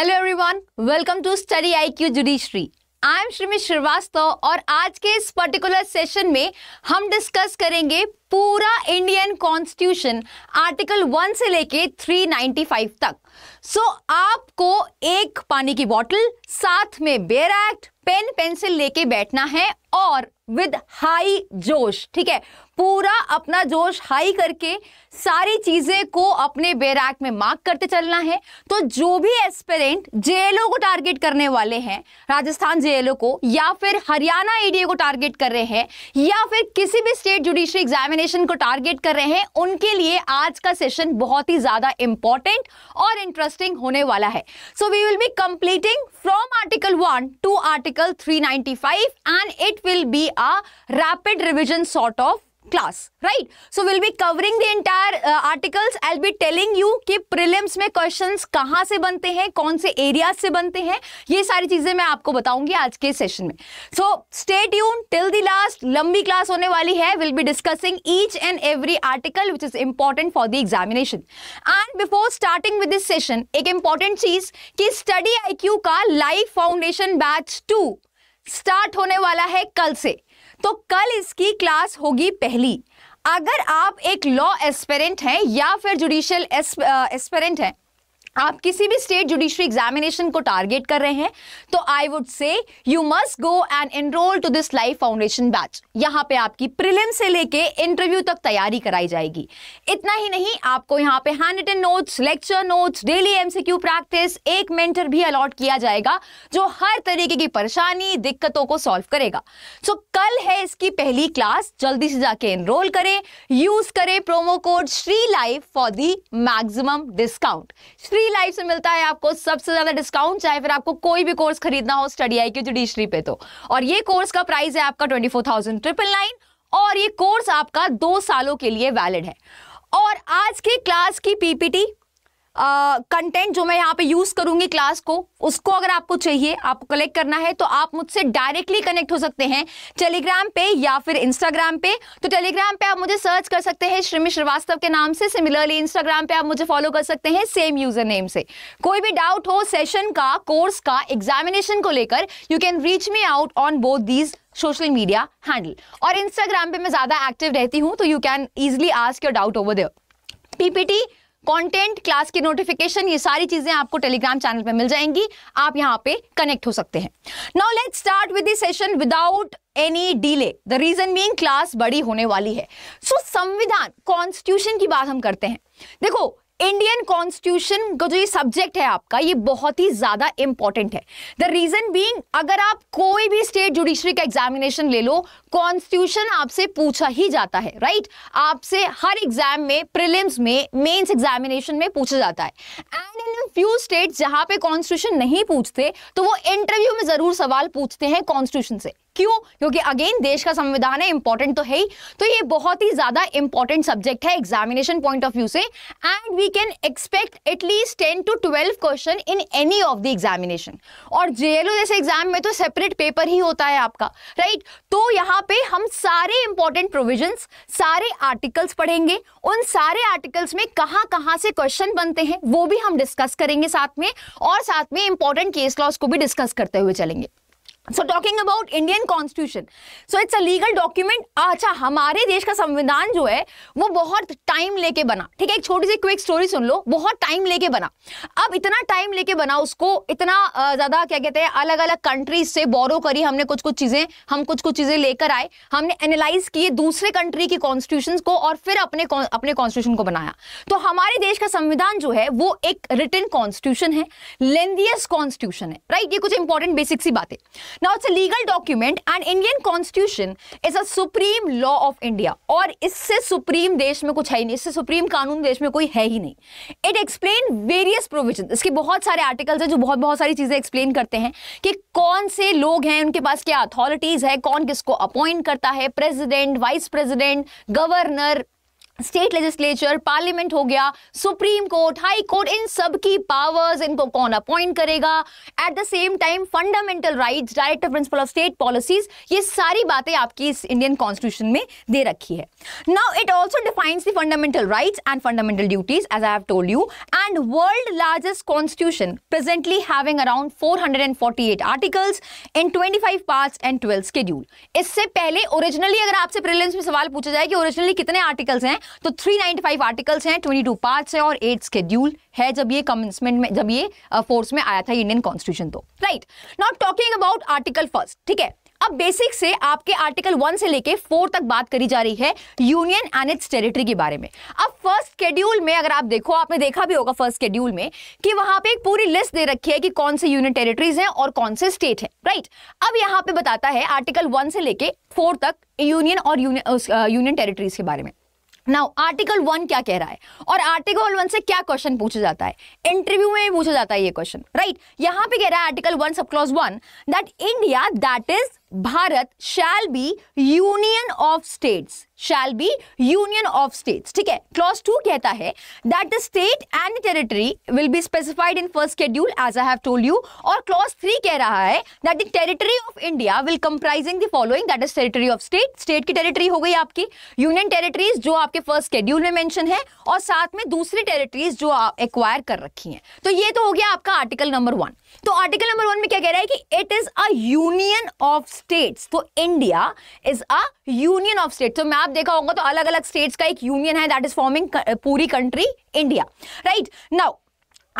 Hello everyone welcome to study IQ Q judiciary I am Shrimit Srivastava और आज के इस पर्टिकुलर सेशन में हम डिस्कस करेंगे पूरा इंडियन कॉन्स्टिट्यूशन आर्टिकल वन से लेके 395 तक सो so, आपको एक पानी की बोतल साथ में बेयर एक्ट पेन पेंसिल लेके बैठना है और विद हाई जोश ठीक है पूरा अपना जोश हाई करके सारी चीजें को अपने बेराक में मार्क करते चलना है तो जो भी एस्पेरेंट जेएलओ को टारगेट करने वाले हैं राजस्थान जेएलओ को या फिर हरियाणा एडीए को टारगेट कर रहे हैं या फिर किसी भी स्टेट जुडिशरी एग्जामिनेशन को टारगेट कर रहे हैं उनके लिए आज का सेशन बहुत ही ज्यादा इंपॉर्टेंट और इंटरेस्टिंग होने वाला है so we will be completing from article one to article three and it will be a rapid revision sort of class right so we'll be covering the entire uh, articles i'll be telling you ki prelims mein questions kahan se bante hain kaun se areas se bante hain ye sari cheeze main aapko bataungi aaj ke session mein so stay tuned till the last lambi class hone wali hai we'll be discussing each and every article which is important for the examination and before starting with this session ek important cheez ki study IQ ka live foundation batch start होने वाला है कल से तो कल इसकी class होगी पहली अगर आप एक लॉ एस्पेरेंट हैं या फिर जुडिशियल एस्पेरेंट हैं आप किसी भी स्टेट जुडिशरी एग्जामिनेशन को टारगेट कर रहे हैं तो I would say you must go and enrol to this life foundation batch यहां पे आपकी प्रिलिम से लेके इंटरव्यू तक तैयारी कराई जाएगी इतना ही नहीं आपको यहां पे hand written notes lecture notes daily MCQ practice एक मेंटर भी अलॉट किया जाएगा जो हर तरीके की परेशानी दिक्कतों को सॉल्व करेगा सो so, कल है इसकी पहली क्लास जल्दी से जाके एनरोल करें यूज करें promo code Shri live for the maximum discount Shri free life से मिलता है आपको सबसे ज्यादा डिस्काउंट चाहे फिर आपको कोई भी कोर्स खरीदना हो स्टडी आई जुडिशरी पे तो और ये कोर्स का प्राइस है आपका twenty four thousand triple nine और ये कोर्स आपका दो सालों के लिए वैलिड है और आज की क्लास की पीपीटी कंटेंट uh, जो मैं यहाँ पे यूज करूंगी क्लास को उसको अगर आपको चाहिए आपको कलेक्ट करना है तो आप मुझसे डायरेक्टली कनेक्ट हो सकते हैं टेलीग्राम पे या फिर इंस्टाग्राम पे तो टेलीग्राम पे आप मुझे सर्च कर सकते हैं श्रीमी श्रीवास्तव के नाम से सिमिलरली इंस्टाग्राम पे आप मुझे फॉलो कर सकते हैं सेम यूजर नेम से कोई भी डाउट हो सेशन का कोर्स का एग्जामिनेशन को लेकर you can reach me out on both these social media handle और इंस्टाग्राम पे मैं ज्यादा एक्टिव रहती हूँ तो you can easily ask your doubt over there PPT content class की नोटिफिकेशन ये सारी चीजें आपको टेलीग्राम चैनल पे मिल जाएंगी आप यहाँ पे कनेक्ट हो सकते हैं now let start with session without any delay the reason being class बड़ी होने वाली है सो so, संविधान कॉन्स्टिट्यूशन की बात हम करते हैं देखो इंडियन कॉन्स्टिट्यूशन का जो ये सब्जेक्ट है आपका ये बहुत ही ज्यादा इंपॉर्टेंट है द रीजन बीइंग अगर आप कोई भी स्टेट जुडिशरी का एग्जामिनेशन ले लो कॉन्स्टिट्यूशन आपसे पूछा ही जाता है राइट आपसे हर एग्जाम में प्रिलिम्स में मेंस एग्जामिनेशन में पूछा जाता है एंड इन फ्यू स्टेट जहां पे कॉन्स्टिट्यूशन नहीं पूछते तो वो इंटरव्यू में जरूर सवाल पूछते हैं कॉन्स्टिट्यूशन से क्यों क्योंकि अगेन देश का संविधान है इंपॉर्टेंट तो है ही तो ये बहुत ही ज्यादा इंपॉर्टेंट सब्जेक्ट है एग्जामिनेशन पॉइंट ऑफ व्यू से and we can expect at least ten to twelve question in any of the examination और जेएलओ जैसे एग्जाम में तो सेपरेट पेपर ही होता है आपका राइट right? तो यहाँ पे हम सारे इंपॉर्टेंट प्रोविजन सारे आर्टिकल्स पढ़ेंगे उन सारे आर्टिकल्स में कहाँ कहाँ से क्वेश्चन बनते हैं वो भी हम डिस्कस करेंगे साथ में और साथ में इंपॉर्टेंट केस लॉस को भी डिस्कस करते हुए चलेंगे so talking about Indian constitution so it's a legal document अच्छा हमारे देश का संविधान जो है वो बहुत टाइम लेके बना ठीक है एक छोटी सी क्विक स्टोरी सुन लो बहुत टाइम लेके बना अब इतना टाइम लेके बना उसको इतना ज़्यादा क्या कहते हैं अलग अलग कंट्रीज से बोरो करी हमने कुछ कुछ चीज़ें हम कुछ कुछ चीज़ें लेकर आए हमने एनालाइज किए दूसरे कंट्री के कॉन्स्टिट्यूशन को और फिर अपने अपने कॉन्स्टिट्यूशन को बनाया तो हमारे देश का संविधान जो है वो एक रिटर्न कॉन्स्टिट्यूशन है लेंदियस कॉन्स्टिट्यूशन है राइट ये कुछ इंपॉर्टेंट बेसिक सी बातें now it's a legal document and Indian constitution is a supreme law of India और इससे सुप्रीम देश में कुछ है ही नहीं इससे सुप्रीम कानून देश में कोई है ही नहीं इट एक्सप्लेन वेरियस प्रोविजन इसके बहुत सारे आर्टिकल्स हैं जो बहुत बहुत सारी चीज़ें एक्सप्लेन करते हैं कि कौन से लोग हैं उनके पास क्या अथॉरिटीज़ है कौन किसको अपॉइंट करता है president vice president governor state legislature parliament हो गया सुप्रीम कोर्ट हाई कोर्ट इन सब की पावर्स इनको कौन अपॉइंट करेगा at the same time fundamental rights director principal of state policies ये सारी बातें आपकी इस इंडियन कॉन्स्टिट्यूशन में दे रखी है now it also defines the fundamental rights and fundamental duties as I have told you and world largest constitution presently having around four articles in 25 parts and twelfth schedule इससे पहले originally अगर आपसे प्रिलियंस में सवाल पूछा जाए कि ओरिजिनली कितने आर्टिकल्स हैं तो 395 आर्टिकल्स हैं 22 पार्ट्स हैं और एट स्केड्यूल है जब ये कमेंसमेंट में जब ये फोर्स uh, में आया था इंडियन कॉन्स्टिट्यूशन तो right not talking about article first ठीक है अब बेसिक से आपके आर्टिकल वन से लेके फोर तक बात करी जा रही है यूनियन एंड इट्स टेरिटरी के बारे में अब फर्स्ट स्केड्यूल में अगर आप देखो आपने देखा भी होगा फर्स्ट स्केड्यूल में कि वहां पे एक पूरी लिस्ट दे रखी है कि कौन से यूनियन टेरिटरीज हैं और कौन से स्टेट हैं राइट अब यहां पे बताता है आर्टिकल वन से लेके फोर तक यूनियन और यूनियन टेरिटरीज के बारे में नाउ आर्टिकल वन क्या कह रहा है और आर्टिकल वन से क्या क्वेश्चन पूछा जाता है इंटरव्यू में पूछा जाता है ये क्वेश्चन राइट right? यहां पे कह रहा है article one sub clause one that India that is Bharat shall be union of states shall be union of state ठीक है क्लॉज टू कहता है that the state and territory will be specified in first schedule as I have told you और clause three कह रहा है that the territory of India will comprising the following that is territory of state state की territory हो गई आपकी union territories जो आपके फर्स्ट शेड्यूल में मैंशन है और साथ में दूसरी टेरिटरीज जो एक्वायर कर रखी हैं तो ये तो हो गया आपका आर्टिकल नंबर वन तो आर्टिकल नंबर वन में क्या कह रहा है कि it is a union of states तो India is a union of state तो मैं आप देखा होगा तो अलग अलग स्टेट्स का एक यूनियन है दैट इज फॉर्मिंग पूरी country India right now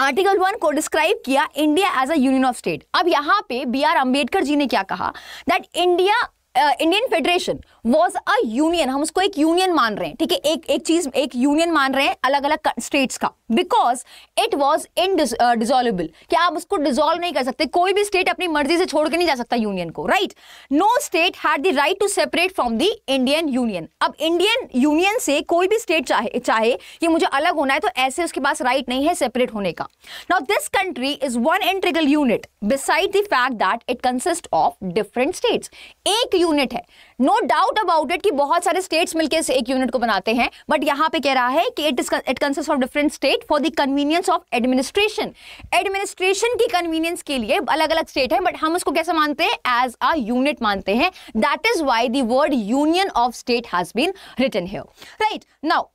article one को डिस्क्राइब किया India as a union of state अब यहाँ पे बी आर अम्बेडकर जी ने क्या कहा that India Indian federation was a union हम उसको एक यूनियन मान रहे हैं ठीक है एक एक चीज एक यूनियन मान रहे हैं अलग अलग स्टेट्स का because it was indissoluble क्या आप उसको डिजोल्व नहीं कर सकते कोई भी स्टेट अपनी मर्जी से छोड़ के नहीं जा सकता यूनियन को right no state had the right to separate from the Indian union अब इंडियन यूनियन से कोई भी स्टेट चाहे चाहे कि मुझे अलग होना है तो ऐसे उसके पास राइट नहीं है सेपरेट होने का now this country is one integral unit beside the fact that it consist of different states एक यूनिट है नो डाउट अबाउट इट कि बहुत सारे स्टेट्स मिलकर इस एक यूनिट को बनाते हैं बट यहां पे कह रहा है कि it it consist of different state for the convenience of administration administration की कन्वीनियंस के लिए अलग अलग स्टेट है बट हम उसको कैसे मानते हैं एज अ यूनिट मानते हैं that is why third union of state has been written here right now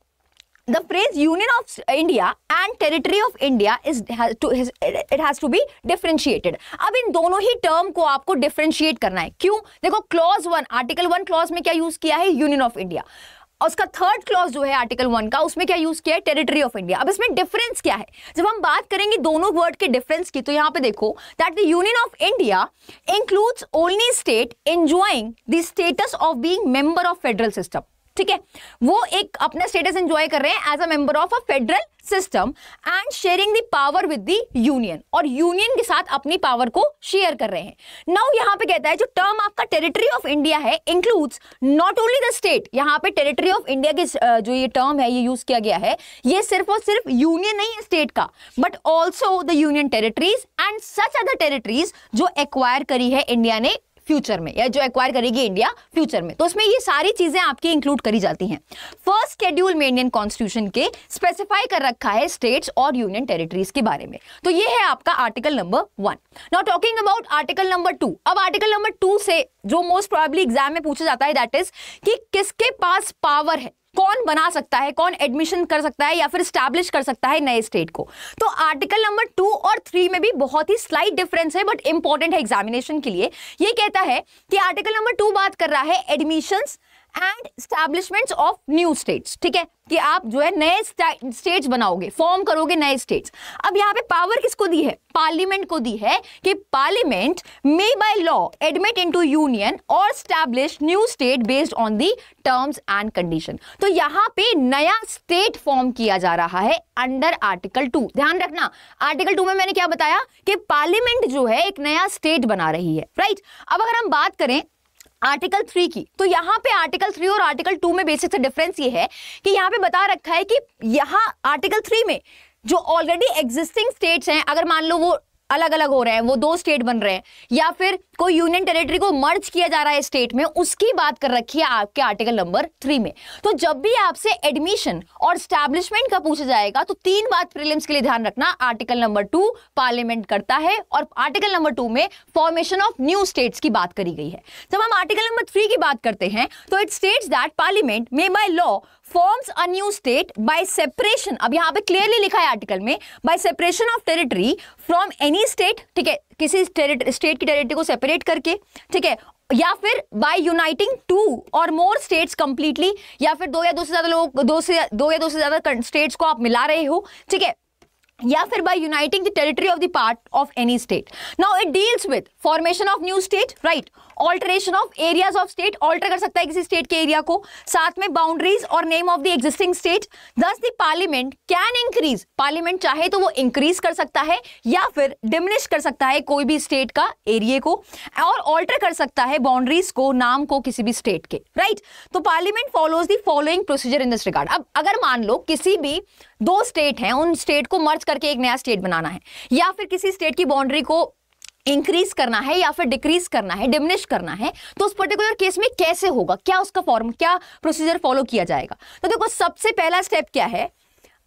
the phrase union of india and territory of india is has to is, it has to be differentiated ab in dono hi term ko aapko differentiate karna hai kyun dekho clause 1 article 1 clause mein kya use kiya hai union of india उसका third clause जो है article one का उसमें क्या use किया है territory of India अब इसमें डिफरेंस क्या है जब हम बात करेंगे दोनों वर्ड के डिफरेंस की तो यहाँ पे देखो that the union of India includes only state enjoying the status of being member of federal system ठीक है वो एक अपना स्टेटस एंजॉय कर रहे हैं as a member of a federal system and sharing the power with the union और union के साथ अपनी पावर को शेयर कर रहे हैं नाउ यहां पे कहता है जो टर्म आपका टेरिटरी ऑफ इंडिया है includes not only the state यहां पे टेरिटरी ऑफ इंडिया के जो ये टर्म है ये यूज किया गया है ये सिर्फ और सिर्फ यूनियन नहीं है स्टेट का but also the union territories and such other territories जो एक्वायर करी है इंडिया ने फ्यूचर में या जो एक्वायर करेगी इंडिया फ्यूचर में तो उसमें ये सारी चीजें आपकी इंक्लूड करी जाती हैं फर्स्ट शेड्यूल में इंडियन कॉन्स्टिट्यूशन के स्पेसिफाई कर रखा है स्टेट्स और यूनियन टेरिटरीज के बारे में तो ये है आपका article number one now talking about article number two अब आर्टिकल नंबर टू से जो मोस्ट प्रॉबली एग्जाम में पूछा जाता है दैट इज कि किसके पास पावर है कौन बना सकता है कौन एडमिशन कर सकता है या फिर स्टैब्लिश कर सकता है नए स्टेट को तो आर्टिकल नंबर टू और थ्री में भी बहुत ही स्लाइट डिफरेंस है बट इंपॉर्टेंट है एग्जामिनेशन के लिए ये कहता है कि आर्टिकल नंबर टू बात कर रहा है admissions and establishment of new states ठीक है कि आप जो है नए स्टेट्स बनाओगे फॉर्म करोगे नए स्टेट्स अब यहाँ पे पावर किसको दी है पार्लियामेंट को दी है कि parliament may by law admit into union और establish new state based on the terms and condition तो यहाँ पे नया स्टेट फॉर्म किया जा रहा है अंडर आर्टिकल टू ध्यान रखना आर्टिकल टू में मैंने क्या बताया कि पार्लियामेंट जो है एक नया स्टेट बना रही है राइट अब अगर हम बात करें आर्टिकल थ्री की तो यहाँ पे आर्टिकल थ्री और आर्टिकल टू में बेसिक से डिफरेंस ये है कि यहाँ पे बता रखा है कि यहाँ आर्टिकल थ्री में जो ऑलरेडी एग्जिस्टिंग स्टेट्स हैं अगर मान लो वो अलग अलग हो रहे हैं वो दो स्टेट बन रहे हैं या फिर कोई यूनियन टेरिटरी को मर्ज किया जा रहा है स्टेट में उसकी बात कर रखी है आपके आर्टिकल नंबर थ्री में तो जब भी आपसे एडमिशन और स्टैब्लिशमेंट का पूछा जाएगा तो तीन बात प्रीलिम्स के लिए ध्यान रखना आर्टिकल नंबर टू पार्लियामेंट करता है और आर्टिकल नंबर टू में फॉर्मेशन ऑफ न्यू स्टेट की बात करी गई है जब हम आर्टिकल नंबर थ्री की बात करते हैं तो it state that parliament may by law forms a new state by separation अब यहाँ पे क्लियरली लिखा है आर्टिकल में by separation of territory from any state ठीक है किसी स्टेट की टेरिटरी को सेपरेट करके ठीक है या फिर बाय यूनाइटिंग टू और मोर स्टेट्स कंप्लीटली या फिर दो या दो से ज्यादा लोग दो से दो या दो से ज्यादा स्टेट्स को आप मिला रहे हो ठीक है या फिर by uniting the territory of the part of any state now it deals with formation of new state right alteration of areas of state alter कर सकता है किसी स्टेट के एरिया को साथ में बाउंड्रीज और name of the existing state thus the parliament can increase parliament चाहे तो वो इंक्रीज कर सकता है या फिर डिमिनिश कर सकता है कोई भी स्टेट का एरिए को और ऑल्टर कर सकता है बाउंड्रीज को नाम को किसी भी स्टेट के राइट right? तो parliament follows the following procedure in this regard अब अगर मान लो किसी भी दो स्टेट हैं उन स्टेट को मर्ज करके एक नया स्टेट बनाना है या फिर किसी स्टेट की बाउंड्री को इंक्रीज करना है या फिर डिक्रीज करना है डिमिनिश करना है तो उस पर्टिकुलर केस में कैसे होगा क्या उसका फॉर्म क्या प्रोसीजर फॉलो किया जाएगा तो देखो सबसे पहला स्टेप क्या है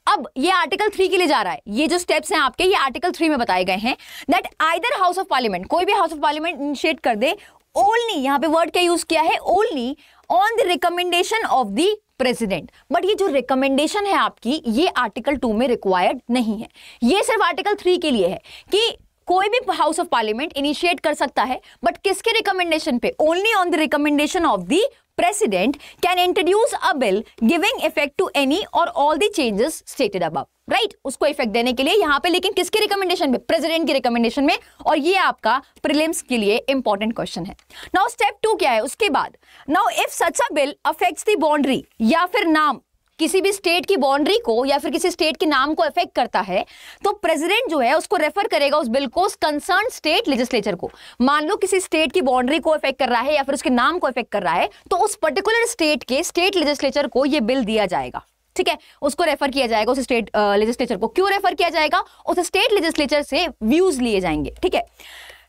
अब ये आर्टिकल थ्री के लिए जा रहा है ये जो स्टेप्स हैं आपके ये आर्टिकल थ्री में बताए गए हैं that either house of parliament कोई भी हाउस ऑफ पार्लियामेंट इनिशिएट कर दे ओनली यहाँ पे वर्ड क्या यूज किया है only on the recommendation of the president but ये जो रिकमेंडेशन है आपकी ये आर्टिकल टू में रिक्वायर्ड नहीं है ये सिर्फ आर्टिकल थ्री के लिए है कि कोई भी हाउस ऑफ पार्लियामेंट इनिशिएट कर सकता है बट किसके रिकमेंडेशन पे only on the recommendation of the president can introduce a bill giving effect to any और ऑल द चेंजेस स्टेटेड अब राइट right? उसको इफेक्ट देने के लिए यहां पे लेकिन किसके रिकमेंडेशन में प्रेसिडेंट की रिकमेंडेशन में और ये आपका प्रीलिम्स के लिए इंपॉर्टेंट क्वेश्चन है नाउ स्टेप टू क्या है उसके बाद now if such a bill affects the boundary या फिर नाम किसी भी स्टेट की बाउंड्री को या फिर किसी स्टेट के नाम को अफेक्ट करता है तो प्रेसिडेंट जो है उसको रेफर करेगा उस बिल को कंसर्न स्टेट लेजिस्लेचर को मान लो किसी स्टेट की बाउंड्री को अफेक्ट कर रहा है या फिर उसके नाम को अफेक्ट कर रहा है तो उस पर्टिकुलर स्टेट के स्टेट लेजिस्लेचर को यह बिल दिया जाएगा ठीक है उसको रेफर किया जाएगा उस स्टेट लेजिस्लेचर को क्यों रेफर किया जाएगा उस स्टेट लेजिस्लेचर से व्यूज लिए जाएंगे ठीक है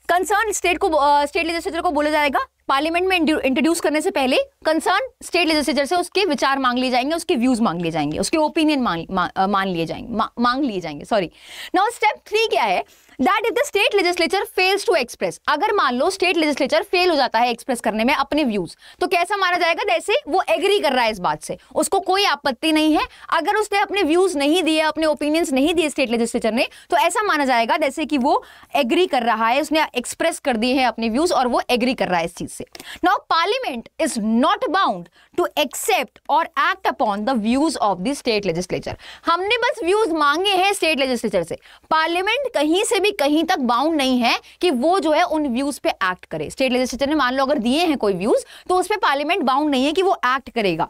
कंसर्न स्टेट को स्टेट लेजिस्लेचर को बोला जाएगा पार्लियामेंट में इंट्रोड्यूस करने से पहले कंसर्न स्टेट लेजिस्लेचर से उसके विचार मांग लिए जाएंगे उसके व्यूज मांग लिए जाएंगे उसके ओपिनियन मांग मान लिए जाएंगे मांग लिए जाएंगे सॉरी नाउ स्टेप थ्री क्या है that if the state legislature fails to express अगर मान लो स्टेट लेजिस्लेचर फेल हो जाता है एक्सप्रेस करने में अपने व्यूज तो कैसा माना जाएगा जैसे वो एग्री कर रहा है इस बात से उसको कोई आपत्ति नहीं है अगर उसने अपने व्यूज नहीं दिए अपने ओपिनियंस नहीं दिए स्टेट लेजिस्लेचर ने तो ऐसा माना जाएगा जैसे कि वो एग्री कर रहा है उसने एक्सप्रेस कर दिए हैं अपने व्यूज और वो एग्री कर रहा है इस चीज से now parliament is not bound to accept और act upon the views of the state legislature हमने बस व्यूज मांगे हैं स्टेट लेजिस्लेचर से पार्लियामेंट कहीं से भी भी कहीं तक बाउंड नहीं है कि वो जो है उन व्यूज पे एक्ट करे स्टेट लेजिस्लेचर ने मान लो अगर दिए हैं कोई व्यूज तो उस पर पार्लियामेंट बाउंड नहीं है कि वो एक्ट करेगा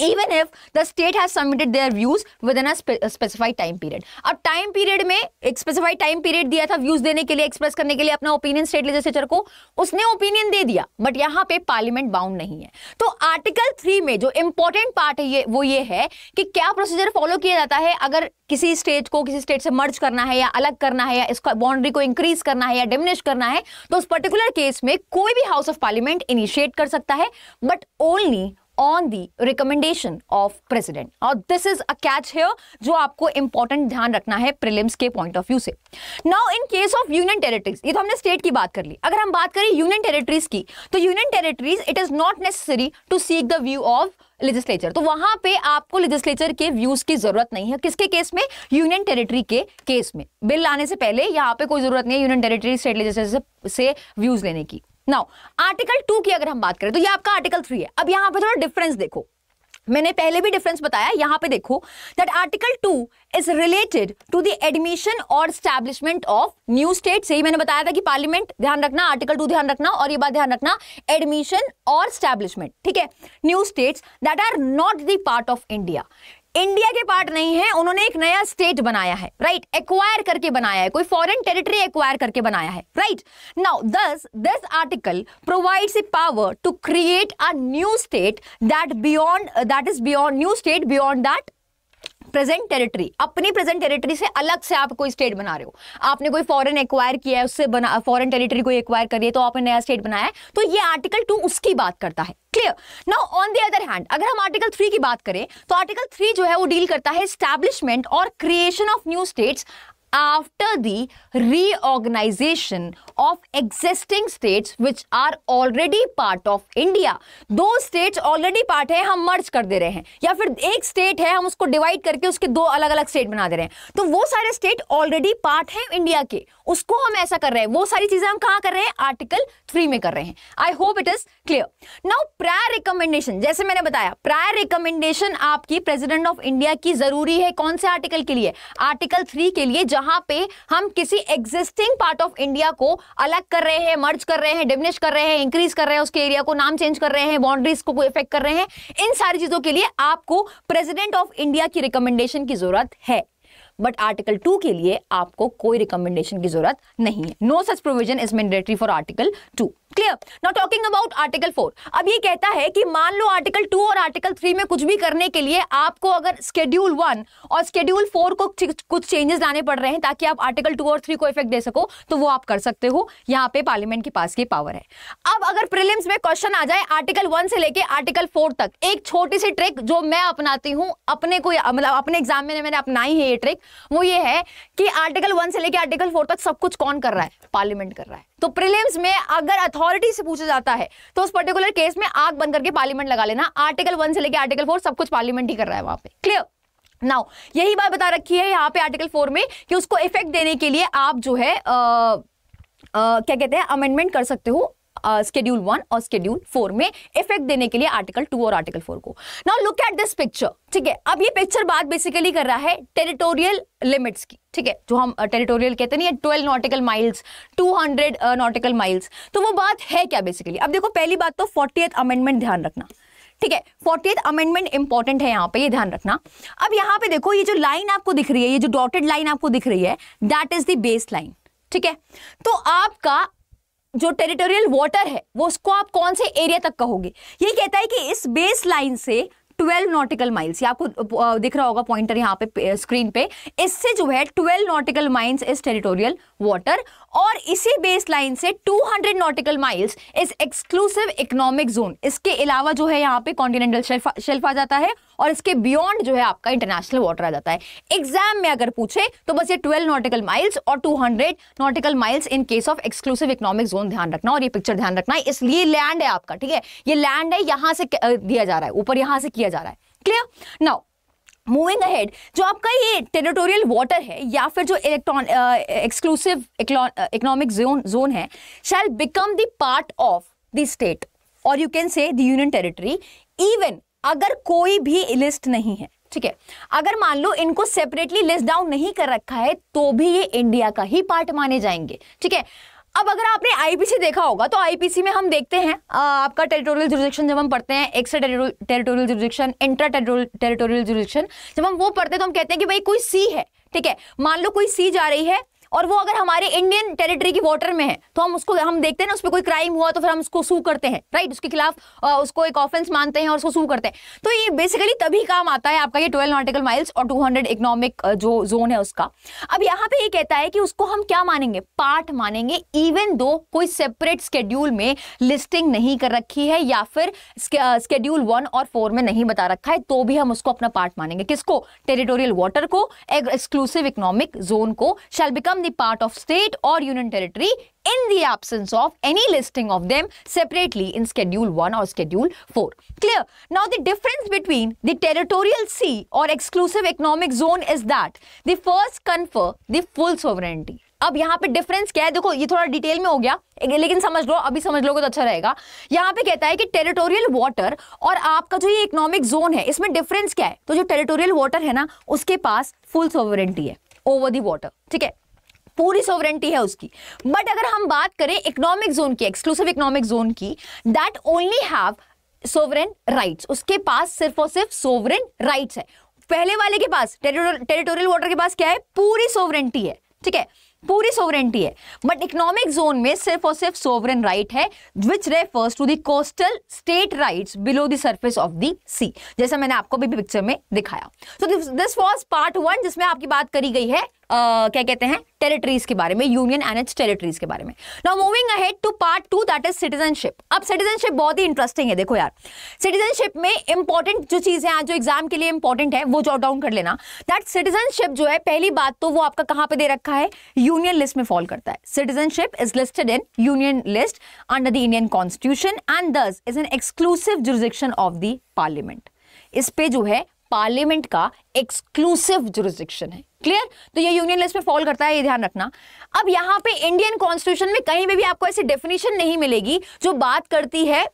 even if the state has submitted their views within a specified time period अब टाइम पीरियड में एक स्पेसिफाइड टाइम पीरियड दिया था व्यूज देने के लिए एक्सप्रेस करने के लिए अपना ओपिनियन स्टेट लेजिस्लेचर को उसने ओपिनियन दे दिया बट यहाँ पे पार्लियामेंट बाउंड नहीं है तो आर्टिकल थ्री में जो इंपॉर्टेंट पार्ट है ये वो ये है कि क्या प्रोसीजर फॉलो किया जाता है अगर किसी स्टेट को किसी स्टेट से मर्ज करना है या अलग करना है या इसका बाउंड्री को इंक्रीज करना है या डिमिनिश करना है तो उस पर्टिकुलर केस में कोई भी हाउस ऑफ पार्लियामेंट इनिशिएट कर सकता है but only on the recommendation of president और this is a catch here जो आपको इंपॉर्टेंट ध्यान रखना है प्रिलिम्स के पॉइंट ऑफ व्यू से now in case of union territories ये तो हमने स्टेट की बात कर ली अगर हम बात करें यूनियन टेरिटरीज की तो union territories it is not necessary to seek the view of legislature तो वहां पे आपको लेजिस्लेचर के व्यूज की जरूरत नहीं है किसके केस में यूनियन टेरिटरी के केस में बिल लाने से पहले यहाँ पे कोई जरूरत नहीं है यूनियन टेरिटरी स्टेट लेजिस्लेचर से व्यूज लेने की नाउ आर्टिकल टू की अगर हम बात करें तो ये आपका आर्टिकल थ्री है अब यहां पर थोड़ा डिफरेंस देखो मैंने पहले भी डिफरेंस बताया यहां पे देखो that article two is related to the admission और स्टैब्लिशमेंट ऑफ न्यू स्टेट से ही मैंने बताया था कि पार्लियामेंट ध्यान रखना आर्टिकल टू ध्यान रखना और ये बात ध्यान रखना एडमिशन और स्टैब्लिशमेंट ठीक है new states that are not the part of India India के पार्ट नहीं है उन्होंने एक नया स्टेट बनाया है राइट right? एक्वायर करके बनाया है कोई फॉरेन टेरिटरी एक्वायर करके बनाया है right now this this article provides a power to create a new state that beyond that is beyond new state beyond that present territory अपनी प्रेजेंट टेरिटरी से अलग से आप कोई स्टेट बना रहे हो आपने कोई फॉरेन एक्वायर किया है उससे बना फॉरेन टेरिटरी कोई एक्वायर करिए तो आपने नया स्टेट बनाया है तो ये आर्टिकल टू उसकी बात करता है clear now on the other hand अगर हम आर्टिकल थ्री की बात करें तो आर्टिकल थ्री जो है वो डील करता है स्टैब्लिशमेंट और creation of new states after the reorganization of existing states which are already part of India. दो states already part है हम merge कर दे रहे हैं या फिर एक state है हम उसको divide करके उसके दो अलग अलग state बना दे रहे हैं तो वो सारे state already part हैं इंडिया के उसको हम ऐसा कर रहे हैं वो सारी चीजें हम कहाँ कर रहे हैं आर्टिकल थ्री में कर रहे हैं I hope it is clear now prior recommendation जैसे मैंने बताया प्रायर रिकमेंडेशन आपकी प्रेसिडेंट ऑफ इंडिया की जरूरी है कौन से आर्टिकल के लिए आर्टिकल थ्री के लिए जहां पे हम किसी एग्जिस्टिंग पार्ट ऑफ इंडिया को अलग कर रहे हैं मर्ज कर रहे हैं डिमिनिश कर रहे हैं इंक्रीज कर रहे हैं उसके एरिया को नाम चेंज कर रहे हैं बाउंड्रीज को इफेक्ट कर रहे हैं इन सारी चीजों के लिए आपको प्रेसिडेंट ऑफ इंडिया की रिकमेंडेशन की जरूरत है बट आर्टिकल टू के लिए आपको कोई रिकमेंडेशन की जरूरत नहीं है no such provision is mandatory for article two clear not talking about article four अब ये कहता है कि मान लो आर्टिकल टू और आर्टिकल थ्री में कुछ भी करने के लिए आपको अगर स्केड्यूल वन और स्केड्यूल फोर को कुछ चेंजेस लाने पड़ रहे हैं ताकि आप आर्टिकल टू और थ्री को इफेक्ट दे सको तो वो आप कर सकते हो यहाँ पे पार्लियामेंट के पास की पावर है अब अगर प्रिलिम्स में क्वेश्चन आ जाए आर्टिकल वन से लेके आर्टिकल फोर तक एक छोटी सी ट्रिक जो मैं अपनाती हूँ अपने को मतलब अपने एग्जाम में मैंने अपनाई है ये ट्रिक वो ये है कि आर्टिकल वन से लेकर आर्टिकल फोर तक सब कुछ कौन कर रहा है पार्लियामेंट कर रहा है तो प्रीलिम्स में अगर अथॉरिटी से पूछा जाता है तो उस पर्टिकुलर केस में आग बंद करके पार्लियामेंट लगा लेना आर्टिकल वन से लेकर आर्टिकल फोर सब कुछ पार्लियामेंट ही कर रहा है वहां पर क्लियर नाउ यही बात बता रखी है यहाँ पे आर्टिकल फोर में कि उसको इफेक्ट देने के लिए आप जो है आ, आ, क्या कहते हैं अमेंडमेंट कर सकते हो स्केड्यूल वन और स्केड्यूल फोर में इफेक्ट देने के लिए आर्टिकल टू और आर्टिकल फोर को now look at this picture ठीक है अब ये पिक्चर बात बेसिकली कर रहा है टेरिटोरियल लिमिट्स की ठीक है जो हम टेरिटोरियल कहते नहीं है twelve nautical miles two hundred nautical miles तो वो बात है क्या बेसिकली अब देखो पहली बात तो फोर्टी अमेंडमेंट ध्यान रखना ठीक है फोर्टी अमेंडमेंट इंपॉर्टेंट है यहाँ पे ये ध्यान रखना अब यहाँ पे देखो ये जो लाइन आपको दिख रही है ये जो डॉटेड लाइन आपको दिख रही है that is the base line ठीक है तो आपका जो टेरिटोरियल वाटर है वो उसको आप कौन से एरिया तक कहोगे ये कहता है कि इस बेस लाइन से 12 नॉटिकल माइल्स आपको दिख रहा होगा पॉइंटर यहाँ पे स्क्रीन पे इससे जो है 12 nautical miles is territorial water और इसी बेस लाइन से 200 nautical miles is exclusive economic zone इसके अलावा जो है यहाँ पे कॉन्टिनेंटल शेल्फ आ जाता है और इसके बियॉन्ड जो है आपका इंटरनेशनल वाटर आ जाता है एग्जाम में अगर पूछे तो बस ये 12 नॉटिकल माइल्स और 200 nautical miles in case of exclusive economic zone ध्यान रखना और ये पिक्चर ध्यान रखना है इसलिए लैंड है आपका ठीक है ये लैंड है यहां से दिया जा रहा है ऊपर यहाँ से किया जा रहा है क्लियर नाउ मूविंग अहेड जो आपका ये टेरिटोरियल वाटर है या फिर जो electron exclusive economic zone zone है shall become the part of the state और you can say the union territory even अगर कोई भी लिस्ट नहीं है ठीक है अगर मान लो इनको सेपरेटली लिस्ट डाउन नहीं कर रखा है तो भी ये इंडिया का ही पार्ट माने जाएंगे ठीक है अब अगर आपने आईपीसी देखा होगा तो आईपीसी में हम देखते हैं आ, आपका टेरिटोरियल जुरिडिक्शन जब हम पढ़ते हैं extra territorial jurisdiction intra territorial jurisdiction जब हम वो पढ़ते हैं तो हम कहते हैं कि भाई कोई सी है ठीक है मान लो कोई सी जा रही है और वो अगर हमारे इंडियन टेरिटरी की वाटर में है तो हम उसको हम देखते हैं ना उस पर कोई क्राइम हुआ तो फिर हम उसको सू करते हैं राइट उसके खिलाफ उसको एक ऑफेंस मानते हैं और उसको सू करते हैं तो ये बेसिकली तभी काम आता है आपका ये ट्वेल्व नॉटिकल माइल्स और टू इकोनॉमिक जो जोन है उसका अब यहाँ पे ये कहता है कि उसको हम क्या मानेंगे पार्ट मानेंगे इवन दो कोई सेपरेट स्केड्यूल में लिस्टिंग नहीं कर रखी है या फिर स्केड्यूल वन और फोर में नहीं बता रखा है तो भी हम उसको अपना पार्ट मानेंगे किसको टेरिटोरियल वाटर को एक्सक्लूसिव इकोनॉमिक जोन को shall become on the part of state or union territory in the absence of any listing of them separately in Schedule 1 or Schedule 4. Clear? Now, the difference between the territorial sea or exclusive economic zone is that the first confer the full sovereignty. अब यहाँ पे difference क्या है देखो ये थोड़ा detail में हो गया लेकिन समझ लो अभी समझ लोगे तो अच्छा रहेगा यहाँ पे कहता है कि टेरिटोरियल वाटर और आपका जो ये इकोनॉमिक जोन है इसमें डिफरेंस क्या है तो जो टेरिटोरियल वाटर है ना उसके पास फुल सोवरेंटी है ओवर दी वाटर ठीक है पूरी सोवरेंटी है उसकी बट अगर हम बात करें इकोनॉमिक जोन की एक्सक्लूसिव इकोनॉमिक जोन की that only have sovereign rights उसके पास सिर्फ और सिर्फ सोवरेन राइट्स है पहले वाले के पास टेरिटोरियल वाटर के पास क्या है पूरी सोवरेंटी है ठीक है पूरी सोवरेंटी है बट इकोनॉमिक जोन में सिर्फ और सिर्फ सोवरेन राइट है which refers to the coastal state rights below the surface of the sea जैसा मैंने आपको भी पिक्चर में दिखाया so this was part one जिसमें आपकी बात करी गई है क्या कहते हैं टेरिटरीज के बारे में यूनियन एंड इट्स टेरिटरीज के बारे में now moving ahead to part two that is citizenship अब सिटीजनशिप बहुत ही इंटरेस्टिंग है देखो यार सिटीजनशिप में इंपॉर्टेंट जो चीज़ है जो एग्जाम के लिए इंपॉर्टेंट है वो जॉट डाउन कर लेना दैट सिटीजनशिप जो है पहली बात तो वो आपका कहां पर दे रखा है यूनियन लिस्ट में फॉल करता है citizenship is listed in union list under the Indian constitution and this is an exclusive jurisdiction of the parliament इस पे जो है पार्लियामेंट का एक्सक्लूसिव जुरिस्डिक्शन है क्लियर तो ये यूनियन लिस्ट में फॉल करता है ये ध्यान रखना अब यहां पे इंडियन कॉन्स्टिट्यूशन में कहीं पे भी आपको ऐसी डेफिनेशन नहीं मिलेगी जो बात करती है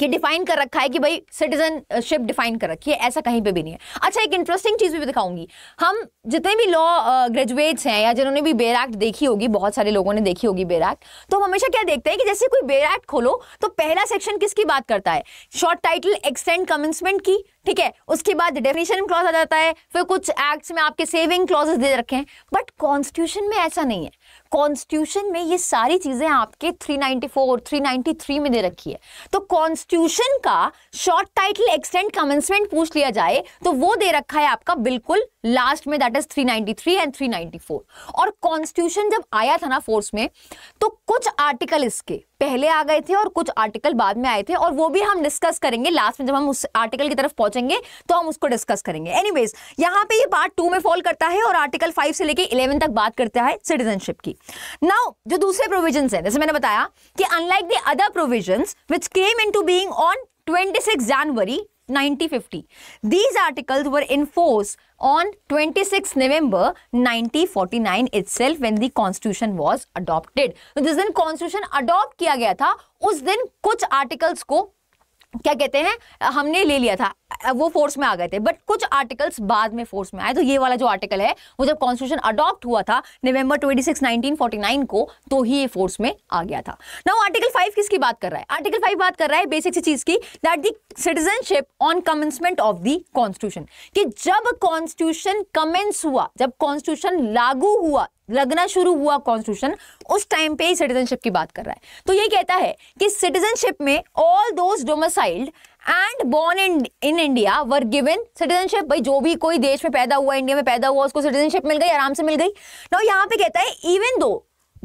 कि डिफाइन कर रखा है कि भाई सिटीजनशिप डिफाइन कर रखी है ऐसा कहीं पे भी नहीं है अच्छा एक इंटरेस्टिंग चीज़ भी दिखाऊंगी हम जितने भी लॉ ग्रेजुएट्स हैं या जिन्होंने भी बेर एक्ट देखी होगी बहुत सारे लोगों ने देखी होगी बेर एक्ट तो हम हमेशा क्या देखते हैं कि जैसे कोई बेर एक्ट खोलो तो पहला सेक्शन किसकी बात करता है शॉर्ट टाइटल एक्सटेंड कमेंसमेंट की ठीक है उसके बाद डेफिनेशन क्लॉज आ जाता है फिर कुछ एक्ट्स में आपके सेविंग क्लॉजेस दे रखे हैं बट कॉन्स्टिट्यूशन में ऐसा नहीं है कॉन्स्टिट्यूशन में ये सारी चीज़ें आपके 394 393 में दे रखी है तो कॉन्स्टिट्यूशन का शॉर्ट टाइटल एक्सटेंट कमेंसमेंट पूछ लिया जाए तो वो दे रखा है आपका बिल्कुल लास्ट में दैट इज 393 एंड 394 और कॉन्स्टिट्यूशन जब आया था ना फोर्स में तो कुछ आर्टिकल इसके पहले आ गए थे और कुछ आर्टिकल बाद में आए थे और वो भी हम डिस्कस करेंगे लास्ट में जब हम उस आर्टिकल की तरफ पहुंचेंगे तो हम उसको डिस्कस करेंगे एनीवेज यहां पे ये पार्ट टू में फॉल करता है और आर्टिकल फाइव से लेके इलेवन तक बात करता है सिटीजनशिप की नाउ जो दूसरे प्रोविजन है जैसे मैंने बताया कि unlike the other provision which came into being on twenty January 1950. These articles were in force on 26 November 1949 itself when the constitution was adopted. So, this दिन constitution adopt किया गया था उस दिन कुछ articles को क्या कहते हैं हमने ले लिया था वो फोर्स में आ गए थे बट कुछ आर्टिकल्स बाद में फोर्स में आए तो ये वाला जो आर्टिकल है वो जब कॉन्स्टिट्यूशन अडॉप्ट हुआ था नवंबर 26 1949 को तो ही ये फोर्स में आ गया था ना आर्टिकल फाइव किसकी बात कर रहा है आर्टिकल फाइव बात कर रहा है बेसिक सी चीज की that the citizenship on commencement of the constitution कि जब कॉन्स्टिट्यूशन कमेंस हुआ जब कॉन्स्टिट्यूशन लागू हुआ लगना शुरू हुआ कॉन्स्टिट्यूशन उस टाइम पे ही सिटीजनशिप की बात कर रहा है तो ये कहता है कि सिटीजनशिप में all those domiciled and born in in India were given citizenship भाई जो भी कोई देश में पैदा हुआ इंडिया में पैदा हुआ उसको सिटीजनशिप मिल गई आराम से मिल गई ना यहाँ पे कहता है even though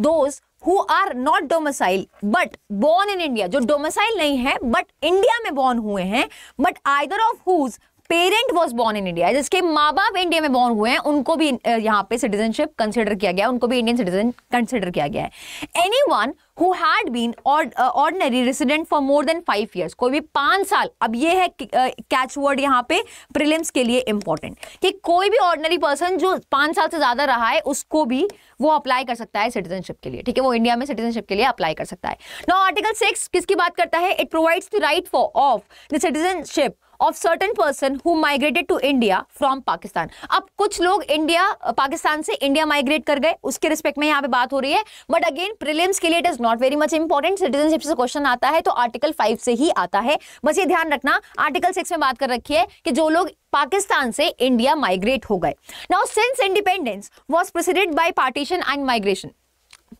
those who are not domicile but born in India जो डोमसाइल नहीं है बट इंडिया में बॉर्न हुए हैं but either of whose parent was born in India जिसके माँ बाप इंडिया में बॉर्न हुए हैं उनको भी यहाँ पे सिटीजनशिप कंसिडर किया गया उनको भी इंडियन सिटीजन कंसिडर किया गया है any anyone who had been ordinary resident for more than five years कोई भी पाँच साल अब ये है कैच वर्ड यहाँ पे प्रिलिम्स के लिए इंपॉर्टेंट कि कोई भी ऑर्डनरी पर्सन जो पाँच साल से ज़्यादा रहा है उसको भी वो अप्लाई कर सकता है सिटीजनशिप के लिए ठीक है वो इंडिया में सिटीजनशिप के लिए अप्लाई कर सकता है नो आर्टिकल सिक्स किसकी बात करता है it provides the right for of the citizenship of certain person who migrated to India from Pakistan अब कुछ लोग इंडिया पाकिस्तान से इंडिया माइग्रेट कर गए उसके रिस्पेक्ट में यहाँ पे बात हो रही है बट अगेन प्रिलियम्स के लिए it is not very much important citizenship से क्वेश्चन आता है तो आर्टिकल फाइव से ही आता है बस ये ध्यान रखना आर्टिकल सिक्स में बात कर रखी है कि जो लोग पाकिस्तान से इंडिया माइग्रेट हो गए now since independence was proceeded by partition and migration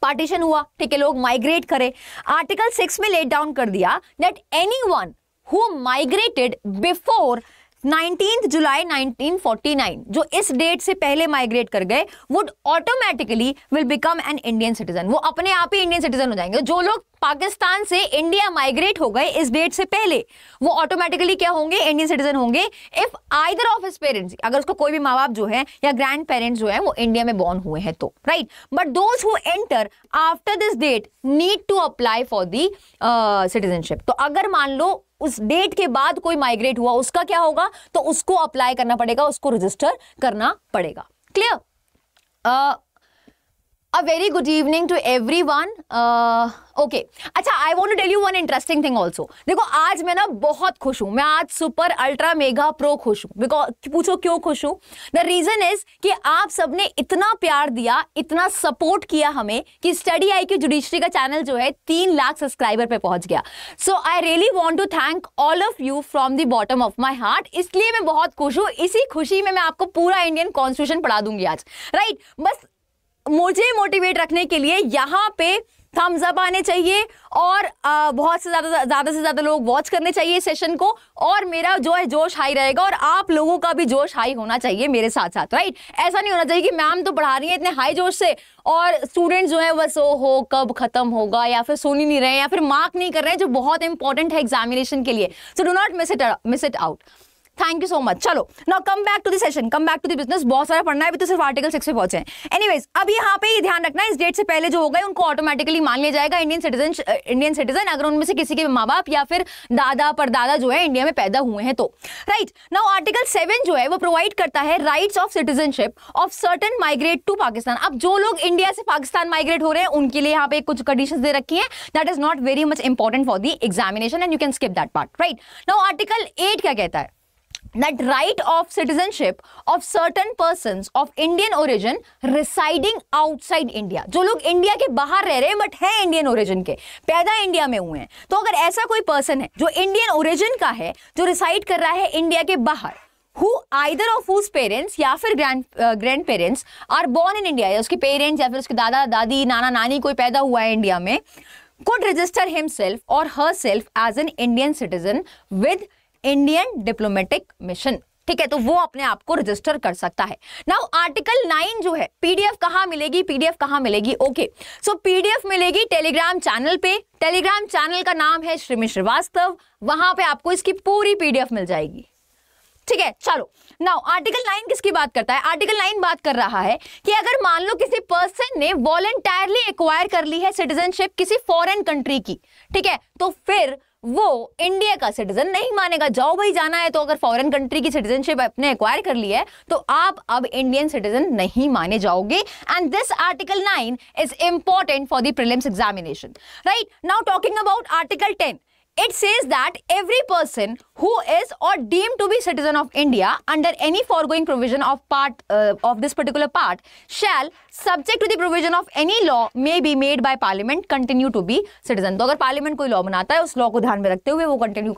partition हुआ ठीक है लोग माइग्रेट करें आर्टिकल सिक्स में लेट डाउन कर दिया that anyone who migrated before 19th July 1949 जो इस डेट से पहले माइग्रेट कर गए would automatically will become an Indian citizen वो अपने आप ही इंडियन सिटीजन हो जाएंगे जो लोग पाकिस्तान से इंडिया माइग्रेट हो गए इस डेट से पहले वो ऑटोमेटिकली क्या होंगे इंडियन सिटीजन होंगे if either of his parents अगर उसको कोई भी माँ बाप जो है या ग्रैंड पेरेंट्स जो है वो इंडिया में बॉर्न हुए हैं तो right but those who enter after this date need to apply for the citizenship तो अगर मान लो उस डेट के बाद कोई माइग्रेट हुआ उसका क्या होगा तो उसको अप्लाई करना पड़ेगा उसको रजिस्टर करना पड़ेगा clear a very good evening to everyone. Uh, okay अच्छा I want tell you one interesting thing also देखो आज मैं ना बहुत खुश हूँ मैं आज सुपर अल्ट्रा मेगा प्रो खुश हूँ बिकॉज पूछो क्यों खुश हूँ द रीजन इज कि आप सबने इतना प्यार दिया इतना सपोर्ट किया हमें कि स्टडी आई की जुडिशरी का चैनल जो है तीन लाख सब्सक्राइबर पे पहुंच गया so I really want to thank all of you from the bottom of my heart इसलिए मैं बहुत खुश हूँ इसी खुशी में मैं आपको पूरा इंडियन कॉन्स्टिट्यूशन पढ़ा दूंगी आज राइट right? बस मुझे मोटिवेट रखने के लिए यहाँ पे थम्स अप आने चाहिए और बहुत से ज़्यादा ज़्यादा से ज़्यादा लोग वॉच करने चाहिए सेशन को और मेरा जो है जोश हाई रहेगा और आप लोगों का भी जोश हाई होना चाहिए मेरे साथ साथ राइट ऐसा नहीं होना चाहिए कि मैम तो पढ़ा रही है इतने हाई जोश से और स्टूडेंट जो है बस ओ हो कब खत्म होगा या फिर सुन ही नहीं रहे या फिर मार्क नहीं कर रहे हैं जो बहुत इंपॉर्टेंट है एग्जामिनेशन के लिए so do not miss it miss it out thank you so much चलो now come back to the session come back to business business बहुत सारा पढ़ना है अभी तो सिर्फ आर्टिकल सिक्स पे पहुंचे एनीवेज अब यहाँ पे ध्यान रखना इस डेट से पहले जो हो गए उनको ऑटोमेटिकली मान लिया जाएगा इंडियन सिटीजन इंडियन सिटीजन अगर उनमें से किसी के माँ बाप या फिर दादा परदादा जो है इंडिया में पैदा हुए हैं तो राइट नाउ आर्टिकल सेवन जो है वो प्रोवाइड करता है rights of citizenship of certain migrate to Pakistan अब जो लोग इंडिया से पाकिस्तान माइग्रेट हो रहे हैं उनके लिए यहाँ पे कुछ कंडीशन दे रखी है that is not very much important for the examination and you can skip that part right now article eight क्या कहता है that right of citizenship of certain persons of Indian origin residing outside India जो लोग India के बाहर रह रहे हैं बट है इंडियन ओरिजिन के पैदा इंडिया में हुए हैं तो अगर ऐसा कोई पर्सन है जो इंडियन ओरिजिन का है जो रिसाइड कर रहा है इंडिया के बाहर who either of whose parents या फिर grand grandparents are born in India या उसके पेरेंट्स या फिर उसके दादा दादी नाना नानी कोई पैदा हुआ है इंडिया में could register himself or herself as an Indian citizen with Indian diplomatic mission ठीक है तो वो अपने आप को रजिस्टर कर सकता है नाउ आर्टिकल नाइन जो है पीडीएफ कहाँ मिलेगी पीडीएफ कहाँ मिलेगी ओके सो पीडीएफ मिलेगी टेलीग्राम चैनल पे टेलीग्राम चैनल का नाम है श्रीमी श्रीवास्तव वहां पे आपको इसकी पूरी पीडीएफ मिल जाएगी ठीक है चलो नाउ आर्टिकल नाइन किसकी बात करता है आर्टिकल नाइन बात कर रहा है कि अगर मान लो किसी पर्सन ने वॉलेंटायरली एक्वायर कर ली है सिटीजनशिप किसी फॉरेन कंट्री की ठीक है तो फिर वो इंडिया का सिटीजन नहीं मानेगा जाओ भाई जाना है तो अगर फॉरेन कंट्री की सिटीजनशिप आपने एक्वायर कर ली है तो आप अब इंडियन सिटीजन नहीं माने जाओगे and this article nine is important for the prelims examination right now talking about article ten It says that every person who is or deemed to be citizen of India under any foregoing provision of part uh, of this particular part shall subject to the provision of any law may be made by parliament continue to be citizen. So, if parliament कोई law law को ध्यान continue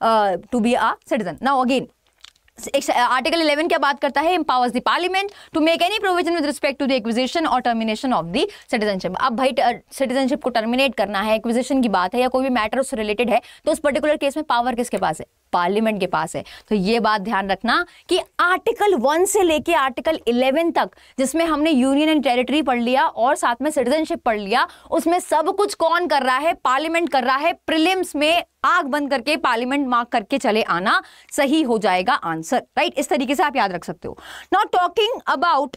uh, to be a citizen. Now again article 11 क्या बात करता है empowers the parliament to make any provision with respect to the acquisition और termination of the citizenship अब भाई सिटीजनशिप को टर्मिनेट करना है एक्विजिशन की बात है या कोई भी मैटर उससे रिलेटेड है तो उस पर्टिकुलर केस में पावर किसके पास है पार्लियामेंट के पास है तो ये बात ध्यान रखना कि आर्टिकल वन से लेके आर्टिकल इलेवन तक जिसमें हमने यूनियन एंड टेरिटरी पढ़ लिया और साथ में सिटीजनशिप पढ़ लिया उसमें सब कुछ कौन कर रहा है पार्लियामेंट कर रहा है प्रिलिम्स में आग बंद करके पार्लियामेंट मार्क करके चले आना सही हो जाएगा आंसर राइट इस तरीके से आप याद रख सकते हो not talking about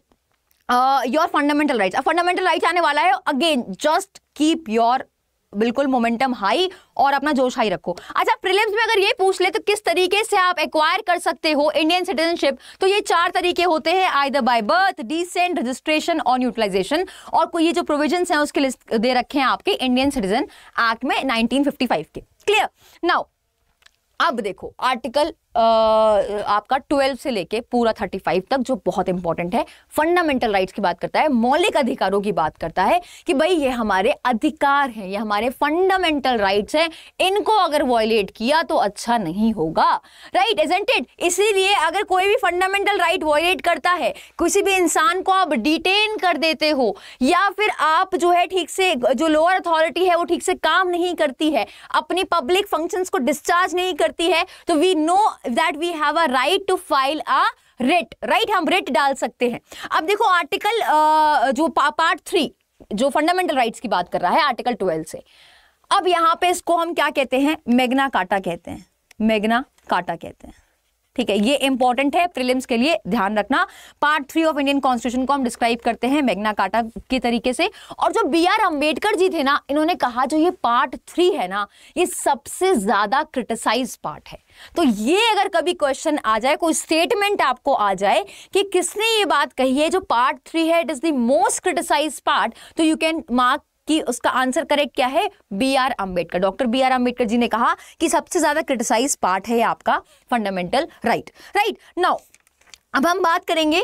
your fundamental right fundamental right आने वाला है अगेन जस्ट कीप योर बिल्कुल मोमेंटम हाई और अपना जोश हाई रखो अच्छा प्रीलिम्स में अगर ये पूछ ले तो किस तरीके से आप एक्वायर कर सकते हो इंडियन सिटीजनशिप तो ये चार तरीके होते हैं either by birth descent registration on utilization और कोई ये जो प्रोविजन हैं उसके लिस्ट दे रखे हैं आपके इंडियन सिटीजन एक्ट में नाइनटीन के क्लियर नाउ अब देखो आर्टिकल आपका ट्वेल्व से लेके पूरा थर्टी फाइव तक जो बहुत इंपॉर्टेंट है फंडामेंटल राइट्स की बात करता है मौलिक अधिकारों की बात करता है कि भाई ये हमारे अधिकार हैं ये हमारे फंडामेंटल राइट्स हैं इनको अगर वॉयलेट किया तो अच्छा नहीं होगा राइट एजेंटेड इसीलिए अगर कोई भी फंडामेंटल राइट वॉयलेट करता है किसी भी इंसान को आप डिटेन कर देते हो या फिर आप जो है ठीक से जो लोअर अथॉरिटी है वो ठीक से काम नहीं करती है अपनी पब्लिक फंक्शंस को डिस्चार्ज नहीं करती है तो we know that we have a right to file a writ right हम रेट डाल सकते हैं अब देखो आर्टिकल uh, जो पार्ट थ्री जो फंडामेंटल राइट्स की बात कर रहा है आर्टिकल ट्वेल्व से अब यहां पे इसको हम क्या कहते हैं मेगना काटा कहते हैं मेगना काटा कहते हैं ठीक है ये इंपॉर्टेंट है प्रिलिम्स के लिए ध्यान रखना part three of Indian constitution को हम डिस्क्राइब करते हैं मेघना काटा के तरीके से और जो बी आर अम्बेडकर जी थे ना इन्होंने कहा जो ये पार्ट थ्री है ना ये सबसे ज्यादा क्रिटिसाइज पार्ट है तो ये अगर कभी क्वेश्चन आ जाए कोई स्टेटमेंट आपको आ जाए कि किसने ये बात कही है जो पार्ट थ्री है it is the most criticise part तो यू कैन मार्क कि उसका आंसर करेक्ट क्या है B R Ambedkar doctor B R Ambedkar ji ने कहा कि सबसे ज्यादा क्रिटिसाइज पार्ट है आपका फंडामेंटल राइट राइट नाउ अब हम बात करेंगे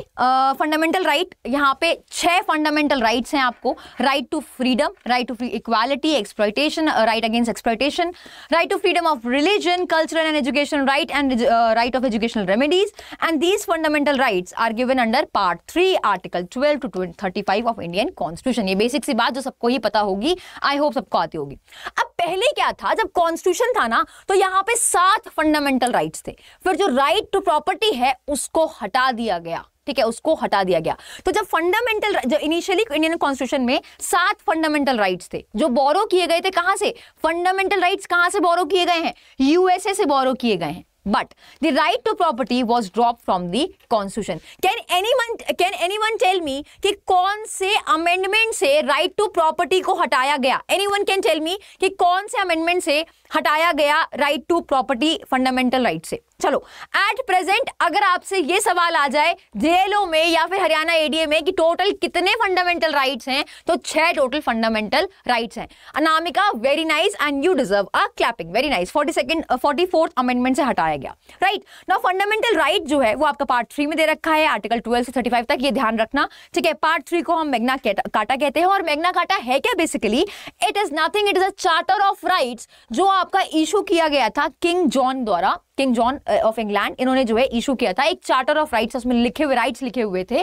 फंडामेंटल राइट यहाँ पे छह फंडामेंटल राइट्स हैं आपको right to freedom right to free equality exploitation right against exploitation right to freedom of religion cultural and education right and right of educational remedies and these fundamental rights are given under part three article twelve to thirty five of Indian constitution ये basic सी बात जो सबको ही पता होगी I hope सबको आती होगी अब पहले क्या था जब कॉन्स्टिट्यूशन था ना तो यहाँ पे सात फंडामेंटल राइट्स थे फिर जो राइट टू प्रॉपर्टी है उसको हटा हटा दिया गया ठीक है उसको हटा दिया गया तो जब फंडामेंटल जब इनिशियली इंडियन कॉन्स्टिट्यूशन में सात फंडामेंटल राइट्स थे जो बोरो किए गए थे कहां से फंडामेंटल राइट्स कहां से बोरो किए गए हैं यूएसए से बोरो किए गए हैं but the right to property was drop from the constitution can any one can anyone tell me कि कौन से अमेंडमेंट से राइट टू प्रॉपर्टी को हटाया गया any one can tell me कि कौन से अमेंडमेंट से हटाया गया right to property fundamental right से चलो एट प्रेजेंट अगर आपसे ये सवाल आ जाए जेलो में या फिर हरियाणा एडीए में कि टोटल कितने फंडामेंटल राइट्स हैं तो छह टोटल फंडामेंटल राइट्स हैं Anamika very nice and you deserve a clapping very nice forty second forty fourth amendment से हटाया गया राइट ना फंडामेंटल राइट जो है वो आपका पार्ट थ्री में दे रखा है आर्टिकल ट्वेल्व से थर्टी फाइव तक ये ध्यान रखना ठीक है पार्ट थ्री को हम मैग्ना काटा कहते हैं और मैग्ना काटा है क्या basically it is nothing it is a charter of rights जो आपका इशू किया गया था किंग जॉन द्वारा किंग जॉन ऑफ इंग्लैंड इन्होंने जो है इशू किया था एक चार्टर ऑफ राइट्स उसमें लिखे हुए राइट्स लिखे हुए थे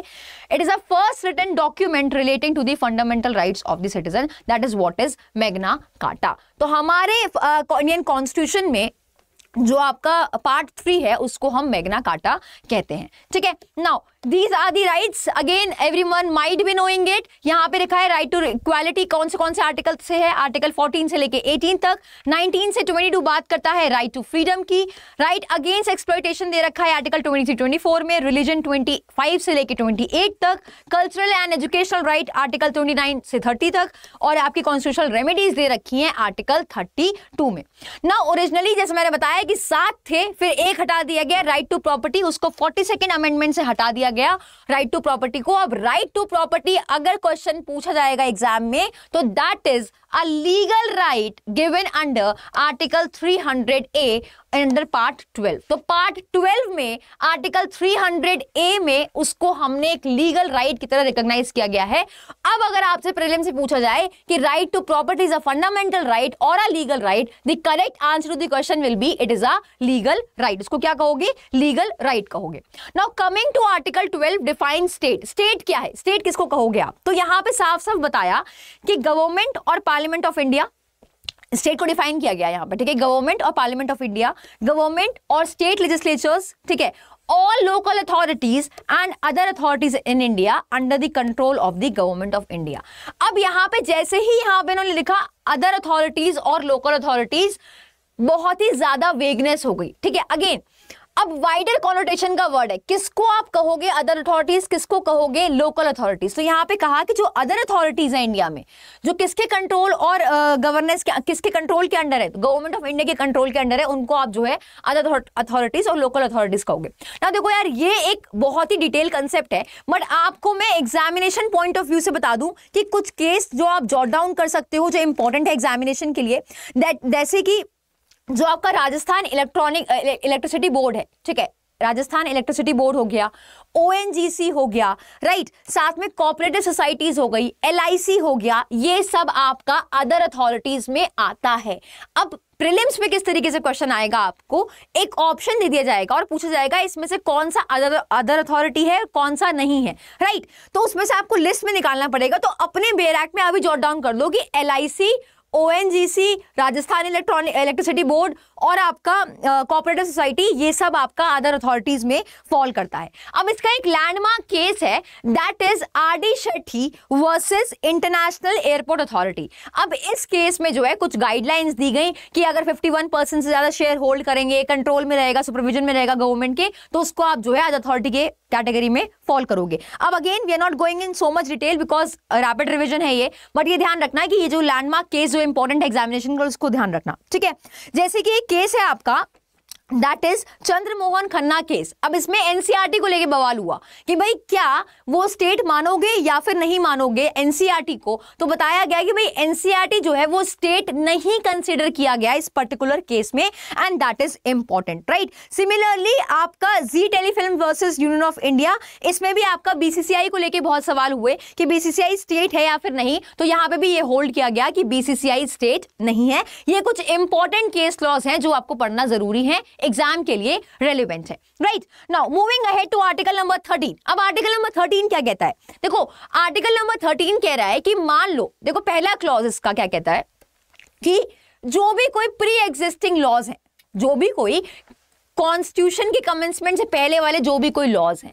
it is a first written document relating to the fundamental rights of the citizen that is what is Magna Carta तो हमारे इंडियन uh, कॉन्स्टिट्यूशन में जो आपका पार्ट थ्री है उसको हम मैग्ना काटा कहते हैं ठीक है now these are the right again every one might be knowing it यहाँ पे लिखा है राइट टू इक्वालिटी कौन से कौन से आर्टिकल से है आर्टिकल 14 से लेके 18 तक 19 से 22 बात करता है राइट टू फ्रीडम की राइट अगेंस्ट एक्सप्लोइटेशन दे रखा है आर्टिकल 23 24 में रिलीजन 25 से लेके 28 तक cultural and educational right article 29 से 30 तक और आपकी कॉन्स्टिट्यूशनल रेमेडीज दे रखी हैं आर्टिकल 32 में ना ओरिजिनली जैसे मैंने बताया कि सात थे फिर एक हटा दिया गया राइट टू प्रॉपर्टी उसको फोर्टी अमेंडमेंट से हटा दिया दिया गया राइट टू प्रॉपर्टी को अब राइट टू प्रॉपर्टी अगर क्वेश्चन पूछा जाएगा एग्जाम में तो that is a legal right given under Article 300A under part 12 तो पार्ट 12 में आर्टिकल 300A में उसको हमने एक लीगल राइट की तरह रिकॉग्नाइज किया गया है अब अगर आपसे प्रिलिम से पूछा जाए कि right to property is a fundamental right और a legal right the correct answer to the question will be it is a legal right उसको क्या कहोगे लीगल राइट कहोगे now coming to article 12 define state state क्या है state किसको कहोगे आप तो यहां पे साफ साफ बताया कि गवर्नमेंट और पार्लियामेंट ऑफ इंडिया स्टेट को डिफाइन किया गया यहाँ पर ठीक है गवर्नमेंट और पार्लियामेंट ऑफ इंडिया गवर्नमेंट और स्टेट लेजिस्लेचर्स ठीक है all local authorities and other authorities in India under the control of the government of India अब यहाँ पे जैसे ही यहाँ पे इन्होंने लिखा अदर अथॉरिटीज और लोकल अथॉरिटीज बहुत ही ज्यादा वेगनेस हो गई ठीक है अगेन अब वाइडर कॉनोटेशन का वर्ड है किसको आप कहोगे अदर अथॉरिटीज किसको कहोगे लोकल अथॉरिटीज तो यहाँ पे कहा कि जो अदर अथॉरिटीज है इंडिया में जो किसके कंट्रोल और गवर्नेंस uh, किसके कंट्रोल के अंडर है गवर्नमेंट ऑफ इंडिया के कंट्रोल के अंडर है उनको आप जो है अदर अथॉरिटीज और लोकल अथॉरिटीज कहोगे ना देखो यार ये एक बहुत ही डिटेल कंसेप्ट है बट आपको मैं एग्जामिनेशन पॉइंट ऑफ व्यू से बता दूं कि कुछ केस जो आप जॉट डाउन कर सकते हो जो इंपॉर्टेंट है एग्जामिनेशन के लिए दैट जैसे कि जो आपका राजस्थान इलेक्ट्रॉनिक इलेक्ट्रिसिटी बोर्ड है ठीक है राजस्थान इलेक्ट्रिसिटी बोर्ड हो गया ओ हो गया राइट साथ में कॉपरेटिव सोसाइटीज हो गई एल हो गया ये सब आपका अदर अथॉरिटीज में आता है अब प्रिलिम्स में किस तरीके से क्वेश्चन आएगा आपको एक ऑप्शन दे दिया जाएगा और पूछा जाएगा इसमें से कौन सा अदर अदर अथॉरिटी है कौन सा नहीं है राइट right? तो उसमें से आपको लिस्ट में निकालना पड़ेगा तो अपने एक्ट में अभी जॉट डाउन कर लो कि L O Rajasthan electronic electricity board और आपका कोऑपरेटिव सोसाइटी ये सब आपका अदर अथॉरिटीज में फॉल करता है अब इसका एक लैंडमार्क केस है that is R D Shetty versus international airport authority अब इस केस में जो है कुछ गाइडलाइंस दी गई कि अगर 51 परसेंट से ज्यादा शेयर होल्ड करेंगे कंट्रोल में रहेगा सुपरविजन में रहेगा गवर्नमेंट के तो उसको आप जो है आज अथॉरिटी के कैटेगरी में फॉल करोगे अब again we are not going in so much detail because rapid revision है ये बट ये ध्यान रखना है कि ये जो लैंडमार्क केस जो इंपॉर्टेंट है एग्जामिनेशन का उसको ध्यान रखना ठीक है जैसे कि एक केस है आपका that is Chandramohan Khanna case अब इसमें एनसीईआरटी e को लेके बवाल हुआ कि भाई क्या वो स्टेट मानोगे या फिर नहीं मानोगे एनसीईआरटी e को तो बताया गया कि भाई एनसीईआरटी e जो है वो स्टेट नहीं कंसिडर किया गया इस पर्टिकुलर केस में and that is important right similarly आपका Zee telefilm versus union of India इसमें भी आपका बीसीसीआई को लेकर बहुत सवाल हुए कि बीसीसीआई स्टेट है या फिर नहीं तो यहाँ पे भी ये होल्ड किया गया कि बीसीसीआई स्टेट नहीं है ये कुछ इंपॉर्टेंट केस लॉज हैं जो आपको पढ़ना जरूरी है एग्जाम के लिए रेलिवेंट है right now moving ahead to article number thirteen अब आर्टिकल नंबर थर्टीन क्या कहता है देखो आर्टिकल नंबर थर्टीन कह रहा है कि मान लो देखो पहला क्लॉज इसका क्या कहता है कि जो भी कोई प्री एग्जिस्टिंग लॉज है जो भी कोई कॉन्स्टिट्यूशन के कमेंसमेंट से पहले वाले जो भी कोई लॉज हैं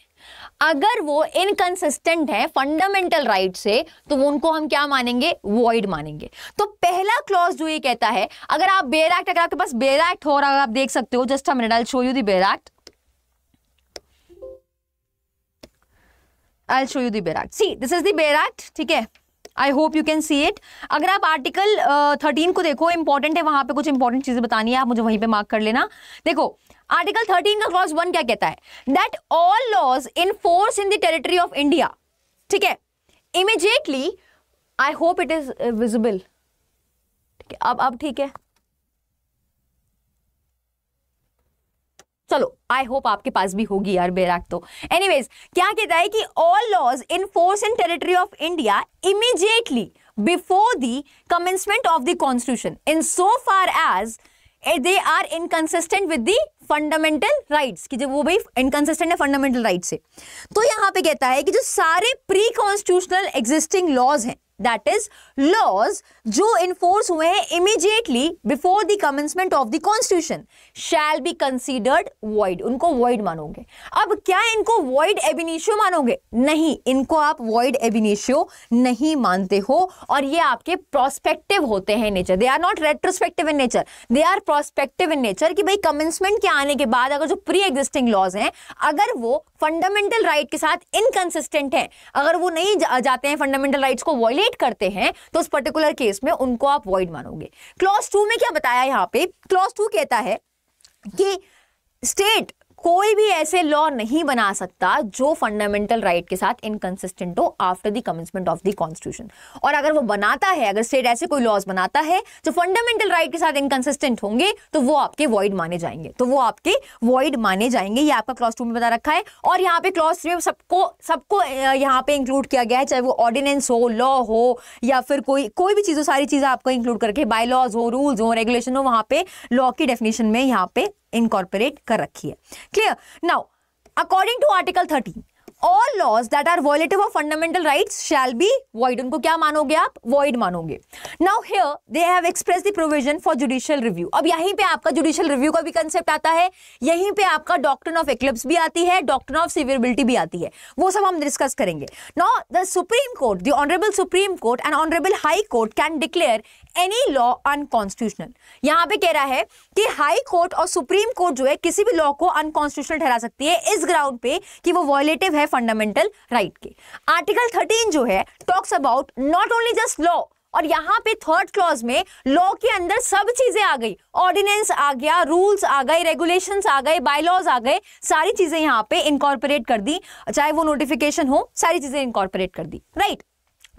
अगर वो इनकंसिस्टेंट है फंडामेंटल राइट से तो वो उनको हम क्या मानेंगे वॉइड मानेंगे तो पहला क्लॉज जो ये कहता है अगर आप बेर एक्ट अगर आपके पास बेर एक्ट हो रहा है आप देख सकते हो जस्ट हम आई show you the bare act I show you the bare act see this is the bare act ठीक है I hope you can see it अगर आप आर्टिकल थर्टीन uh, को देखो इंपॉर्टेंट है वहां पे कुछ इंपॉर्टेंट चीजें बतानी है आप मुझे वहीं पे मार्क कर लेना देखो आर्टिकल 13 का क्लॉज वन क्या कहता है that all laws in force in the territory of India ठीक है immediately I hope it is visible ठीक है अब अब ठीक है चलो आई होप आपके पास भी होगी यार बैराक तो एनीवेज क्या कहता है कि all laws in force in territory of India immediately before the commencement of the constitution in so far as they are inconsistent with the fundamental rights कि जब वो भी इनकन्सिस्टेंट है फंडामेंटल राइट से तो यहाँ पे कहता है कि जो सारे प्री कॉन्स्टिट्यूशनल एग्जिस्टिंग लॉज हैं दैट इज लॉज जो इन्फोर्स हुए हैं immediately before the commencement of the constitution shall be considered void उनको वॉइड मानोगे अब क्या इनको वॉइड एबिनिशियो मानोगे नहीं इनको आप वॉइड एबिनिशियो नहीं मानते हो और ये आपके प्रोस्पेक्टिव होते हैं nature they are not retrospective in nature they are prospective in nature कि भाई कमेंसमेंट के आने के बाद अगर जो प्री एग्जिस्टिंग लॉज हैं अगर वो फंडामेंटल राइट right के साथ इनकंसिस्टेंट हैं अगर वो नहीं जाते हैं फंडामेंटल राइट्स को वॉयलेट करते हैं तो उस पर्टिकुलर केस में उनको आप वॉइड मानोगे क्लॉज टू में क्या बताया यहाँ पे क्लॉज टू कहता है कि स्टेट कोई भी ऐसे लॉ नहीं बना सकता जो फंडामेंटल राइट right के साथ इनकंसिस्टेंट हो after the commencement of the constitution और अगर वो बनाता है अगर स्टेट ऐसे कोई लॉज बनाता है जो फंडामेंटल राइट right के साथ इनकंसिस्टेंट होंगे तो वो आपके वॉइड माने जाएंगे तो वो आपके वॉइड माने जाएंगे ये आपका क्लॉस टू में बता रखा है और यहाँ पे क्लॉस थ्री में सबको सबको यहाँ पे इंक्लूड किया गया है चाहे वो ऑर्डिनेंस हो लॉ हो या फिर कोई कोई भी चीज़ हो सारी चीज़ें आपको इंक्लूड करके बाय लॉज हो रूल्स हो रेगुलेशन हो वहाँ पे लॉ की डेफिनेशन में यहाँ पे इनकॉर्पोरेट कर रखी है clear now according to article thirteen all laws that are violative of fundamental right shall be void उनको क्या मानोगे आप वॉइड मानोगे now here they have express the provision for judicial review अब यहीं पर आपका जुडिशियल रिव्यू का भी कंसेप्ट आता है यहीं पर आपका डॉक्टर ऑफ एक्लिप्स भी आती है डॉक्टर ऑफ सिवियबिलिटी भी आती है वो सब हम डिस्कस करेंगे now the supreme court the honourable supreme court and honourable high court can declare any law unconstitutional यहां पे कह रहा है कि हाई कोर्ट और सुप्रीम कोर्ट जो है किसी भी लॉ को अनकॉन्स्टिट्यूशनल ठहरा सकती है इस ग्राउंड पे कि वो वॉयलेटिव है फंडामेंटल राइट right के आर्टिकल थर्टीन जो है talks about not only just law और यहां पे थर्ड क्लॉज में लॉ के अंदर सब चीजें आ गई ऑर्डिनेंस आ गया रूल्स आ गए रेगुलेशंस आ गए बायलॉज आ गए सारी चीजें यहां पे इनकॉर्पोरेट कर दी चाहे वो नोटिफिकेशन हो सारी चीजें इनकॉर्पोरेट कर दी राइट right?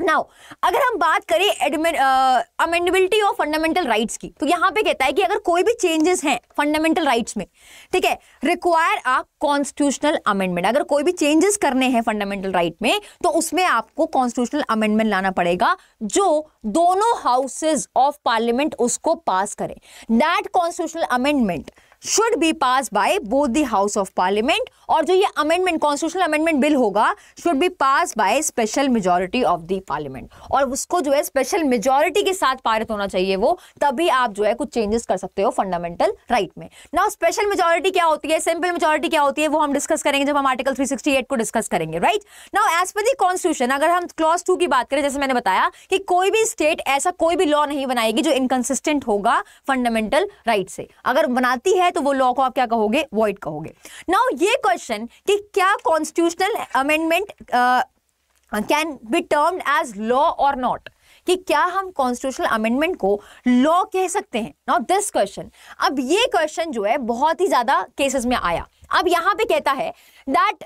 नाउ अगर हम बात करें अमेंडेबिलिटी ऑफ फंडामेंटल राइट्स की तो यहाँ पे कहता है कि अगर कोई भी चेंजेस हैं फंडामेंटल राइट्स में ठीक है रिक्वायर आ कॉन्स्टिट्यूशनल अमेंडमेंट अगर कोई भी चेंजेस करने हैं फंडामेंटल राइट में तो उसमें आपको कॉन्स्टिट्यूशनल अमेंडमेंट लाना पड़ेगा जो दोनों हाउसेज ऑफ पार्लियामेंट उसको पास करें that constitutional amendment should be pass by both the house of parliament और जो ये अमेंडमेंट कॉन्स्टिट्यूशनल अमेंडमेंट बिल होगा should be pass by special majority of the parliament और उसको जो है स्पेशल मेजोरिटी के साथ पारित होना चाहिए वो तभी आप जो है कुछ चेंजेस कर सकते हो फंडामेंटल राइट right में ना स्पेशल मेजोरिटी क्या होती है सिंपल मेजोरिटी क्या होती है वो हम डिस्कस करेंगे जब हम आर्टिकल 368 को डिस्कस करेंगे राइट ना एज पर दी अगर हम क्लॉज टू की बात करें जैसे मैंने बताया कि कोई भी स्टेट ऐसा कोई भी लॉ नहीं बनाएगी जो इनकन्सिस्टेंट होगा फंडामेंटल राइट right से अगर बनाती है है तो वो लॉ को आप क्या कहोगे वॉइड कहोगे नाउ ये क्वेश्चन कि क्या constitutional amendment can be termed as law और नॉट कि क्या हम कॉन्स्टिट्यूशनल अमेंडमेंट को लॉ कह सकते हैं नाउ दिस क्वेश्चन अब ये क्वेश्चन जो है बहुत ही ज्यादा केसेस में आया अब यहां पे कहता है दैट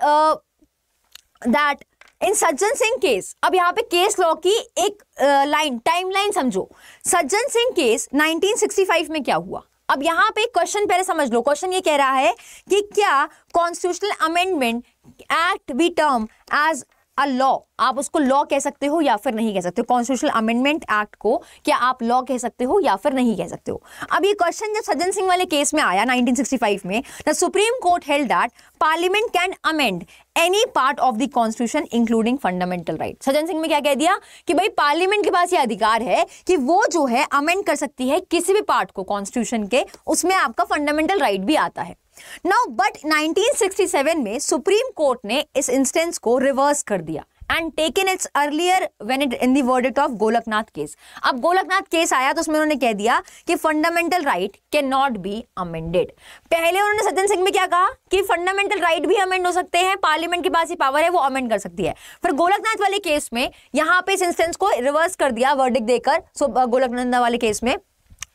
दैट इन सज्जन सिंह केस अब यहाँ पे केस लॉ की एक लाइन टाइमलाइन समझो सज्जन सिंह केस 1965 में क्या हुआ अब यहां पे क्वेश्चन पहले समझ लो क्वेश्चन ये कह रहा है कि क्या constitutional amendment act be term as a law आप उसको लॉ कह सकते हो या फिर नहीं कह सकते हो कॉन्स्टिट्यूशनल अमेंडमेंट एक्ट को क्या आप लॉ कह सकते हो या फिर नहीं कह सकते हो अब ये क्वेश्चन जब सज्जन सिंह वाले केस में आया 1965 में the supreme court held that parliament can amend any part of the constitution including fundamental right Sajjan Singh में क्या कह दिया कि भाई पार्लियामेंट के पास ये अधिकार है कि वो जो है अमेंड कर सकती है किसी भी पार्ट को कॉन्स्टिट्यूशन के उसमें आपका फंडामेंटल राइट right भी आता है नाउ बट 1967 में सुप्रीम कोर्ट ने इस इंस्टेंस को रिवर्स कर दिया and take in its earlier when it in the verdict of Golaknath case अब गोलकनाथ केस आया तो उसमें उन्होंने कह दिया कि fundamental right can not be amended पहले उन्होंने सज्जन सिंह में क्या कहा कि फंडामेंटल राइट right भी अमेंड हो सकते हैं पार्लियामेंट के पास ही पावर है वो अमेंड कर सकती है फिर गोलकनाथ वाले केस में यहाँ पे इस इंस्टेंस को रिवर्स कर दिया वर्डिक देकर सो गोलकनंदा वाले केस में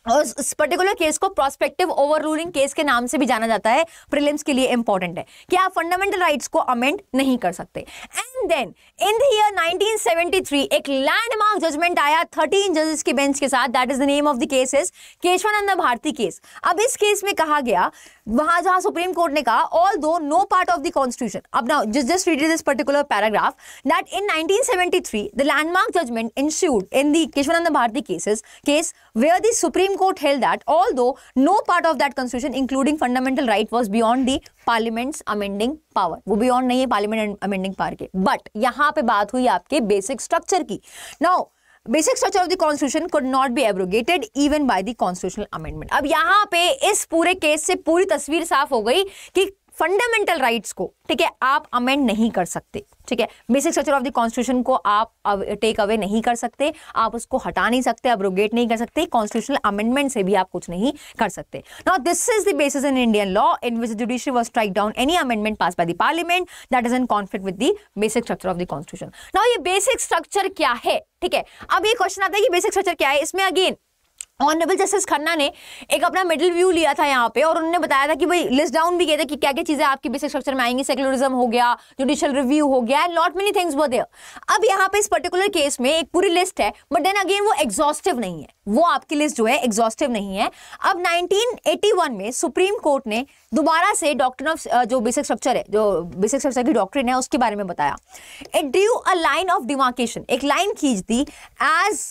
और इस पर्टिकुलर केस को प्रोस्पेक्टिव ओवररूलिंग केस के नाम से भी जाना जाता है प्रीलिम्स के लिए इंपॉर्टेंट है कि आप फंडामेंटल राइट्स को अमेंड नहीं कर सकते and then in the year 1973 एक लैंडमार्क जजमेंट आया 13 जजेस के बेंच के साथ that is the name of the case is Keshavananda Bharati case अब इस केस में कहा गया वहां जहां सुप्रीम कोर्ट ने कहा although no part of the constitution अब ना just just read this particular paragraph that in 1973 the landmark judgement issued in the Keshavananda Bharati cases case where the supreme court held that although no part of that constitution including fundamental right was beyond the parliament's amending power वो beyond नहीं है parliament amending power के but यहां पर बात हुई आपके basic structure की now basic structure of the constitution could not be abrogated even by the constitutional amendment अब यहां पे इस पूरे केस से पूरी तस्वीर साफ हो गई कि फंडामेंटल राइट्स को ठीक है आप अमेंड नहीं कर सकते ठीक है basic structure of the constitution को आप टेक अवे नहीं कर सकते आप उसको हटा नहीं सकते रोगेट नहीं कर सकते कॉन्स्टिट्यूशनल अमेंडमेंट से भी आप कुछ नहीं कर सकते now this is the basis in Indian law in which judiciary was strike down any amendment pass by the parliament that is in conflict with the basic structure of the constitution now ये basic structure क्या है ठीक है अब ये question आता है कि बेसिक स्ट्रक्चर क्या है इसमें अगेन ऑनरेबल जस्टिस खन्ना ने एक अपना मिडिल व्यू लिया था यहाँ पे और उन्होंने बताया था कि भाई लिस्ट डाउन भी किया था कि क्या क्या चीजें आपके बेसिक स्ट्रक्चर में आएंगी सेकुलरिज्म हो गया जुडिशियल रिव्यू हो गया and lot many things were there अब यहाँ पे इस पर्टिकुलर केस में एक पूरी लिस्ट है बट देन अगेन वो एग्जॉस्टिव नहीं है वो आपकी लिस्ट जो है एग्जॉस्टिव नहीं है अब नाइनटीन में सुप्रीम कोर्ट ने दोबारा से डॉक्टर ऑफ जो बेसिक स्ट्रक्चर है जो बेसिक स्ट्रक्चर की डॉक्ट्रिन है उसके बारे में बताया it drew a line of demarcation एक लाइन खींच दी as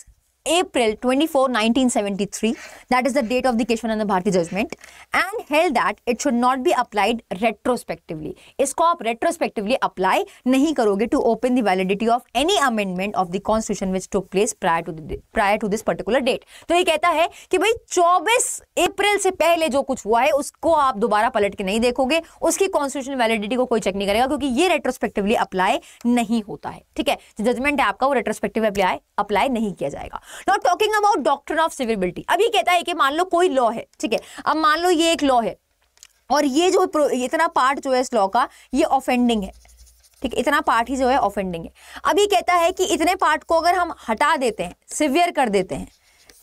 April 24, 1973, that is the date of the Keshwananda Bharti judgment, and held that it should not be applied retrospectively. इसको आप retrospectively apply नहीं करोगे to open the validity of any amendment of the constitution which took place prior to the, prior to this particular date. तो ये कहता है कि भाई 24 April से पहले जो कुछ हुआ है उसको आप दोबारा पलट के नहीं देखोगे उसकी Constitution validity को कोई check नहीं करेगा क्योंकि ये retrospectively apply नहीं होता है ठीक है जजमेंट है आपका वो retrospectively apply apply नहीं किया जाएगा not talking about doctor of civility अब ये कहता है कि मान लो कोई लॉ है ठीक है अब मान लो ये एक लॉ है और ये जो इतना पार्ट जो है इस लॉ का ये ऑफेंडिंग है ठीक इतना पार्ट ही जो है ऑफेंडिंग है अब ये कहता है कि इतने पार्ट को अगर हम हटा देते हैं सिवियर कर देते हैं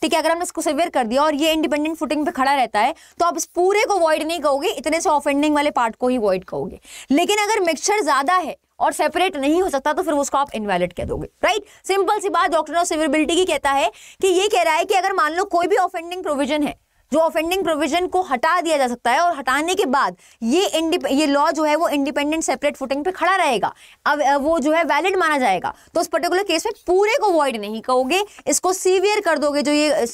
ठीक है अगर हमने इसको सिवियर कर दिया और ये इंडिपेंडेंट फुटिंग पे खड़ा रहता है तो आप इस पूरे को वॉइड नहीं कहोगे इतने से ऑफेंडिंग वाले पार्ट को ही वॉइड कहोगे लेकिन अगर मिक्सचर ज़्यादा है और सेपरेट नहीं हो सकता तो फिर उसको आप इनवैलिड कह दोगे राइट सिंपल सी बात डॉक्टर ऑफ सिविलिटी की कहता है कि ये कह रहा है कि अगर मान लो कोई भी ऑफेंडिंग प्रोविजन है जो ऑफेंडिंग प्रोविजन को हटा दिया जा सकता है और हटाने के बाद ये ये लॉ जो है वो इंडिपेंडेंट सेपरेट फुटिंग पे खड़ा रहेगा अब वो जो है वैलिड माना जाएगा तो उस पर्टिकुलर केस में पूरे को अवॉइड नहीं कहोगे इसको सीवियर कर दोगे जो ये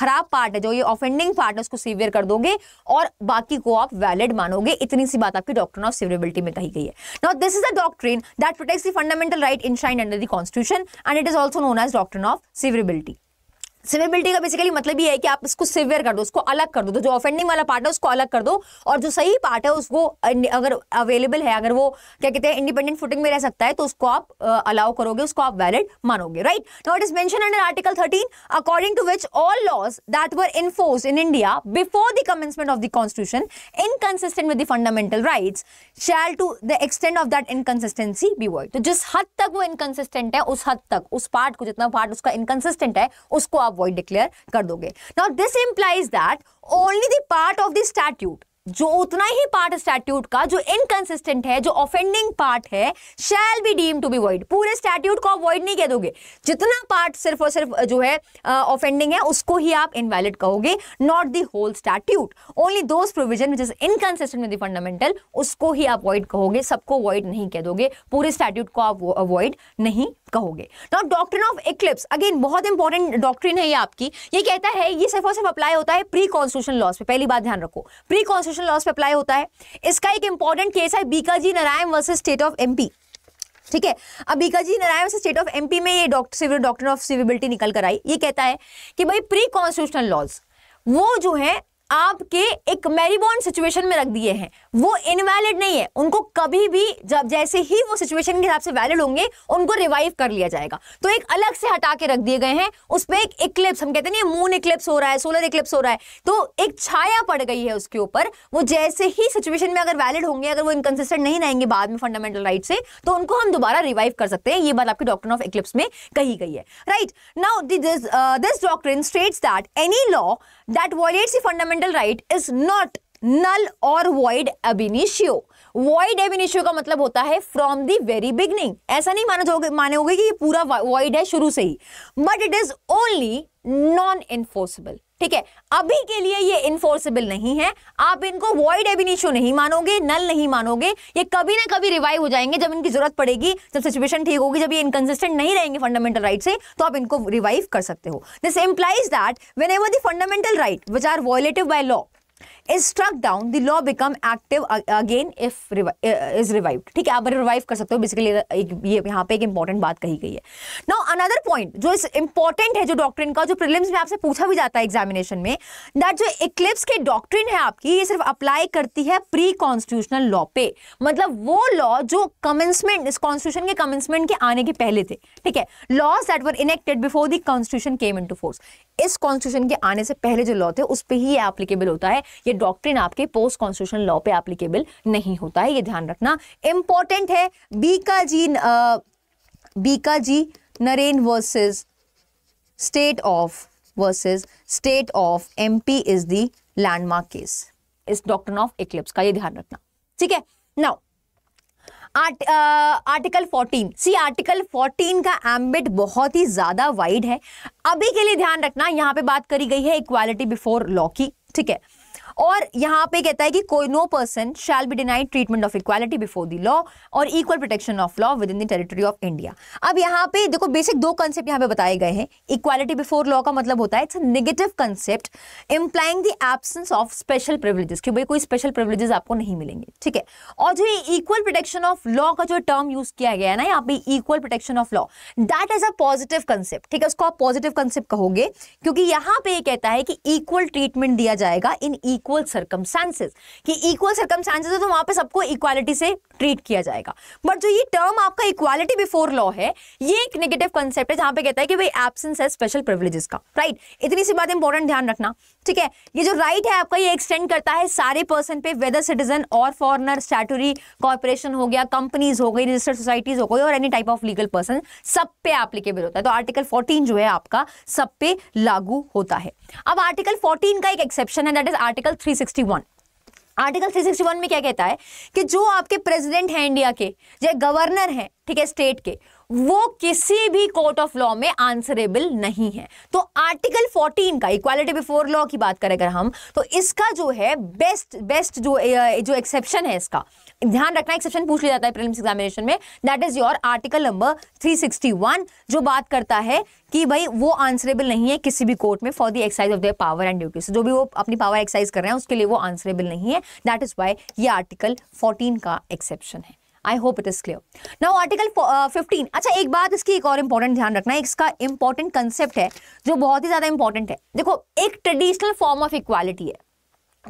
खराब पार्ट है जो ये ऑफेंडिंग पार्ट है उसको सीवियर कर दोगे और बाकी को आप वैलिड मानोगे इतनी सी बात आपकी डॉक्ट्रिन ऑफ सिवरेबिलिटी में कही गई है now this is a doctrine that protects the fundamental right in under the constitution and it is also known as doctrine of severability severability का बेसिकली मतलब ये है कि आप इसको सिवियर कर दो उसको अलग कर दो तो जो ऑफेंडिंग वाला पार्ट है उसको अलग कर दो और जो सही पार्ट है उसको अगर अवेलेबल है अगर वो क्या कहते हैं इंडिपेंडेंट फुटिंग में रह सकता है तो उसको आप अलाउ करोगे उसको आप वैलिड मानोगे right now it is mention under article 13 according to which all laws that were in force in India before the commencement of the constitution inconsistent with the fundamental rights shall to the extent of that inconsistency be void तो जिस हद तक वो inconsistent है उस हद तक उस पार्ट को जितना पार्ट उसका इनकंसिस्टेंट है उसको आप वॉइड डिक्लेयर कर दोगे now this implies that only the part of the statute जो उतना ही पार्ट स्टैट्यूट का जो इनकंसिस्टेंट है जो ऑफेंडिंग पार्ट है shall be deem to be void पूरे स्टैट्यूट को अवॉइड नहीं कह दोगे जितना पार्ट सिर्फ और सिर्फ जो है ऑफेंडिंग uh, है उसको ही आप इनवैलिड कहोगे not the whole statute only those provision which is inconsistent with the fundamental उसको ही आप अवॉइड कहोगे सबको अवॉइड नहीं कह दोगे पूरे स्टैट्यूट को आप अवॉइड नहीं कहोगे now doctrine of eclipse again बहुत इंपॉर्टेंट डॉक्ट्रिन है ये आपकी ये कहता है ये सिर्फ और सिर्फ अप्लाई होता है प्री कॉन्स्टिट्यूशन लॉस पे पहली बात ध्यान रखो प्री कॉन्स्टिट्यूशन कॉन्स्टिट्यूशन लॉस पे अप्लाई होता है इसका एक इंपॉर्टेंट केस है Bhikaji Narayan versus state of MP ठीक है अब Bhikaji Narayan versus state of MP में ये डॉक्टर डॉक्टर ऑफ सिविबिलिटी निकल कर आई ये कहता है कि भाई प्री कॉन्स्टिट्यूशनल लॉज वो जो है आपके एक मैरीबॉन्ड सिचुएशन में रख दिए हैं वो इनवैलिड नहीं है उनको कभी भी जब जैसे ही वो सिचुएशन के हिसाब से वैलिड होंगे उनको रिवाइव कर लिया जाएगा तो एक अलग से हटा के रख दिए गए हैं उस पर एक इक्लिप्स हम कहते हैं ना मून इक्लिप्स हो रहा है सोलर इक्लिप्स हो रहा है तो एक छाया पड़ गई है उसके ऊपर वो जैसे ही सिचुएशन में अगर वैलिड होंगे अगर वो इनकन्सिस्टेंट नहीं रहेंगे बाद में फंडामेंटल राइट से तो उनको हम दोबारा रिवाइव कर सकते हैं ये बात आपके डॉक्टर ऑफ इक्लिप्स में कही गई है right now this doctrine states that any law that violates the fundamental right is not null or void ab initio void ab initio का मतलब होता है from the very beginning ऐसा नहीं माना जाओगे मानोगे कि ये पूरा void है शुरू से ही but it is only non enforceable ठीक है अभी के लिए ये इन्फोर्सेबल नहीं है आप इनको वॉइड एबिनिशो नहीं मानोगे नल नहीं मानोगे ये कभी ना कभी रिवाइव हो जाएंगे जब इनकी जरूरत पड़ेगी जब सिचुएशन ठीक होगी जब ये इनकन्सिस्टेंट नहीं रहेंगे फंडामेंटल राइट से तो आप इनको रिवाइव कर सकते हो this implies that whenever the fundamental right which are violative by law is struck down the law become active again if is revive ठीक है आप रिवाइव कर सकते हो बेसिकली एक ये यहाँ पे एक इंपॉर्टेंट बात कही गई है नाउ अनदर पॉइंट जो इस इंपॉर्टेंट है जो डॉक्ट्रिन का जो प्रिलिम्स में आपसे पूछा भी जाता है एग्जामिनेशन में दैट जो इक्लिप्स की डॉक्ट्रिन है आपकी ये सिर्फ अप्लाई करती है प्री कॉन्स्टिट्यूशनल लॉ पे मतलब वो लॉ जो कमेंसमेंट इस कॉन्स्टिट्यूशन के कमेंसमेंट के आने के पहले थे ठीक है laws that were enacted before the constitution came into force इस कॉन्स्टिट्यूशन के आने से पहले जो लॉ थे उस पर ही एप्लीकेबल होता है ये डॉक्ट्रिन आपके पोस्ट कॉन्स्टिट्यूशन लॉ पे एप्लीकेबल नहीं होता है ये ध्यान रखना इंपॉर्टेंट है Bhikaji Bhikaji Narayan versus state of versus state of MP is the landmark case इस डॉक्ट्रिन ऑफ इक्लिप्स का ये ध्यान रखना ठीक है नाउ आर्ट, आर्टिकल 14 सी आर्टिकल 14 का एम्बिट बहुत ही ज्यादा वाइड है अभी के लिए ध्यान रखना यहाँ पे बात करी गई है इक्वालिटी बिफोर लॉ की ठीक है और यहाँ पे कहता है कि कोई no person shall be denied treatment of equality before the law और equal protection of law within the territory of India अब यहाँ पे देखो बेसिक दो कंसेप्ट यहाँ पे बताए गए हैं इक्वालिटी बिफोर लॉ का मतलब होता है it's negative concept implying the absence of special privileges कि भाई कोई स्पेशल प्रिवलेजेस आपको नहीं मिलेंगे ठीक है और जो इक्वल प्रोटेक्शन ऑफ लॉ का जो टर्म यूज किया गया है ना यहाँ पे equal protection of law that is a positive concept ठीक है उसको आप पॉजिटिव कंसेप्ट कहोगे क्योंकि यहाँ पे कहता है कि इक्वल ट्रीटमेंट दिया जाएगा इन इक्वल इक्वल सर्कमस्टांसेस कि इक्वल सर्कमस्टांसेस है तो वहां पे सबको इक्वालिटी से ट्रीट किया जाएगा बट जो ये टर्म आपका इक्वालिटी बिफोर लॉ है ये एक नेगेटिव कंसेप्ट है जहां पे कहता है कि भाई एब्सेंस है स्पेशल प्रिविलेजेस का राइट right? इतनी सी बात इंपॉर्टेंट ध्यान रखना ठीक है ये जो राइट right है आपका ये एक्सटेंड करता है सारे पर्सन पे वेदर सिटीजन और फॉरनर स्टैटरी कॉर्पोरेशन हो गया कंपनीज हो गई रजिस्टर्ड सोसाइटीज हो गई और any type of legal person सब पे एप्लीकेबल होता है तो आर्टिकल फोर्टीन जो है आपका सब पे लागू होता है अब आर्टिकल फोर्टीन का एक एक्सेप्शन है that is article article 361 article 361 में क्या कहता है कि जो आपके प्रेसिडेंट हैं इंडिया के या गवर्नर हैं ठीक है स्टेट के वो किसी भी कोर्ट ऑफ लॉ में आंसरेबल नहीं है तो आर्टिकल 14 का इक्वालिटी बिफोर लॉ की बात करें अगर हम तो इसका जो है बेस्ट बेस्ट जो जो एक्सेप्शन है इसका ध्यान रखना एक्सेप्शन पूछ लिया जाता है प्रीलिम्स एग्जामिनेशन में that is your article number 361 जो बात करता है कि भाई वो आंसरेबल नहीं है किसी भी कोर्ट में for the exercise of their power and duties जो भी वो अपनी पावर एक्सरसाइज कर रहे हैं उसके लिए वो आंसरेबल नहीं है दैट इज वाई ये आर्टिकल फोर्टीन का एक्सेप्शन है I hope it is clear now article fifteen अच्छा एक बात इसकी एक और इंपॉर्टेंट ध्यान रखना है इसका इंपॉर्टेंट कंसेप्ट है जो बहुत ही ज्यादा इंपॉर्टेंट है देखो एक ट्रेडिशनल फॉर्म ऑफ इक्वालिटी है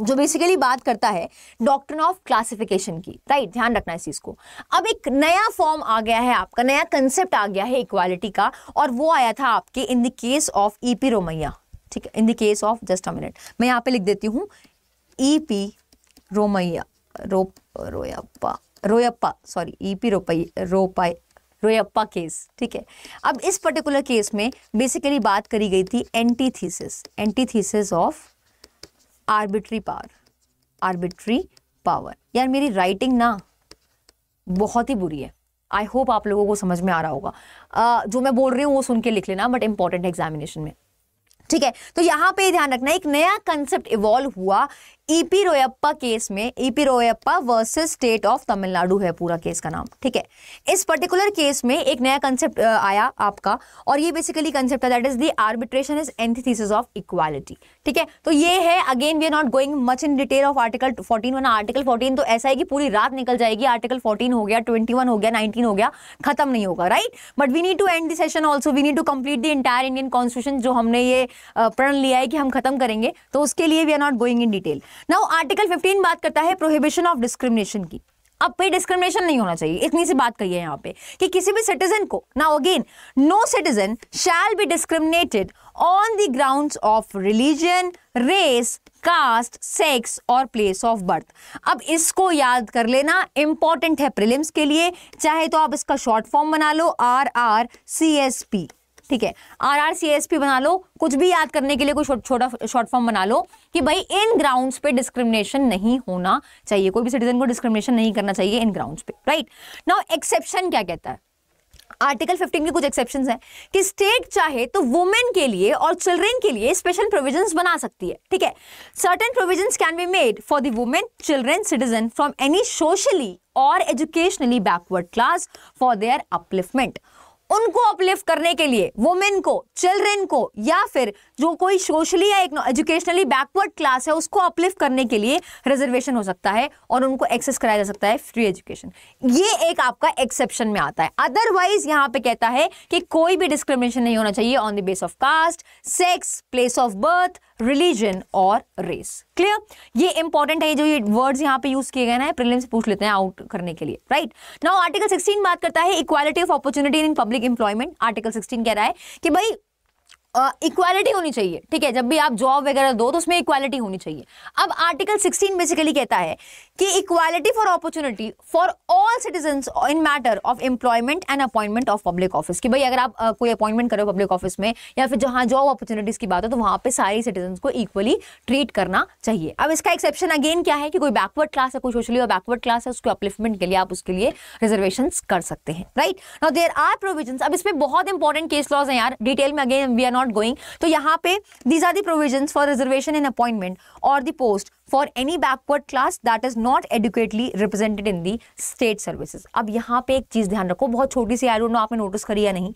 जो बेसिकली बात करता है डॉक्ट्रिन ऑफ क्लासिफिकेशन की राइट ध्यान रखना इस चीज़ को अब एक नया फॉर्म आ गया है आपका नया कंसेप्ट आ गया है इक्वालिटी का और वो आया था आपके in the case of E P Royappa ठीक है in the case of just a minute मैं यहाँ पे लिख देती हूँ ई e पी रोमैया रो Royappa Royappa sorry E e P रोपै रोपाई रोयप्पा केस ठीक है अब इस पर्टिकुलर केस में बेसिकली बात करी गई थी antithesis antithesis of arbitrary power arbitrary power यार मेरी राइटिंग ना बहुत ही बुरी है आई होप आप लोगों को समझ में आ रहा होगा uh, जो मैं बोल रही हूँ वो सुन के लिख लेना बट इंपॉर्टेंट है एग्जामिनेशन में ठीक है तो यहाँ पे ध्यान रखना एक नया कंसेप्ट इवॉल्व हुआ ईपी रोयप्पा केस में E P Royappa versus state of Tamil Nadu है पूरा केस का नाम ठीक है इस पर्टिकुलर केस में एक नया कंसेप्ट आया आपका और ये बेसिकली कंसेप्ट है that is the arbitration is antithesis of equality ठीक है तो ये है again we are not going much in detail of article fourteen one article fourteen तो ऐसा है कि पूरी रात निकल जाएगी आर्टिकल फोर्टीन हो गया ट्वेंटी हो गया नाइनटीन हो गया खत्म नहीं होगा right but we need to end the session also we need to complete the entire Indian constitution जो हमने ये प्रण लिया है कि हम खत्म करेंगे तो उसके लिए we are not going in detail now article 15 बात करता है प्रोहिबिशन ऑफ डिस्क्रिमिनेशन की अब भाई डिस्क्रिमिनेशन नहीं होना चाहिए इतनी सी बात कही है यहाँ पे कि किसी भी सिटीजन को now again no citizen shall be discriminated on the ground of religion race caste sex और प्लेस ऑफ बर्थ अब इसको याद कर लेना इंपॉर्टेंट है प्रिलिम्स के लिए चाहे तो आप इसका शॉर्ट फॉर्म बना लो R R C S P ठीक है R R C S P बना लो कुछ भी याद करने के लिए कोई छोटा शॉर्ट फॉर्म बना लो कि भाई इन ग्राउंड्स पे डिस्क्रिमिनेशन नहीं होना चाहिए कोई भी सिटीजन को डिस्क्रिमिनेशन नहीं करना चाहिए इन ग्राउंड्स पे राइट नाउ एक्सेप्शन क्या कहता है आर्टिकल 15 के कुछ एक्सेप्शन हैं कि स्टेट चाहे तो वुमेन के लिए और चिल्ड्रेन के लिए स्पेशल प्रोविजन बना सकती है ठीक है certain provision can be made for women children citizen from any socially और educationally backward class for their upliftment उनको अपलिफ्ट करने के लिए वुमेन को चिल्ड्रेन को या फिर जो कोई सोशली या एजुकेशनली बैकवर्ड क्लास है उसको अपलिफ्ट करने के लिए रिजर्वेशन हो सकता है और उनको एक्सेस कराया जा सकता है फ्री एजुकेशन ये एक आपका एक्सेप्शन में आता है अदरवाइज यहाँ पे कहता है कि कोई भी डिस्क्रिमिनेशन नहीं होना चाहिए on the base of caste sex place of birth religion और रेस क्लियर ये इंपॉर्टेंट है जो ये वर्ड्स यहाँ पे यूज किए गए ना प्रिलिम्स पूछ लेते हैं आउट करने के लिए राइट नाउ आर्टिकल 16 बात करता है equality of opportunity in public employment article 16 कह रहा है कि भाई इक्वालिटी होनी चाहिए ठीक है जब भी आप जॉब वगैरह दो तो उसमें इक्वालिटी होनी चाहिए अब आर्टिकल 16 बेसिकली कहता है कि equality for opportunity for all citizen in matter of employment and appointment of public office कि भाई अगर आप आ, कोई अपॉइंटमेंट करो पब्लिक ऑफिस में या फिर जहां जॉब अपॉर्चुनिटीज की बात हो तो वहां पर सारी सिटीजन को इक्वली ट्रीट करना चाहिए अब इसका एक्सेप्शन अगेन क्या है कि कोई बैकवर्ड क्लास है कोई सोशली और बैकवर्ड क्लास है उसको अपलिफ्टमेंट के लिए आप उसके लिए रिजर्वेशन कर सकते हैं right now there are provision अब इसमें बहुत इंपॉर्टेंट केस लॉज है यार डिटेल में again we are not going तो यहाँ पे these are the provision for reservation in appointment और the post for any backward class that is not adequately represented in the state services अब यहाँ पे एक चीज ध्यान रखो बहुत छोटी सी आई डोंट नो आपने नोटिस करी या नहीं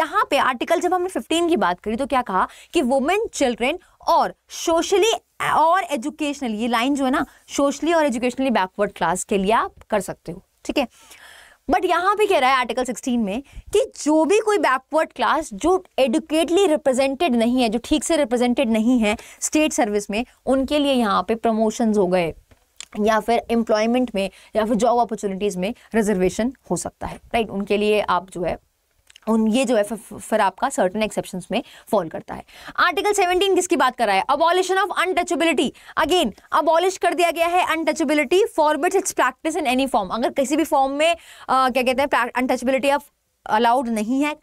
यहाँ पे आर्टिकल जब हमने 15 की बात करी तो क्या कहा कि वुमेन चिल्ड्रेन और सोशली और एजुकेशनली ये लाइन जो है ना सोशली और एजुकेशनली बैकवर्ड क्लास के लिए आप कर सकते हो ठीक है बट यहाँ पे कह रहा है आर्टिकल 16 में कि जो भी कोई बैकवर्ड क्लास जो एडुकेटली रिप्रेजेंटेड नहीं है जो ठीक से रिप्रेजेंटेड नहीं है स्टेट सर्विस में उनके लिए यहाँ पे प्रमोशंस हो गए या फिर एम्प्लॉयमेंट में या फिर जॉब अपॉर्चुनिटीज़ में रिजर्वेशन हो सकता है राइट उनके लिए आप जो है उन ये जो है फिर आपका सर्टन एक्सेप्शन में फॉल करता है आर्टिकल 17 किसकी बात कर रहा है abolition of untouchability again abolish कर दिया गया है untouchability forbid its practice in any form अगर किसी भी फॉर्म में आ, क्या कहते हैं अनटचेबिलिटी ऑफ अलाउड नहीं है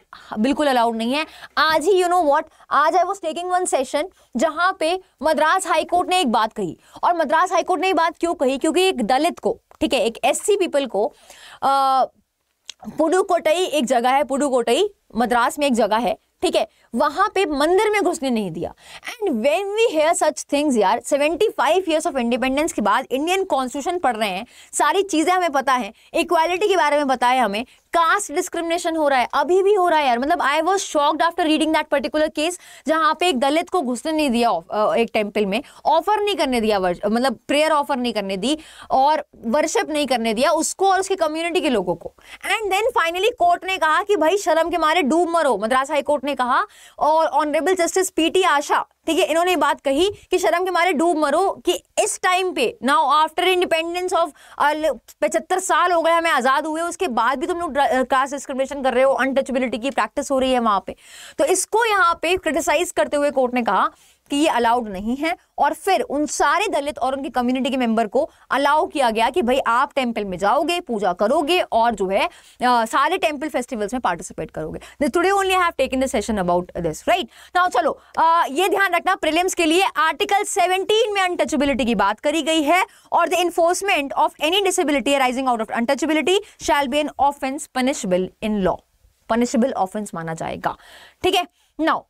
बिल्कुल अलाउड नहीं है आज ही यू नो व्हाट आज I was taking one session जहां पे मद्रास हाईकोर्ट ने एक बात कही और मद्रास हाईकोर्ट ने ये बात क्यों कही क्योंकि एक दलित को ठीक है एक एससी पीपल को आ, पुडुकोटई एक जगह है पुडुकोटई मद्रास में एक जगह है ठीक है वहां पे मंदिर में घुसने नहीं दिया and when we hear such things यार 75 फाइव ईयर्स ऑफ इंडिपेंडेंस के बाद इंडियन कॉन्स्टिट्यूशन पढ़ रहे हैं सारी चीज़ें हमें पता है इक्वालिटी के बारे में पता है हमें कास्ट डिस्क्रिमिनेशन हो रहा है अभी भी हो रहा है यार मतलब I was shocked after reading that particular case जहाँ पे एक दलित को घुसने नहीं दिया एक टेम्पल में ऑफर नहीं करने दिया मतलब प्रेयर ऑफर नहीं करने दी और वर्शिप नहीं करने दिया उसको और उसकी कम्युनिटी के लोगों को एंड देन फाइनली कोर्ट ने कहा कि भाई शर्म के मारे डूब मरो मद्रास हाई कोर्ट ने कहा और ऑनरेबल जस्टिस पीटी आशा ठीक है इन्होंने बात कही कि शर्म के मारे डूब मरो कि इस टाइम पे नाउ आफ्टर इंडिपेंडेंस ऑफ पचहत्तर साल हो गए हमें आज़ाद हुए उसके बाद भी तुम लोग कास्ट डिस्क्रिमिनेशन कर रहे हो अनटचबिलिटी की प्रैक्टिस हो रही है वहां पे तो इसको यहाँ पे क्रिटिसाइज करते हुए कोर्ट ने कहा कि ये अलाउड नहीं है और फिर उन सारे दलित और उनकी कम्युनिटी के मेंबर को अलाउ किया गया कि भाई आप टेंपल में जाओगे पूजा करोगे और जो है आ, सारे टेंपल फेस्टिवल्स में पार्टिसिपेट करोगे today only have taken the session about this right now चलो आ, ये ध्यान रखना प्रिलिम्स के लिए आर्टिकल सेवनटीन में अनटचेबिलिटी की बात करी गई है और the enforcement of any disability arising out of untouchability shall be an offence punishable in law punishable offence माना जाएगा ठीक है नाउ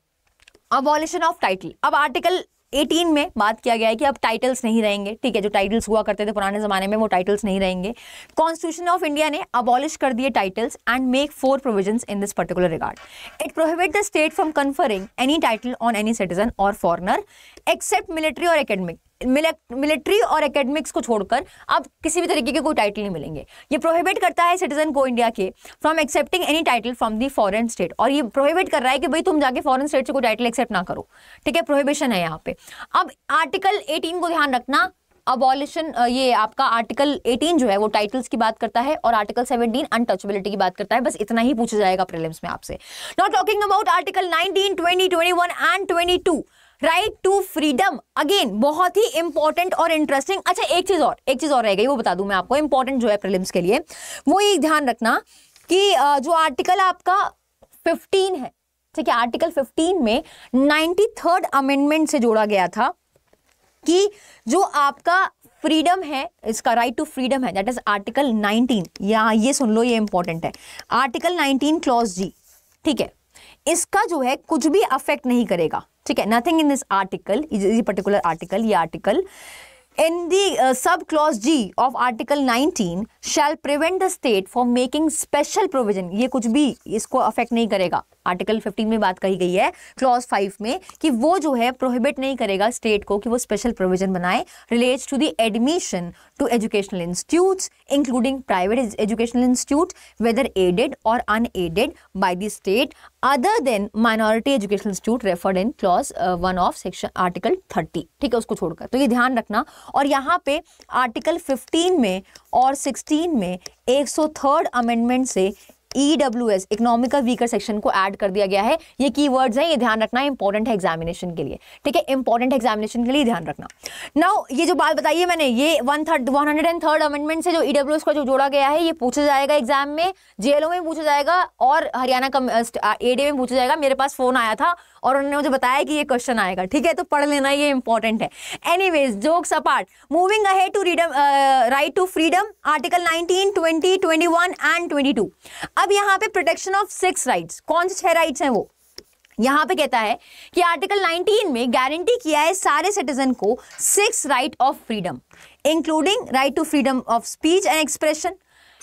अबॉलिशन ऑफ टाइटल अब आर्टिकल 18 में बात किया गया है कि अब टाइटल्स नहीं रहेंगे ठीक है जो टाइटल्स हुआ करते थे पुराने ज़माने में वो टाइटल्स नहीं रहेंगे कॉन्स्टिट्यूशन ऑफ इंडिया ने अबॉलिश कर दिए titles and make for provisions in this particular regard it prohibit the state from conferring any title on any citizen और फॉरनर एक्सेप्ट मिलिट्री और एकेडमिक मिलिट्री और एकेडमिक्स को छोड़कर अब किसी भी तरीके के कोई टाइटल नहीं मिलेंगे ये प्रोहिबिट करता है सिटीजन को इंडिया के from excepting any title from the foreign state और ये प्रोहिबिट कर रहा है कि भाई तुम जाके फॉरेन स्टेट से कोई टाइटल एक्सेप्ट ना करो ठीक है प्रोहिबिशन है यहाँ पे अब आर्टिकल एटीन को ध्यान रखना अबॉलिशन ये आपका आर्टिकल 18 जो है वो टाइटल्स की बात करता है और आर्टिकल 17 अनटचेबिलिटी की बात करता है बस इतना ही पूछा जाएगा प्रीलिम्स में आपसे not talking about article 19, 20, 21 and 22 right to freedom again बहुत ही इंपॉर्टेंट और इंटरेस्टिंग अच्छा एक चीज और एक चीज और रह गई वो बता दू मैं आपको इंपॉर्टेंट जो है प्रिलिम्स के लिए वो ये ध्यान रखना कि जो आर्टिकल आपका फिफ्टीन है ठीक है आर्टिकल 15 में नाइन्टी थर्ड अमेंडमेंट से जोड़ा गया था कि जो आपका फ्रीडम है इसका राइट टू फ्रीडम है दैट इज आर्टिकल 19 या ये सुन लो ये इंपॉर्टेंट है आर्टिकल 19 क्लॉज जी ठीक है इसका जो है कुछ भी अफेक्ट नहीं करेगा ठीक है nothing in this article particular article ये article in the sub clause G of article 19 shall prevent the state for making special provision ये कुछ भी इसको अफेक्ट नहीं करेगा आर्टिकल 15 में बात कही गई है क्लॉज 5 में कि वो जो है प्रोहिबिट नहीं करेगा स्टेट को कि वो स्पेशल प्रोविजन बनाए relates to the admission to educational institutes including private educational institute whether aided और unaided by the state other than minority educational institute referred in clause one of section article thirty ठीक है उसको छोड़कर तो ये ध्यान रखना और यहाँ पे आर्टिकल फिफ्टीन में और सिक्सटीन में एक सौ थर्ड अमेंडमेंट से E W S economic weaker section को ऐड कर दिया गया है ये की वर्ड्स हैं ये ध्यान रखना इंपॉर्टेंट है एग्जामिनेशन के लिए ठीक है इंपॉर्टेंट एग्जामिनेशन के लिए ध्यान रखना नाउ ये जो बात बताइए मैंने ये one third one hundred and third amendment से जो ई डब्ल्यू एस का जो जोड़ा गया है ये पूछा जाएगा एग्जाम में जेएलओ में पूछा जाएगा और हरियाणा एडे में पूछा जाएगा मेरे पास फोन आया था और उन्होंने मुझे बताया कि ये क्वेश्चन आएगा ठीक है तो पढ़ लेना ये इंपॉर्टेंट है anyways jokes apart moving ahead to freedom right to freedom article 19, 20, 21 and 22 अब यहाँ पे प्रोटेक्शन ऑफ सिक्स राइट्स कौन से छह राइट्स हैं वो यहाँ पे कहता है कि आर्टिकल 19 में गारंटी किया है सारे सिटीजन को six right of freedom including right to freedom of speech and expression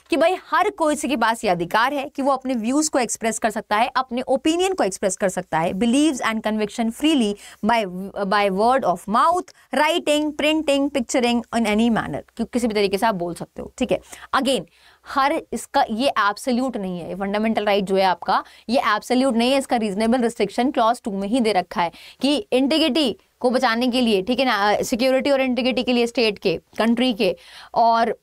कि भाई हर कोई के पास ये अधिकार है कि वो अपने व्यूज को एक्सप्रेस कर सकता है अपने ओपिनियन को एक्सप्रेस कर सकता है believe and conviction freely by by word of mouth writing printing picturing in any manner किसी भी तरीके से आप बोल सकते हो ठीक है अगेन हर इसका ये एब्सोल्यूट नहीं है फंडामेंटल राइट right जो है आपका ये एब्सोल्यूट नहीं है इसका रीजनेबल रिस्ट्रिक्शन क्लॉज टू में ही दे रखा है कि इंटीग्रिटी को बचाने के लिए ठीक है ना सिक्योरिटी और इंटीग्रिटी के लिए स्टेट के कंट्री के और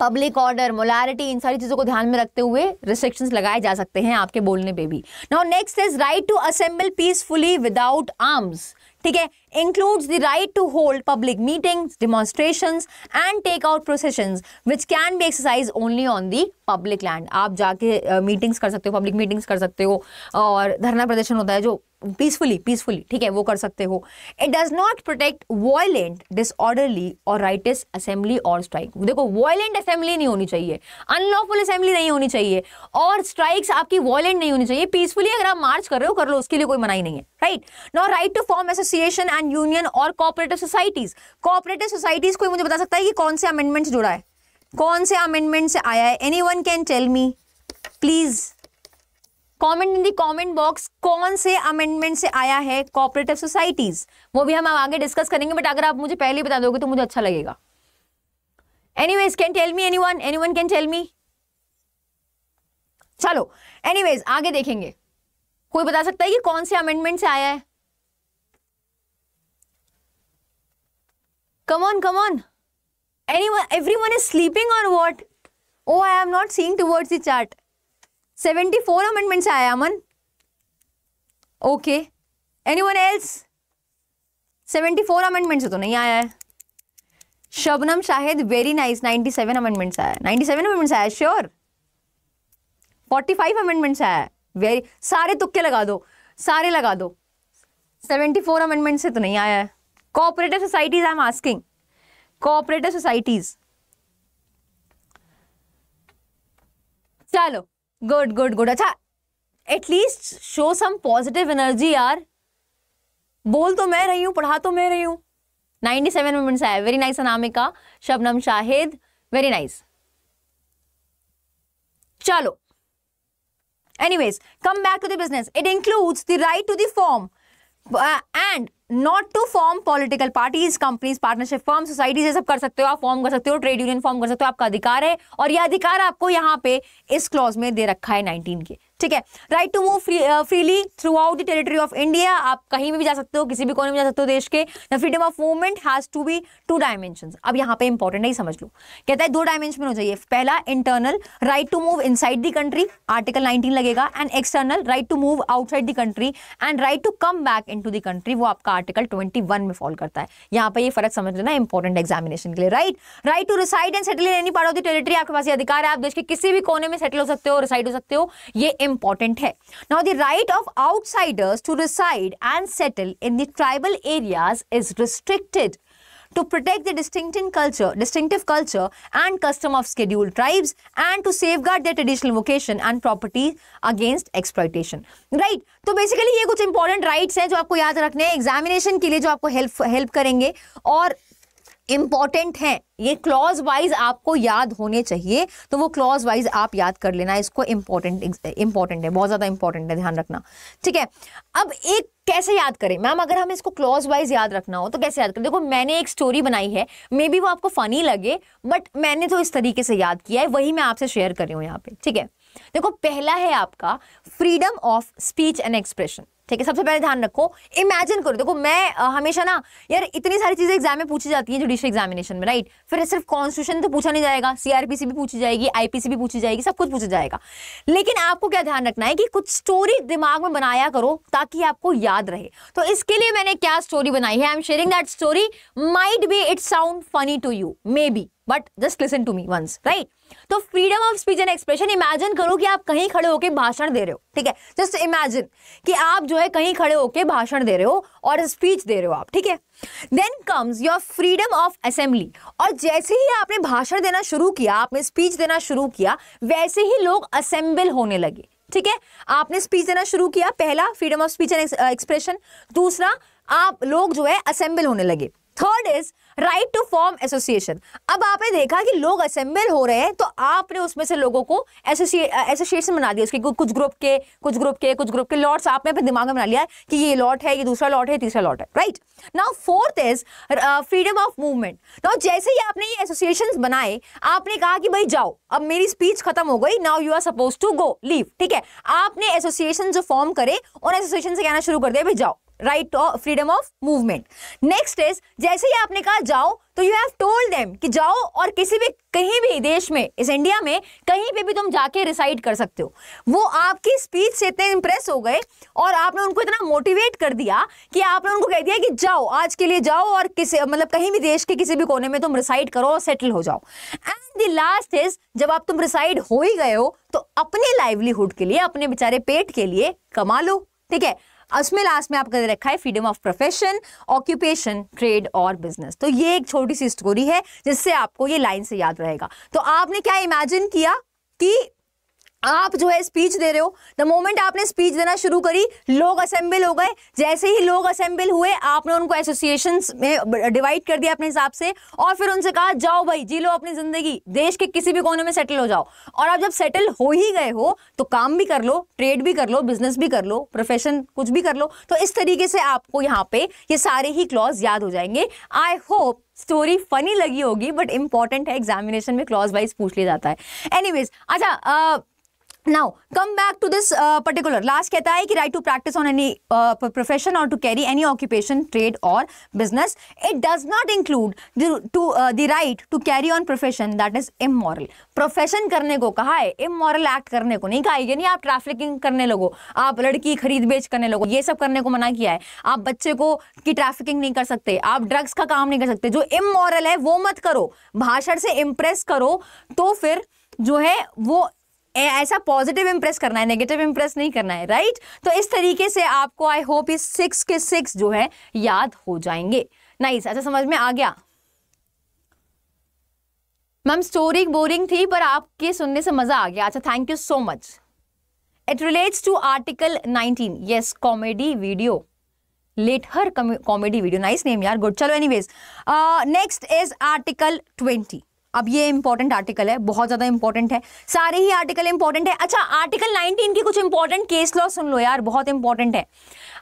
पब्लिक ऑर्डर मोलारिटी इन सारी चीज़ों को ध्यान में रखते हुए रिस्ट्रिक्शंस लगाए जा सकते हैं आपके बोलने पे भी now next is right to assemble peacefully without arms ठीक है includes the right to hold public meetings demonstration and take out procession which can be exercise only on the public land आप जाके मीटिंग्स uh, कर सकते हो public meetings कर सकते हो और धरना प्रदर्शन होता है जो पीसफुली पीसफुली ठीक है वो कर सकते हो it does not protect violent disorderly और राइटिस असेंबली और स्ट्राइक देखो वॉयलेंट असेंबली नहीं होनी चाहिए अनलॉफुल असेंबली नहीं होनी चाहिए और स्ट्राइक्स आपकी वॉयलेंट नहीं होनी चाहिए पीसफुली अगर आप मार्च कर रहे हो कर लो उसके लिए कोई मनाई नहीं है right now right to form association and union और कॉपरेटिव सोसाइटीज कॉपरेटिव सोसाइटीज कोई मुझे बता सकता है कि कौन से अमेंडमेंट जुड़ा है कौन से अमेंडमेंट से आया है any one can tell me please comment in the comment box कौन से अमेंडमेंट से आया है कॉपरेटिव सोसाइटीज वो भी हम आगे डिस्कस करेंगे बट अगर आप मुझे पहले बता दोगे तो मुझे अच्छा लगेगा anyways can tell me anyone anyone can tell me चलो एनीवेज आगे देखेंगे कोई बता सकता है कि कौन से अमेंडमेंट से आया है come on any on anyone everyone is sleeping or what oh i am not seeing towards the chart seventy four amendment से आया Aman okay any one else seventy four amendment से तो नहीं आया है Shabnam Shahid very nice ninety seven amendment से आया ninety seven amendment से आया श्योर फोर्टी फाइव अमेंडमेंट से आया वेरी सारे तुक्के लगा दो सारे लगा दो सेवेंटी फोर अमेंडमेंट से तो नहीं आया है cooperative societies I am asking cooperative societies चलो गुड गुड गुड अच्छा at least show some positive energy यार बोल तो मैं रही हूँ पढ़ा तो मैं रही हूँ नाइनटी सेवन मोमेंट्स आया very nice Anamika Shabnam Shahid very nice चलो anyways come back to the business it includes the right to the form and not to form political parties companies partnership form society ये सब कर सकते हो आप फॉर्म कर सकते हो ट्रेड यूनियन फॉर्म कर सकते हो आपका अधिकार है और यह अधिकार आपको यहाँ पे इस क्लॉज में दे रखा है नाइनटीन के ठीक है right to move freely throughout the territory of India आप कहीं भी जा सकते हो किसी भी कोने में जा सकते हो देश के the freedom of movement has to be two dimension अब यहाँ पे इंपॉर्टेंट है समझ लो कहता है दो डायमेंशन में हो जाइए पहला internal right to move inside the country article 19 लगेगा and external right to move outside the country and right to come back into the country वो आपका आर्टिकल ट्वेंटी में फॉल करता है यहाँ पे ये फर्क समझ लेना इंपॉर्टेंट एग्जामिनेशन के लिए right right to reside and settle in any part of the territory आपके पास ये अधिकार है आप देश के किसी भी कोने में सेटल हो सकते हो रिसाइड हो सकते हो ये इंपॉर्टेंट है now the right of outsiders to reside and settle in the tribal areas is restricted to protect the distinct in culture, distinctive culture and custom of scheduled tribes and to safeguard their traditional vocation and property against exploitation. Right. तो basically ye kuch important rights hai jo aapko yaad rakhne हैं examination ke liye jo aapko help help karenge aur important है ये clause wise आपको याद होने चाहिए तो वो क्लॉज वाइज आप याद कर लेना इसको इंपॉर्टेंट इंपॉर्टेंट है बहुत ज़्यादा इंपॉर्टेंट है ध्यान रखना ठीक है अब एक कैसे याद करें मैम अगर हमें इसको क्लॉज वाइज याद रखना हो तो कैसे याद करें देखो मैंने एक स्टोरी बनाई है मे बी वो आपको फनी लगे बट मैंने तो इस तरीके से याद किया है वही मैं आपसे शेयर कर रही हूँ यहाँ पे ठीक है देखो पहला है आपका freedom of speech and expression ठीक है सबसे पहले ध्यान रखो इमेजिन करो देखो मैं आ, हमेशा ना यार इतनी सारी चीजें एग्जाम में पूछी जाती है जुडिशियल एग्जामिनेशन में राइट फिर सिर्फ कॉन्स्टिट्यूशन तो पूछा नहीं जाएगा सीआरपीसी भी पूछी जाएगी आईपीसी भी पूछी जाएगी सब कुछ पूछा जाएगा लेकिन आपको क्या ध्यान रखना है कि कुछ स्टोरी दिमाग में बनाया करो ताकि आपको याद रहे तो इसके लिए मैंने क्या स्टोरी बनाई है I am sharing that story might be it sound funny to you maybe but just listen to me once right तो freedom of speech and expression imagine करो कि आप कहीं खड़े होकर भाषण दे रहे हो ठीक है जस्ट इमेजिन कि आप जो है कहीं खड़े होकर भाषण दे रहे हो और स्पीच दे रहे हो आप ठीक है then comes your freedom of assembly और जैसे ही आपने भाषण देना शुरू किया आपने स्पीच देना शुरू किया वैसे ही लोग असेंबल होने लगे ठीक है आपने स्पीच देना शुरू किया पहला freedom of speech and expression दूसरा आप लोग जो है असेंबल होने लगे third is right to form association अब आपने देखा कि लोग असेंबल हो रहे हैं तो आपने उसमें से लोगों को एसोसिएशन बना दिया उसके कुछ ग्रुप के कुछ ग्रुप के कुछ ग्रुप के लॉट्स आपने अपने दिमाग में बना लिया कि ये लॉट है ये दूसरा लॉट है तीसरा लॉट है right now fourth is freedom of movement now जैसे ही आपने ये एसोसिएशन बनाए आपने कहा कि भाई जाओ अब मेरी स्पीच खत्म हो गई now you are suppose to go leave ठीक है आपने एसोसिएशन जो फॉर्म करे उन एसोसिएशन से कहना शुरू कर दिया भाई जाओ right freedom of movement next is जैसे ही आपने कहा जाओ तो यू हैव टोल्ड देम कि जाओ और किसी भी कहीं भी देश में इस इंडिया में कहीं पे भी तुम जाके रिसाइड कर सकते हो वो आपकी स्पीच से इतने इंप्रेस हो गए और आपने उनको इतना मोटिवेट कर दिया कि आपने उनको कह दिया कि जाओ आज के लिए जाओ और किसी मतलब कहीं भी देश के किसी भी कोने में तुम रिसाइड करो और सेटल हो जाओ एंड द लास्ट इज जब आप तुम रिसाइड हो ही गए हो तो अपने लाइवलीहुड के लिए अपने बेचारे पेट के लिए कमा लो ठीक है उसमें लास्ट में आपका रखा है freedom of profession occupation trade और बिजनेस तो ये एक छोटी सी स्टोरी है जिससे आपको ये लाइन से याद रहेगा तो आपने क्या इमेजिन किया कि आप जो है स्पीच दे रहे हो द मोमेंट आपने स्पीच देना शुरू करी लोग असेंबल हो गए जैसे ही लोग असेंबल हुए आपने उनको एसोसिएशन में डिवाइड कर दिया अपने हिसाब से और फिर उनसे कहा जाओ भाई जी लो अपनी जिंदगी देश के किसी भी कोने में सेटल हो जाओ और आप जब सेटल हो ही गए हो तो काम भी कर लो ट्रेड भी कर लो बिजनेस भी कर लो प्रोफेशन कुछ भी कर लो तो इस तरीके से आपको यहाँ पे ये सारे ही क्लॉज याद हो जाएंगे आई होप स्टोरी फनी लगी होगी बट इंपॉर्टेंट है एग्जामिनेशन में क्लॉज वाइज पूछ लिया जाता है एनीवेज अच्छा now come back to this particular last कहता है कि right to practice on any profession और to carry any occupation trade और business it does not include to the right to carry on profession that is immoral profession करने को कहा है immoral act करने को नहीं कहा है यानी आप ट्रैफिकिंग करने लोगो आप लड़की खरीद बेच करने लोगो ये सब करने को मना किया है आप बच्चे को की ट्रैफिकिंग नहीं कर सकते आप ड्रग्स का काम नहीं कर सकते जो इमोरल है वो मत करो भाषण से इम्प्रेस करो तो फिर जो है वो ऐसा पॉजिटिव इंप्रेस करना है नेगेटिव इंप्रेस नहीं करना है राइट तो इस तरीके से आपको आई होप इस सिक्स के सिक्स जो है याद हो जाएंगे नाइस nice, अच्छा समझ में आ गया मैम स्टोरी बोरिंग थी पर आपके सुनने से मजा आ गया अच्छा thank you so much it relates to article 19 yes comedy video let her comedy video nice name यार गुड चलो anyways next is article twenty अब ये इंपॉर्टेंट आर्टिकल है बहुत ज्यादा इंपॉर्टेंट है सारे ही आर्टिकल इंपॉर्टेंट है अच्छा आर्टिकल 19 के कुछ इंपॉर्टेंट केस लॉ सुन लो यार बहुत इंपॉर्टेंट है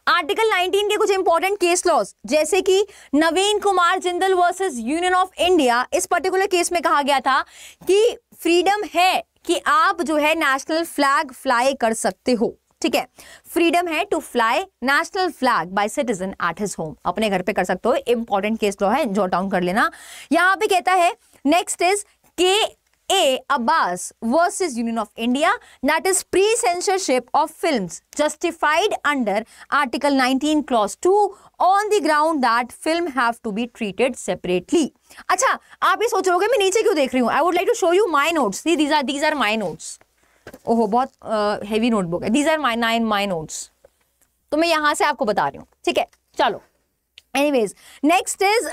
आर्टिकल 19 के कुछ इंपॉर्टेंट केस लॉज जैसे कि Naveen Kumar Jindal versus union of India इस पर्टिकुलर केस में कहा गया था कि फ्रीडम है कि आप जो है नेशनल फ्लैग फ्लाई कर सकते हो ठीक है फ्रीडम है to fly national flag by citizen at his home अपने घर पे कर सकते हो इंपॉर्टेंट केस लॉ है जॉट डाउन कर लेना यहां पे कहता है next is K A Abbas versus union of India that is pre censorship of films justified under article 19 clause 2 on the ground that film have to be treated separately अच्छा आप ये सोच रहे मैं नीचे क्यों देख रही हूँ I would like to show you my notes these are these are my notes ओहो बहुत हैवी नोटबुक है these are my nine my notes तो मैं यहां से आपको बता रही हूँ ठीक है चलो anyways next is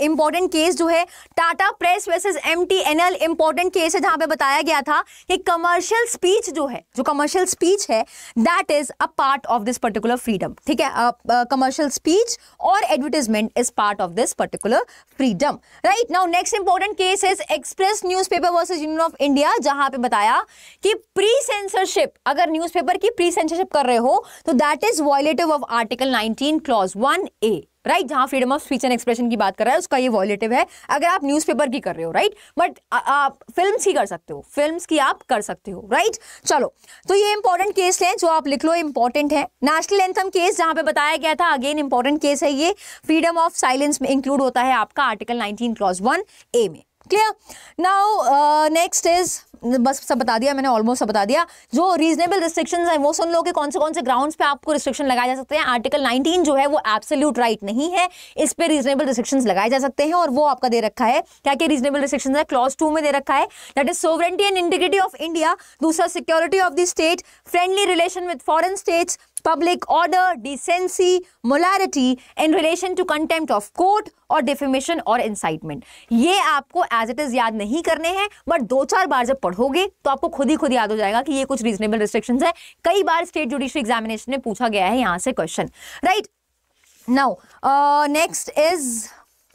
important case जो है Tata press versus MTNL important case है जहां पे बताया गया था कि कमर्शियल स्पीच जो है जो कमर्शियल स्पीच है that is a part of this particular freedom ठीक है कमर्शियल स्पीच और advertisement is part of this particular freedom right now next important case is express newspaper versus union of India जहां पर बताया कि pre censorship अगर newspaper की pre censorship कर रहे हो तो that is violative of article nineteen clause one A right जहां freedom of speech and expression की बात कर रहा है उसका ये वॉलेटिव है अगर आप न्यूज़पेपर की कर रहे हो राइट बट आप फिल्म ही कर सकते हो फिल्म की आप कर सकते हो राइट चलो तो ये इंपॉर्टेंट केस है जो आप लिख लो इंपॉर्टेंट है नेशनल एंथम केस जहां पे बताया गया था अगेन इंपॉर्टेंट केस है ये फ्रीडम ऑफ साइलेंस में इंक्लूड होता है आपका article nineteen clause one A में क्लियर नाउ नेक्स्ट इज बस सब बता दिया मैंने ऑलमोस्ट सब बता दिया जो रीजनेबल रिस्ट्रिक्शंस हैं वो सुन लो कि कौन से कौन से ग्राउंड्स पे आपको रिस्ट्रिक्शन लगाए जा सकते हैं आर्टिकल 19 जो है वो एब्सोल्यूट राइट right नहीं है इस पे रीजनेबल रिस्ट्रिक्शंस लगाए जा सकते हैं और वो आपका दे रखा है क्या क्या रीजनेबल रिस्ट्रिक्शन है क्लॉज टू में दे रखा है that is sovereignty and integrity of India दूसरा security of the state friendly relation with foreign states public order decency morality in relation to contempt of court और डिफेमेशन और incitement ये आपको एज इट इज याद नहीं करने हैं but दो चार बार जब पढ़ोगे तो आपको खुद ही खुद याद हो जाएगा कि ये कुछ रीजनेबल रिस्ट्रिक्शन है कई बार स्टेट जुडिशरी एग्जामिनेशन में पूछा गया है यहाँ से question right now next is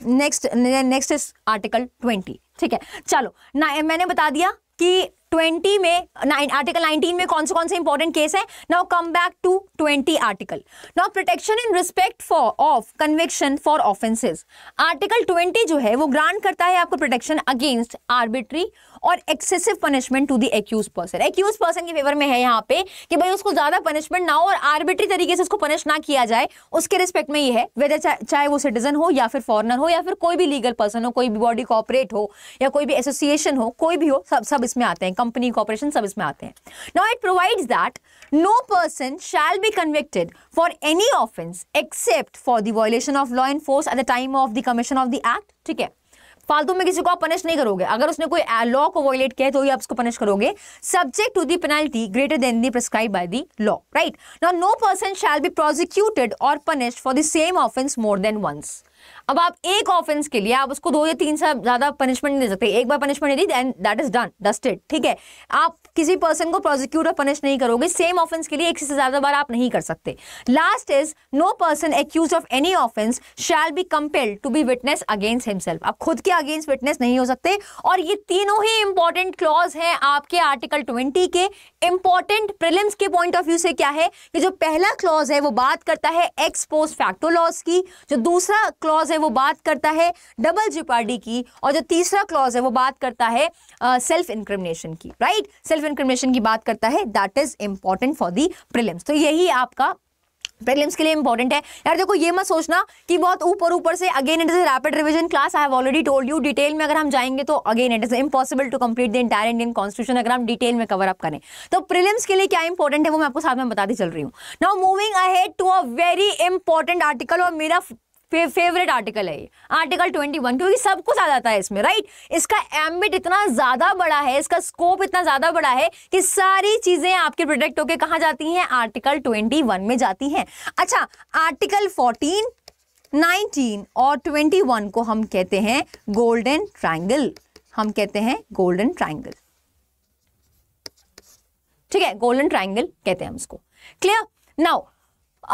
next next is article twenty ठीक है चलो ना मैंने बता दिया कि 20 में नाइन आर्टिकल 19 में कौन से कौन से इंपॉर्टेंट केस है now come back to 20 article now protection in respect for of conviction for offences article 20 जो है वो ग्रांट करता है आपको प्रोटेक्शन अगेंस्ट आर्बिट्री और excessive punishment to the accused person accused person के फेवर में है यहाँ पे कि भाई उसको ज्यादा पनिशमेंट ना हो और आर्बिट्री तरीके से उसको पनिश ना किया जाए उसके रिस्पेक्ट में ये है वेदर चा, चाहे वो सिटीजन हो या फिर फॉरनर हो या फिर कोई भी लीगल पर्सन हो कोई भी बॉडी कॉपरेट हो या कोई भी एसोसिएशन हो कोई भी हो सब सब इसमें आते हैं कंपनी कॉपरेशन सब इसमें आते हैं now it provide that no person shall be convicted for any offence except for the violation of law enforce at the time of the commission of the act ठीक है फालतू में किसी को आप पनिश नहीं करोगे अगर उसने कोई लॉ को वॉयलेट किया तो ही आप उसको पनिश करोगे subject to the penalty greater than the prescribe by the law right now no person shall be prosecuted और punished for the same offence more than once अब आप एक ऑफेंस के लिए आप उसको दो या तीन से ज्यादा पनिशमेंट नहीं दे सकते एक बार पनिशमेंट दे दी then that is done dusted ठीक है आप किसी पर्सन को प्रोसिक्यूट और पनिश नहीं करोगे सेम ऑफेंस के लिए एक से ज्यादा बार आप नहीं कर सकते last is no person accused of any offence shall be compelled to be witness against himself आप खुद के अगेंस्ट विटनेस नहीं हो सकते और ये तीनों ही इंपॉर्टेंट क्लॉज है आपके आर्टिकल ट्वेंटी के इंपॉर्टेंट प्रिलिम्स के पॉइंट ऑफ व्यू से क्या है कि जो पहला क्लॉज है वो बात करता है एक्सपोज फैक्टो लॉज की जो दूसरा क्लॉज है है वो बात करता है डबल जिपार्डी की और जो तीसरा क्लॉज है वो बात करता है सेल्फ इंक्रिमिनेशन की राइट सेल्फ इंक्रिमिनेशन की बात करता है that is important for the prelims तो यही आपका प्रीलिम्स के लिए इंपॉर्टेंट है यार देखो ये मत सोचना कि बहुत ऊपर ऊपर से again it is rapid revision class I have already told you detail में अगर हम जाएंगे तो again it is impossible to complete the entire Indian constitution अगर हम डिटेल में कवर अप करें तो प्रीलिम्स के लिए क्या इंपॉर्टेंट है वो मैं आपको साथ में बताती चल रही हूँ now moving ahead to a very important article और मेरा फे, फेवरेट आर्टिकल है ये आर्टिकल 21 क्योंकि सब कुछ आ जाता है इसमें राइट इसका एम्बिट इतना ज़्यादा बड़ा है इसका स्कोप इतना ज़्यादा बड़ा है कि सारी चीज़ें आपके प्रोडक्ट होकर कहा जाती हैं आर्टिकल 21 में जाती हैं अच्छा आर्टिकल 14 19 और 21 को हम कहते हैं गोल्डन ट्राइंगल हम कहते हैं गोल्डन ट्राइंगल ठीक है गोल्डन ट्राइंगल कहते हैं हम इसको clear now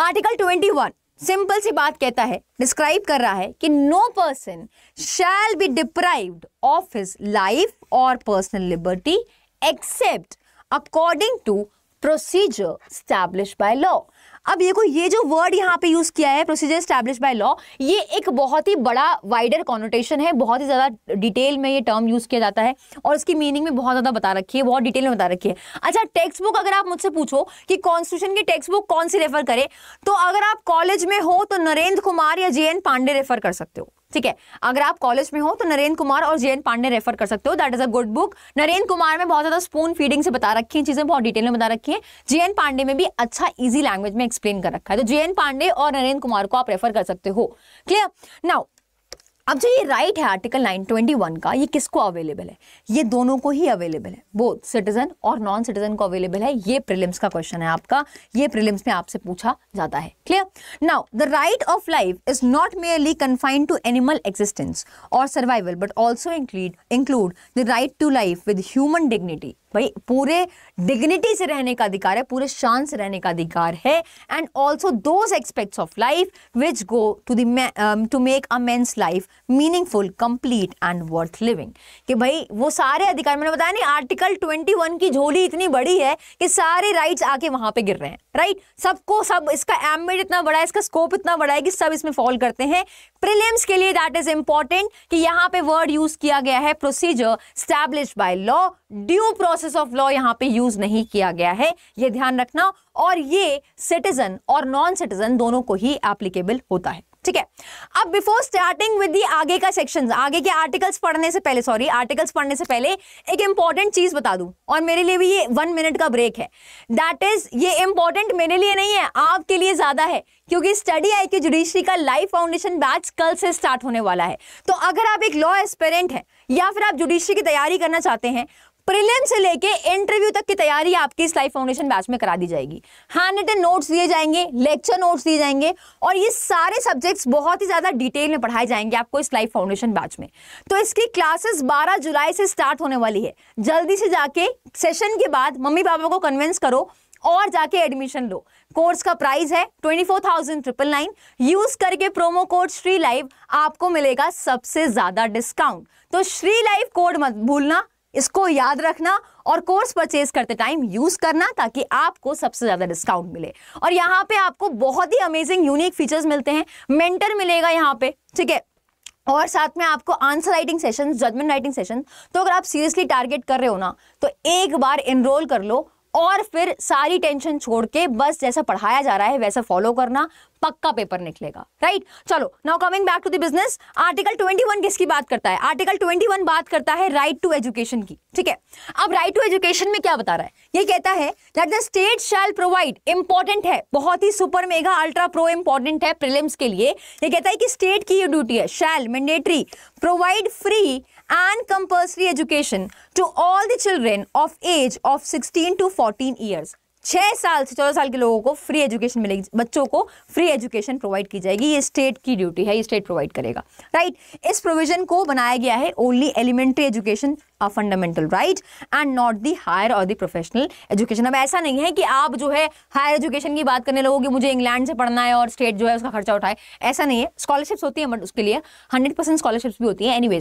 article one simple सी बात कहता है डिस्क्राइब कर रहा है कि no person shall be deprived of his life और personal liberty except according to procedure establish by law अब देखो ये जो वर्ड यहाँ पे यूज किया है प्रोसीजर स्टैब्लिश बाय लॉ ये एक बहुत ही बड़ा वाइडर कॉनोटेशन है बहुत ही ज्यादा डिटेल में ये टर्म यूज किया जाता है और इसकी मीनिंग में बहुत ज्यादा बता रखी है बहुत डिटेल में बता रखी है अच्छा टेक्स्ट बुक अगर आप मुझसे पूछो कि कॉन्स्टिट्यूशन की टेक्स्ट बुक कौन सी रेफर करे तो अगर आप कॉलेज में हो तो नरेंद्र कुमार या जे एन पांडे रेफर कर सकते हो ठीक है अगर आप कॉलेज में हो तो नरेंद्र कुमार और जयंत पांडे रेफर कर सकते हो that is a good book Narendra Kumar में बहुत ज्यादा स्पून फीडिंग से बता रखी है चीजें बहुत डिटेल में बता रखी है एन पांडे में भी अच्छा ईजी लैंग्वेज में एक्सप्लेन कर रखा है तो एन पांडे और नरेंद्र कुमार को आप रेफर कर सकते हो क्लियर नाउ अब जो ये राइट है आर्टिकल 921 का ये किसको अवेलेबल है ये दोनों को ही अवेलेबल है बोथ सिटीजन और नॉन सिटीजन को अवेलेबल है ये प्रिलिम्स का क्वेश्चन है आपका ये प्रिलिम्स में आपसे पूछा जाता है clear now the right of life is not merely confined to animal existence और survival but also include the right to life with human dignity भाई पूरे डिग्निटी से रहने का अधिकार है पूरे शान से रहने का अधिकार है and also those expects of life which go to the to make a man's life meaningful complete and worth living कि भाई वो सारे अधिकार मैंने बताया नहीं आर्टिकल 21 की झोली इतनी बड़ी है कि सारे राइट्स आके वहां पे गिर रहे हैं राइट सबको सब इसका एमबेड इतना बड़ा है इसका स्कोप इतना बड़ा है कि सब इसमें फॉल करते हैं प्रिलिम्स के लिए दैट इज इंपॉर्टेंट कि यहाँ पे वर्ड यूज किया गया है procedure establish by law due process of law यहाँ पे यूज नहीं किया गया है ये ध्यान रखना और ये सिटीजन और नॉन सिटीजन दोनों को ही एप्लीकेबल होता है ठीक है अब बिफोर स्टार्टिंग विद दी आगे का सेक्शन आगे के आर्टिकल्स पढ़ने से पहले सॉरी आर्टिकल्स पढ़ने से पहले एक इंपॉर्टेंट चीज बता दूं और मेरे लिए भी ये वन मिनट का ब्रेक है दैट इज ये इंपॉर्टेंट मेरे लिए नहीं है आपके लिए ज्यादा है क्योंकि स्टडी आई के जुडिशरी का लाइव फाउंडेशन बैच कल से स्टार्ट होने वाला है तो अगर आप एक लॉ एस्पेरेंट है या फिर आप जुडिशरी की तैयारी करना चाहते हैं प्रीलिम्स से लेके इंटरव्यू तक की तैयारी आपकी इस लाइफ फाउंडेशन बैच में करा दी जाएगी हैंड रिटन नोट्स दिए जाएंगे लेक्चर नोट्स दिए जाएंगे और ये सारे सब्जेक्ट्स बहुत ही ज्यादा डिटेल में पढ़ाए जाएंगे आपको इस लाइफ फाउंडेशन बैच में तो इसकी क्लासेस 12 जुलाई से स्टार्ट होने वाली है जल्दी से जाके सेशन के बाद मम्मी पापा को कन्विंस करो और जाके एडमिशन लो कोर्स का प्राइस है twenty four thousand triple nine use करके प्रोमो कोड श्री लाइव आपको मिलेगा सबसे ज्यादा डिस्काउंट तो श्री लाइव कोड मत भूलना इसको याद रखना और कोर्स परचेज करते टाइम यूज करना ताकि आपको सबसे ज्यादा डिस्काउंट मिले और यहाँ पे आपको बहुत ही अमेजिंग यूनिक फीचर्स मिलते हैं मेंटर मिलेगा यहाँ पे ठीक है और साथ में आपको answer writing session judgment writing session तो अगर आप सीरियसली टारगेट कर रहे हो ना तो एक बार एनरोल कर लो और फिर सारी टेंशन छोड़ के बस जैसा पढ़ाया जा रहा है वैसा फॉलो करना पक्का पेपर निकलेगा राइट चलो now coming back to the business article 21 किसकी बात करता है आर्टिकल 21 बात करता है राइट टू एजुकेशन की ठीक है अब राइट टू एजुकेशन में क्या बता रहा है ये कहता है that the state shall provide important है बहुत ही super mega ultra pro important है प्रिलिम्स के लिए ये कहता है कि स्टेट की ड्यूटी है shall mandatory provide free and compulsory education to all the children of age of 16 to 14 years छः साल से चौदह साल के लोगों को फ्री एजुकेशन मिलेगी बच्चों को फ्री एजुकेशन प्रोवाइड की जाएगी ये स्टेट की ड्यूटी है ये स्टेट प्रोवाइड करेगा राइट right? इस प्रोविज़न को बनाया गया है only elementary education fundamental right and not the higher और दी प्रोफेशनल एजुकेशन अब ऐसा नहीं है कि आप जो है हायर एजुकेशन की बात करने लोगों की मुझे इंग्लैंड से पढ़ना है और स्टेट जो है उसका खर्चा उठाए ऐसा नहीं है स्कॉलरशिप्स होती है बट उसके लिए हंड्रेड परसेंट स्कॉलरशिप्स भी होती है एनी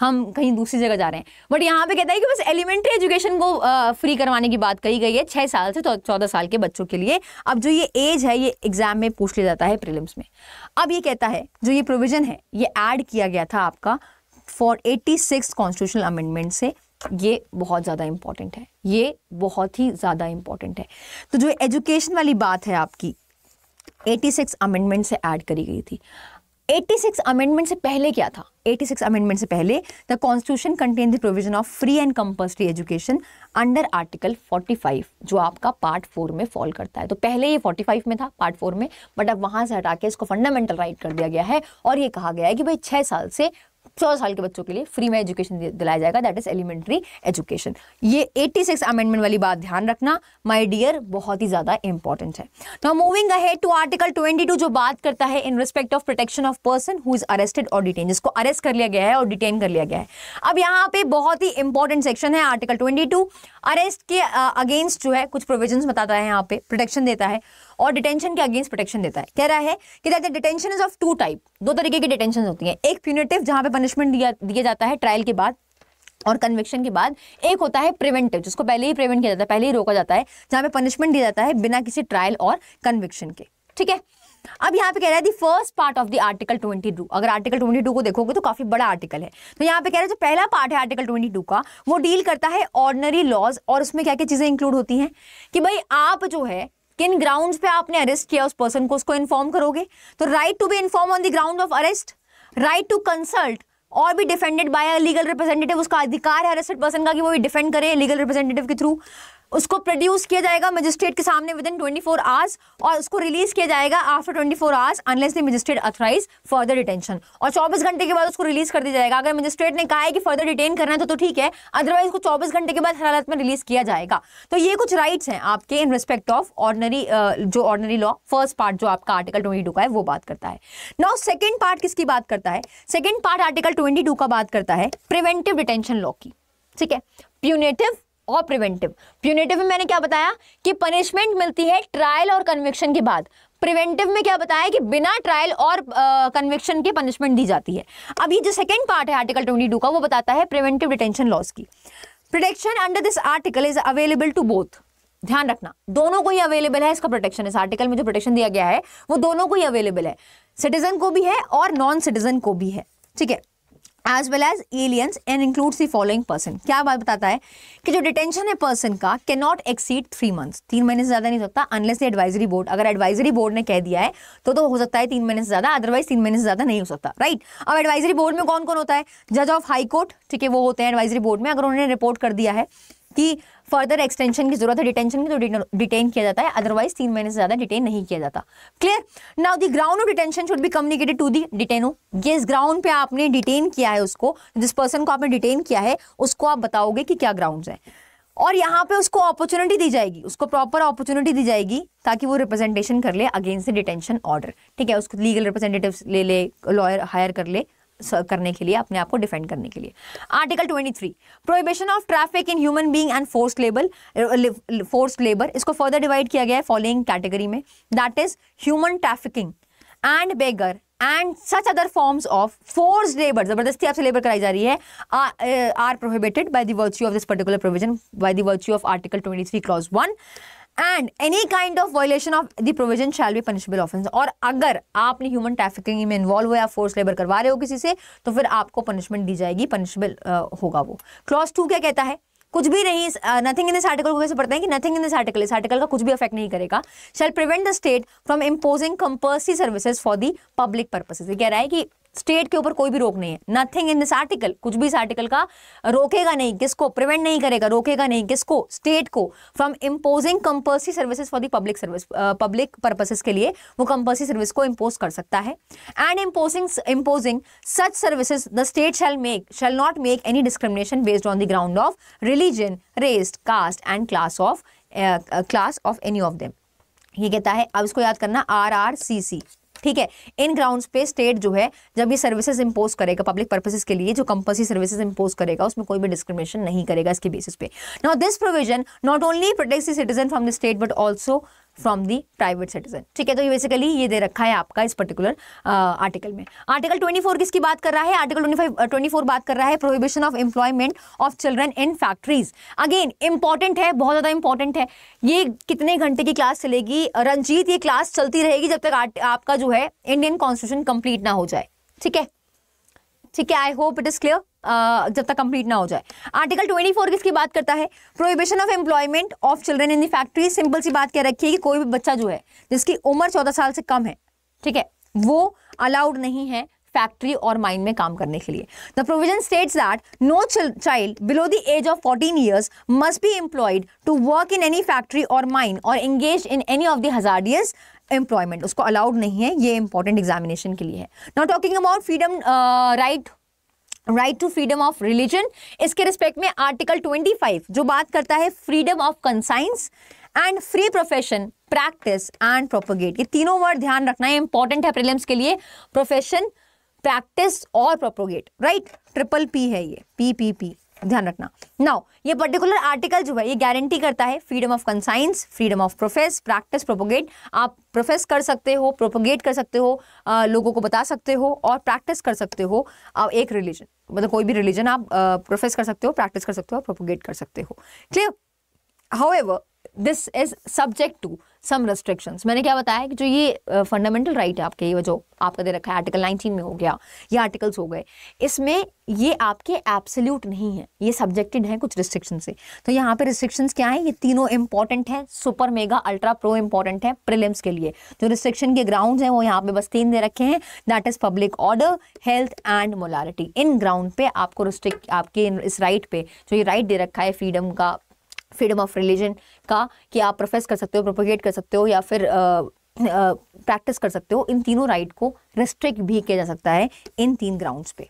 हम कहीं दूसरी जगह जा रहे हैं बट यहाँ पे कहता है कि बस एलिमेंट्री एजुकेशन को फ्री करवाने की बात कही गई है छः साल से चौदह साल के बच्चों के लिए अब जो ये एज है ये एग्जाम में पूछ लिया जाता है प्रिलिम्स में अब ये कहता है जो ये प्रोविजन है ये एड किया गया था आपका फॉर 86 कॉन्स्टिट्यूशनल अमेंडमेंट से ये बहुत ज़्यादा इम्पॉर्टेंट है ये बहुत ही ज़्यादा इम्पॉर्टेंट है तो जो एजुकेशन वाली बात है आपकी 86 अमेंडमेंट से ऐड करी गई थी 86 अमेंडमेंट से पहले क्या था 86 अमेंडमेंट से पहले the constitution contain the provision of free and compulsory education under article 45 जो आपका पार्ट फोर में फॉल करता है तो पहले ये 45 में था पार्ट फोर में बट अब वहाँ से हटा के इसको फंडामेंटल राइट कर दिया गया है और ये कहा गया है कि भाई छः साल से सोलह साल के बच्चों के लिए फ्री में एजुकेशन दिलाया जाएगा दैट इज एलिमेंट्री एजुकेशन ये 86 अमेंडमेंट वाली बात ध्यान रखना माय डियर बहुत ही ज़्यादा इंपॉर्टेंट है तो मूविंग अहेड टू आर्टिकल 22 जो बात करता है in respect of protection of person who is arrested और डिटेन जिसको अरेस्ट कर लिया गया है और डिटेन कर लिया गया है अब यहाँ पे बहुत ही इंपॉर्टेंट सेक्शन है आर्टिकल ट्वेंटी अरेस्ट के अगेंस्ट जो है कुछ प्रोविजन बताता है यहाँ पे प्रोटेक्शन देता है और डिटेंशन के अगेंस्ट प्रोटेक्शन देता है कह रहा है कि that the detention is of two type दो तरीके की डिटेंशन होती है एक प्यूनेटिव जहां पे पनिशमेंट दिया दिया जाता है ट्रायल के बाद और कन्विक्शन के बाद एक होता है प्रिवेंटिव जिसको पहले ही प्रिवेंट किया जाता है पहले ही रोका जाता है जहां पे पनिशमेंट दिया जाता है बिना किसी ट्रायल और कन्विक्शन के ठीक है अब यहाँ पे कह रहा है the first part of the article 22 अगर आर्टिकल 22 को देखोगे तो काफी बड़ा आर्टिकल है तो यहाँ पे कह रहा है जो पहला पार्ट है आर्टिकल 22 का वो डील करता है ऑर्डनरी लॉज और उसमें क्या क्या चीजें इंक्लूड होती हैं कि भाई आप जो है किन ग्राउंड पे आपने अरेस्ट किया उस पर्सन को उसको इन्फॉर्म करोगे तो right to be inform on the ground of arrest right to consult और भी defended by a legal representative उसका अधिकार है अरेस्टेड पर्सन का कि वो भी डिफेंड करे लीगल रिप्रेजेंटेटिव के थ्रू उसको प्रोड्यूस किया जाएगा मजिस्ट्रेट के सामने within twenty four hours और उसको रिलीज किया जाएगा after twenty four hours unless the magistrate authorize further detention और चौबीस घंटे के बाद उसको रिलीज कर दिया जाएगा अगर मजिस्ट्रेट ने कहा है कि फर्दर डिटेन करना है तो, तो ठीक है अदरवाइज को चौबीस घंटे के बाद हालत में रिलीज किया जाएगा तो ये कुछ राइट्स हैं आपके इन रिस्पेक्ट ऑफ ऑर्डनरी जो ऑर्डनरी लॉ फर्स्ट पार्ट जो आपका आर्टिकल ट्वेंटी का है वो बात करता है नाउ सेकेंड पार्ट किसकी बात करता है सेकेंड पार्ट आर्टिकल ट्वेंटी का बात करता है प्रिवेंटिव डिटेंशन लॉ की ठीक है प्यूनेटिव और प्रिवेंटिव प्यूनेटिव में मैंने क्या बताया कि पनिशमेंट मिलती है ट्रायल और कन्विक्शन के बाद प्रिवेंटिव में क्या बताया कि बिना ट्रायल और कन्विक्शन के पनिशमेंट दी जाती है अब ये जो सेकेंड पार्ट है आर्टिकल ट्वेंटी का वो बताता है प्रिवेंटिव डिटेंशन लॉस की protection under this article is available to both ध्यान रखना दोनों को ही अवेलेबल है इसका प्रोटेक्शन इस आर्टिकल में जो प्रोटेक्शन दिया गया है वो दोनों को ही अवेलेबल है सिटीजन को भी है और नॉन सिटीजन को भी है ठीक है as well as aliens and includes the following person क्या बात बताता है कि जो डिटेंशन है पर्सन का can not exceed three months तीन महीने से ज़्यादा नहीं हो सकता अनलेस एडवाइजरी बोर्ड अगर एडवाइजरी बोर्ड ने कह दिया है तो तो हो सकता है तीन महीने से ज़्यादा अदरवाइज तीन महीने से ज़्यादा नहीं हो सकता राइट right? अब एडवाइजरी बोर्ड में कौन कौन होता है जज ऑफ हाई कोर्ट ठीक है वो होते हैं एडवाइजरी बोर्ड में अगर उन्होंने रिपोर्ट कर दिया है कि फर्दर एक्सटेंशन की जरूरत है डिटेंशन की तो डिटेन किया जाता है अदरवाइज तीन महीने से ज्यादा डिटेन नहीं किया जाता clear now the ground of detention should be communicated to the detenu जिस ग्राउंड पे आपने डिटेन किया है उसको जिस पर्सन को आपने डिटेन किया है उसको आप बताओगे कि क्या ग्राउंड है और यहाँ पे उसको अपॉर्चुनिटी दी जाएगी उसको प्रॉपर अपॉर्चुनिटी दी जाएगी ताकि वो रिप्रेजेंटेशन कर ले अगेंस्ट द डिटेंशन ऑर्डर ठीक है उसको लीगल रिप्रेजेंटेटिव ले ले लॉयर हायर कर ले करने के लिए अपने आप को डिफेंड करने के लिए article 23 prohibition of traffic in human being and force labour force labour इसको फर्दर डिवाइड किया गया है फॉलोइंग कैटेगरी में that is human trafficking and beggar and such other forms of force labour जबरदस्ती आपसे लेबर कराई जा रही है आर प्रोहिबिटेड बाई दर्च्यू of this particular provision by दर्च्यू of article twenty three clause one and any kind of violation of the provision shell be punishable offence और अगर आपने ह्यूमन ट्रैफिकिंग में इन्वॉल्व हुआ फोर्स लेबर करवा रहे हो किसी से तो फिर आपको पनिशमेंट दी जाएगी uh, होगा वो क्लॉज टू क्या कहता है कुछ भी नहीं नथिंग इन दिस आर्टिकल को कैसे पढ़ते हैं कि नथिंग इन दिस आर्टिकल इस आर्टिकल का कुछ भी अफेक्ट नहीं करेगा shall prevent the state from imposing compulsory services for the public purposes ये कह रहा है कि स्टेट के ऊपर कोई भी रोक नहीं है नथिंग इन दिस आर्टिकल कुछ भी इस आर्टिकल का रोकेगा नहीं किसको प्रिवेंट नहीं करेगा रोकेगा नहीं किसको स्टेट को from imposing compulsory services for the public service public purposes के लिए वो कंपल्सरी सर्विस को इम्पोज कर सकता है and imposing imposing such services the state shall make shall not make any discrimination based on the ground of religion race caste and class of class of any of them ये कहता है अब इसको याद करना आर आर सी सी ठीक है इन grounds पे स्टेट जो है जब ये सर्विसेज इंपोज करेगा पब्लिक पर्पसेज के लिए जो कंपल्सरी सर्विसेज इंपोज करेगा उसमें कोई भी डिस्क्रिमिनेशन नहीं करेगा इसके बेसिस पे now this provision not only protect the citizen from the state but also from the private citizen ठीक है तो ये बेसिकली ये दे रखा है आपका इस पर्टिकुलर आर्टिकल uh, में आर्टिकल 24 किसकी बात कर रहा है आर्टिकल 25 24 बात कर रहा है prohibition of employment of children in factories again important है बहुत ज़्यादा इंपॉर्टेंट है ये कितने घंटे की क्लास चलेगी रंजीत ये क्लास चलती रहेगी जब तक आपका जो है इंडियन कॉन्स्टिट्यूशन कंप्लीट ना हो जाए ठीक है ठीक है I hope it is clear जब तक कंप्लीट ना हो जाए आर्टिकल 24 किसकी बात करता है prohibition of employment of children in factory simple सी बात कह रखी है कि कोई भी बच्चा जो है जिसकी उम्र चौदह साल से कम है ठीक है वो अलाउड नहीं है फैक्ट्री और माइन में काम करने के लिए the provision states that no child below the age of 14 years must be employed to work in any factory और माइन और engage in any of the employment उसको अलाउड नहीं है ये इंपॉर्टेंट एग्जामिनेशन के लिए है not talking about freedom right right to freedom of religion इसके रिस्पेक्ट में आर्टिकल 25 जो बात करता है freedom of conscience and free profession practice and propagate ये तीनों वर्ड ध्यान रखना है इंपॉर्टेंट है प्रिलियम्स के लिए प्रोफेशन प्रैक्टिस और प्रोपोगेट राइट ट्रिपल पी है ये पी पी पी ध्यान रखना नाउ ये पर्टिकुलर आर्टिकल जो है ये गारंटी करता है freedom of conscience freedom of profess practice propagate आप प्रोफेस कर सकते हो प्रोपोगेट कर सकते हो आ, लोगों को बता सकते हो और प्रैक्टिस कर सकते हो आ, एक रिलीजन मतलब कोई भी रिलीजन आप प्रोफेस कर सकते हो प्रैक्टिस कर सकते हो प्रोपोगेट कर सकते हो clear how this is subject to some restrictions मैंने क्या बताया कि जो ये फंडामेंटल राइट right है आपके ये जो आपका दे रखा है आर्टिकल 19 में हो गया या आर्टिकल्स हो गए इसमें ये आपके एब्सोल्यूट नहीं है ये सब्जेक्टेड है कुछ रिस्ट्रिक्शन से तो यहाँ पे रिस्ट्रिक्शन क्या है ये तीनों इंपॉर्टेंट है super mega ultra pro important है प्रिलिम्स के लिए जो रिस्ट्रिक्शन के ग्राउंड हैं वो यहाँ पे बस तीन दे रखे हैं that is public order health and morality इन ग्राउंड पे आपको रिस्ट्रिक्ट आपके इस राइट right पे जो ये राइट right दे रखा है फ्रीडम का फ्रीडम ऑफ रिलीजन का कि आप प्रोफेस कर सकते हो प्रोपोगेट कर सकते हो या फिर प्रैक्टिस कर सकते हो इन तीनों राइट को रिस्ट्रिक्ट भी किया जा सकता है इन तीन ग्राउंड्स पे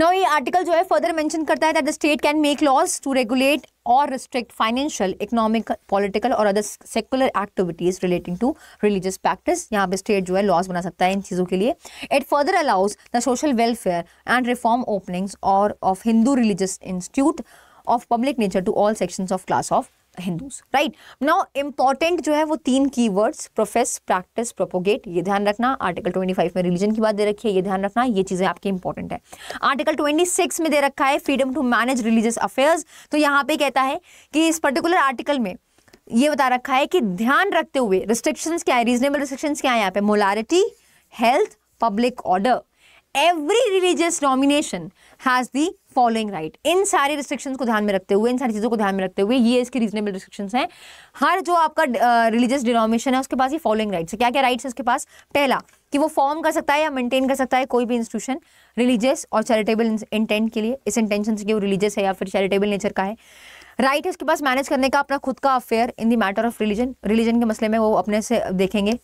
नाउ ये आर्टिकल जो है फर्दर मेंशन करता है that the state can make laws to regulate और रिस्ट्रिक्ट फाइनेंशियल इकोनॉमिक पॉलिटिकल और other secular activities relating to religious practice यहाँ पे स्टेट जो है लॉज बना सकता है इन चीज़ों के लिए it further allows the social welfare and reform openings और of Hindu religious institute of public nature to all sections of class of Hindus right now important जो है वो तीन कीवर्ड्स प्रोफेस प्रैक्टिस प्रोपोगेट ये ध्यान रखना आर्टिकल 25 में रिलीजन की बात दे रखी है ये ध्यान रखना ये चीज़ें आपकी इंपॉर्टेंट है आर्टिकल 26 में दे रखा है freedom to manage religious affairs तो यहाँ पे कहता है कि इस पर्टिकुलर आर्टिकल में ये बता रखा है कि ध्यान रखते हुए रिस्ट्रिक्शन क्या है रीजनेबल रिस्ट्रिक्शन क्या है यहाँ पे morality health public order every religious denomination has the following right इन सारी रिस्ट्रिक्शंस को ध्यान में रखते हुए इन सारी चीज़ों को ध्यान में रखते हुए ये इसकी रीजनेबल रिस्ट्रिक्शंस हैं हर जो आपका रिलीजियस uh, डिनोमिनेशन है उसके पास ये फॉलोइंग राइट्स क्या क्या राइट्स है उसके पास पहला कि वो फॉर्म कर सकता है या मेंटेन कर सकता है कोई भी इंस्टीट्यूशन रिलीजियस और चैरिटेबल इंटेंट के लिए इस इंटेंशन से कि वो रिलीजियस है या फिर चैरिटेबल नेचर का है राइट right है उसके पास मैनेज करने का अपना खुद का affair in the matter of religion religion के मसले में वो अपने से देखेंगे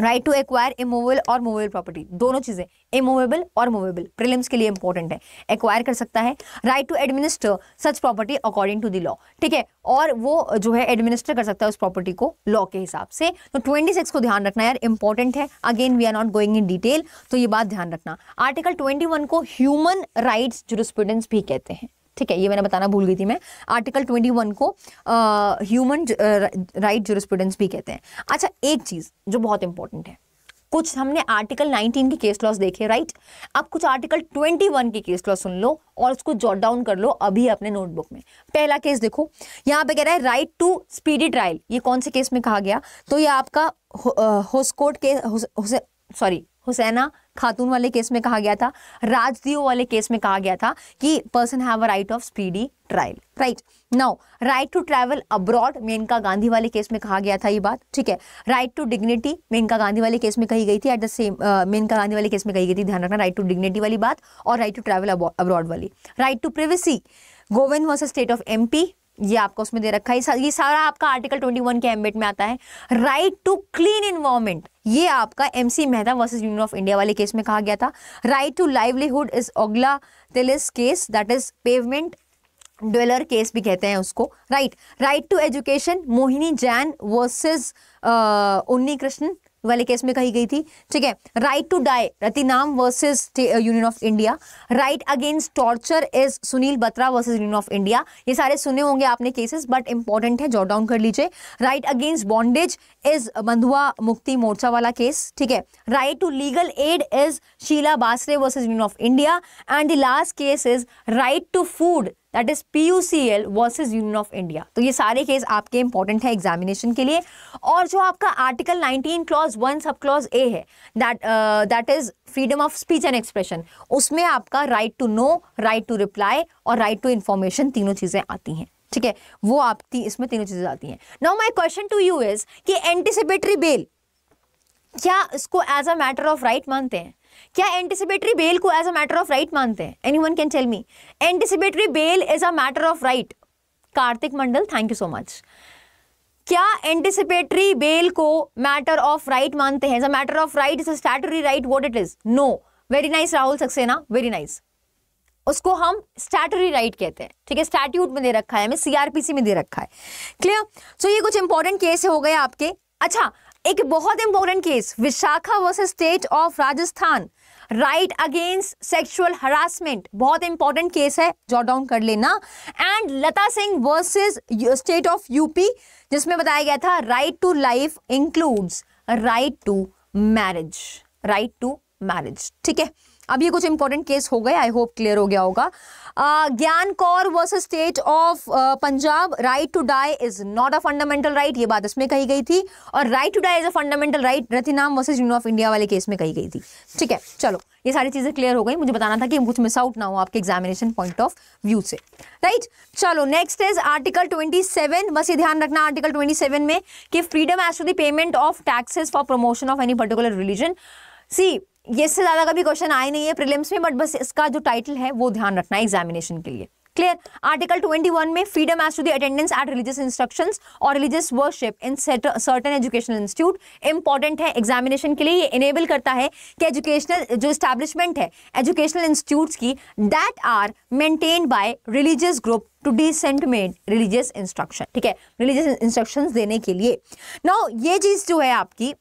राइट टू एक्वायर इमोवेबल और मूवेबल प्रॉपर्टी दोनों चीजें इमोवेबल और मूवेबल प्रिलिम्स के लिए इंपॉर्टेंट है एक्वायर कर सकता है right to administer such property according to the law ठीक है और वो जो है एडमिनिस्टर कर सकता है उस प्रॉपर्टी को लॉ के हिसाब से तो 26 को ध्यान रखना यार इंपॉर्टेंट है again we are not going in detail तो ये बात ध्यान रखना आर्टिकल 21 को ह्यूमन राइट्स जुरिस्प्रूडेंस भी कहते हैं ठीक है ये मैंने बताना भूल गई थी मैं आर्टिकल 21 को ह्यूमन राइट जूरिस्प्रूडेंस भी कहते हैं अच्छा एक चीज़ जो बहुत इंपॉर्टेंट है कुछ हमने आर्टिकल 19 के केस लॉस देखे राइट अब कुछ आर्टिकल 21 के केस लॉ सुन लो और उसको जॉट डाउन कर लो अभी अपने नोटबुक में पहला केस देखो यहाँ पे कह रहा है राइट टू स्पीडी ट्रायल ये कौन से केस में कहा गया तो ये आपका होस्कोट केस सॉरी हुसैना खातून वाले केस में कहा गया था राजदियो वाले केस में कहा गया था कि person have a right of speedy trial right now right to travel abroad Maneka Gandhi वाले केस में कहा गया था ये बात ठीक है right to dignity Maneka Gandhi वाले केस में कही गई थी at the same Maneka Gandhi वाले केस में कही गई थी ध्यान रखना राइट टू डिग्निटी वाली बात और राइट टू ट्रैवल अब्रॉड वाली right to privacy Govind versus state of MP ये आपका उसमें दे रखा है ये सारा आपका आर्टिकल 21 के एम्बेट में आता है राइट टू क्लीन इन्वायरमेंट ये आपका MC Mehta versus union of India वाले केस में कहा गया था राइट टू लाइवलीहुड इज ओगला Tellis case that is pavement dweller case भी कहते हैं उसको right right to education Mohini Jain versus Unni Krishna वाले केस में कही गई थी ठीक है right to die Rathinam versus union of India right against torture is Sunil Batra versus union of India ये सारे सुने होंगे आपने केसेस बट इंपॉर्टेंट है जॉट डाउन कर लीजिए राइट अगेंस्ट बॉन्डेज इज बंधुआ मुक्ति मोर्चा वाला केस ठीक है right to legal aid is Sheela बासरे versus union of India and the last case is right to food that is P U C L versus union of India तो ये सारे case आपके इंपॉर्टेंट है एग्जामिनेशन के लिए और जो आपका article 19 clause one sub clause A है that that is freedom of speech and expression उसमें आपका right to know right to reply और राइट टू इंफॉर्मेशन तीनों चीज़ें आती हैं ठीक है वो आपकी इसमें तीनों चीज़ें आती हैं now my question to you is कि एंटीसिपेटरी बेल क्या इसको as a matter of right मानते हैं क्या एंटीसिपेटरी बेल को as a matter of right मानते हैं any one can tell me anticipatory bail is a matter of right Kartik Mandal thank you so much क्या एंटीसिपेटरी बेल को मैटर ऑफ राइट मानते हैं matter of right is utterly right what it is know very nice Rahul Saksena very nice उसको हम statutory right right कहते हैं ठीक है स्टैट्यूट में दे रखा है हमें सीआरपीसी में दे रखा है क्लियर सो so, ये कुछ इंपॉर्टेंट केस हो गए आपके अच्छा एक बहुत important case Vishakha versus state of Rajasthan right against sexual harassment बहुत इंपॉर्टेंट केस है जॉट डाउन कर लेना and Lata Singh versus state of UP जिसमें बताया गया था right to life includes right to marriage right to marriage ठीक है अब ये कुछ इंपॉर्टेंट केस हो गए आई होप क्लियर हो गया होगा Gyan Kaur a state of Punjab right to die is not a fundamental right ये बात इसमें कही गई थी और right to die is a fundamental right Rathinam versus union of India वाले केस में कही गई थी ठीक है चलो ये सारी चीज़ें क्लियर हो गई मुझे बताना था कि कुछ मिस आउट ना हो आपके एग्जामिनेशन पॉइंट ऑफ व्यू से राइट चलो नेक्स्ट इज आर्टिकल 27 बस ये ध्यान रखना आर्टिकल 27 में कि freedom as to the payment of taxes for promotion of any particular religion सी ये से ज़्यादा कभी क्वेश्चन आए नहीं है प्रिलिम्स में बट बस इसका जो टाइटल है वो ध्यान रखना एग्जामिनेशन के लिए क्लियर आर्टिकल 21 में freedom as to the attendance at religious instruction और religious worship in certain educational institute important है एग्जामिनेशन के लिए ये इनेबल करता है कि एजुकेशनल जो स्टैब्लिशमेंट है एजुकेशनल इंस्टीट्यूट की that are maintain by religious group to dissent made religious instruction ठीक है रिलीजियस इंस्ट्रक्शन देने के लिए ना ये चीज़ जो है आपकी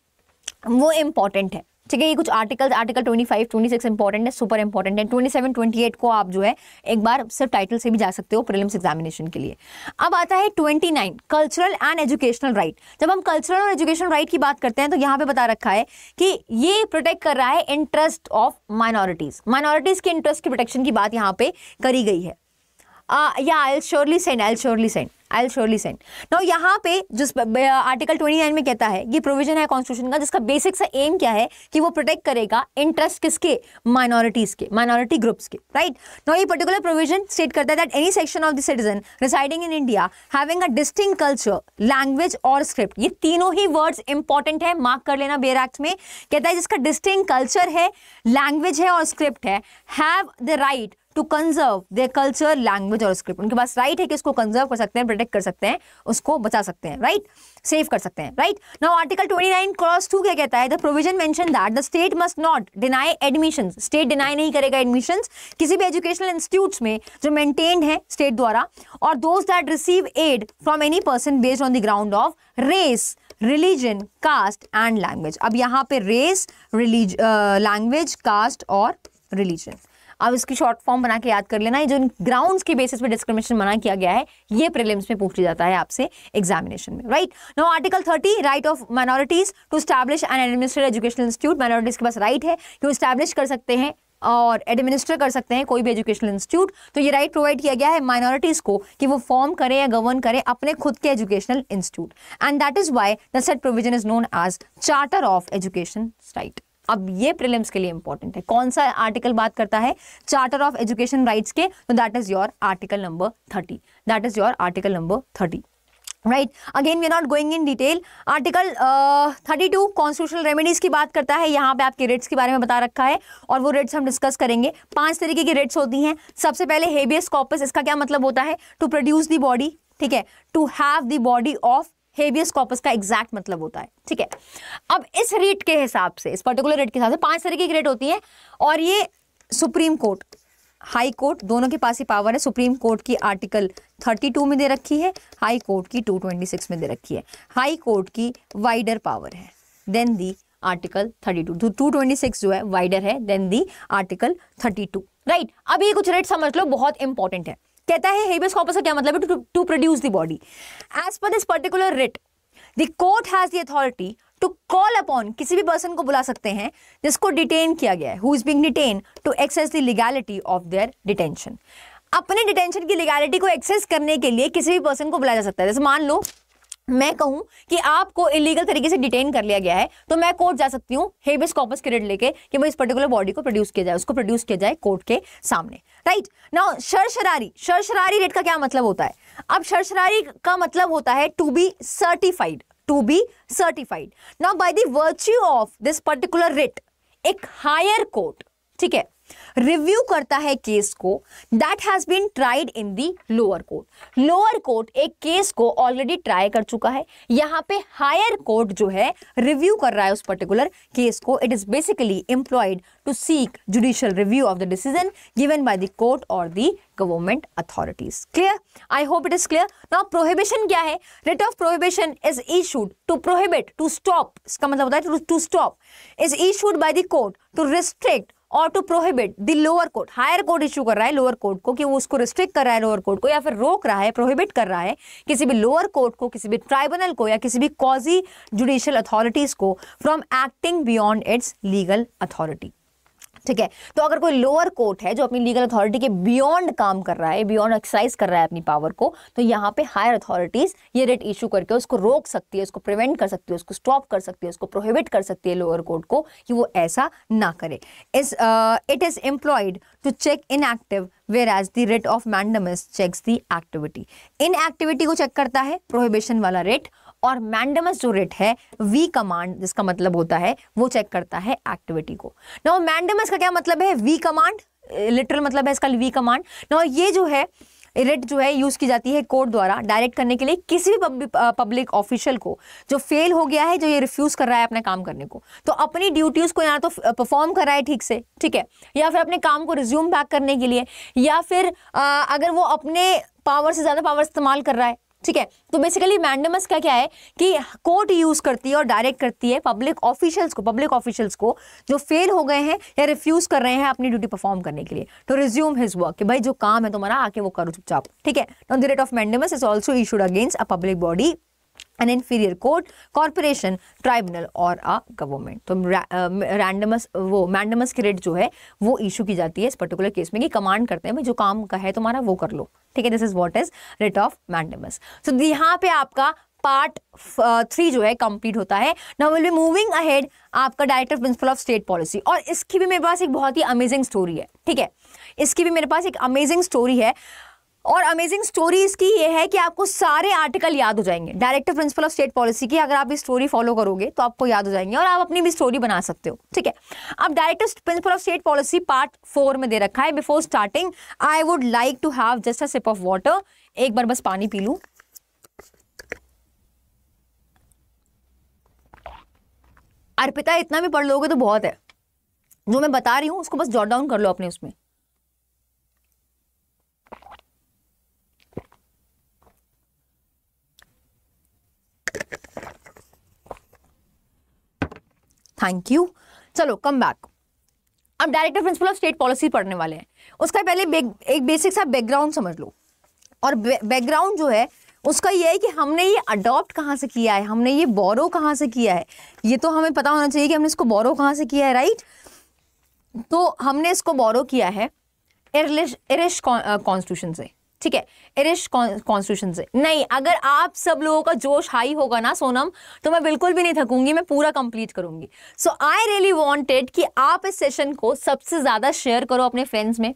वो इंपॉर्टेंट है ठीक है ये कुछ आर्टिकल्स आर्टिकल 25, 26 इंपॉर्टेंट है सुपर इंपॉर्टेंट है 27, 28 को आप जो है एक बार सिर्फ टाइटल से भी जा सकते हो प्रीलिम्स एग्जामिनेशन के लिए अब आता है 29 कल्चरल एंड एजुकेशनल राइट जब हम कल्चरल और एजुकेशनल राइट की बात करते हैं तो यहाँ पे बता रखा है कि ये प्रोटेक्ट कर रहा है इंटरेस्ट ऑफ माइनॉरिटीज माइनॉरिटीज के इंटरेस्ट की प्रोटेक्शन की बात यहाँ पे करी गई है या I surely send I surely send I'll surely send now यहाँ पे जिस आर्टिकल ट्वेंटी नाइन में कहता है ये प्रोविजन है कॉन्स्टिट्यूशन का जिसका बेसिक सा एम क्या है कि वो प्रोटेक्ट करेगा इंटरेस्ट किसके माइनॉरिटीज के माइनॉरिटी ग्रुप्स के राइट नाउ ये पर्टिकुलर प्रोविजन स्टेट करता है that any section of the citizen residing in India having a distinct culture language और स्क्रिप्ट ये तीनों ही वर्ड्स इंपॉर्टेंट है मार्क कर लेना बेर एक्ट में कहता है जिसका डिस्टिंग कल्चर है लैंग्वेज है और स्क्रिप्ट है have the right to conserve their culture language और स्क्रिप्ट उनके पास राइट है कि उसको कंजर्व कर सकते हैं प्रोटेक्ट कर सकते हैं उसको बचा सकते हैं राइट सेव कर सकते हैं right now article 29 clause two क्या कहता है the provision mention that the state must not deny admission state deny नहीं करेगा एडमिशन किसी भी एजुकेशनल इंस्टीट्यूट में जो मेंटेन्ड है स्टेट द्वारा और those that receive aid from any person based on the ground of race religion caste and language अब यहाँ पे रेस रिलीज लैंग्वेज कास्ट और रिलीजन आप इसकी शॉर्ट फॉर्म बना के याद कर लेना जो ग्राउंड के बेसिस पे डिस्क्रिमिनेशन मना किया गया है ये प्रिलिम्स में पूछ जाता है आपसे एग्जामिनेशन में right no article thirty right of minorities to establish and administrate education institute minorities के पास राइट है कि वो स्टैब्लिश कर सकते हैं और एडमिनिस्टर कर सकते हैं कोई भी एजुकेशनल इंस्टीट्यूट तो ये राइट प्रोवाइड किया गया है माइनॉरिटीज़ को कि वो फॉर्म करें या गवर्न करें अपने खुद के educational institute and that is why the said provision is known as charter of education right अब ये प्रीलिम्स के लिए इंपॉर्टेंट है कौन सा आर्टिकल बात करता है चार्टर ऑफ एजुकेशन राइट्स के तो that is your article number thirty that is your article number thirty right again we are not going in detail article thirty two constitutional remedies की बात करता है यहाँ पे आपके रेट्स के बारे में बता रखा है और वो रेट्स हम डिस्कस करेंगे पांच तरीके की रेट्स होती हैं सबसे पहले हेबियस कॉपस इसका क्या मतलब होता है टू प्रोड्यूस दी बॉडी ठीक है to have the body of habeas corpus का एग्जैक्ट मतलब होता है ठीक है अब इस रेट के हिसाब से इस पर्टिकुलर रेट के हिसाब से पांच तरह की रेट होती है और ये सुप्रीम कोर्ट हाई कोर्ट दोनों के पास ही पावर है सुप्रीम कोर्ट की आर्टिकल 32 में दे रखी है हाई कोर्ट की 226 में दे रखी है हाई कोर्ट की वाइडर पावर है देन दी आर्टिकल 32 226 जो है वाइडर है than the article 32 right right? अब ये कुछ रेट समझ लो बहुत इंपॉर्टेंट है कहता है हेबियस कॉर्पस का क्या मतलब है to produce the body as per this particular writ the court has the authority to call upon किसी भी पर्सन को बुला सकते हैं जिसको डिटेन किया गया है who is being detain to assess the legality of their detention अपने डिटेंशन की लीगैलिटी को एक्सेस करने के लिए किसी भी पर्सन को बुलाया जा सकता है जैसे मान लो मैं कहूं कि आपको इलीगल तरीके से डिटेन कर लिया गया है तो मैं कोर्ट जा सकती हूं हेबिस कॉपस क्रेड लेके कि भाई इस पर्टिकुलर बॉडी को प्रोड्यूस किया जाए उसको प्रोड्यूस किया जाए कोर्ट के सामने राइट ना शरशरारी शरशरारी रेट का क्या मतलब होता है अब शरशरारी का मतलब होता है to be certified to be certified now by दर्च्यू ऑफ दिस पर्टिकुलर रिट एक हायर कोर्ट ठीक है रिव्यू करता है केस को that has been tried in the lower court lower court एक केस को ऑलरेडी ट्राई कर चुका है यहाँ पे हायर कोर्ट जो है रिव्यू कर रहा है उस पर्टिकुलर केस को it is basically employed to seek judicial review of the decision given by the court और the government authorities clear I hope it is clear now prohibition क्या है writ of prohibition is issued to prohibit to stop इसका मतलब होता है to stop is issued by the court to restrict और to prohibit the lower court higher court issue कर रहा है लोअर कोर्ट को कि वो उसको रिस्ट्रिक्ट कर रहा है लोअर कोर्ट को या फिर रोक रहा है प्रोहिबिट कर रहा है किसी भी लोअर कोर्ट को किसी भी ट्राइब्यूनल को या किसी भी कॉजी जुडिशियल अथॉरिटीज को from acting beyond its legal authority ठीक है तो अगर कोई लोअर कोर्ट है जो अपनी लीगल अथॉरिटी के बियॉन्ड काम कर रहा है बियॉन्ड एक्सरसाइज कर रहा है अपनी पावर को तो यहाँ पे हायर अथॉरिटीज ये रेट इशू करके उसको रोक सकती है उसको प्रिवेंट कर सकती है उसको स्टॉप कर सकती है उसको प्रोहिबिट कर सकती है लोअर कोर्ट को कि वो ऐसा ना करे इस it is employed to check inactive whereas the writ of mandamus checks the activity inactivity को चेक करता है प्रोहिबिशन वाला रेट और मैंडमस जो रिट है वी कमांड जिसका मतलब होता है वो चेक करता है एक्टिविटी को ना मैंडमस का क्या मतलब है वी कमांड लिटरल मतलब है इसका वी कमांड ना ये जो है रिट जो है यूज़ की जाती है कोर्ट द्वारा डायरेक्ट करने के लिए किसी भी पब्लिक ऑफिशियल को जो फेल हो गया है जो ये रिफ्यूज़ कर रहा है अपने काम करने को तो अपनी ड्यूटीज़ को यहाँ तो परफॉर्म कर रहा है ठीक से ठीक है या फिर अपने काम को रिज्यूम बैक करने के लिए या फिर आ, अगर वो अपने पावर से ज़्यादा पावर इस्तेमाल कर रहा है ठीक है तो बेसिकली मैंडमस का क्या है कि कोर्ट यूज़ करती है और डायरेक्ट करती है पब्लिक ऑफिशियल्स को पब्लिक ऑफिशियल्स को जो फेल हो गए हैं या रिफ्यूज़ कर रहे हैं अपनी ड्यूटी परफॉर्म करने के लिए टू रिज्यूम हिज वर्क कि भाई जो काम है तुम्हारा आके वो करो चुपचाप ठीक है the writ of mandamus is also issued against a public body an inferior court corporation tribunal और अ गवर्नमेंट तो रैंडमस uh, वो मैंडमस की रेट जो है वो इशू की जाती है इस पर्टिकुलर केस में कि कमांड करते हैं भाई जो काम का है तुम्हारा वो कर लो ठीक है this is what is writ of mandamus so यहाँ पे आपका पार्ट थ्री uh, जो है कंप्लीट होता है now will be moving ahead आपका director principal of state policy और इसकी भी मेरे पास एक बहुत ही अमेजिंग स्टोरी है ठीक है इसकी भी मेरे पास एक अमेजिंग स्टोरी है और अमेजिंग स्टोरी इसकी ये है कि आपको सारे आर्टिकल याद हो जाएंगे director principal of state policy की अगर आप इस स्टोरी फॉलो करोगे तो आपको याद हो जाएंगे और आप अपनी भी स्टोरी बना सकते हो ठीक है अब director principal of state policy part four में दे रखा है before starting I would like to have just a sip of water एक बार बस पानी पी लूँ अर्पिता इतना भी पढ़ लोगे तो बहुत है जो मैं बता रही हूँ उसको बस जॉट डाउन कर लो अपने उसमें थैंक यू चलो कम बैक अब director principal of state policy पढ़ने वाले हैं उसका पहले एक बेसिक सा बैकग्राउंड समझ लो और बैकग्राउंड जो है उसका ये है कि हमने ये अडॉप्ट कहाँ से किया है हमने ये बोरो कहाँ से किया है ये तो हमें पता होना चाहिए कि हमने इसको बोरो कहाँ से किया है राइट तो हमने इसको बोरो किया है इरिश कॉन्स्टिट्यूशन से ठीक है इरिश कॉन्स्टिट्यूशन से नहीं अगर आप सब लोगों का जोश हाई होगा ना सोनम तो मैं बिल्कुल भी नहीं थकूंगी मैं पूरा कंप्लीट करूंगी सो आई रियली वांटेड कि आप इस सेशन को सबसे ज़्यादा शेयर करो अपने फ्रेंड्स में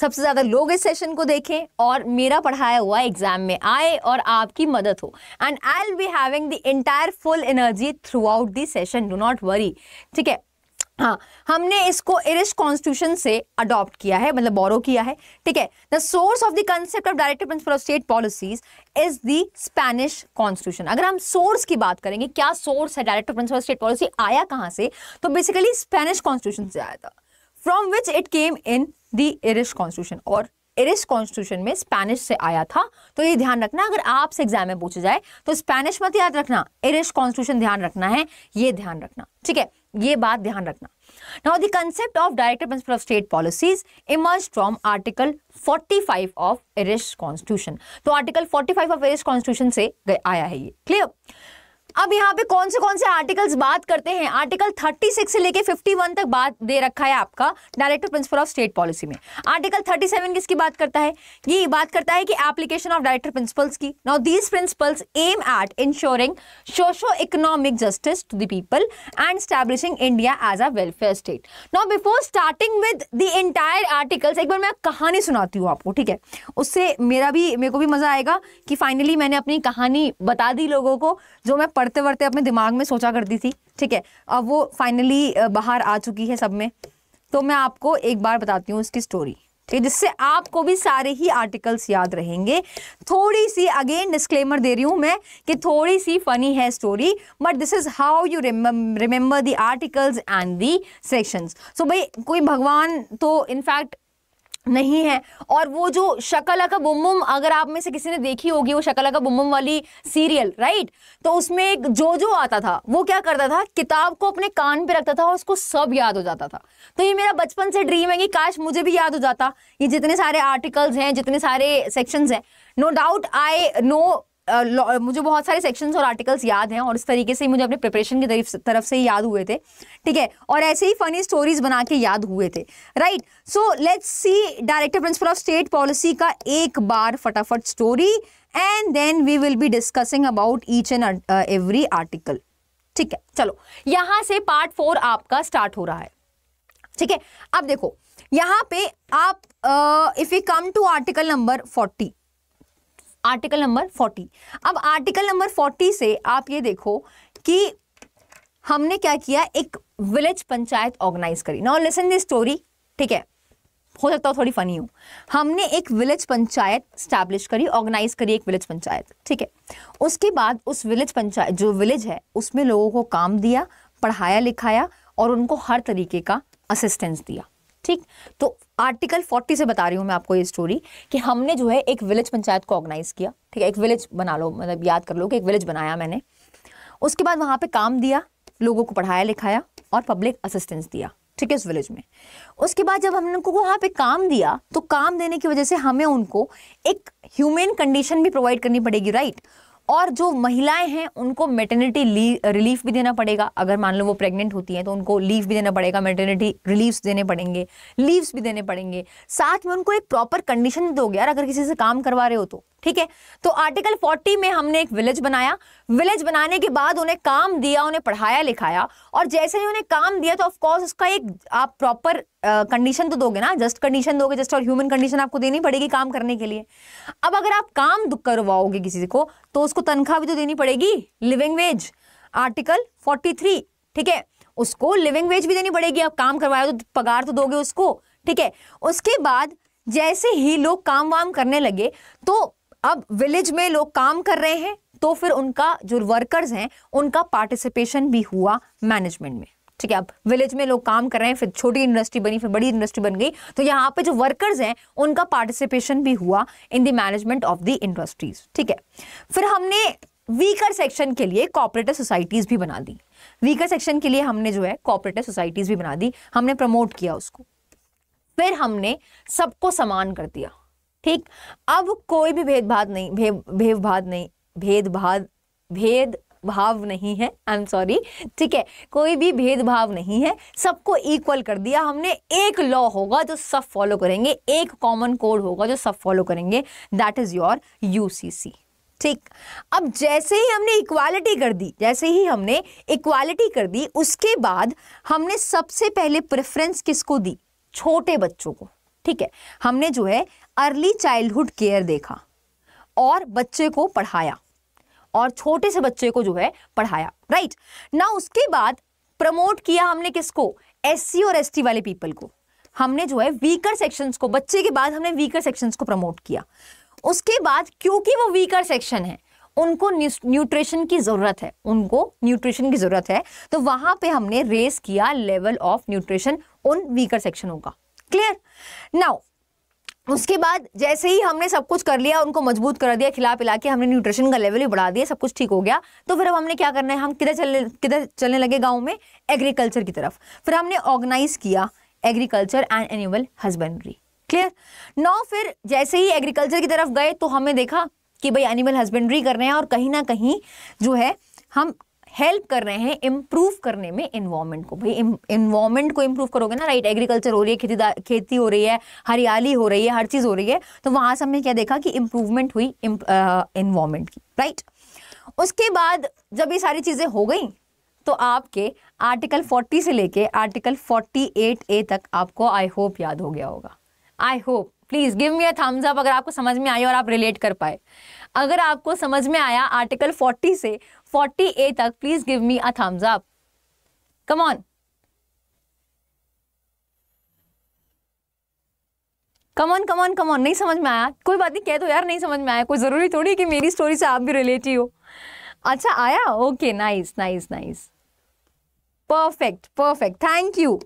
सबसे ज़्यादा लोग इस सेशन को देखें और मेरा पढ़ाया हुआ एग्जाम में आए और आपकी मदद हो and I'll be having the entire full energy throughout the session do not worry ठीक है हाँ हमने इसको इरिश कॉन्स्टिट्यूशन से अडॉप्ट किया है मतलब बोरो किया है ठीक है the source of the concept of directive principle of state policies is the Spanish constitution अगर हम सोर्स की बात करेंगे क्या सोर्स है directive principle of state policy आया कहाँ से तो बेसिकली स्पेनिश कॉन्स्टिट्यूशन से आया था from which it came in the Irish constitution और इरिश कॉन्स्टिट्यूशन में स्पेनिश से आया था तो ये ध्यान रखना अगर आपसे एग्जाम में पूछा जाए तो स्पेनिश मत याद रखना इरिश कॉन्स्टिट्यूशन ध्यान रखना है ये ध्यान रखना ठीक है ये बात ध्यान रखना now the concept of director principal of state policies emerge from article 45 of Irish constitution तो आर्टिकल 45 ऑफ इरिश कॉन्स्टिट्यूशन से आया है ये क्लियर अब यहाँ पे कौन से कौन से आर्टिकल्स बात करते हैं आर्टिकल 36 से लेके 51 तक बात दे रखा है आपका director principal of state policy में आर्टिकल 37 किसकी बात करता है ये बात करता है कि एप्लीकेशन ऑफ डायरेक्टर प्रिंसिपल्स की now these principles aim at ensuring socio economic justice to the people and establishing India as a welfare state now before starting with the entire articles एक बार मैं कहानी सुनाती हूँ आपको ठीक है उससे मेरा भी मेरे को भी मजा आएगा कि फाइनली मैंने अपनी कहानी बता दी लोगों को जो मैं पढ़ते वढ़ते अपने दिमाग में सोचा करती थी ठीक है अब वो फाइनली बाहर आ चुकी है सब में तो मैं आपको एक बार बताती हूँ उसकी स्टोरी ठीक है जिससे आपको भी सारे ही आर्टिकल्स याद रहेंगे थोड़ी सी अगेन डिस्क्लेमर दे रही हूँ मैं कि थोड़ी सी फनी है story but this is how you remember the articles and the sections so भाई कोई भगवान तो इनफैक्ट नहीं है और वो जो शकला का बुम अगर आप में से किसी ने देखी होगी वो शकला का बुम वाली सीरियल राइट तो उसमें एक जो जो आता था वो क्या करता था किताब को अपने कान पे रखता था और उसको सब याद हो जाता था तो ये मेरा बचपन से ड्रीम है कि काश मुझे भी याद हो जाता ये जितने सारे आर्टिकल्स हैं जितने सारे सेक्शंस हैं नो डाउट आई नो मुझे बहुत सारे सेक्शंस और आर्टिकल्स याद हैं और इस तरीके से ही मुझे अपने प्रिपरेशन की तरफ से ही याद हुए थे ठीक है और ऐसे ही फनी स्टोरीज बना के याद हुए थे right so let's see director principal of state policy का एक बार फटाफट story and then we will be discussing about each and every article ठीक है चलो यहाँ से पार्ट फोर आपका स्टार्ट हो रहा है ठीक है अब देखो यहाँ पे आप if you come to article number forty article number 40 अब आर्टिकल नंबर 40 से आप ये देखो कि हमने क्या किया एक विलेज पंचायत ऑर्गेनाइज करी नाउ लिसन दिस स्टोरी ठीक है हो सकता हो थोड़ी फनी हूँ हमने एक विलेज पंचायत स्टैब्लिश करी ऑर्गेनाइज करी एक विलेज पंचायत ठीक है उसके बाद उस विलेज पंचायत जो विलेज है उसमें लोगों को काम दिया पढ़ाया लिखाया और उनको हर तरीके का असिस्टेंस दिया ठीक तो आर्टिकल 40 से बता रही हूँ मैं आपको ये स्टोरी कि हमने जो है एक विलेज पंचायत को ऑर्गेनाइज किया ठीक है एक विलेज बना लो मतलब याद कर लो कि एक विलेज बनाया मैंने उसके बाद वहाँ पे काम दिया लोगों को पढ़ाया लिखाया और पब्लिक असिस्टेंस दिया ठीक है उस विलेज में उसके बाद जब हमने उनको वहाँ पर काम दिया तो काम देने की वजह से हमें उनको एक ह्यूमेन कंडीशन भी प्रोवाइड करनी पड़ेगी राइट right? और जो महिलाएं हैं उनको मेटर्निटी रिलीफ भी देना पड़ेगा अगर मान लो वो प्रेग्नेंट होती हैं तो उनको लीव भी देना पड़ेगा मेटर्निटी रिलीफ देने पड़ेंगे लीव्स भी देने पड़ेंगे साथ में उनको एक प्रॉपर कंडीशन दोगे यार अगर किसी से काम करवा रहे हो तो ठीक है तो आर्टिकल 40 में हमने एक विलेज बनाया विलेज बनाने के बाद उन्हें काम दिया उन्हें पढ़ाया लिखाया और जैसे ही उन्हें काम दिया तो ऑफकोर्स उसका एक आप प्रॉपर कंडीशन तो दोगे ना जस्ट कंडीशन दोगे जस्ट और ह्यूमन कंडीशन आपको देनी पड़ेगी काम करने के लिए अब अगर आप काम करवाओगे किसी को तो उसको तनख्वाह भी तो देनी पड़ेगी लिविंग वेज आर्टिकल फोर्टी ठीक है उसको लिविंग वेज भी देनी पड़ेगी आप काम करवाए तो पगार तो दोगे उसको ठीक है उसके बाद जैसे ही लोग काम वाम करने लगे तो अब विलेज में लोग काम कर रहे हैं तो फिर उनका जो वर्कर्स हैं उनका पार्टिसिपेशन भी हुआ मैनेजमेंट में ठीक है अब विलेज में लोग काम कर रहे हैं फिर छोटी इंडस्ट्री बनी फिर बड़ी इंडस्ट्री बन गई तो यहाँ पे जो वर्कर्स हैं उनका पार्टिसिपेशन भी हुआ in the management of the industries ठीक है फिर हमने वीकर सेक्शन के लिए कॉपरेटिव सोसाइटीज भी बना दी वीकर सेक्शन के लिए हमने जो है कॉपरेटिव सोसाइटीज भी बना दी हमने प्रमोट किया उसको फिर हमने सबको समान कर दिया ठीक अब कोई भी भेदभाव नहीं भेदभाव नहीं भेदभाव भेद भाव नहीं है आई एम सॉरी ठीक है कोई भी भेदभाव नहीं है सबको इक्वल कर दिया हमने एक लॉ होगा जो सब फॉलो करेंगे एक कॉमन कोड होगा जो सब फॉलो करेंगे दैट इज योर यूसीसी ठीक अब जैसे ही हमने इक्वालिटी कर दी जैसे ही हमने इक्वालिटी कर दी उसके बाद हमने सबसे पहले प्रेफरेंस किसको दी छोटे बच्चों को ठीक है हमने जो है अर्ली चाइल्डहुड केयर देखा और बच्चे को पढ़ाया और छोटे से बच्चे को जो है पढ़ाया राइट ना उसके बाद प्रमोट किया हमने किसको एस और एस वाले पीपल को हमने जो है वीकर सेक्शंस को बच्चे के बाद हमने वीकर सेक्शंस को प्रमोट किया उसके बाद क्योंकि वो वीकर सेक्शन है उनको न्यूट्रिशन की ज़रूरत है उनको न्यूट्रिशन की ज़रूरत है तो वहां पे हमने रेस किया लेवल ऑफ न्यूट्रिशन उन वीकर सेक्शनों का क्लियर नाउ उसके बाद जैसे ही हमने सब कुछ कर लिया उनको मजबूत कर दिया खिला पिला के हमने न्यूट्रिशन का लेवल भी बढ़ा दिया सब कुछ ठीक हो गया तो फिर अब हमने क्या करना है हम किधर चलने किधर चलने लगे गाँव में एग्रीकल्चर की तरफ फिर हमने ऑर्गेनाइज किया agriculture and animal husbandry clear now फिर जैसे ही एग्रीकल्चर की तरफ गए तो हमने देखा कि भाई एनिमल हस्बेंड्री कर रहे हैं और कहीं ना कहीं जो है हम हेल्प कर रहे हैं इम्प्रूव करने में इन्वामेंट को भाई इन्वामेंट को इम्प्रूव करोगे ना राइट एग्रीकल्चर हो रही है खेती खेती हो रही है हरियाली हो रही है हर चीज़ हो रही है तो वहाँ से हमने क्या देखा कि इम्प्रूवमेंट हुई इन्वामेंट की राइट उसके बाद जब ये सारी चीज़ें हो गई तो आपके आर्टिकल फोर्टी से लेके आर्टिकल एट ए तक आपको आई होप याद हो गया होगा I hope please give me a thumbs up अगर आपको समझ में आई और आप रिलेट कर पाए अगर आपको समझ में आया आर्टिकल 40 से 40 ए तक please give me a thumbs up come on come on come on come on नहीं समझ में आया कोई बात नहीं कह दो यार नहीं समझ में आया कोई ज़रूरी थोड़ी कि मेरी स्टोरी से आप भी रिलेट ही हो अच्छा आया okay nice nice nice perfect perfect thank you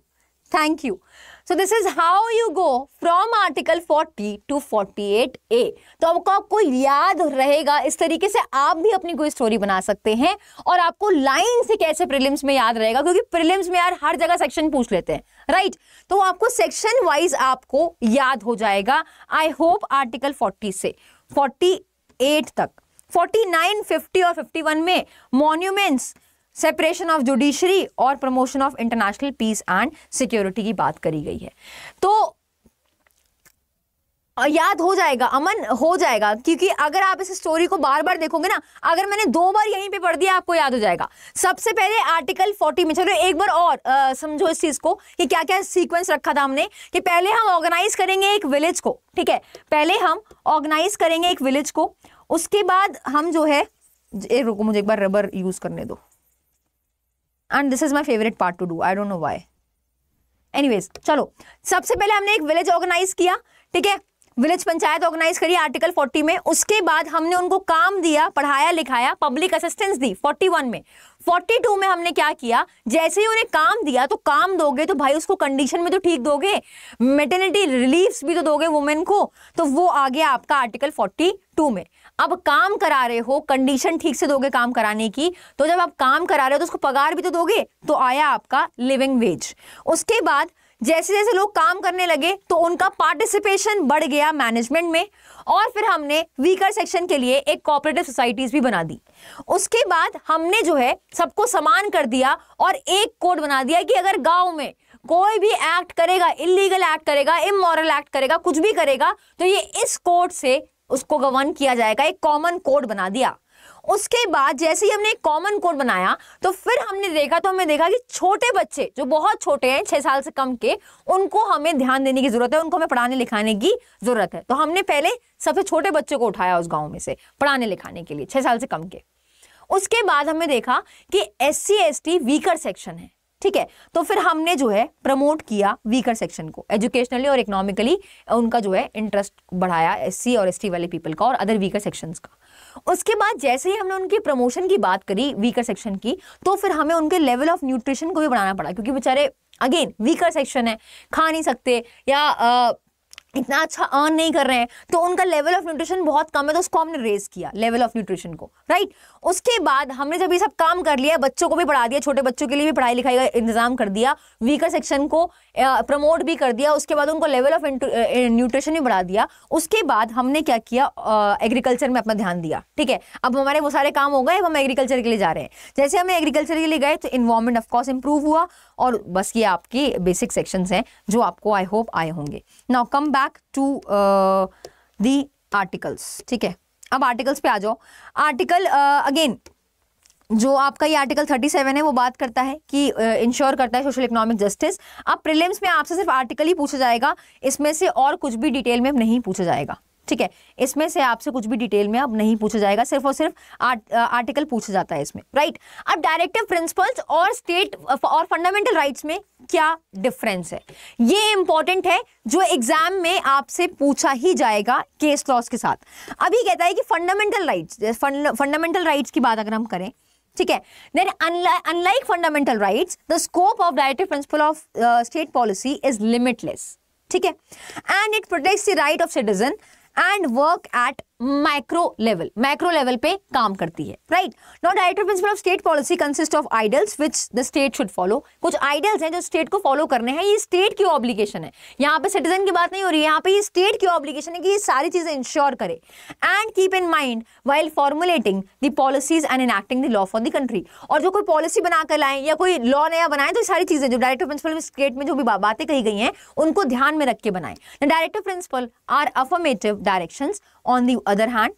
thank you so this is how you go from article 40 to 48 A तो आपको आपको याद रहेगा इस तरीके से आप भी अपनी कोई स्टोरी बना सकते हैं और आपको लाइन से कैसे प्रिलिम्स में याद रहेगा क्योंकि प्रिलिम्स में यार हर जगह सेक्शन पूछ लेते हैं राइट right? तो आपको सेक्शन वाइज आपको याद हो जाएगा आई होप आर्टिकल 40 से 48 तक 49, 50 और 51 में मॉन्यूमेंट्स सेपरेशन ऑफ जुडिशरी और promotion of international peace and security की बात करी गई है तो याद हो जाएगा अमन हो जाएगा क्योंकि अगर आप इस स्टोरी को बार बार देखोगे ना अगर मैंने दो बार यहीं पे पढ़ दिया आपको याद हो जाएगा सबसे पहले आर्टिकल 40 में चलो एक बार और समझो इस चीज को कि क्या क्या सीक्वेंस रखा था हमने कि पहले हम ऑर्गेनाइज करेंगे एक विलेज को ठीक है पहले हम ऑर्गेनाइज करेंगे एक विलेज को उसके बाद हम जो है रुको मुझे एक बार रबर यूज करने दो and this is my favourite part to do I don't know why anyways चलो सबसे पहले हमने एक विलेज ऑर्गेनाइज किया ठीक है विलेज पंचायत ऑर्गेनाइज करी आर्टिकल 40 में उसके बाद हमने उनको काम दिया पढ़ाया लिखाया पब्लिक असिस्टेंस दी 41 में 42 में हमने क्या किया जैसे ही उन्हें काम दिया तो काम दोगे तो भाई उसको कंडीशन में तो ठीक दोगे मेटर्निटी रिलीफ भी तो दोगे वुमेन को तो वो आ गया आपका आर्टिकल 42 में अब काम करा रहे हो कंडीशन ठीक से दोगे काम कराने की तो जब आप काम करा रहे हो तो उसको पगार भी तो दोगे तो आया आपका लिविंग वेज उसके बाद जैसे जैसे लोग काम करने लगे तो उनका पार्टिसिपेशन बढ़ गया मैनेजमेंट में और फिर हमने वीकर सेक्शन के लिए एक कोऑपरेटिव सोसाइटीज भी बना दी उसके बाद हमने जो है सबको समान कर दिया और एक कोड बना दिया कि अगर गांव में कोई भी एक्ट करेगा इलीगल एक्ट करेगा इमोरल एक्ट करेगा कुछ भी करेगा तो ये इस कोड से उसको गवर्न किया जाएगा एक कॉमन कोड बना दिया उसके बाद जैसे ही हमने एक कॉमन कोड बनाया तो फिर हमने देखा तो हमने देखा कि छोटे बच्चे जो बहुत छोटे हैं छह साल से कम के उनको हमें ध्यान देने की जरूरत है उनको हमें पढ़ाने लिखाने की जरूरत है तो हमने पहले सबसे छोटे बच्चे को उठाया उस गाँव में से पढ़ाने लिखाने के लिए छह साल से कम के उसके बाद हमने देखा कि एस सी वीकर सेक्शन है ठीक है तो फिर हमने जो है प्रमोट किया वीकर सेक्शन को एजुकेशनली और इकोनॉमिकली उनका जो है इंटरेस्ट बढ़ाया एससी और एस वाले पीपल का और अदर वीकर सेक्शन का उसके बाद जैसे ही हमने उनकी प्रमोशन की बात करी वीकर सेक्शन की तो फिर हमें उनके लेवल ऑफ न्यूट्रिशन को भी बढ़ाना पड़ा क्योंकि बेचारे अगेन वीकर सेक्शन है खा नहीं सकते या आ, इतना अच्छा अर्न नहीं कर रहे हैं तो उनका लेवल ऑफ न्यूट्रिशन बहुत कम है तो उसको हमने रेज किया लेवल ऑफ न्यूट्रिशन को राइट उसके बाद हमने जब ये सब काम कर लिया बच्चों को भी पढ़ा दिया छोटे बच्चों के लिए भी पढ़ाई लिखाई का इंतजाम कर दिया वीकर सेक्शन को प्रमोट भी कर दिया उसके बाद उनको लेवल ऑफ न्यूट्रिशन भी बढ़ा दिया उसके बाद हमने क्या किया एग्रीकल्चर में अपना ध्यान दिया ठीक है अब हमारे वो सारे काम हो गए अब हम एग्रीकल्चर के लिए जा रहे हैं जैसे हम एग्रीकल्चर के लिए गए तो इन्वायरमेंट ऑफकोर्स इंप्रूव हुआ और बस ये आपकी बेसिक सेक्शन हैं जो आपको आई होप आए होंगे now come back to the articles ठीक है अब आर्टिकल्स पे आ जाओ आर्टिकल अगेन uh, जो आपका ये आर्टिकल 37 है वो बात करता है कि इंश्योर करता है सोशल इकोनॉमिक जस्टिस अब प्रिलिम्स में आपसे सिर्फ आर्टिकल ही पूछा जाएगा इसमें से और कुछ भी डिटेल में नहीं पूछा जाएगा ठीक है इसमें से आपसे कुछ भी डिटेल में अब नहीं पूछा जाएगा सिर्फ और सिर्फ आर्ट, आर्टिकल पूछा जाता है इसमें राइट अब डायरेक्टिव प्रिंसिपल्स और स्टेट और फंडामेंटल राइट्स में क्या डिफरेंस है ये इंपॉर्टेंट है जो एग्जाम में आपसे पूछा ही जाएगा केस लॉस के साथ अभी कहता है कि फंडामेंटल राइट्स फंडामेंटल राइट्स की बात अगर हम करें ठीक है then unlike fundamental rights the scope of directive principle of state policy is limitless ठीक है and it protects the right of citizen and work at micro level micro level पे काम करती है right not director principal of state policy consist of ideals which the state should follow कुछ ideals हैं जो state को follow करने हैं ये स्टेट की ऑब्लिगेशन है यहाँ पे सिटीजन की बात नहीं हो रही है यहाँ पे ये स्टेट की ऑब्लिगेशन है कि ये सारी चीजें इंश्योर करे and keep in mind while formulating the policies and enacting the law for the country और जो कोई पॉलिसी बनाकर कर लाएं या कोई लॉ नया बनाए तो सारी चीजें जो डायरेक्टर प्रिंसिपल स्टेट में जो भी बातें कही गई हैं उनको ध्यान में रख के बनाए director principal are affirmative direction on the other hand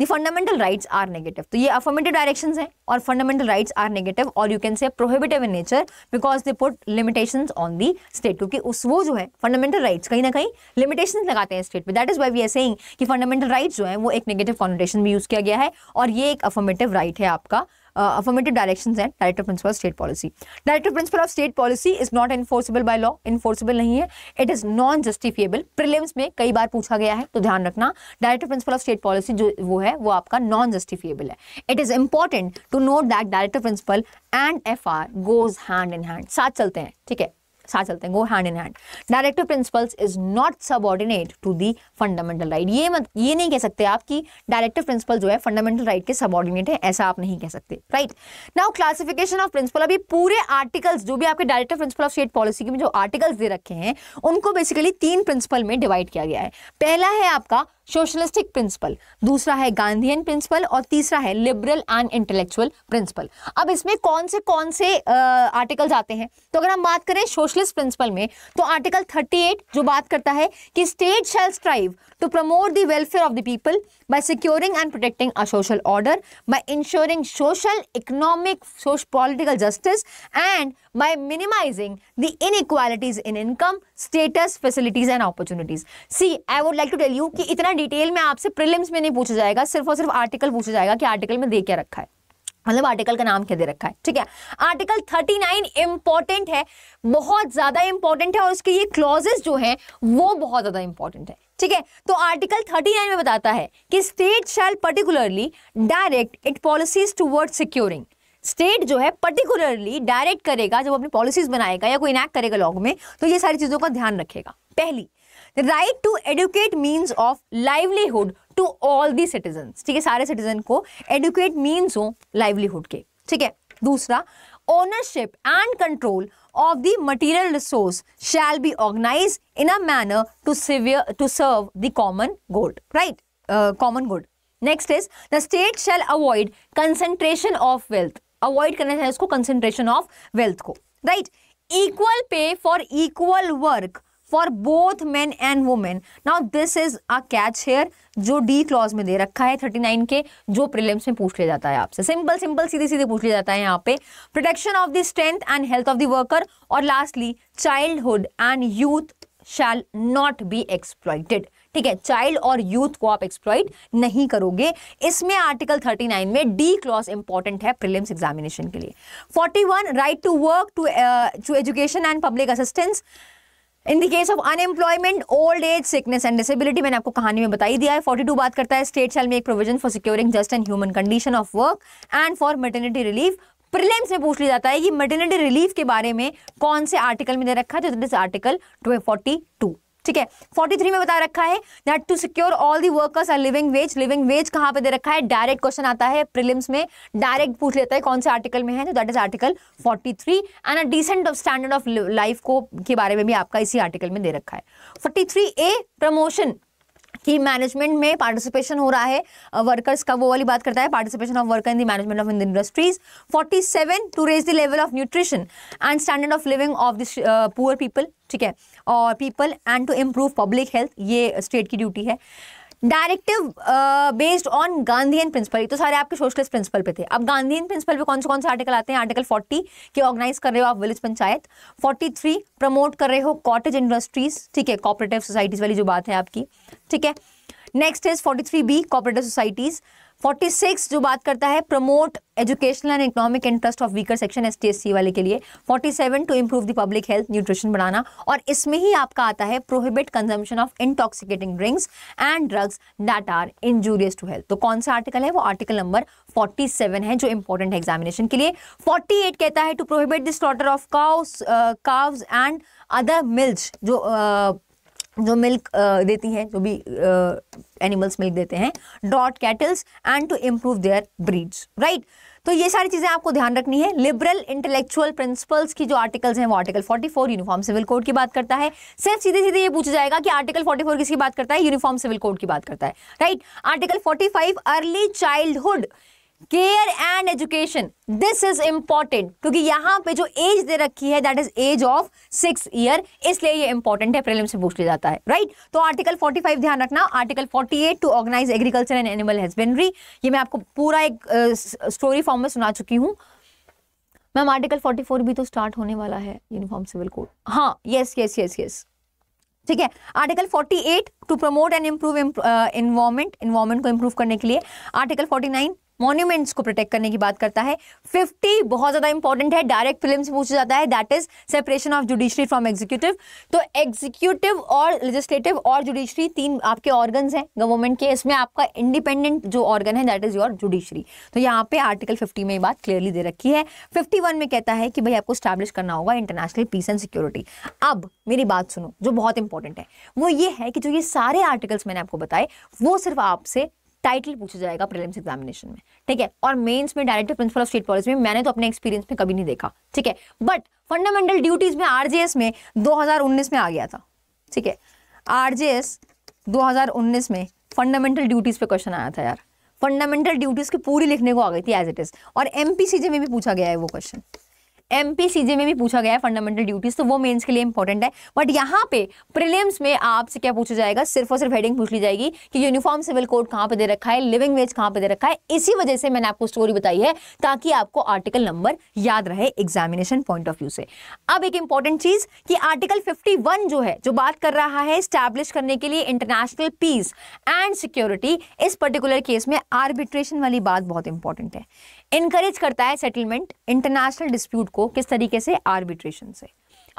the fundamental rights are negative तो ये अफर्मेटिव डायरेक्शन है और फंडामेंटल राइट्स आर नेगेटिव और you can say prohibitive in nature because they put limitation on the state क्योंकि उस वो जो है फंडामेंटल राइट्स कहीं ना कहीं लिमिटेशन लगाते हैं स्टेट पर that is why we are saying कि फंडामेंटल राइट्स जो है वो एक नेगेटिव कॉन्टेशन भी यूज किया गया है और ये एक अफर्मेटिव राइट right है आपका affirmative direction and director principle state policy director principal of state policy is not enforceable by law enforceable नहीं है it is non justifiable prelims में कई बार पूछा गया है तो ध्यान रखना director principal of state policy जो वो है वो आपका नॉन जस्टिफिएबल है it is important to note that director principle and F R goes hand in hand साथ चलते हैं ठीक है साथ चलते हैं go hand in hand directive principles is not subordinate to the fundamental right ये मत ये नहीं कह सकते आप कि डायरेक्टिव प्रिंसिपल जो है फंडामेंटल राइट right के सबॉर्डिनेट है ऐसा आप नहीं कह सकते right now classification of principle अभी पूरे आर्टिकल्स जो भी आपके directive principle of state policy के में जो आर्टिकल्स दे रखे हैं उनको बेसिकली तीन प्रिंसिपल में डिवाइड किया गया है पहला है आपका सोशलिस्टिक प्रिंसिपल दूसरा है गांधीयन प्रिंसिपल और तीसरा है लिबरल एंड इंटेलेक्चुअल प्रिंसिपल अब इसमें कौन से कौन से आर्टिकल्स आते हैं तो अगर हम बात करें सोशलिस्ट प्रिंसिपल में तो आर्टिकल 38 जो बात करता है कि state shall strive to promote the welfare of the people by securing and protecting a social order, by ensuring social, economic, social, political justice, and by minimizing the inequalities in income, status, facilities and opportunities. See, I would like to tell you कि इतना detail में आपसे prelims में नहीं पूछा जाएगा सिर्फ और सिर्फ आर्टिकल पूछा जाएगा कि आर्टिकल में दे क्या रखा है मतलब आर्टिकल का नाम क्या दे रखा है ठीक है आर्टिकल 39 इंपॉर्टेंट है बहुत ज्यादा इंपॉर्टेंट है और इसके ये क्लॉजेस जो हैं वो बहुत ज्यादा इंपॉर्टेंट है ठीक है तो आर्टिकल 39 में बताता है कि state shall particularly direct it policies toward securing state जो है पर्टिकुलरली डायरेक्ट करेगा जब अपनी पॉलिसीज बनाएगा या कोई इनैक्ट करेगा लॉग में तो ये सारी चीजों का ध्यान रखेगा पहली right to educate means of livelihood to all the citizen ठीक है सारे सिटीजन को एडुकेट मीन्स हो लाइवलीहुड के ठीक है दूसरा ownership and control of the material resource shall be organized in a manner to, severe, to serve the common good, right? Uh, common good. Next is the state shall avoid concentration of wealth. Avoid करना है इसको concentration of wealth को, right? Equal pay for equal work for both man and women now this is a catch here जो D clause में दे रखा है thirty nine के जो प्रिलियम्स में पूछ लिया जाता है आपसे सिंपल सिंपल सीधे सीधे पूछ लिया जाता है यहाँ पे protection of the strength and health of the worker और lastly childhood and youth shall not be exploited ठीक है चाइल्ड और यूथ को आप एक्सप्लॉइट नहीं करोगे इसमें आर्टिकल थर्टी नाइन में डी क्लॉज इंपॉर्टेंट है प्रिलियम्स एग्जामिनेशन के लिए forty one right to work to to education and public assistance in the case of unemployment old age sickness and disability मैंने आपको कहानी में बताई दिया है 42 बात करता है स्टेट सेल में एक provision for securing just and human condition of work and for maternity relief prelims में पूछ लिया जाता है कि मेटर्निटी रिलीफ के बारे में कौन से आर्टिकल में दे रखा है तो दिस आर्टिकल टू ठीक है 43 में बता रखा है that to secure all the workers are living wage living wage कहाँ पे दे रखा है डायरेक्ट क्वेश्चन आता है प्रिलिम्स में डायरेक्ट पूछ लेता है कौन से आर्टिकल में है तो that is article 43 and a decent of standard of life को के बारे में भी आपका इसी आर्टिकल में दे रखा है थ्री ए प्रमोशन कि मैनेजमेंट में पार्टिसिपेशन हो रहा है वर्कर्स का वो वाली बात करता है participation of worker in the management of industries 47 to raise the level of nutrition and standard of living of this poor people ठीक है और people and to improve public health ये स्टेट की ड्यूटी है directive based on Gandhian principle ये तो सारे आपके सोशलिस्ट प्रिंसिपल पे थे अब गांधीन प्रिंसिपल पे कौन से कौन से आर्टिकल आते हैं आर्टिकल 40 के ऑर्गेनाइज कर रहे हो आप विलेज पंचायत 43 प्रमोट कर रहे हो कॉटेज इंडस्ट्रीज ठीक है कॉपरेटिव सोसाइटीज वाली जो बात है आपकी ठीक है next is 43 B cooperative societies 46 जो बात करता है promote educational and economic interest of weaker section S T वाले के लिए 47 to improve the public health nutrition बनाना और इसमें ही आपका आता है prohibit consumption of intoxicating drinks and drugs that are injurious to health तो कौन सा आर्टिकल है वो आर्टिकल नंबर 47 है जो इंपॉर्टेंट है एग्जामिनेशन के लिए 48 कहता है to prohibit this order of cows calves and other milch जो uh, जो मिल्क देती हैं जो भी एनिमल्स मिल्क देते हैं dot cattles and to improve their breeds right तो ये सारी चीज़ें आपको ध्यान रखनी है लिबरल इंटेलेक्चुअल प्रिंसिपल्स की जो आर्टिकल्स हैं वो आर्टिकल 44 यूनिफॉर्म सिविल कोड की बात करता है सिर्फ सीधे सीधे ये पूछा जाएगा कि आर्टिकल 44 किसकी बात करता है यूनिफॉर्म सिविल कोड की बात करता है right article 45 early childhood care and education this is important क्योंकि यहाँ पे जो एज दे रखी है that is age of six year इसलिए ये इंपॉर्टेंट है प्रिलिम से पूछ लिया जाता है राइट right? तो आर्टिकल 45 ध्यान रखना article 48 to organise agriculture and animal husbandry ये मैं आपको पूरा एक स्टोरी uh, फॉर्म में सुना चुकी हूँ मैम आर्टिकल 44 भी तो स्टार्ट होने वाला है यूनिफॉर्म सिविल कोड हाँ यस यस यस यस ठीक है article 48 to promote and improve environment environment को इम्प्रूव करने के लिए आर्टिकल 49 मॉन्यूमेंट्स को प्रोटेक्ट करने की बात करता है फिफ्टी बहुत ज्यादा इंपॉर्टेंट है डायरेक्ट फिल्म से पूछा जाता है that is separation of judiciary from executive तो एग्जीक्यूटिव और लेजिस्लेटिव और जुडिशरी तीन आपके ऑर्गन्स हैं गवर्नमेंट के इसमें आपका इंडिपेंडेंट जो ऑर्गन है दैट इज योर जुडिशरी तो यहाँ पे आर्टिकल फिफ्टी में बात क्लियरली दे रखी है फिफ्टी वन में कहता है कि भाई आपको स्टैब्लिश करना होगा इंटरनेशनल पीस एंड सिक्योरिटी अब मेरी बात सुनो जो बहुत इंपॉर्टेंट है वो ये है कि जो ये सारे आर्टिकल्स मैंने आपको बताए वो सिर्फ आपसे टाइटल पूछा जाएगा प्रीलिम्स एग्जामिनेशन में ठीक है और मेंस में director principal of state policy में मैंने तो अपने एक्सपीरियंस में कभी नहीं देखा ठीक है बट फंडामेंटल ड्यूटीज में आरजेएस में 2019 में आ गया था ठीक है आरजेएस 2019 में फंडामेंटल ड्यूटीज पे क्वेश्चन आया था यार फंडामेंटल ड्यूटीज की पूरी लिखने को आ गई थी एज इट इज और एमपीसीजे में भी पूछा गया है वो क्वेश्चन एम में भी पूछा गया है फंडामेंटल ड्यूटीज तो वो मेन्स के लिए इंपॉर्टेंट है बट यहाँ पे प्रिलियम्स में आपसे क्या पूछा जाएगा सिर्फ और सिर्फ हेडिंग पूछ ली जाएगी कि यूनिफॉर्म सिविल कोड कहाँ पे दे रखा है लिविंग वेज कहाँ पे दे रखा है इसी वजह से मैंने आपको स्टोरी बताई है ताकि आपको आर्टिकल नंबर याद रहे एग्जामिनेशन पॉइंट ऑफ व्यू से अब एक इंपॉर्टेंट चीज कि आर्टिकल फिफ्टी जो है जो बात कर रहा है स्टैब्लिश करने के लिए इंटरनेशनल पीस एंड सिक्योरिटी इस पर्टिकुलर केस में आर्बिट्रेशन वाली बात बहुत इंपॉर्टेंट है इनकरेज करता है सेटलमेंट इंटरनेशनल डिस्प्यूट को किस तरीके से आर्बिट्रेशन से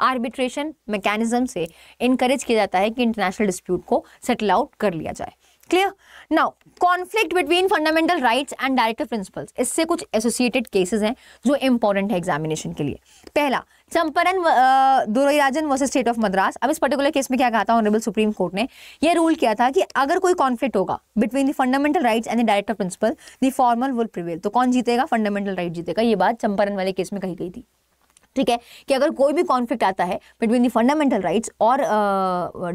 आर्बिट्रेशन मैकेनिज्म से इनकरेज किया जाता है कि इंटरनेशनल डिस्प्यूट को सेटल आउट कर लिया जाए clear now conflict between fundamental rights and directive principles इससे कुछ एसोसिएटेड केसेस हैं जो इंपॉर्टेंट है एग्जामिनेशन के लिए पहला Champakam Dorairajan versus state of Madras अब इस पर्टिकुलर केस में क्या कहा था ऑनरेबल सुप्रीम कोर्ट ने यह रूल किया था कि अगर कोई कॉन्फ्लिक्ट होगा between the fundamental rights and the directive principle the former will prevail तो कौन जीतेगा फंडामेंटल राइट जीतेगा ये बात चंपरन वाले केस में कही गई थी ठीक है कि अगर कोई भी कॉन्फ्लिक्ट आता है बिटवीन द फंडामेंटल राइट्स और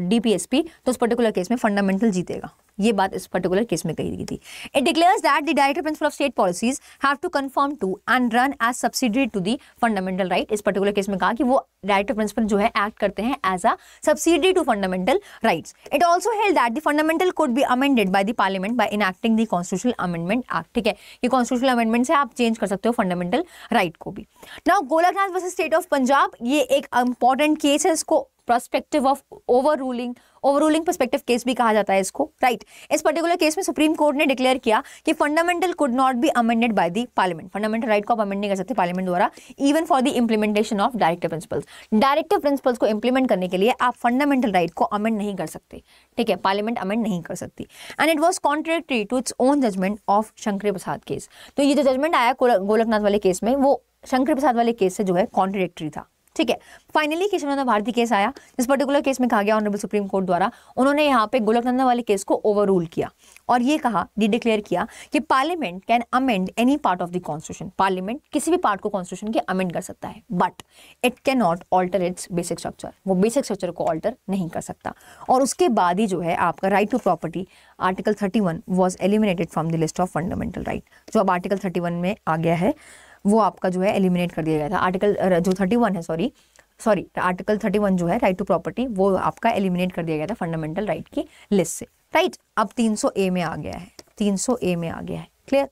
डीपीएसपी uh, तो उस पर्टिकुलर केस में फंडामेंटल जीतेगा ये बात इस पर्टिकुलर केस में कही गई थी it declares that the director principal of state policies have to conform to and run as subsidiary to the fundamental right इस पर्टिकुलर केस में कहा कि वो डायरेक्टर प्रिंसिपल जो है एक्ट करते हैं as a subsidiary to fundamental rights it also held that the fundamental could be amended by the parliament by enacting the constitutional amendment act ठीक है ये कॉन्स्टिट्यूशनल अमेंडमेंट से आप चेंज कर सकते हो फंडामेंटल राइट right को भी now Golaknath versus state of Punjab ये एक इंपॉर्टेंट केस है इसको prospective of over ruling overruling perspective case भी कहा जाता है इसको राइट इस पर्टिकुलर केस में सुप्रीम कोर्ट ने डिक्लेयर किया कि fundamental could not be amended by the parliament fundamental right को आप अमेंड नहीं कर सकते पार्लियामेंट द्वारा even for the implementation of directive principles directive principles को इंप्लीमेंट करने के लिए आप फंडामेंटल राइट को अमेंड नहीं कर सकते ठीक है पार्लियामेंट अमेंड नहीं कर सकती and it was contradictory to its own judgement of Shankar Prasad case तो ये जो जजमेंट आया गोलकनाथ वाले केस में वो शंकर प्रसाद वाले केस से जो है कॉन्ट्रेडिक्ट्री था ठीक है फाइनली नंदा भारती केस आया जिस पर्टिकुलर केस में कहा गया ऑनरेबल सुप्रीम कोर्ट द्वारा उन्होंने यहाँ पे नंदा वाले केस को ओवर रूल किया और ये कहा डी डिक्लेयर किया कि parliament can amend any part of the constitution parliament किसी भी पार्ट को कॉन्स्टिट्यूशन के अमेंड कर सकता है but it can not alter its basic structure वो बेसिक स्ट्रक्चर को ऑल्टर नहीं कर सकता और उसके बाद ही जो है आपका right to property article thirty one was eliminated from the list of fundamental right जो अब आर्टिकल थर्टी वन में आ गया है वो आपका जो है एलिमिनेट कर दिया गया था आर्टिकल जो थर्टी वन है sorry sorry article thirty one जो है राइट टू प्रॉपर्टी वो आपका एलिमिनेट कर दिया गया था फंडामेंटल राइट की लिस्ट से राइट अब तीन सौ ए में आ गया है तीन सौ ए में आ गया है क्लियर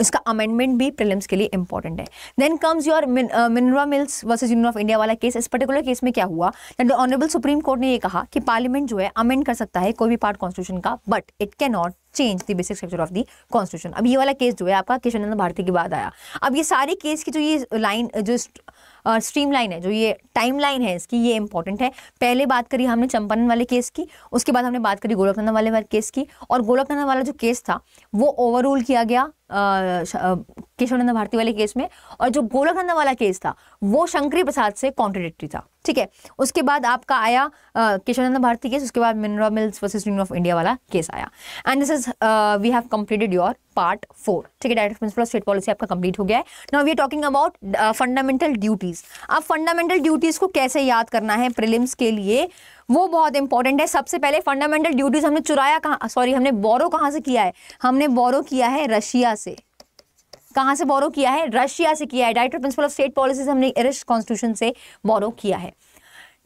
इसका अमेंडमेंट भी प्रिलिम्स के लिए इंपॉर्टेंट है then comes your Minerva Mills versus union of India वाला केस इस पर्टिकुलर केस में क्या हुआ that the honourable supreme court ने यह कहा कि पार्लियामेंट जो है अमेंड कर सकता है कोई भी पार्ट कॉन्स्टिट्यूशन का but it can not change the basic structure of the constitution अब ये वाला केस जो है आपका किशन भारती के बाद आया अब ये सारे केस की जो ये लाइन जो स्ट्रीम लाइन uh, है जो ये टाइम लाइन है इसकी ये इंपॉर्टेंट है पहले बात करी हमने चंपानन वाले केस की उसके बाद हमने बात करी गोलकनंदा वाले केस की और गोलकनंदा वाला जो केस था वो रूल किया गया केशवानंद भारती वाले केस में और जो गोलकनंदा वाला केस था वो शंकरी प्रसाद से कॉन्ट्रोडिक्टी था ठीक है उसके बाद आपका आया केशवानंद भारती केस उसके बाद Minerva Mills versus union of India वाला केस आया and this is we have completed your part four ठीक है direct principle of state policy आपका कंप्लीट हो गया है now we are talking about fundamental duties अब फंडामेंटल ड्यूटीज को कैसे याद करना है प्रिलिम्स के लिए वो बहुत इंपॉर्टेंट है सबसे पहले फंडामेंटल ड्यूटीज हमने चुराया कहा सॉरी हमने बोरो कहाँ से किया है हमने बोरो किया है रशिया से कहाँ से बोरो किया है रशिया से किया है director principal of state policies हमने इरिश कॉन्स्टिट्यूशन से बोरो किया है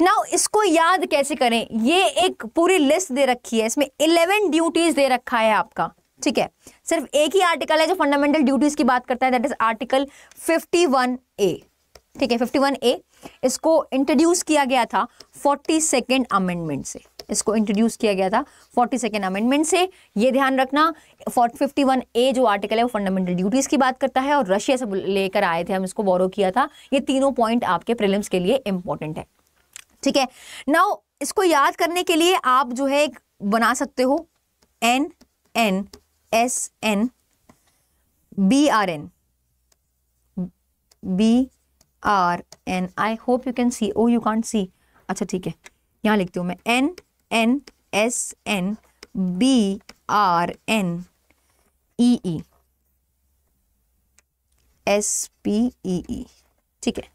नाउ इसको याद कैसे करें ये एक पूरी लिस्ट दे रखी है इसमें इलेवन ड्यूटीज दे रखा है आपका ठीक है सिर्फ एक ही आर्टिकल है जो फंडामेंटल ड्यूटीज की बात करता है that is article fifty A ठीक है 51 ए इसको इंट्रोड्यूस किया गया था फोर्टी सेकेंड अमेंडमेंट से इसको इंट्रोड्यूस किया गया था फोर्टी सेकेंड अमेंडमेंट से ये ध्यान रखना फिफ्टी वन ए जो आर्टिकल है वो फंडामेंटल ड्यूटीज की बात करता है और रशिया से लेकर आए थे हम इसको बोरो किया था ये तीनों पॉइंट आपके प्रिलिम्स के लिए इंपॉर्टेंट है ठीक है नाउ इसको याद करने के लिए आप जो है बना सकते हो N N S N B R N B R N I hope you can see oh you can't see अच्छा ठीक है यहाँ लिखती हूँ मैं N N S N B R N E E S P E E ठीक है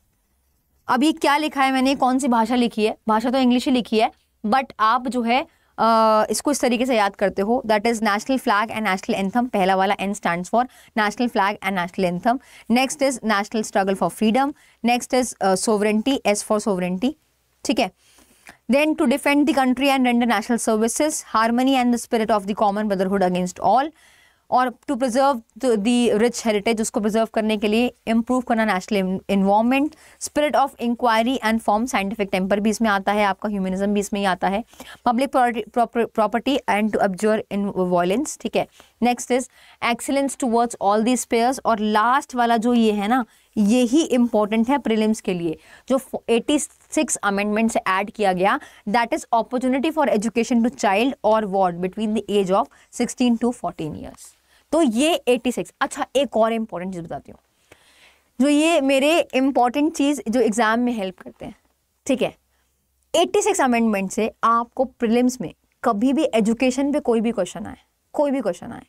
अभी क्या लिखा है मैंने कौन सी भाषा लिखी है भाषा तो इंग्लिश ही लिखी है बट आप जो है इसको इस तरीके से याद करते हो that is national flag and national anthem पहला वाला N stand for national flag and national anthem next is national struggle for freedom next is sovereignty S for sovereignty ठीक है then to defend the country and render national services harmony and the spirit of the common brotherhood against all और to preserve the rich heritage उसको preserve करने के लिए improve करना national environment spirit of inquiry and form scientific temper भी इसमें आता है आपका ह्यूमनिज्म भी इसमें ही आता है public property and to observe in violence ठीक है next is excellence to all the spheres और लास्ट वाला जो ये है ना यही इंपॉर्टेंट है प्रीलिम्स के लिए जो 86 अमेंडमेंट से ऐड किया गया that is opportunity for education to child और ward between the age of 16 to 14 years तो ये 86 अच्छा एक और इंपॉर्टेंट चीज़ बताती हूँ जो ये मेरे इंपॉर्टेंट चीज़ जो एग्ज़ाम में हेल्प करते हैं ठीक है 86 अमेंडमेंट से आपको प्रिलिम्स में कभी भी एजुकेशन पे कोई भी क्वेश्चन आए कोई भी क्वेश्चन आए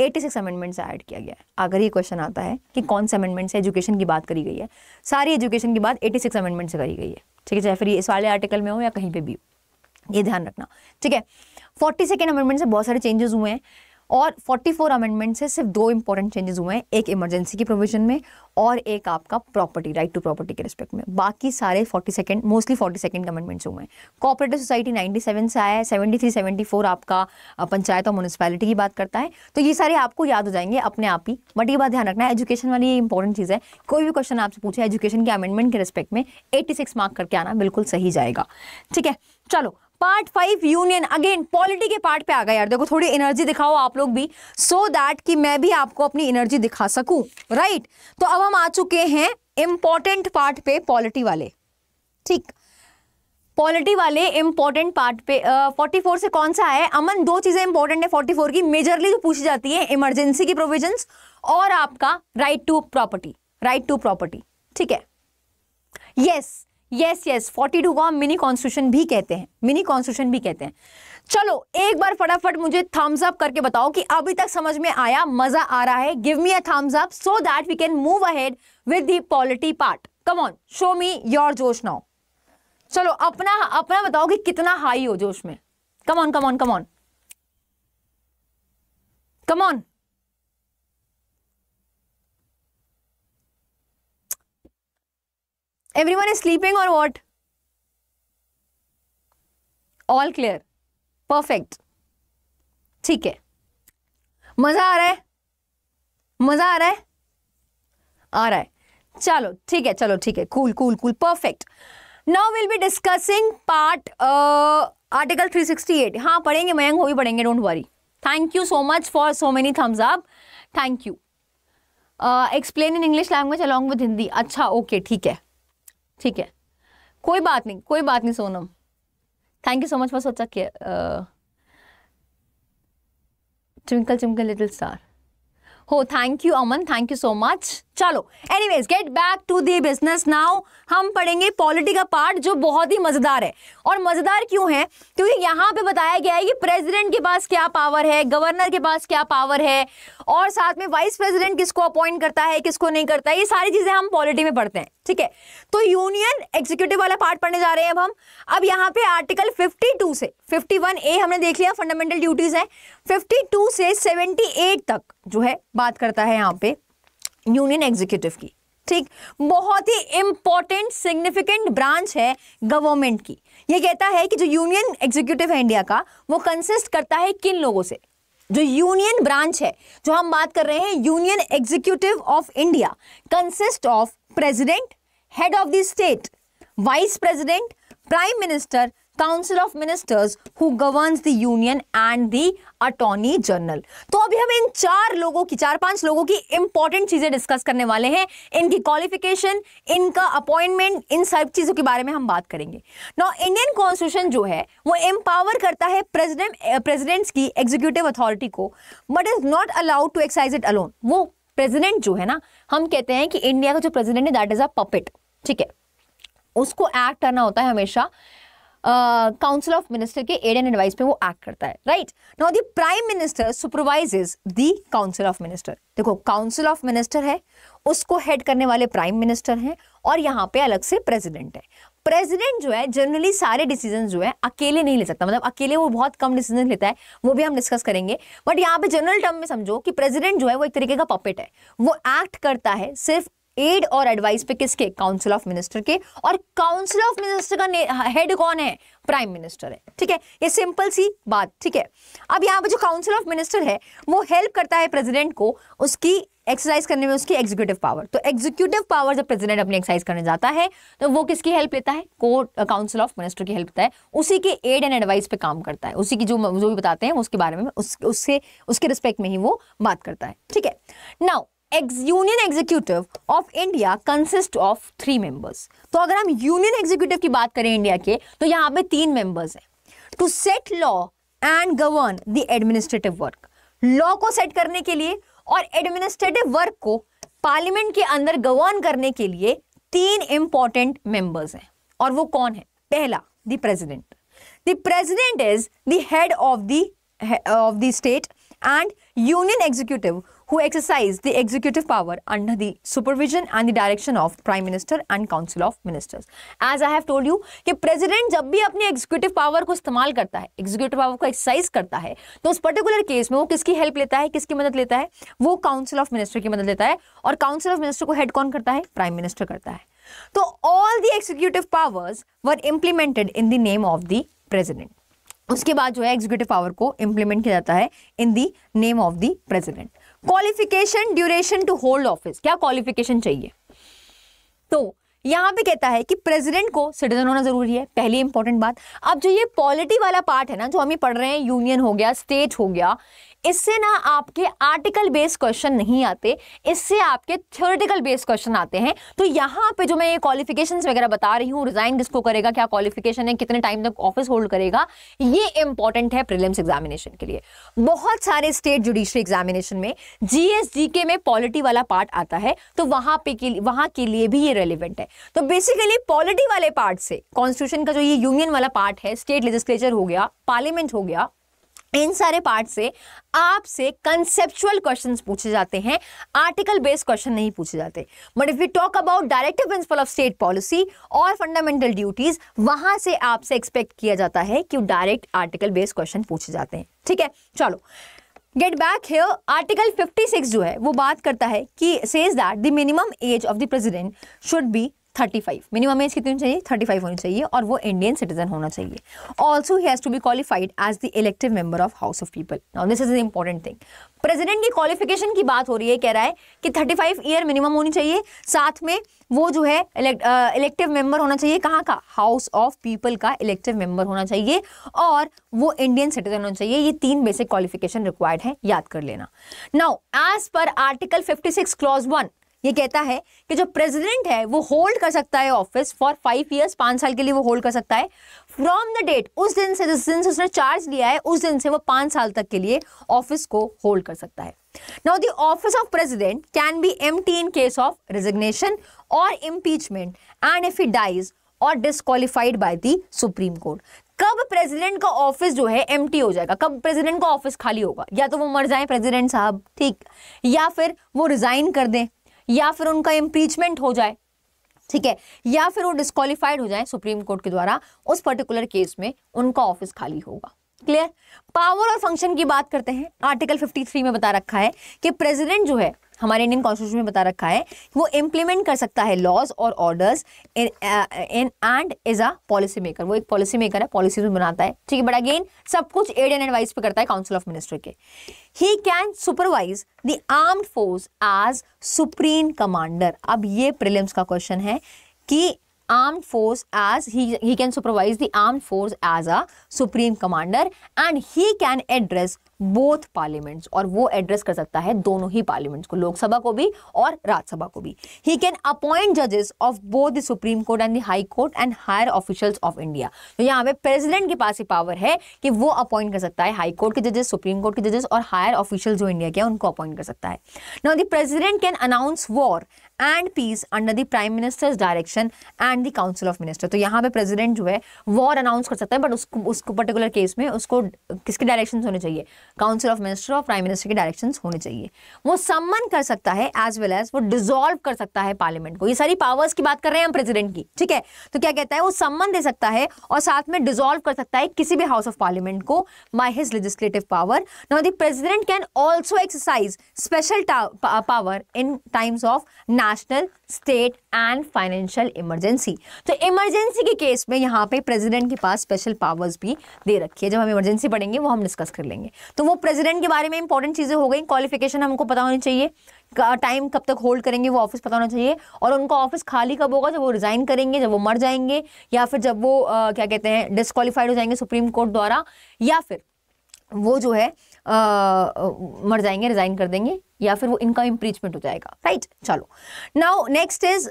एटी सिक्स अमेंडमेंट से ऐड किया गया है अगर ये क्वेश्चन आता है कि कौन से अमेंडमेंट से एजुकेशन की बात करी गई है सारी एजुकेशन की बात एटी सिक्स अमेंडमेंट से करी गई है ठीक है चाहे फिर इस वाले आर्टिकल में हो या कहीं पर भी हो ये ध्यान रखना ठीक है फोर्टी सेकेंड अमेंडमेंट से बहुत सारे चेंजेस हुए हैं और 44 अमेंडमेंट से सिर्फ दो इंपॉर्टेंट चेंजेस हुए हैं एक इमरजेंसी की प्रोविजन में और एक आपका प्रॉपर्टी राइट टू प्रॉपर्टी के रिस्पेक्ट में बाकी सारे 40 सेकंड मोस्टली 40 सेकंड अमेंडमेंट्स हुए हैं कॉपरेटिव सोसाइटी 97 से आया है 73 74 आपका पंचायत और म्यूनसिपैलिटी की बात करता है तो ये सारे आपको याद हो जाएंगे अपने आप ही बट ये बात ध्यान रखना है एजुकेशन वाली ये इंपॉर्टेंट चीज़ है कोई भी क्वेश्चन आपसे पूछे एजुकेशन के अमेंडमेंट के रिस्पेक्ट में एट्टी मार्क करके आना बिल्कुल सही जाएगा ठीक है चलो part five union again polity के पार्ट पे आ गया यार देखो थोड़ी एनर्जी दिखाओ आप लोग भी सो so दैट कि मैं भी आपको अपनी एनर्जी दिखा सकूं राइट right? तो अब हम आ चुके हैं इंपॉर्टेंट पार्ट पे पॉलिटी वाले ठीक पॉलिटी वाले इंपॉर्टेंट पार्ट पे फोर्टी uh, फोर से कौन सा है अमन दो चीज़ें इंपॉर्टेंट है फोर्टी फोर की मेजरली जो तो पूछी जाती है इमरजेंसी की प्रोविजन और आपका right to property right to property ठीक है yes yes yes forty two को हम मिनी कॉन्स्टिट्यूशन भी कहते हैं मिनी कॉन्स्टिट्यूशन भी कहते हैं चलो एक बार फटाफट मुझे थम्स अप करके बताओ कि अभी तक समझ में आया मजा आ रहा है give me a thumbs up so that we can move ahead with the polity part come on show me your josh now चलो अपना अपना बताओ कि कितना हाई हो जोश में come on come on come on come on everyone is sleeping और वॉट ऑल क्लियर परफेक्ट ठीक है मजा आ रहा है मजा आ रहा है आ रहा है चलो ठीक है चलो ठीक है cool cool cool perfect now will be discussing part article 368 हाँ पढ़ेंगे मयंक हो भी पढ़ेंगे don't worry thank you so much for so many thumbs up thank you explain in English language along with Hindi अच्छा ओके okay, ठीक है ठीक है कोई बात नहीं कोई बात नहीं Sonam thank you so much for such के ट्विंकल चिमकल लिटिल स्टार हो thank you Aman thank you so much चलो anyways get back to the business now हम पढ़ेंगे पॉलिटी का पार्ट जो बहुत ही मजेदार है और मजेदार क्यों है क्योंकि यहाँ पे बताया गया है कि प्रेसिडेंट के पास क्या पावर है गवर्नर के पास क्या पावर है और साथ में वाइस प्रेसिडेंट किसको अपॉइंट करता है किसको नहीं करता है ये सारी चीजें हम पॉलिटी में पढ़ते हैं ठीक है तो यूनियन एग्जीक्यूटिव वाला पार्ट पढ़ने जा रहे हैं अब हम अब यहाँ पे आर्टिकल फिफ्टी से फिफ्टी ए हमने देख लिया फंडामेंटल ड्यूटीज है फिफ्टी से सेवेंटी तक जो है बात करता है यहाँ पे यूनियन एग्जीक्यूटिव की ठीक बहुत ही इंपॉर्टेंट सिग्निफिकेंट ब्रांच है गवर्नमेंट की ये कहता है कि जो यूनियन एग्जीक्यूटिव है इंडिया का वो कंसिस्ट करता है किन लोगों से जो यूनियन ब्रांच है जो हम बात कर रहे हैं union executive of India consist of president head of the state vice president prime minister council of ministers who governs the union and the attorney general तो अभी हम इन चार लोगों की चार पांच लोगों की इंपॉर्टेंट चीजें डिस्कस करने वाले हैं इनकी क्वालिफिकेशन इनका अपॉइंटमेंट इन सब चीजों के बारे में हम बात करेंगे नौ इंडियन कॉन्स्टिट्यूशन जो है वो एम्पावर करता है प्रेसिडेंट प्रेसिडेंट्स eh, की एग्जीक्यूटिव अथॉरिटी को but is not allowed to exercise it alone वो प्रेसिडेंट जो है ना हम कहते हैं कि इंडिया का जो प्रेसिडेंट है दैट इज अ पपेट ठीक है उसको एक्ट करना होता है हमेशा काउंसिल ऑफ मिनिस्टर के एड एंड एडवाइस पे वो एक्ट करता है right now the prime minister supervises the council of minister देखो काउंसिल ऑफ मिनिस्टर है उसको हेड करने वाले प्राइम मिनिस्टर हैं और यहाँ पे अलग से प्रेसिडेंट है प्रेसिडेंट जो है जनरली सारे डिसीजन जो है अकेले नहीं ले सकता मतलब अकेले वो बहुत कम डिसीजन लेता है वो भी हम डिस्कस करेंगे बट यहाँ पे जनरल टर्म में समझो कि प्रेसिडेंट जो है वो एक तरीके का पपेट है वो एक्ट करता है सिर्फ एड और एडवाइस पे किसके काउंसिल ऑफ मिनिस्टर के और काउंसिल ऑफ मिनिस्टर का हेड कौन है प्राइम मिनिस्टर है ठीक है ये सिंपल सी बात ठीक है अब यहाँ पे जो काउंसिल ऑफ मिनिस्टर है वो हेल्प करता है प्रेसिडेंट को उसकी एक्सरसाइज करने में उसकी एग्जीक्यूटिव पावर तो एग्जीक्यूटिव पावर जब प्रेसिडेंट अपनी एक्सरसाइज करने जाता है तो वो किसकी हेल्प लेता है कोर्ट काउंसिल ऑफ मिनिस्टर की हेल्प लेता है उसी के एड एंड एडवाइस पे काम करता है उसी की जो जो भी बताते हैं उसके बारे में उस, उससे उसके रिस्पेक्ट में ही वो बात करता है ठीक है नाउ एक्स union executive of India consist of three members तो अगर हम यूनियन एग्जीक्यूटिव की बात करें इंडिया के तो यहाँ पे तीन मेंबर्स हैं to set law and govern the administrative work law को सेट करने के लिए और एडमिनिस्ट्रेटिव वर्क को पार्लियामेंट के अंदर गवर्न करने के लिए तीन इंपॉर्टेंट मेंबर्स हैं और वो कौन है पहला the president the president is the head of the of the state and union executive who exercise the executive power under the supervision and the direction of prime minister and council of ministers as i have told you कि president जब भी अपनी executive power को इस्तेमाल करता है executive power को exercise करता है तो उस पर्टिकुलर केस में वो किसकी हेल्प लेता है किसकी मदद लेता है वो काउंसिल ऑफ मिनिस्टर की मदद लेता है और काउंसिल ऑफ मिनिस्टर को हेड कौन करता है प्राइम मिनिस्टर करता है तो all the executive powers were implemented in the name of the president उसके बाद जो है एग्जीक्यूटिव पावर को इम्प्लीमेंट किया जाता है in the name of the president qualification duration to hold office क्या क्वालिफिकेशन चाहिए तो यहां पे कहता है कि प्रेसिडेंट को सिटीजन होना जरूरी है पहली इंपॉर्टेंट बात अब जो ये पॉलिटी वाला पार्ट है ना जो हम ये पढ़ रहे हैं यूनियन हो गया स्टेट हो गया इससे ना आपके आर्टिकल बेस्ड क्वेश्चन नहीं आते इससे आपके थियोरिटिकल बेस्ड क्वेश्चन आते हैं तो यहाँ पे जो मैं ये क्वालिफिकेशंस वगैरह बता रही हूँ रिजाइन किसको करेगा क्या क्वालिफिकेशन है कितने टाइम तक ऑफिस होल्ड करेगा ये इंपॉर्टेंट है प्रिलिम्स एग्जामिनेशन के लिए बहुत सारे स्टेट जुडिशरी एग्जामिनेशन में जी के में पॉलिटी वाला पार्ट आता है तो वहां पे के वहां के लिए भी ये रेलिवेंट है तो बेसिकली पॉलिटी वाले पार्ट से कॉन्स्टिट्यूशन का जो ये यूनियन वाला पार्ट है स्टेट लेजिस्लेचर हो गया पार्लियामेंट हो गया इन सारे पार्ट से आपसे कंसेप्चुअल क्वेश्चंस पूछे जाते हैं आर्टिकल बेस्ड क्वेश्चन नहीं पूछे जाते but if you talk about directive principle of state policy और फंडामेंटल ड्यूटीज वहां से आपसे एक्सपेक्ट किया जाता है कि डायरेक्ट आर्टिकल बेस्ड क्वेश्चन पूछे जाते हैं ठीक है चलो गेट बैक हियर आर्टिकल 56 जो है वो बात करता है कि says that the minimum age of the president should be thirty five minimum age कितनी चाहिए थर्टी फाइव होनी चाहिए और वो इंडियन सिटीजन होना चाहिए also he has to be qualified as the elective member of house of people now this is important thing president की qualification की बात हो रही है कह रहा है कि थर्टी फाइव ईयर मिनिमम होनी चाहिए साथ में वो जो है इलेक्टिव मेंबर होना चाहिए कहाँ का हाउस ऑफ पीपल का इलेक्टिव मेंबर होना चाहिए और वो इंडियन सिटीजन होना चाहिए ये तीन बेसिक क्वालिफिकेशन रिक्वायर्ड है याद कर लेना now as per article 56 clause one ये कहता है कि जो प्रेसिडेंट है वो होल्ड कर सकता है ऑफिस फॉर फाइव इयर्स पांच साल के लिए वो होल्ड कर सकता है फ्रॉम द डेट उस दिन से जिस दिन से उसने चार्ज लिया है उस दिन से वो पांच साल तक के लिए ऑफिस को होल्ड कर सकता है now the office of president can be um in case of resignation और impeachment and if he dies और disqualified by the supreme court कब प्रेसिडेंट का ऑफिस जो है एम हो जाएगा कब प्रेसिडेंट का ऑफिस खाली होगा या तो वो मर जाए प्रेसिडेंट साहब ठीक या फिर वो रिजाइन कर दें या फिर उनका इम्प्रीचमेंट हो जाए ठीक है या फिर वो डिस्कालीफाइड हो जाए सुप्रीम कोर्ट के द्वारा उस पर्टिकुलर केस में उनका ऑफिस खाली होगा क्लियर पावर और फंक्शन की बात करते हैं आर्टिकल 53 में बता रखा है कि प्रेसिडेंट जो है हमारे इंडियन कॉन्स्टिट्यूशन में बता रखा है वो इम्प्लीमेंट कर सकता है लॉज और orders in and is a policy maker वो एक पॉलिसी मेकर है पॉलिसी बनाता है ठीक है बट अगेन सब कुछ एड एंड एडवाइस पे करता है काउंसिल ऑफ मिनिस्टर के he can supervise the armed force as supreme commander अब ये प्रिलिम्स का क्वेश्चन है कि armed force as he, he can supervise the armed force as a supreme commander and he can address both parliaments और वो address कर सकता है दोनों ही पार्लियामेंट्स को लोकसभा को भी और राज्यसभा को भी ही कैन अपॉइंट जजेस of both the supreme court and the high court and higher officials of India तो यहाँ पे प्रेसिडेंट के पास ही पावर है कि वो अपॉइंट कर सकता है हाई कोर्ट के जजेस सुप्रीम कोर्ट के जजेस और हायर ऑफिशियल जो इंडिया के उनको अपॉइंट कर सकता है now the president can announce war and peace under the prime minister's direction and the council of minister तो यहाँ पे प्रेजिडेंट जो है वॉर अनाउंस कर सकता है बट उसको उसको पर्टिकुलर केस में उसको किसके डायरेक्शन होने चाहिए काउंसिल ऑफ मिनिस्टर और प्राइम मिनिस्टर के डायरेक्शन होने चाहिए वो सम्मन कर सकता है एज वेल एज वो डिजोल्व कर सकता है पार्लियामेंट को ये सारी पावर्स की बात कर रहे हैं हम प्रेसिडेंट की ठीक है तो क्या कहता है वो सम्मन दे सकता है और साथ में डिजोल्व कर सकता है किसी भी हाउस ऑफ पार्लियामेंट को my his legislative power now the president can also exercise special power in times of national state and financial emergency तो इमरजेंसी के केस में यहाँ पे प्रेजिडेंट के पास स्पेशल पावर्स भी दे रखी है जब हम इमरजेंसी पढ़ेंगे वो हम डिस्कस कर लेंगे तो वो प्रेसिडेंट के बारे में इंपॉर्टेंट चीज़ें हो गई क्वालिफिकेशन हमको पता होनी चाहिए टाइम कब तक होल्ड करेंगे वो ऑफिस पता होना चाहिए और उनका ऑफिस खाली कब होगा जब वो रिज़ाइन करेंगे जब वो मर जाएंगे या फिर जब वो आ, क्या कहते हैं डिसक्वालीफाइड हो जाएंगे सुप्रीम कोर्ट द्वारा या फिर वो जो है आ, मर जाएंगे रिज़ाइन कर देंगे या फिर वो इनका इम्प्रीचमेंट हो जाएगा राइट चलो now next is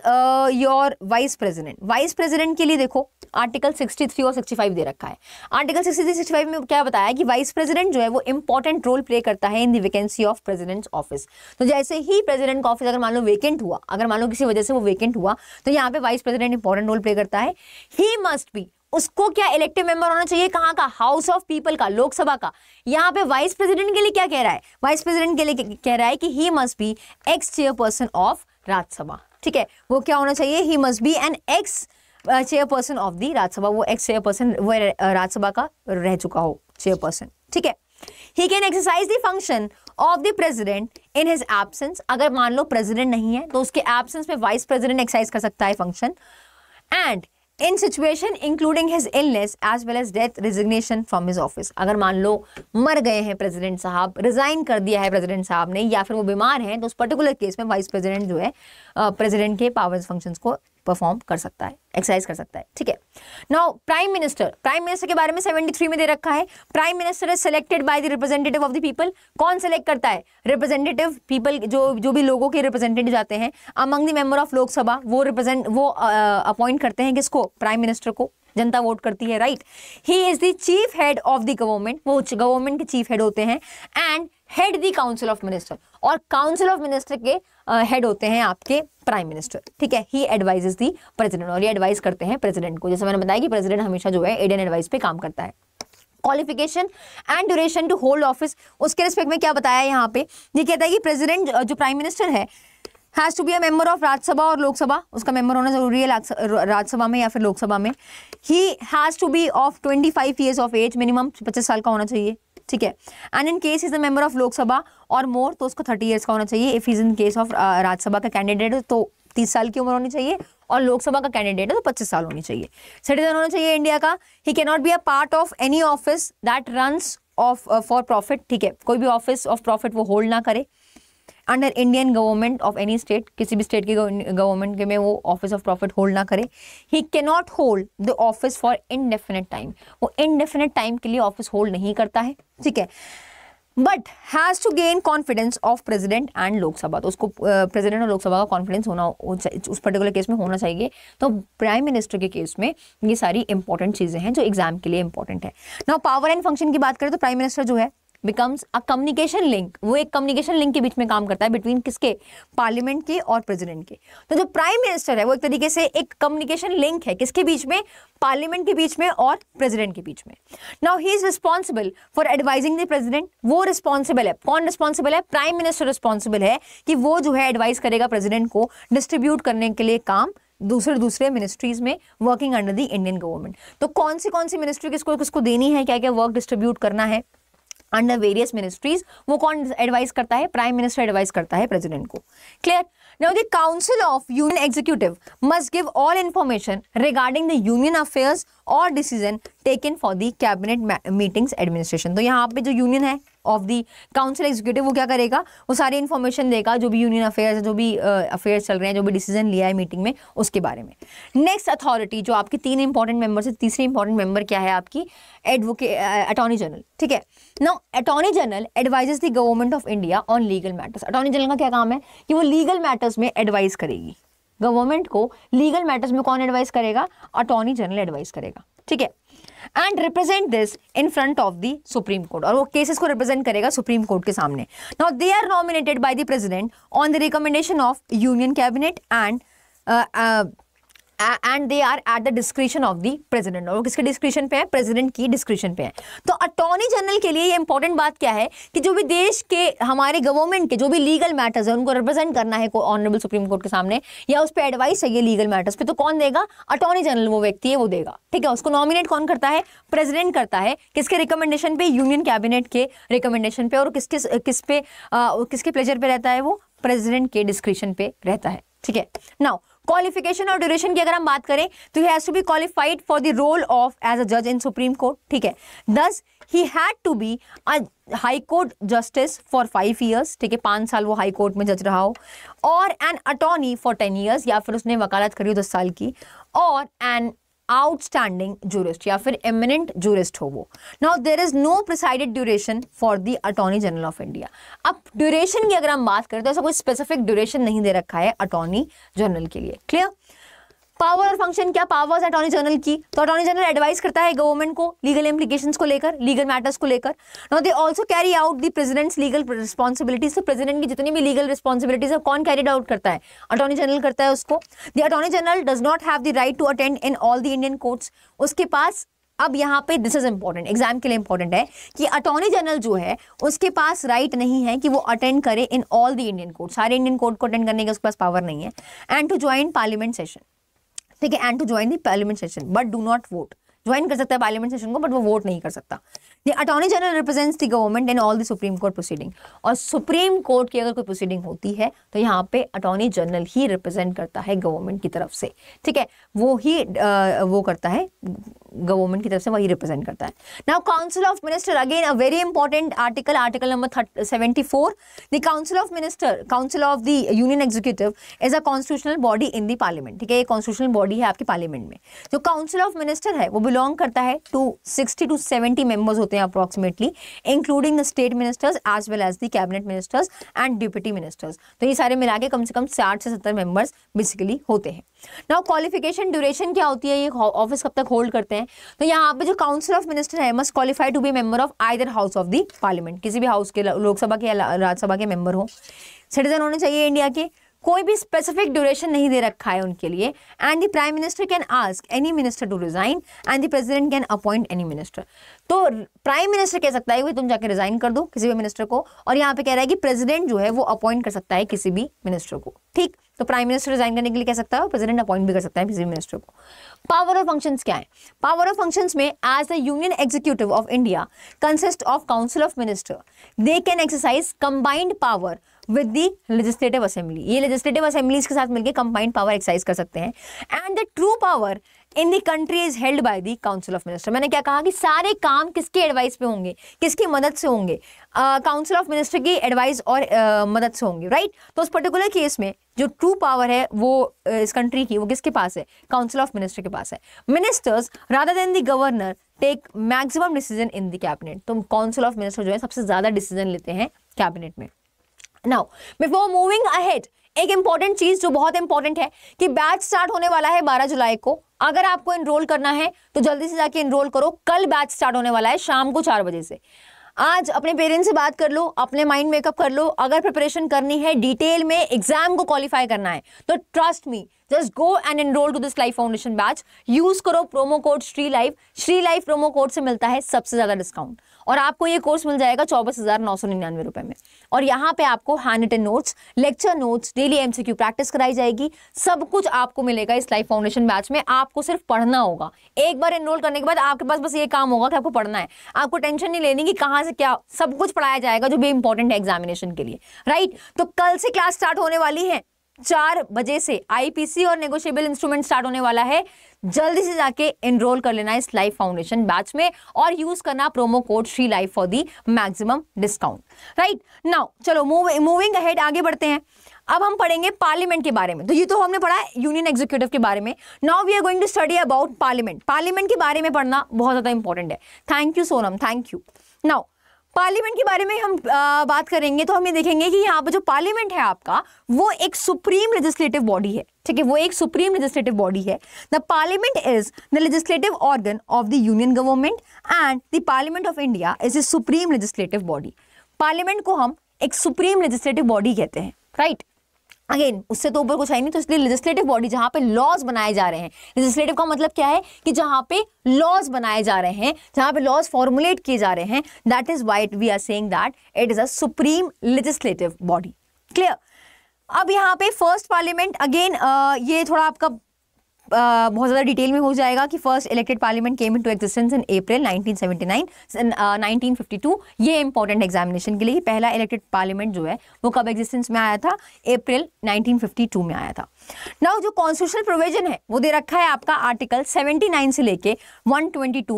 your vice president vice president के लिए देखो आर्टिकल 63 और 65 दे रखा है आर्टिकल 63 65 में क्या बताया कि वाइस प्रेसिडेंट जो है वो इंपॉर्टेंट रोल प्ले करता है in the vacancy of president's office तो जैसे ही प्रेसिडेंट का ऑफिस अगर मान लो वेकेंट हुआ अगर मान लो किसी वजह से वो वेकेंट हुआ तो यहाँ पे vice president important role play करता है ही मस्ट बी उसको क्या इलेक्टिव मेंबर होना चाहिए कहां का हाउस ऑफ पीपल का लोकसभा का यहां पे वाइस प्रेसिडेंट के लिए क्या कह रहा है वाइस प्रेसिडेंट के लिए कह रहा है कि he must be ex chairperson of Rajya Sabha ठीक है वो क्या होना चाहिए he must be an ex chairperson of the Rajya Sabha वो एक्स चेयरपर्सन वो राज्यसभा का रह चुका हो चेयरपर्सन ठीक है he can exercise the function of the president in his absence अगर मान लो प्रेजिडेंट नहीं है तो उसके एबसेंस में वाइस प्रेजिडेंट एक्सरसाइज कर सकता है function and in situation including his illness as well as death resignation from his office अगर मान लो मर गए हैं प्रेजिडेंट साहब रिजाइन कर दिया है प्रेजिडेंट साहब ने या फिर वो बीमार हैं तो उस पर्टिकुलर केस में वाइस प्रेजिडेंट जो है प्रेसिडेंट के पावर्स फंक्शंस को परफॉर्म कर सकता है एक्सरसाइज कर सकता है ठीक है now prime minister prime minister के बारे में 73 में दे रखा है prime minister is selected by the representative of the people कौन सेलेक्ट करता है रिप्रेजेंटेटिव पीपल जो जो भी लोगों के रिप्रेजेंटेटिव जाते हैं among the member of Lok Sabha वो रिप्रेजेंट वो अपॉइंट uh, करते हैं किसको प्राइम मिनिस्टर को जनता वोट करती है right he is the chief head of the government वो गवर्नमेंट के चीफ हेड होते हैं and head the council of minister और काउंसिल ऑफ मिनिस्टर के हेड uh, होते हैं आपके प्राइम मिनिस्टर ठीक है ही एडवाइजेस दी प्रेसिडेंट और ये एडवाइस करते हैं प्रेसिडेंट को जैसे मैंने बताया कि प्रेसिडेंट हमेशा जो है एडियन एडवाइस पे काम करता है qualification and duration to hold office उसके रिस्पेक्ट में क्या बताया यहाँ पे ये कहता है कि प्रेसिडेंट जो प्राइम मिनिस्टर है has to be a member of Rajya Sabha और लोकसभा उसका मेंबर होना जरूरी है राज्यसभा में या फिर लोकसभा में he has to be of twenty five years of age minimum पच्चीस साल का होना चाहिए ठीक है and in case is a member of Lok Sabha और मोर तो उसको थर्टी ईयर्स का होना चाहिए if is in case of Rajya Sabha का कैंडिडेट तो तीस साल की उम्र होनी चाहिए और लोकसभा का कैंडिडेट है तो पच्चीस साल होनी चाहिए सिटीजन होना चाहिए इंडिया का he can not be a part of any office that run of for profit ठीक है कोई भी ऑफिस ऑफ प्रॉफिट वो होल्ड ना करे under Indian government of any state किसी भी स्टेट की गवर्नमेंट के में वो ऑफिस ऑफ प्रॉफिट होल्ड ना करे ही के not hold the office for indefinite time वो इनडेफिनेट टाइम के लिए ऑफिस होल्ड नहीं करता है ठीक है but has to gain confidence of president and Lok Sabha तो उसको प्रेसिडेंट और लोकसभा का कॉन्फिडेंस होना उस पर्टिकुलर केस में होना चाहिए तो प्राइम मिनिस्टर के केस में ये सारी इंपॉर्टेंट चीज़ें हैं जो एग्जाम के लिए इंपॉर्टेंट है ना पावर एंड फंक्शन की बात करें तो प्राइम मिनिस्टर जो है बिकम्स अ कम्युनिकेशन लिंक वो एक कम्युनिकेशन लिंक के बीच में काम करता है बिटवीन किसके पार्लियामेंट के और प्रेसिडेंट के तो जो प्राइम मिनिस्टर है वो एक तरीके से एक कम्युनिकेशन लिंक है किसके बीच में पार्लियामेंट के बीच में और प्रेसिडेंट के बीच में now he is responsible for advising the president वो रिस्पॉन्सिबल है कौन रिस्पॉन्सिबल है प्राइम मिनिस्टर रिस्पॉन्सिबल है कि वो जो है एडवाइस करेगा प्रेजिडेंट को डिस्ट्रीब्यूट करने के लिए काम दूसरे दूसरे मिनिस्ट्रीज में working under the Indian government तो कौन सी कौन सी मिनिस्ट्री किसको किसको देनी है क्या क्या वर्क डिस्ट्रीब्यूट करना है अंडर वेरियस मिनिस्ट्रीज वो कौन एडवाइस करता है प्राइम मिनिस्टर एडवाइस करता है प्रेसिडेंट को clear now the council of union executive must give all information regarding the union affairs और decision taken for the cabinet meetings administration तो यहाँ पे जो यूनियन है ऑफ दी काउंसिल एग्जीक्यूटिव वो क्या करेगा वो सारी इन्फॉर्मेशन देगा जो भी यूनियन अफेयर्स जो भी अफेयर्स uh, चल रहे हैं जो भी डिसीजन लिया है मीटिंग में उसके बारे में नेक्स्ट अथॉरिटी जो आपकी तीन इंपॉर्टेंट मेंबर है तीसरी इंपॉर्टेंट मेंबर क्या है आपकी एडवोके अटॉर्नी जनरल ठीक है no attorney general advises the government of India on legal matters attorney general का क्या काम है कि वो लीगल मैटर्स में एडवाइस करेगी गवर्नमेंट को लीगल मैटर्स में कौन एडवाइस करेगा अटॉर्नी जनरल एडवाइस करेगा ठीक है and represent this in front of the supreme court और वो केसेस को रिप्रेजेंट करेगा सुप्रीम कोर्ट के सामने now they are nominated by the president on the recommendation of union cabinet and and they are at the description of the president और किसके description पे है प्रेसिडेंट की डिस्क्रिप्शन पे है तो अटॉर्नी जनरल के लिए ये इंपॉर्टेंट बात क्या है कि जो भी देश के हमारे गवर्नमेंट के जो भी लीगल मैटर्स है उनको रिप्रेजेंट करना है ऑनरेबल सुप्रीम कोर्ट के सामने या उस पर एडवाइस चाहिए लीगल मैटर्स पे तो कौन देगा अटॉर्नी जनरल वो व्यक्ति है वो देगा ठीक है उसको नॉमिनेट कौन करता है प्रेजिडेंट करता है किसके रिकमेंडेशन पे यूनियन कैबिनेट के रिकमेंडेशन पे और किस किस किस पे आ, किसके प्लेजर पे रहता है वो प्रेजिडेंट के डिस्क्रिप्शन पे रहता है ठीक है नाउ क्वालिफिकेशन और ड्यूरेशन की अगर हम बात करें तो he has to be qualified for the role of as a जज इन सुप्रीम कोर्ट ठीक है thus he had to be a high court justice for five years ठीक है पाँच साल वो हाई कोर्ट में जज रहा हो और an attorney for ten years या फिर उसने वकालत करी हो दस साल की और एन आउटस्टैंडिंग जूरिस्ट या फिर एमिनेंट जूरिस्ट हो वो now there is no presided duration for the attorney general of India अब ड्यूरेशन की अगर हम बात करें तो ऐसा कोई स्पेसिफिक ड्यूरेशन नहीं दे रखा है अटॉर्नी जनरल के लिए क्लियर पावर और फंक्शन क्या पावर्स अटॉर्नी जनरल की तो अटॉर्नी जनरल एडवाइस करता है गवर्नमेंट को लीगल इम्प्लीकेशन को लेकर लीगल मैटर्स को लेकर no they also carry out the president's legal responsibilities तो प्रेजिडेंट की जितनी भी लीगल रिस्पॉन्सिबिलिटीज है कौन कैरीड आउट करता है अटॉर्नी जनरल करता है उसको the attorney general does not have the right to attend in all the Indian courts उसके पास अब यहाँ पे दिस इज इंपॉर्टेंट एग्जाम के लिए इंपॉर्टेंट है कि अटॉर्नी जनरल जो है उसके पास राइट right नहीं है कि वो अटेंड करे in all the Indian court सारे इंडियन कोर्ट को अटेंड करने के उसके पास पावर नहीं है and to join parliament session ठीक है and to join the parliament session but do not vote ज्वाइन कर सकता है पार्लियामेंट सेशन को बट वो वोट नहीं कर सकता the attorney general represents the government in all the supreme court proceeding और सुप्रीम कोर्ट की अगर कोई प्रोसीडिंग होती है तो यहाँ पे अटॉर्नी जनरल ही रिप्रेजेंट करता है गवर्नमेंट की तरफ से ठीक है वो ही आ, वो करता है गवर्नमेंट की तरफ से वही रिप्रेजेंट करता है now council of minister again a very important article article number seventy four the council of minister council of the union executive is a constitutional body in the parliament ठीक है ये constitutional body है आपके parliament में जो council of minister है वो belong करता है to sixty to seventy members होते हैं approximately including the state ministers as well as the cabinet ministers and deputy ministers तो ये सारे मिला के कम से कम साठ से सत्तर मेंबर्स बेसिकली होते हैं नाउ क्वालिफिकेशन ड्यूरेशन क्या होती है ये ऑफिस कब तक होल्ड करते हैं तो यहाँ पे जो काउंसिल ऑफ मिनिस्टर है must qualified to be member of either house of the parliament किसी भी हाउस के लोकसभा के या राज्यसभा के मेंबर हो सिटीजन होने चाहिए इंडिया के कोई भी स्पेसिफिक ड्यूरेशन नहीं दे रखा है उनके लिए and the prime minister can ask any minister to resign and the president can appoint any minister तो प्राइम मिनिस्टर कह सकता है कि तुम जाके रिजाइन कर दो किसी भी मिनिस्टर को और यहाँ पे कह रहा है कि प्रेसिडेंट जो है वो अपॉइंट कर सकता है किसी भी मिनिस्टर को ठीक तो प्राइम मिनिस्टर रिजाइन करने के लिए कह सकता है और प्रेसिडेंट अपॉइंट भी कर सकता है किसी भी मिनिस्टर को पावर ऑफ फंक्शंस क्या है पावर ऑफ फंक्शंस में as the union executive of India consist of council of minister they can exercise combined power with the legislative assembly ये लेजिस्लेटिव असेंबलीज के साथ मिलकर कंबाइंड पावर एक्सरसाइज कर सकते हैं and the true power in the country is held by the council of minister मैंने क्या कहा कि सारे काम किसके एडवाइस पे होंगे किसकी मदद से होंगे काउंसिल ऑफ मिनिस्टर की एडवाइस और uh, मदद से होंगे राइट right? तो उस पर्टिकुलर केस में जो ट्रू पावर है वो uh, इस कंट्री की वो किसके पास है काउंसिल ऑफ मिनिस्टर के पास है ministers rather than the governor take maximum decision in the cabinet तो काउंसिल ऑफ मिनिस्टर जो है सबसे ज़्यादा डिसीजन लेते हैं कैबिनेट में नाउ बिफोर मूविंग अहेड एक इंपॉर्टेंट चीज जो बहुत इंपॉर्टेंट है कि बैच स्टार्ट होने वाला है 12 जुलाई को अगर आपको एनरोल करना है तो जल्दी से जाके एनरोल करो कल बैच स्टार्ट होने वाला है शाम को चार बजे से आज अपने पेरेंट्स से बात कर लो अपने माइंड मेकअप कर लो अगर प्रिपरेशन करनी है डिटेल में एग्जाम को क्वालिफाई करना है तो trust me just go and enrol to this life foundation batch use करो promo code Shri life Shri life promo code से मिलता है सबसे ज्यादा डिस्काउंट और आपको ये कोर्स मिल जाएगा चौबीस हज़ार नौ सौ निन्यानवे रुपए में और यहाँ पे आपको hand written notes lecture notes daily MCQ practice कराई जाएगी सब कुछ आपको मिलेगा इस लाइफ फाउंडेशन बैच में आपको सिर्फ पढ़ना होगा एक बार एनरोल करने के बाद आपके पास बस ये काम होगा कि आपको पढ़ना है आपको टेंशन नहीं लेनी कि कहाँ से क्या सब कुछ पढ़ाया जाएगा जो भी इंपॉर्टेंट है एग्जामिनेशन के लिए राइट तो कल से क्लास स्टार्ट होने वाली है चार बजे से आईपीसी और नेगोशियबल इंस्ट्रूमेंट स्टार्ट होने वाला है जल्दी से जाके एनरोल कर लेना इस लाइफ फाउंडेशन बैच में और यूज करना promo code Shri life for the maximum discount right now चलो मूविंग अहेड आगे बढ़ते हैं अब हम पढ़ेंगे पार्लियामेंट के बारे में तो ये तो हमने पढ़ा यूनियन एग्जीक्यूटिव के बारे में now we are going to study about parliament parliament के बारे में पढ़ना बहुत ज्यादा इंपॉर्टेंट है thank you Sonam thank you now parliament के बारे में हम आ, बात करेंगे तो हम ये देखेंगे कि यहाँ पर जो पार्लियामेंट है आपका वो एक सुप्रीम लेजिस्लेटिव बॉडी है ठीक है वो एक सुप्रीम लेजिस्लेटिव बॉडी है the parliament is the legislative organ of the union government and the parliament of India is a supreme legislative body parliament को हम एक सुप्रीम लेजिस्लेटिव बॉडी कहते हैं राइट right? अगेन उससे तो ऊपर कुछ है नहीं तो इसलिए लेजिस्लेटिव बॉडी जहां पे लॉज बनाए जा रहे हैं लेजिस्लेटिव का मतलब क्या है कि जहां पे लॉज बनाए जा रहे हैं जहां पे लॉज फॉर्मुलेट किए जा रहे हैं that is what we are saying that it is a supreme legislative body clear अब यहाँ पे फर्स्ट पार्लियामेंट अगेन ये थोड़ा आपका बहुत ज़्यादा डिटेल में हो जाएगा कि first elected parliament came into existence in April 1979 1952 ये इंपॉर्टेंट एग्जामिनेशन के लिए पहला इलेक्टेड पार्लियामेंट जो है वो कब एग्जिस्टेंस में आया था अप्रैल 1952 में आया था नाउ जो कॉन्स्टिट्यूशनल प्रोविजन है वो दे रखा है आपका आर्टिकल सेवेंटी से लेके वन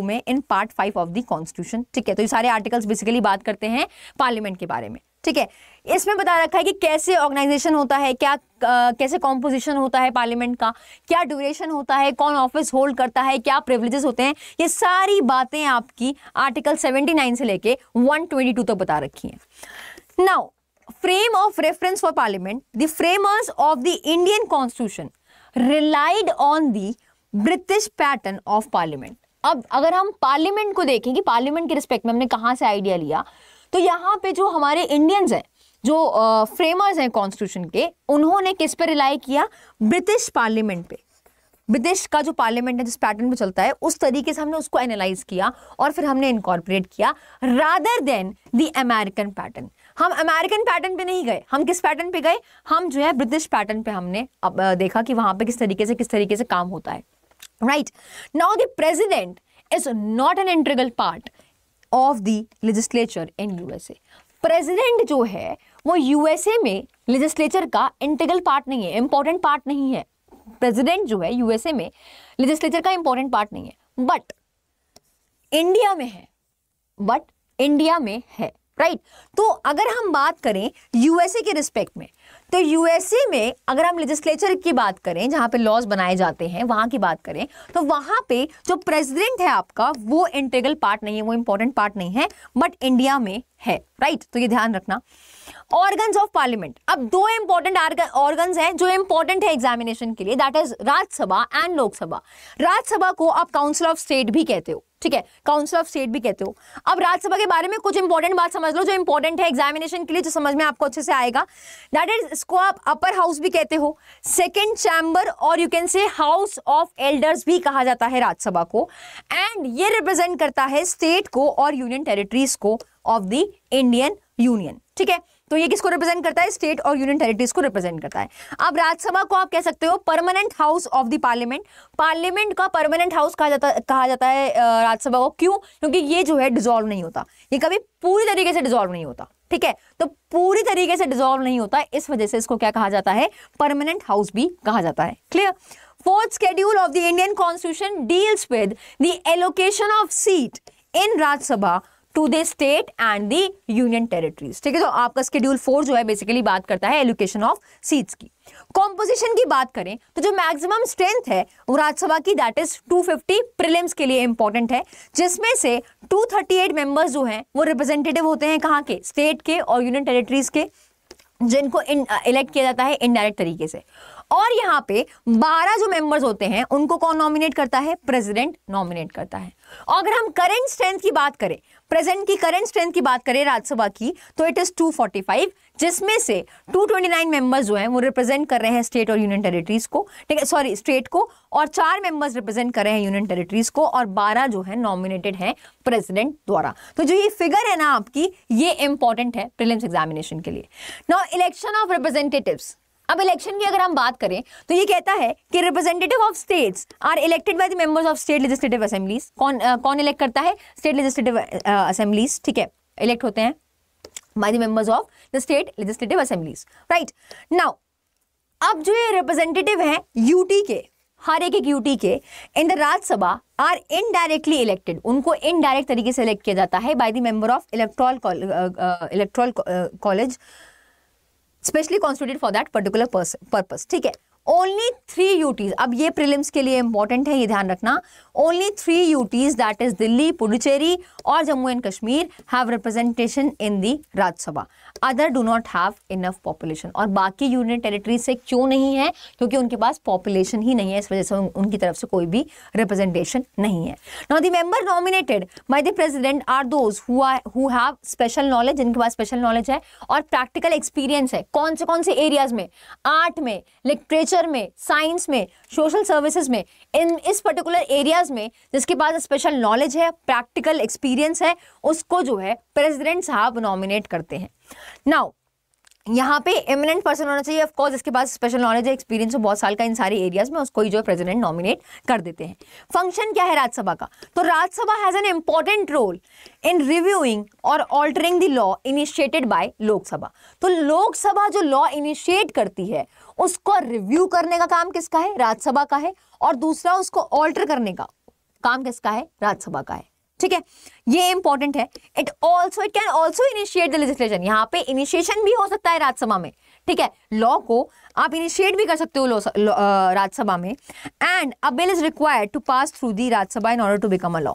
में in part five of the constitution ठीक है तो ये सारे आर्टिकल्स बेसिकली बात करते हैं पार्लियामेंट के बारे में ठीक है इसमें बता रखा है कि कैसे ऑर्गेनाइजेशन होता है क्या आ, कैसे कॉम्पोजिशन होता है पार्लियामेंट का क्या ड्यूरेशन होता है कौन ऑफिस होल्ड करता है क्या प्रिविलेजेस होते हैं ये सारी बातें आपकी आर्टिकल 79 से लेके 122 तक तो बता रखी हैं now frame of reference for parliament the framers of the Indian constitution relied on the British pattern of parliament अब अगर हम पार्लियामेंट को देखें कि पार्लियामेंट के रिस्पेक्ट में हमने कहाँ से आइडिया लिया तो यहाँ पे जो हमारे इंडियंस हैं जो फ्रेमर्स हैं कॉन्स्टिट्यूशन के उन्होंने किस पर रिलाई किया ब्रिटिश पार्लियामेंट पे ब्रिटिश का जो पार्लियामेंट है जिस पैटर्न पे चलता है उस तरीके से हमने उसको एनालाइज किया और फिर हमने इनकॉर्पोरेट किया rather than the American pattern हम अमेरिकन पैटर्न पे नहीं गए हम किस पैटर्न पे गए हम जो है ब्रिटिश पैटर्न पे हमने अब देखा कि वहां पे किस तरीके से किस तरीके से काम होता है right now the president is not an integral part of the legislature in USA president जो है वो यूएसए में लेजिस्लेचर का इंटीग्रल पार्ट नहीं है इंपॉर्टेंट पार्ट नहीं है प्रेसिडेंट जो है यूएसए में लेजिस्लेचर का इंपॉर्टेंट पार्ट नहीं है बट इंडिया में है बट इंडिया में है राइट right? तो अगर हम बात करें यूएसए के रिस्पेक्ट में तो यूएसए में अगर हम लेजिस्लेचर की बात करें जहां पे लॉज बनाए जाते हैं वहां की बात करें तो वहां पे जो प्रेसिडेंट है आपका वो इंटेगल पार्ट नहीं है वो इंपॉर्टेंट पार्ट नहीं है बट इंडिया में है राइट तो ये ध्यान रखना ऑर्गन्स ऑफ पार्लियामेंट अब दो इंपॉर्टेंट ऑर्गन्स हैं जो इंपॉर्टेंट है एग्जामिनेशन के लिए that is Rajya Sabha and Lok Sabha Rajya Sabha को आप काउंसिल ऑफ स्टेट भी कहते हो ठीक है काउंसिल ऑफ स्टेट भी कहते हो अब राज्यसभा के बारे में कुछ इंपॉर्टेंट बात समझ लो जो इंपॉर्टेंट है एग्जामिनेशन के लिए जो समझ में आपको अच्छे से आएगा दैट इज इसको आप अपर हाउस भी कहते हो सेकेंड चैम्बर और you can say house of elders भी कहा जाता है राज्यसभा को एंड ये रिप्रेजेंट करता है स्टेट को और यूनियन टेरिटरीज को ऑफ द इंडियन यूनियन ठीक है तो ये किसको रिप्रेजेंट करता है स्टेट और यूनियन टेरिटरीज को रिप्रेजेंट करता है अब राज्यसभा को आप कह सकते हो permanent house of the parliament parliament का परमानेंट हाउस कहा जाता कहा जाता है राज्यसभा को क्यों क्योंकि ये जो है डिजोल्व नहीं होता ये कभी पूरी तरीके से डिजोल्व नहीं होता ठीक है तो पूरी तरीके से डिजोल्व नहीं होता इस वजह से इसको क्या कहा जाता है परमानेंट हाउस भी कहा जाता है clear fourth schedule of the Indian constitution deals with the allocation of seat in Rajya Sabha to the state and the union territories ठीक है तो आपका स्केड्यूल फोर जो है बेसिकली बात करता है एलोकेशन ऑफ सीट्स की कॉम्पोजिशन की बात करें तो जो मैक्सिमम स्ट्रेंथ है वो राज्यसभा की दैट इज 250 फिफ्टी प्रिलिम्स के लिए इंपॉर्टेंट है जिसमें से 238 थर्टी मेंबर्स जो हैं वो रिप्रेजेंटेटिव होते हैं कहाँ के स्टेट के और यूनियन टेरिटरीज के जिनको इलेक्ट किया जाता है इनडायरेक्ट तरीके से और यहाँ पे 12 जो मेंबर्स होते हैं उनको कौन नॉमिनेट करता है प्रेसिडेंट नॉमिनेट करता है और अगर हम करेंट स्ट्रेंथ की बात करें प्रेजेंट की करंट स्ट्रेंथ की बात करें राज्यसभा की तो इट इज़ 245 जिसमें से 229 मेंबर्स जो हैं वो रिप्रेजेंट कर रहे हैं स्टेट और यूनियन टेरिटरीज को ठीक है सॉरी स्टेट को और चार मेंबर्स रिप्रेजेंट कर रहे हैं यूनियन टेरिटरीज को और बारह जो है नॉमिनेटेड है प्रेसिडेंट द्वारा तो जो ये फिगर है ना आपकी ये इंपॉर्टेंट है प्रिलिम्स एग्जामिनेशन के लिए नाउ इलेक्शन ऑफ रिप्रेजेंटेटिव अब इलेक्शन की अगर हम बात करें तो ये कहता है कि representative of states are elected by the members of state legislative assemblies कौन आ, कौन इलेक्ट करता है स्टेट लेजिस्लेटिव असेंबलीज ठीक है इलेक्ट होते हैं by the members of the state legislative assemblies right now अब जो ये रिप्रेजेंटेटिव हैं यूटी के हर एक एक यूटी के in the Rajya Sabha are indirectly elected उनको इनडायरेक्ट तरीके से इलेक्ट किया जाता है by the member of electoral electoral college Especially constituted for that particular purpose. ठीक है ओनली थ्री यूटीज अब ये प्रिलिम्स के लिए इंपॉर्टेंट है ये ध्यान रखना only three UTs that is Delhi Puducherry और Jammu and Kashmir have representation in the Rajya Sabha other do not have enough population और बाकी यूनियन टेरिटरी से क्यों नहीं है क्योंकि उनके पास पॉपुलेशन ही नहीं है इस वजह से उनकी तरफ से कोई भी रिप्रेजेंटेशन नहीं है now the member nominated by the president are those who have special knowledge जिनके पास स्पेशल नॉलेज है और प्रैक्टिकल एक्सपीरियंस है कौन से कौन से एरियाज में आर्ट में लिटरेचर कल्चर में साइंस में सोशल सर्विसेज में इन इस पर्टिकुलर एरियाज में जिसके पास स्पेशल नॉलेज है प्रैक्टिकल एक्सपीरियंस है उसको जो है प्रेसिडेंट साहब नॉमिनेट करते हैं नाउ यहाँ पे एमिनेंट पर्सन होना चाहिए ऑफ कोर्स इसके पास स्पेशल नॉलेज है एक्सपीरियंस है बहुत साल का इन सारे एरियाज में उसको ही जो है प्रेजिडेंट नॉमिनेट कर देते हैं फंक्शन क्या है राज्यसभा का तो Rajya Sabha has an important role in reviewing और altering the law initiated by Lok Sabha तो लोकसभा जो लॉ इनिशिएट करती है उसको रिव्यू करने का काम किसका है राज्यसभा का है और दूसरा उसको ऑल्टर करने का काम किसका है राज्यसभा का है ठीक है ये इंपॉर्टेंट है it also it can also initiate the legislation यहाँ पे इनिशिएशन भी हो सकता है राज्यसभा में ठीक है लॉ को आप इनिशिएट भी कर सकते हो राज्यसभा में and a bill is required to pass through the Rajya Sabha in order to become a law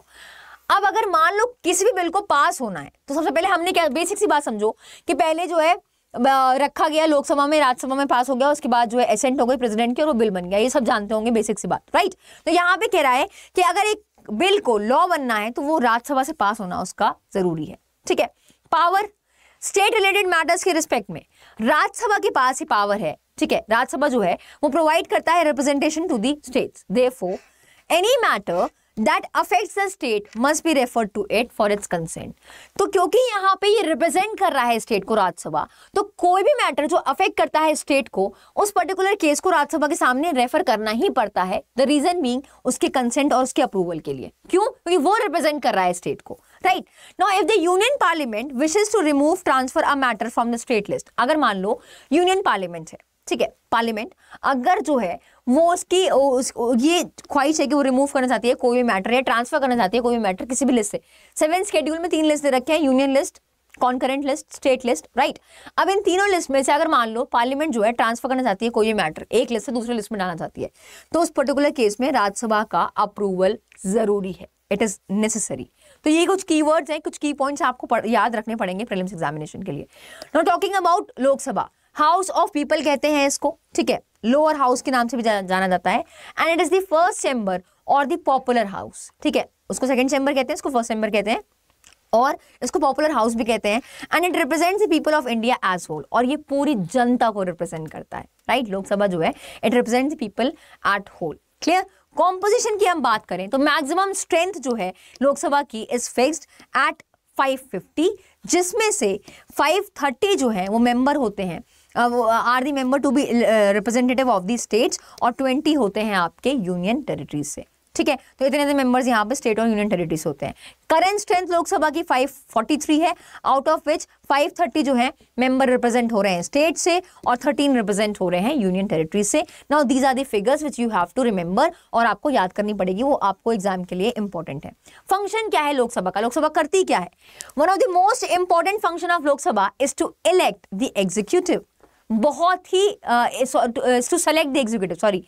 अब अगर मान लो किसी भी बिल को पास होना है तो सबसे पहले हमने क्या बेसिक सी बात समझो कि पहले जो है रखा गया लोकसभा में राज्यसभा में पास हो गया उसके बाद जो है एसेंट हो गई प्रेसिडेंट की और वो बिल बन गया ये सब जानते होंगे बेसिक सी बात राइट तो यहाँ पे कह रहा है कि अगर एक बिल को लॉ बनना है तो वो राज्यसभा से पास होना उसका जरूरी है ठीक है पावर स्टेट रिलेटेड मैटर्स के रिस्पेक्ट में राज्यसभा के पास ही पावर है ठीक है राज्यसभा जो है वो प्रोवाइड करता है representation to the states therefore any matter that affects the state must be refer to it for its consent तो क्योंकि यहाँ पे ये रिप्रेजेंट कर रहा है स्टेट को राज्यसभा तो कोई भी मैटर जो अफेक्ट करता है स्टेट को उस पर्टिकुलर केस को राज्यसभा के सामने रेफर करना ही पड़ता है द रीजन बींग उसके कंसेंट और उसके अप्रूवल के लिए क्यों क्योंकि वो रिप्रेजेंट कर रहा है स्टेट को right now if the union parliament wishes to remove transfer a matter from the state list अगर मान लो यूनियन पार्लियामेंट है ठीक है पार्लियामेंट अगर जो है वो उसकी उस, ये ख्वाहिश है कि वो रिमूव करना चाहती है कोई भी मैटर या ट्रांसफर करना चाहती है कोई भी मैटर किसी भी लिस्ट से सेवन स्केड्यूल में तीन लिस्ट दे रखे हैं union list concurrent list state list right अब इन तीनों लिस्ट में से अगर मान लो पार्लियामेंट जो है ट्रांसफर करना चाहती है कोई भी मैटर एक लिस्ट से दूसरे लिस्ट में डालना चाहती है तो उस पर्टिकुलर केस में राज्यसभा का अप्रूवल जरूरी है इट इज नेसेसरी तो ये कुछ कीवर्ड्स हैं कुछ की पॉइंट्स आपको याद रखने पड़ेंगे प्रीलिम्स एग्जामिनेशन के लिए not talking about Lok Sabha house of people कहते हैं इसको ठीक है लोअर हाउस के नाम से भी जाना जाता है and it is the first chamber और द पॉपुलर हाउस ठीक है उसको सेकेंड चैम्बर कहते हैं इसको फर्स्ट चैम्बर कहते हैं और इसको पॉपुलर हाउस भी कहते हैं and it represents the people of India as whole और ये पूरी जनता को रिप्रेजेंट करता है राइट लोकसभा जो है it represent the people at whole clear composition की हम बात करें तो मैक्सिमम स्ट्रेंथ जो है लोकसभा की इज फिक्स्ड एट 550 जिसमें से 530 जो है वो मेंबर होते हैं are the member to be representative of the states और ट्वेंटी होते हैं आपके यूनियन टेरिटरीज से ठीक है तो इतने मेंबर्स यहाँ पे स्टेट और यूनियन टेरिटरीज होते हैं करंट स्ट्रेंथ लोकसभा की 543 है आउट ऑफ विच 530 जो है मेंबर रिप्रेजेंट हो रहे हैं स्टेट से और 13 रिप्रेजेंट हो रहे हैं यूनियन टेरिटरीज से now these are the figures which you have to remember और आपको याद करनी पड़ेगी वो आपको एग्जाम के लिए इंपॉर्टेंट है फंक्शन क्या है लोकसभा का लोकसभा करती क्या है one of the most important function of Lok Sabha is to elect the executive बहुत ही to select the executive sorry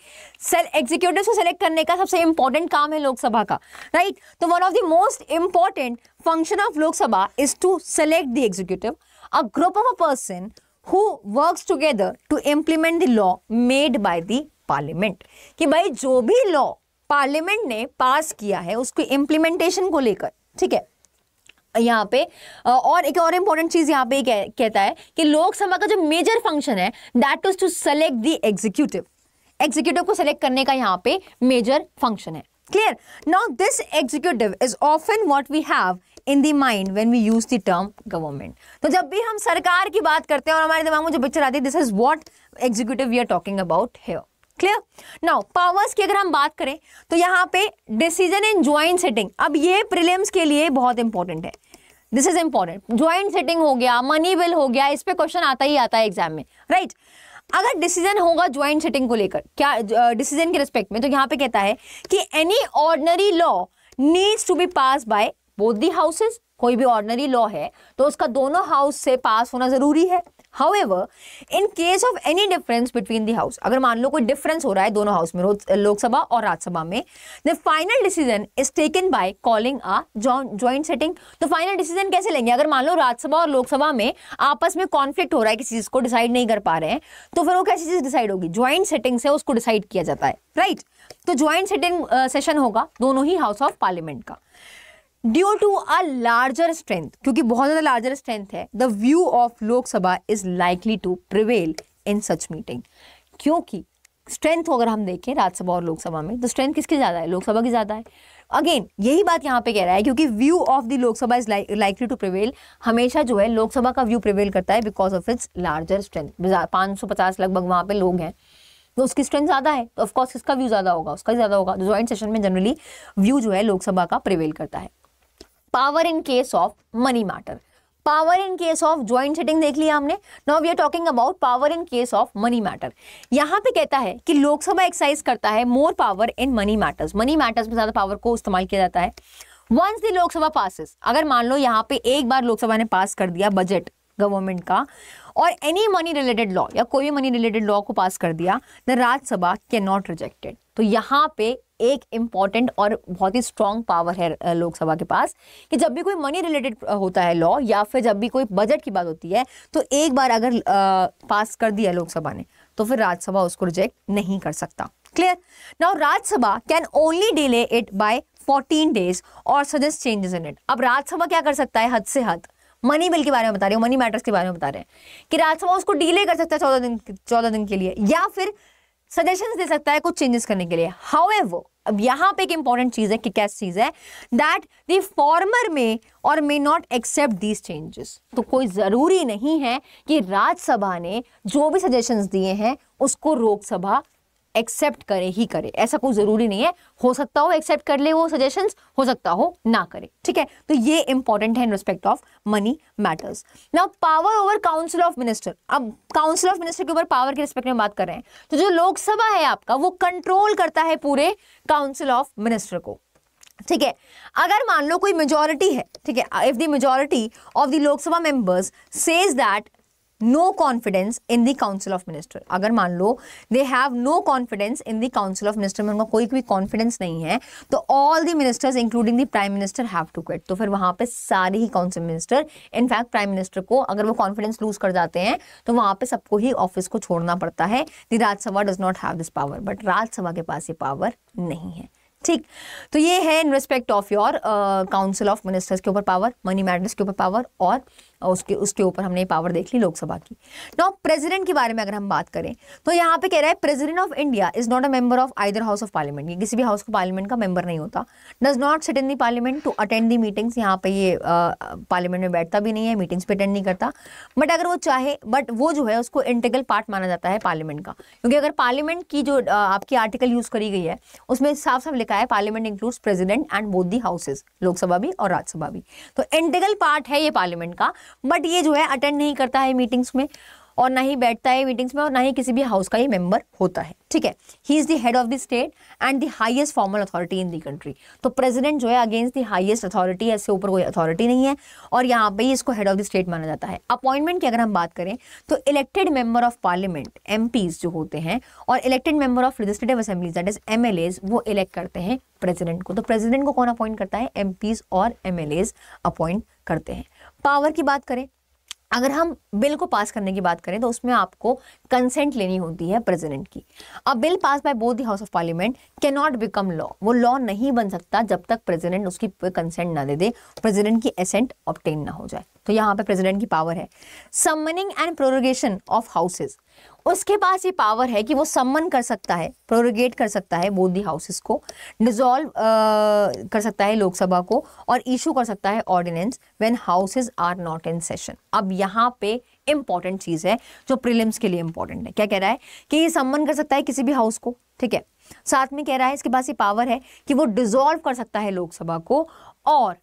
executive को सेलेक्ट करने का सबसे इंपॉर्टेंट काम है लोकसभा का राइट तो one of the most important function of Lok Sabha is to select the executive a group of a person who works together to implement the law made by the parliament कि भाई जो भी लॉ पार्लियामेंट ने pass किया है उसको implementation को लेकर ठीक है यहाँ पे और एक और इम्पोर्टेंट चीज़ यहाँ पे कह, कहता है कि लोकसभा का जो मेजर फंक्शन है that is to select the executive executive को सेलेक्ट करने का यहाँ पे मेजर फंक्शन है clear now this executive is often what we have in the mind when we use the term government तो जब भी हम सरकार की बात करते हैं और हमारे दिमाग में जो पिक्चर आती है this is what executive we are talking about here clear now powers की अगर हम बात करें तो यहाँ पे डिसीजन इन ज्वाइंट सेटिंग अब ये प्रिलियम्स के लिए बहुत इंपॉर्टेंट है this is important joint sitting हो गया मनी बिल हो गया इस पर क्वेश्चन आता ही आता है एग्जाम में राइट right? अगर डिसीजन होगा ज्वाइंट सेटिंग को लेकर क्या डिसीजन के रिस्पेक्ट में तो यहाँ पे कहता है कि any ordinary law needs to be pass by both the houses कोई भी ऑर्डनरी लॉ है तो उसका दोनों हाउस से पास होना जरूरी है however in case of any difference between the house अगर मान लो कोई डिफरेंस हो रहा है दोनों हाउस में लोकसभा और राज्यसभा में the final decision is taken by calling a joint sitting तो फाइनल डिसीजन कैसे लेंगे अगर मान लो राज्यसभा और लोकसभा में आपस में कॉन्फ्लिक्ट हो रहा है किसी चीज को डिसाइड नहीं कर पा रहे हैं तो फिर वो कैसी चीज डिसाइड होगी ज्वाइंट सेटिंग से उसको डिसाइड किया जाता है राइट right? तो ज्वाइंट सेटिंग सेशन होगा दोनों ही हाउस ऑफ पार्लियामेंट का due to a larger strength क्योंकि बहुत ज्यादा लार्जर स्ट्रेंथ है the view of Lok Sabha is likely to prevail in such meeting क्योंकि स्ट्रेंथ अगर हम देखें राज्यसभा और लोकसभा में तो स्ट्रेंथ किसकी ज्यादा है लोकसभा की ज्यादा है अगेन यही बात यहाँ पे कह रहा है क्योंकि view of the Lok Sabha is likely to prevail हमेशा जो है लोकसभा का व्यू प्रिवेल करता है because of its larger strength पाँच सौ पचास लगभग वहाँ पे लोग हैं तो उसकी स्ट्रेंथ ज़्यादा है तो ऑफकोर्स किसका व्यू ज़्यादा होगा उसका ज़्यादा होगा ज्वाइंट तो सेशन में जनरली व्यू जो है लोकसभा का प्रिवेल करता है power in case of money matter power in case of joint sitting देख लिया हमने now we are talking about power in case of money matter यहाँ पे कहता है कि लोकसभा एक्सरसाइज करता है more power in money matters money matters में ज्यादा पावर को इस्तेमाल किया जाता है वंस द लोकसभा पासिस अगर मान लो यहाँ पे एक बार लोकसभा ने पास कर दिया बजट गवर्नमेंट का और एनी मनी रिलेटेड लॉ या कोई भी मनी रिलेटेड लॉ को पास कर दिया the Rajya Sabha can not rejected तो यहाँ पे एक इम्पॉर्टेंट और बहुत ही स्ट्रॉन्ग पावर है लोकसभा के पास कि जब भी कोई मनी रिलेटेड होता है लॉ या फिर जब भी कोई बजट की बात होती है तो एक बार अगर आ, पास कर दिया लोकसभा ने तो फिर राज्यसभा उसको रिजेक्ट नहीं कर सकता clear now Rajya Sabha can only delay it by 14 days और सजेस्ट चेंजेस इन इट अब राज्यसभा क्या कर सकता है हद से हद मनी बिल के बारे में बता रहे हो मनी मैटर्स के बारे में बता रहे हैं कि राज्यसभा उसको डिले कर सकता है चौदह दिन चौदह दिन के लिए या फिर सजेशन दे सकता है कुछ चेंजेस करने के लिए हाउ अब यहाँ पे एक इंपॉर्टेंट चीज है कि कैस चीज है दैट द फॉर्मर में और may not accept these changes तो कोई जरूरी नहीं है कि राज्यसभा ने जो भी सजेशंस दिए हैं उसको लोकसभा एक्सेप्ट करे ही करे ऐसा कोई ज़रूरी नहीं है हो सकता हो एक्सेप्ट कर ले वो सजेशंस हो सकता हो ना करे ठीक है तो ये इंपॉर्टेंट है in respect of money matters now power over council of minister अब काउंसिल ऑफ मिनिस्टर के ऊपर पावर के रिस्पेक्ट में बात कर रहे हैं तो जो लोकसभा है आपका वो कंट्रोल करता है पूरे काउंसिल ऑफ मिनिस्टर को ठीक है अगर मान लो कोई मेजोरिटी है ठीक है if the majority of the Lok Sabha members says that no confidence in the council of minister अगर मान लो they have no confidence in the council of minister में उनका कोई भी कॉन्फिडेंस नहीं है तो all the ministers including the prime minister have to quit तो फिर वहां पे सारे ही council minister in fact prime minister को अगर वो कॉन्फिडेंस लूज कर जाते हैं तो वहां पे सबको ही ऑफिस को छोड़ना पड़ता है the Rajya Sabha does not have this power but Rajya Sabha के पास ये पावर नहीं है ठीक तो ये है in respect of your council of ministers के ऊपर पावर मनी मैटर्स के ऊपर पावर और और उसके उसके ऊपर हमने पावर देख ली लोकसभा की नाउ प्रेसिडेंट के बारे में अगर हम बात करें तो यहाँ पे कह रहा है president of India is not a member of either house of parliament ये किसी भी हाउस का पार्लियामेंट का मेंबर नहीं होता does not sit in the parliament to attend the meetings यहाँ पे ये पार्लियामेंट में बैठता भी नहीं है मीटिंग्स पर अटेंड नहीं करता बट अगर वो चाहे बट वो जो है उसको इंटेगल पार्ट माना जाता है पार्लियामेंट का क्योंकि अगर पार्लियामेंट की जो uh, आपकी आर्टिकल यूज करी गई है उसमें साफ साफ लिखा है parliament includes president and both the houses Lok Sabha भी और राज्यसभा भी तो इंटेगल पार्ट है ये पार्लियामेंट का बट ये जो है अटेंड नहीं करता है मीटिंग्स में और ना ही बैठता है मीटिंग्स में और ना ही किसी भी हाउस का ही मेंबर होता है ठीक है he is the head of the state and the highest formal authority in the country तो प्रेसिडेंट जो है अगेंस्ट द हाईएस्ट अथॉरिटी इससे ऊपर कोई अथॉरिटी नहीं है और यहाँ पे ही इसको हेड ऑफ द स्टेट माना जाता है अपॉइंटमेंट की अगर हम बात करें तो elected member of parliament M जो होते हैं और elected member of legislative assembly that is M वो इलेक्ट करते हैं प्रेसिडेंट को तो प्रेजिडेंट को कौन अपॉइंट करता है एम और एम अपॉइंट करते हैं पावर की बात करें अगर हम बिल को पास करने की बात करें तो उसमें आपको कंसेंट लेनी होती है प्रेसिडेंट की अब bill pass by both the house of parliament can not become law वो लॉ नहीं बन सकता जब तक प्रेसिडेंट उसकी कंसेंट ना दे दे प्रेसिडेंट की एसेंट ऑप्टेन ना हो जाए तो यहाँ पे प्रेसिडेंट की पावर है summoning and prorogation of houses उसके पास ये पावर है कि वो सम्मन कर सकता है प्रोरोगेट कर सकता है बोध दी हाउसेस को डिजोल्व कर सकता है लोकसभा को और इशू कर सकता है ordinance when houses are not in session अब यहाँ पे इंपॉर्टेंट चीज है जो प्रिलिम्स के लिए इंपॉर्टेंट है क्या कह रहा है कि ये सम्मन कर सकता है किसी भी हाउस को ठीक है साथ में कह रहा है इसके पास ये पावर है कि वो डिजोल्व कर सकता है लोकसभा को और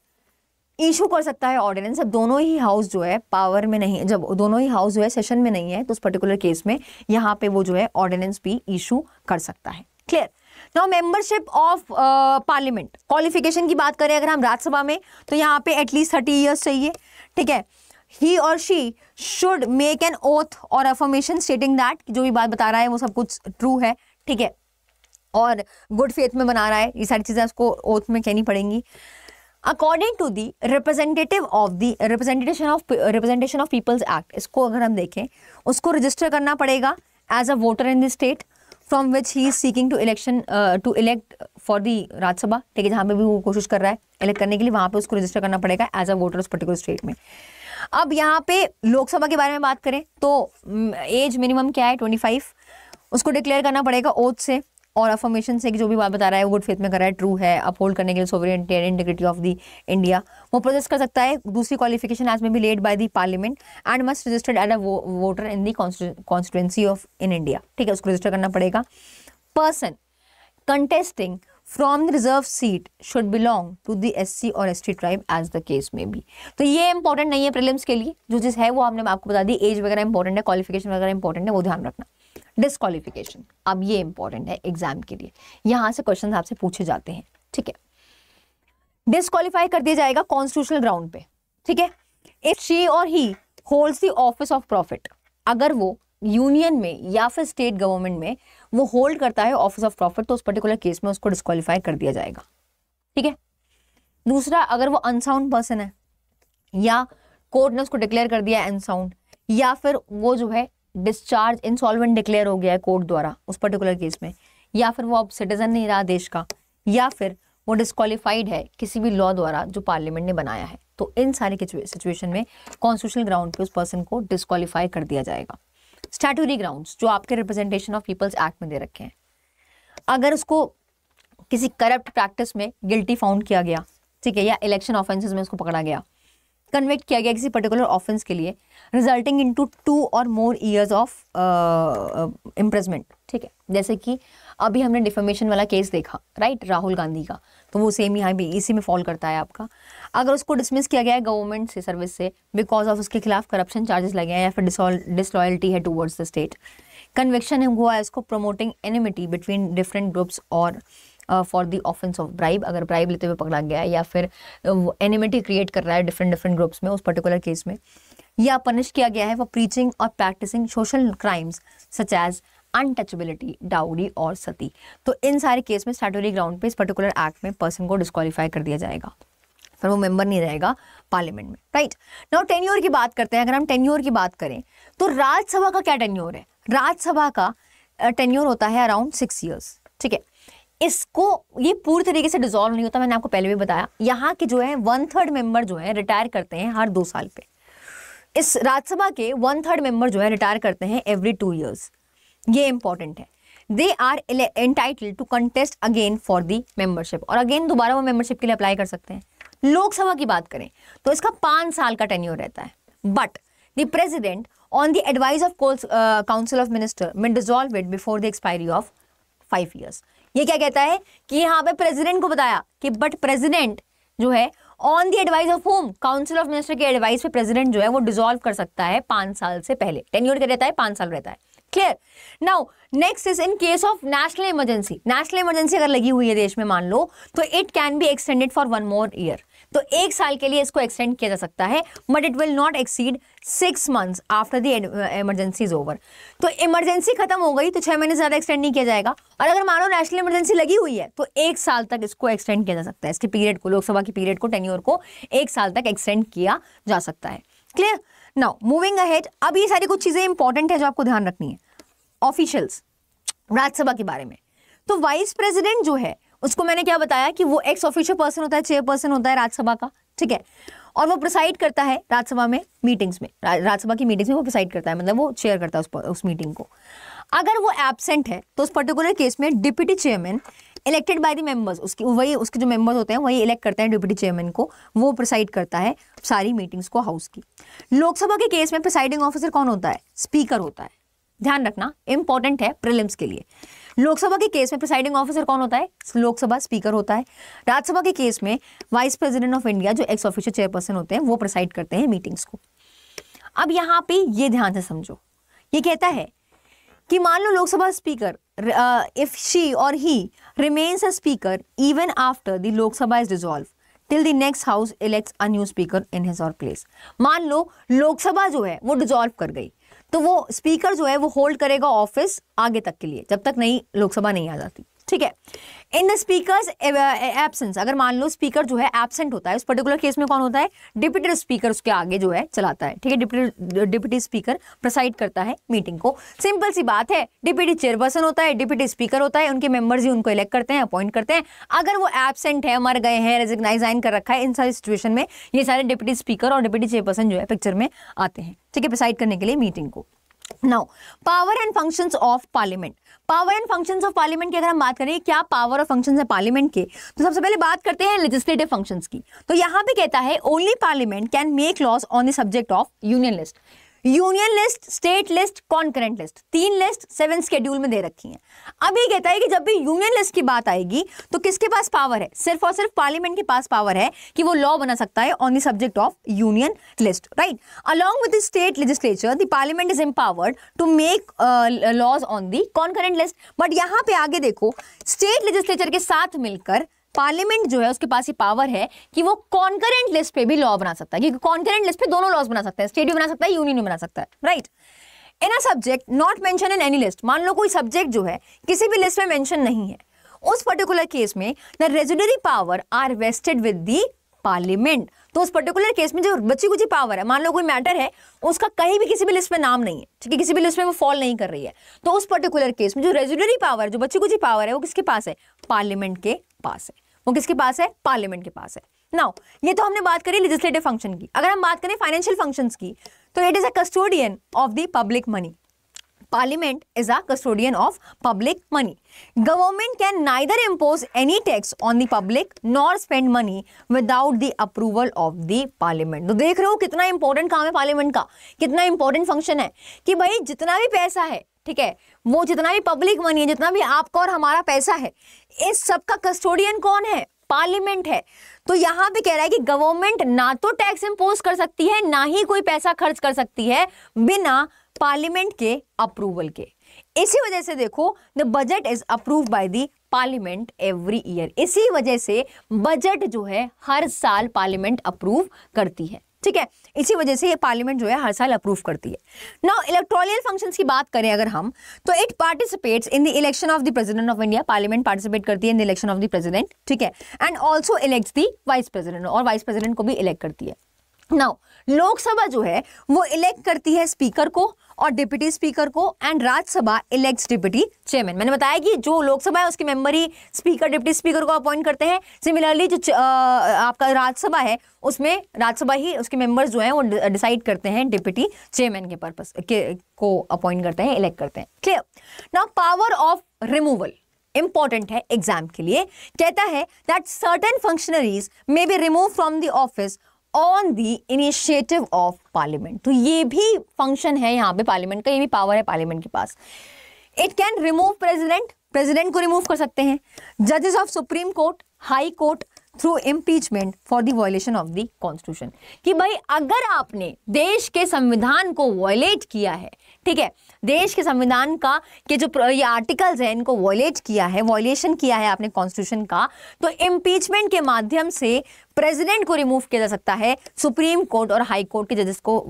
इशू कर सकता है ऑर्डिनेंस अब दोनों ही हाउस जो है पावर में नहीं जब दोनों ही हाउस जो है सेशन में नहीं है तो उस पर्टिकुलर केस में यहाँ पे वो जो है ऑर्डिनेंस भी इशू कर सकता है clear now membership of parliament qualification की बात करें अगर हम राज्यसभा में तो यहाँ पे एटलीस्ट थर्टी ईयर्स चाहिए ठीक है ही और she should make an oath और अफर्मेशन स्टेटिंग दैट जो भी बात बता रहा है वो सब कुछ ट्रू है ठीक है और गुड फेथ में बना रहा है ये सारी चीज़ें उसको ओथ में कहनी पड़ेंगी according to the representative of the representation of representation of people's act इसको अगर हम देखें उसको रजिस्टर करना पड़ेगा as a voter in the state from which he is seeking to election to elect for the Rajya Sabha ठीक है जहाँ पे भी वो कोशिश कर रहा है इलेक्ट करने के लिए वहाँ पे उसको रजिस्टर करना पड़ेगा एज अ वोटर उस पर्टिकुलर स्टेट में अब यहाँ पे लोकसभा के बारे में बात करें तो एज mm, मिनिमम क्या है ट्वेंटी फाइव उसको डिक्लेयर करना पड़ेगा ओथ से और अफॉर्मेशन से जो भी बात बता रहा है वो गुड फेथ में कर रहा है ट्रू है अपहोल्ड करने के लिए sovereignty and integrity of the India वो प्रोजेस्ट कर सकता है दूसरी क्वालिफिकेशन एज में भी laid by the parliament and must registered at a voter in the constituency of in India ठीक है उसको रजिस्टर करना पड़ेगा person contesting from the reserve seat should belong to the S C और S T tribe as the case में भी तो ये इंपॉर्टेंट नहीं है प्रिलिम्स के लिए जो चीज़ है वो आपने आपको बता दी एज वगैरह इंपॉर्टेंट है क्वालिफिकेशन वगैरह इंपॉर्टेंट है वो ध्यान रखना डिस्कालिफिकेशन अब ये इंपॉर्टेंट है एग्जाम के लिए यहां से क्वेश्चन आपसे पूछे जाते हैं ठीक है डिस्कालीफाई कर दिया जाएगा कॉन्स्टिट्यूशनल ग्राउंड पे ठीक है इफ शी और he holds the office of profit अगर वो यूनियन में या फिर स्टेट गवर्नमेंट में वो होल्ड करता है ऑफिस ऑफ प्रॉफिट तो उस पर्टिकुलर केस में उसको डिस्कालीफाई कर दिया जाएगा ठीक है दूसरा अगर वो अनसाउंड पर्सन है या कोर्ट ने उसको डिक्लेयर कर दिया अनसाउंड या फिर वो जो है डिस्चार्ज इंसॉल्वेंट डिक्लेयर हो गया है कोर्ट द्वारा उस पर्टिकुलर केस में या फिर वो अब सिटीजन नहीं रहा देश का या फिर वो डिस्कालीफाइड है किसी भी लॉ द्वारा जो पार्लियामेंट ने बनाया है तो इन सारी सिचुएशन में कॉन्स्टिट्यूशनल ग्राउंड पे उस पर्सन को डिस्कालीफाई कर दिया जाएगा स्टैटूरी ग्राउंड्स जो आपके रिप्रेजेंटेशन ऑफ पीपल्स एक्ट में दे रखे हैं अगर उसको किसी करप्ट प्रैक्टिस में गिल्टी फाउंड किया गया ठीक है या इलेक्शन ऑफेंसेस में उसको पकड़ा गया कन्वेक्ट किया गया किसी पर्टिकुलर ऑफेंस के लिए रिजल्टिंग इन टू टू और मोर ईयर्स ऑफ इम्प्रेजमेंट ठीक है जैसे कि अभी हमने डिफेमेशन वाला केस देखा राइट राहुल गांधी का तो वो सेम यहाँ भी इसी में फॉल करता है आपका अगर उसको डिसमिस किया गया है गवर्नमेंट से सर्विस से बिकॉज ऑफ उसके खिलाफ करप्शन चार्जेस लगे हैं या फिर डिसलॉयल्टी है टूवर्ड्स द स्टेट कन्वेक्शन हुआ है उसको promoting enmity between different groups और for the offence of bribe अगर ब्राइब लेते हुए पकड़ा गया है या फिर एनिमिटी uh, क्रिएट कर रहा है डिफरेंट डिफरेंट ग्रुप्स में उस पर्टिकुलर केस में या पनिश किया गया है फॉर प्रीचिंग और practising social crimes such as untouchability dowry और सती तो इन सारे केस में स्टैटरी ग्राउंड पे इस पर्टिकुलर एक्ट में पर्सन को डिस्कालीफाई कर दिया जाएगा पर वो मेंबर नहीं रहेगा पार्लियामेंट में राइट नाउ टेन्योर की बात करते हैं अगर हम टेन्योर की बात करें तो राज्यसभा का क्या टेन्योर है राज्यसभा का टेन्योर uh, होता है अराउंड सिक्स ईयर्स ठीक है इसको ये पूरी तरीके से डिजोल्व नहीं होता मैंने आपको पहले भी बताया यहाँ के जो है वन थर्ड मेंबर जो है रिटायर करते हैं हर दो साल पे इस राज्यसभा के वन थर्ड मेंबर जो है रिटायर करते हैं एवरी टू ईयर्स ये इंपॉर्टेंट है they are entitle to contest again for the membership और अगेन दोबारा वो मेंबरशिप के लिए अप्लाई कर सकते हैं लोकसभा की बात करें तो इसका पांच साल का टेन्यूर रहता है but the president on the advice of council of minister may dissolve it before the expiry of five years ये क्या कहता है कि यहाँ पे प्रेसिडेंट को बताया कि बट प्रेसिडेंट जो है on the advice of home council of minister के एडवाइस पे प्रेसिडेंट जो है वो डिसॉल्व कर सकता है पांच साल से पहले टेन ईयर रहता है पांच साल रहता है clear now next is in case of national emergency national emergency अगर लगी हुई है देश में मान लो तो it can be extended for one more year तो एक साल के लिए इसको एक्सटेंड किया जा सकता है but it will not exceed six months after the emergency is over तो इमरजेंसी खत्म हो गई तो छह महीने ज़्यादा एक्सटेंड नहीं किया जाएगा और अगर मानो नेशनल इमरजेंसी लगी हुई है तो एक साल तक इसको एक्सटेंड किया जा सकता है इसके पीरियड को लोकसभा के पीरियड को टेन्यूर को एक साल तक एक्सटेंड किया जा सकता है क्लियर नाउ मूविंग अहेड अब ये सारी कुछ चीज़ें इंपॉर्टेंट है जो आपको ध्यान रखनी है ऑफिशियल्स राज्यसभा के बारे में तो वाइस प्रेसिडेंट जो है उसको मैंने क्या बताया कि वो एक्स ऑफिशियल पर्सन होता है चेयरपर्सन होता है राज्यसभा का ठीक है और वो प्रिसाइड करता है राज्यसभा में मीटिंग्स में राज्यसभा की मीटिंग्स में वो प्रिसाइड करता है मतलब वो चेयर करता है उस, उस मीटिंग को अगर वो एबसेंट है तो उस पर्टिकुलर केस में deputy chairman elected by the members उसकी वही उसके जो मेंबर्स होते हैं वही इलेक्ट करते हैं डिप्यूटी चेयरमैन को वो प्रिसाइड करता है सारी मीटिंग्स को हाउस की लोकसभा के केस में प्रिसाइडिंग ऑफिसर कौन होता है स्पीकर होता है ध्यान रखना इंपॉर्टेंट है प्रिलिम्स के लिए लोकसभा के केस में प्रिसाइडिंग ऑफिसर कौन होता है लोकसभा स्पीकर होता है राज्यसभा के केस में वाइस प्रेसिडेंट ऑफ इंडिया जो एक्स ऑफिशियल चेयरपर्सन होते हैं वो प्रिसाइड करते हैं मीटिंग्स को अब यहाँ पे ये ध्यान से समझो ये कहता है कि मान लो लोकसभा स्पीकर इफ शी और he remains a speaker even after the Lok Sabha is dissolve till the next house elects a new speaker in his और प्लेस मान लो लोकसभा जो है वो डिजॉल्व कर गई तो वो स्पीकर जो है वो होल्ड करेगा ऑफिस आगे तक के लिए जब तक नहीं लोकसभा नहीं आ जाती ठीक है इन द स्पीकर एबसेंस अगर मान लो स्पीकर जो है एबसेंट होता है उस पर्टिकुलर केस में कौन होता है डिप्यूटी स्पीकर उसके आगे जो है चलाता है ठीक है डिप्यूटी डिप्यूटी स्पीकर प्रसाइड करता है मीटिंग को सिंपल सी बात है डिप्यूटी चेयरपर्सन होता है डिप्यूटी स्पीकर होता है उनके मेंबर्स ही उनको इलेक्ट करते हैं अपॉइंट करते हैं अगर वो एबसेंट है मर गए हैं रेजिग्नाइजाइन कर रखा है इन सारी सिचुएशन में ये सारे डिप्यूटी स्पीकर और डिप्यूटी चेयरपर्सन जो है पिक्चर में आते हैं ठीक है प्रिसाइड करने के लिए मीटिंग को now power and functions of parliament power and functions of parliament की अगर हम बात करें क्या पावर और फंक्शंस है पार्लियामेंट के तो सबसे पहले बात करते हैं लेजिस्लेटिव फंक्शंस की तो यहाँ पे कहता है only parliament can make laws on the subject of union list union list state list concurrent list तीन लिस्ट सेवन स्केड्यूल में दे रखी हैं अब ये कहता है कि जब भी यूनियन लिस्ट की बात आएगी तो किसके पास पावर है सिर्फ और सिर्फ पार्लियामेंट के पास पावर है कि वो लॉ बना सकता है on the subject of union list right along with the state legislature the parliament is empowered to make laws on the concurrent list but यहाँ पे आगे देखो स्टेट लेजिस्लेचर के साथ मिलकर पार्लियामेंट जो है उसके पास ये पावर है कि वो कॉन्करेंट लिस्ट पे भी लॉ बना सकता है क्योंकि कॉन्करेंट लिस्ट पे दोनों लॉज बना सकता है स्टेट भी बना सकता है यूनियन भी बना सकता है right in a subject not mention in any list मान लो कोई सब्जेक्ट जो है किसी भी लिस्ट में मेंशन नहीं है उस पर्टिकुलर केस में the residuary power are vested with the parliament तो उस पर्टिकुलर केस में जो बची कुछ पावर है मान लो कोई मैटर है उसका कहीं भी किसी भी लिस्ट में नाम नहीं है ठीक है किसी भी लिस्ट में वो फॉल नहीं कर रही है तो उस पर्टिकुलर केस में जो रेजुलरी पावर जो बची कुछ पावर है वो किसके पास है पार्लियामेंट के पास है वो किसके पास है पार्लियामेंट के पास है नाउ ये तो हमने बात करी लेजिस्लेटिव फंक्शन की अगर हम बात करें फाइनेंशियल फंक्शन की तो it is a custodian of the public money Parliament is a custodian of public money. Government can neither impose any tax on the public nor spend money without the approval of the Parliament. तो देख रहे हो कितना important काम है parliament का कितना important function है कि भाई जितना भी पैसा है ठीक है वो जितना भी पब्लिक मनी है जितना भी आपका और हमारा पैसा है इस सब का कस्टोडियन कौन है पार्लियामेंट है तो यहाँ पे कह रहा है कि गवर्नमेंट ना तो टैक्स इम्पोज कर सकती है ना ही कोई पैसा खर्च कर सकती है बिना पार्लियामेंट के अप्रूवल के इसी वजह से देखो the budget is approve by the parliament every year इसी वजह से बजट जो है हर साल पार्लियामेंट अप्रूव करती है ठीक है इसी वजह से ये पार्लियामेंट जो है हर साल अप्रूव करती है नाउ इलेक्ट्रोलियल फंक्शंस की बात करें अगर हम तो it participates in the election of the president of India parliament participate करती है in the election of the president ठीक है and also elects the vice president और वाइस प्रेसिडेंट को भी इलेक्ट करती है नाउ लोकसभा जो है वो इलेक्ट करती है स्पीकर को और डिप्यूटी स्पीकर को and Rajya Sabha elects deputy chairman मैंने बताया कि जो लोकसभा है उसके मेंबर ही स्पीकर डिप्टी स्पीकर को अपॉइंट करते हैं सिमिलरली जो आपका राज्यसभा है उसमें राज्यसभा ही उसके मेंबर्स जो हैं वो डिसाइड करते हैं डिप्यूटी चेयरमैन के पर्पस के को अपॉइंट करते हैं इलेक्ट करते हैं clear now power of removal important है एग्जाम के लिए कहता है that certain functionaries may be remove from the office on the initiative of parliament तो ये भी फंक्शन है यहाँ पे पार्लियामेंट का ये भी पावर है पार्लियामेंट के पास it can remove president president को रिमूव कर सकते हैं जजेस of supreme court high court through impeachment for the violation of the constitution कि भाई अगर आपने देश के संविधान को वॉयलेट किया है ठीक है देश के संविधान का के जो ये आर्टिकल्स हैं इनको वॉयलेट किया है वॉयलेशन किया है आपने कॉन्स्टिट्यूशन का तो इम्पीचमेंट के माध्यम से प्रेसिडेंट को रिमूव किया जा सकता है सुप्रीम कोर्ट और हाई कोर्ट के जजेस को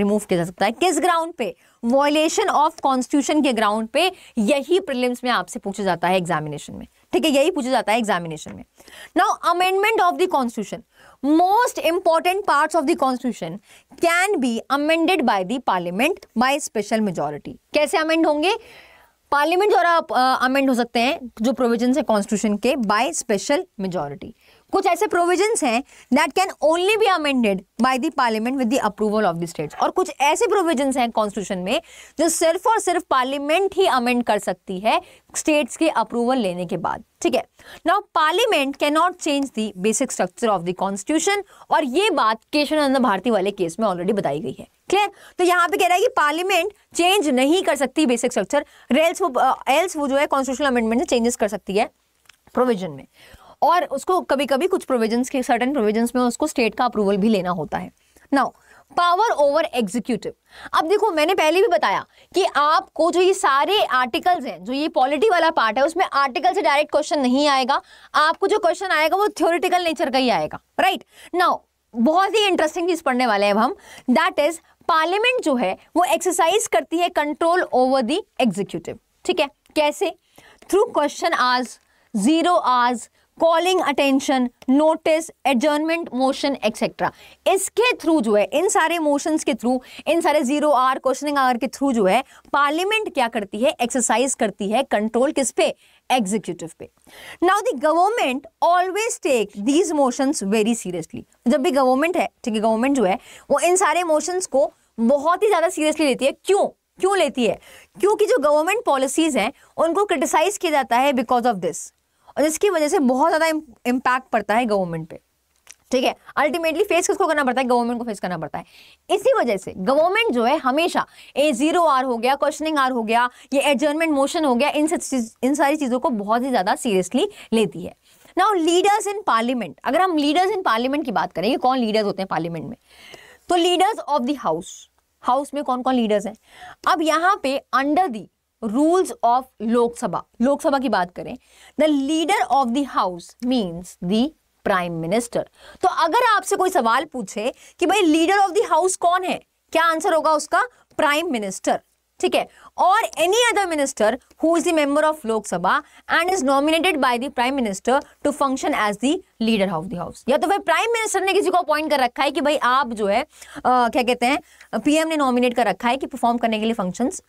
रिमूव किया जा सकता है किस ग्राउंड पे वॉयलेशन ऑफ कॉन्स्टिट्यूशन के ग्राउंड पे यही प्रिलिम्स में आपसे पूछा जाता है एग्जामिनेशन में ठीक है यही पूछा जाता है एग्जामिनेशन में now amendment of the constitution most important parts of the constitution can be amended by the parliament by special majority कैसे amend होंगे पार्लियामेंट द्वारा अमेंड हो सकते हैं जो प्रोविजन है कॉन्स्टिट्यूशन के बाय स्पेशल मेजोरिटी कुछ ऐसे प्रोविजंस हैं that can only be amended by the parliament with the approval of the states और कुछ ऐसे प्रोविजंस हैं कॉन्स्टिट्यूशन में जो सिर्फ और सिर्फ पार्लियामेंट ही अमेंड कर सकती है स्टेट्स के अप्रूवल लेने के बाद ठीक है now parliament can not change the basic structure of the constitution और ये बात केशवानंद भारती वाले केस में ऑलरेडी बताई गई है क्लियर तो यहाँ पे कह रहा है कि पार्लियामेंट चेंज नहीं कर सकती बेसिक स्ट्रक्चर रेल्स वो एल्स वो जो है कॉन्स्टिट्यूशनल अमेंडमेंट से चेंजेस कर सकती है प्रोविजन में और उसको कभी कभी कुछ प्रोविजंस के सर्टन प्रोविजंस में उसको स्टेट का अप्रूवल भी लेना होता है नाउ पावर ओवर एग्जीक्यूटिव अब देखो मैंने पहले भी बताया कि आपको जो ये सारे आर्टिकल्स हैं जो ये पॉलिटी वाला पार्ट है उसमें आर्टिकल से डायरेक्ट क्वेश्चन नहीं आएगा आपको जो क्वेश्चन आएगा वो थ्योरिटिकल नेचर का ही आएगा राइट नाउ बहुत ही इंटरेस्टिंग चीज पढ़ने वाले हैं अब हम दैट इज पार्लियामेंट जो है वो एक्सरसाइज करती है कंट्रोल ओवर दी एग्जीक्यूटिव ठीक है कैसे थ्रू क्वेश्चन आज जीरो आज calling attention notice adjournment motion etcetera इसके थ्रू जो है इन सारे मोशंस के थ्रू इन सारे जीरो आर क्वेश्चनिंग आर के थ्रू जो है पार्लियामेंट क्या करती है एक्सरसाइज करती है कंट्रोल किस पे एग्जीक्यूटिव पे now the government always take these motions very seriously जब भी गवर्नमेंट है ठीक है गवर्नमेंट जो है वो इन सारे मोशंस को बहुत ही ज़्यादा सीरियसली लेती है क्यों क्यों लेती है क्योंकि जो गवर्नमेंट पॉलिसीज हैं उनको क्रिटिसाइज किया जाता है बिकॉज ऑफ दिस और इसकी वजह से बहुत ज़्यादा इम्पैक्ट पड़ता है गवर्नमेंट पे ठीक है अल्टीमेटली फेस किसको करना पड़ता है गवर्नमेंट को फेस करना पड़ता है इसी वजह से गवर्नमेंट जो है हमेशा ए जीरो आर हो गया क्वेश्चनिंग आर हो गया ये एडजर्नमेंट मोशन हो गया इन सब इन सारी चीज़ों को बहुत ही ज़्यादा सीरियसली लेती है नाउ लीडर्स इन पार्लियामेंट अगर हम लीडर्स इन पार्लियामेंट की बात ये कौन लीडर्स होते हैं पार्लियामेंट में तो leaders of the house house में कौन कौन लीडर्स हैं अब यहाँ पे under the rules of Lok Sabha Lok Sabha की बात करें the leader of the house means the prime minister तो अगर आपसे कोई सवाल पूछे कि भाई लीडर ऑफ द हाउस कौन है क्या आंसर होगा उसका प्राइम मिनिस्टर ठीक है और any other minister who is the member of Lok Sabha and is nominated by the prime minister to function as the leader of the house या तो भाई प्राइम मिनिस्टर ने किसी को अपॉइंट कर रखा है कि भाई आप जो है आ, क्या कहते हैं पीएम ने नॉमिनेट कर रखा है कि परफॉर्म करने के लिए फंक्शंस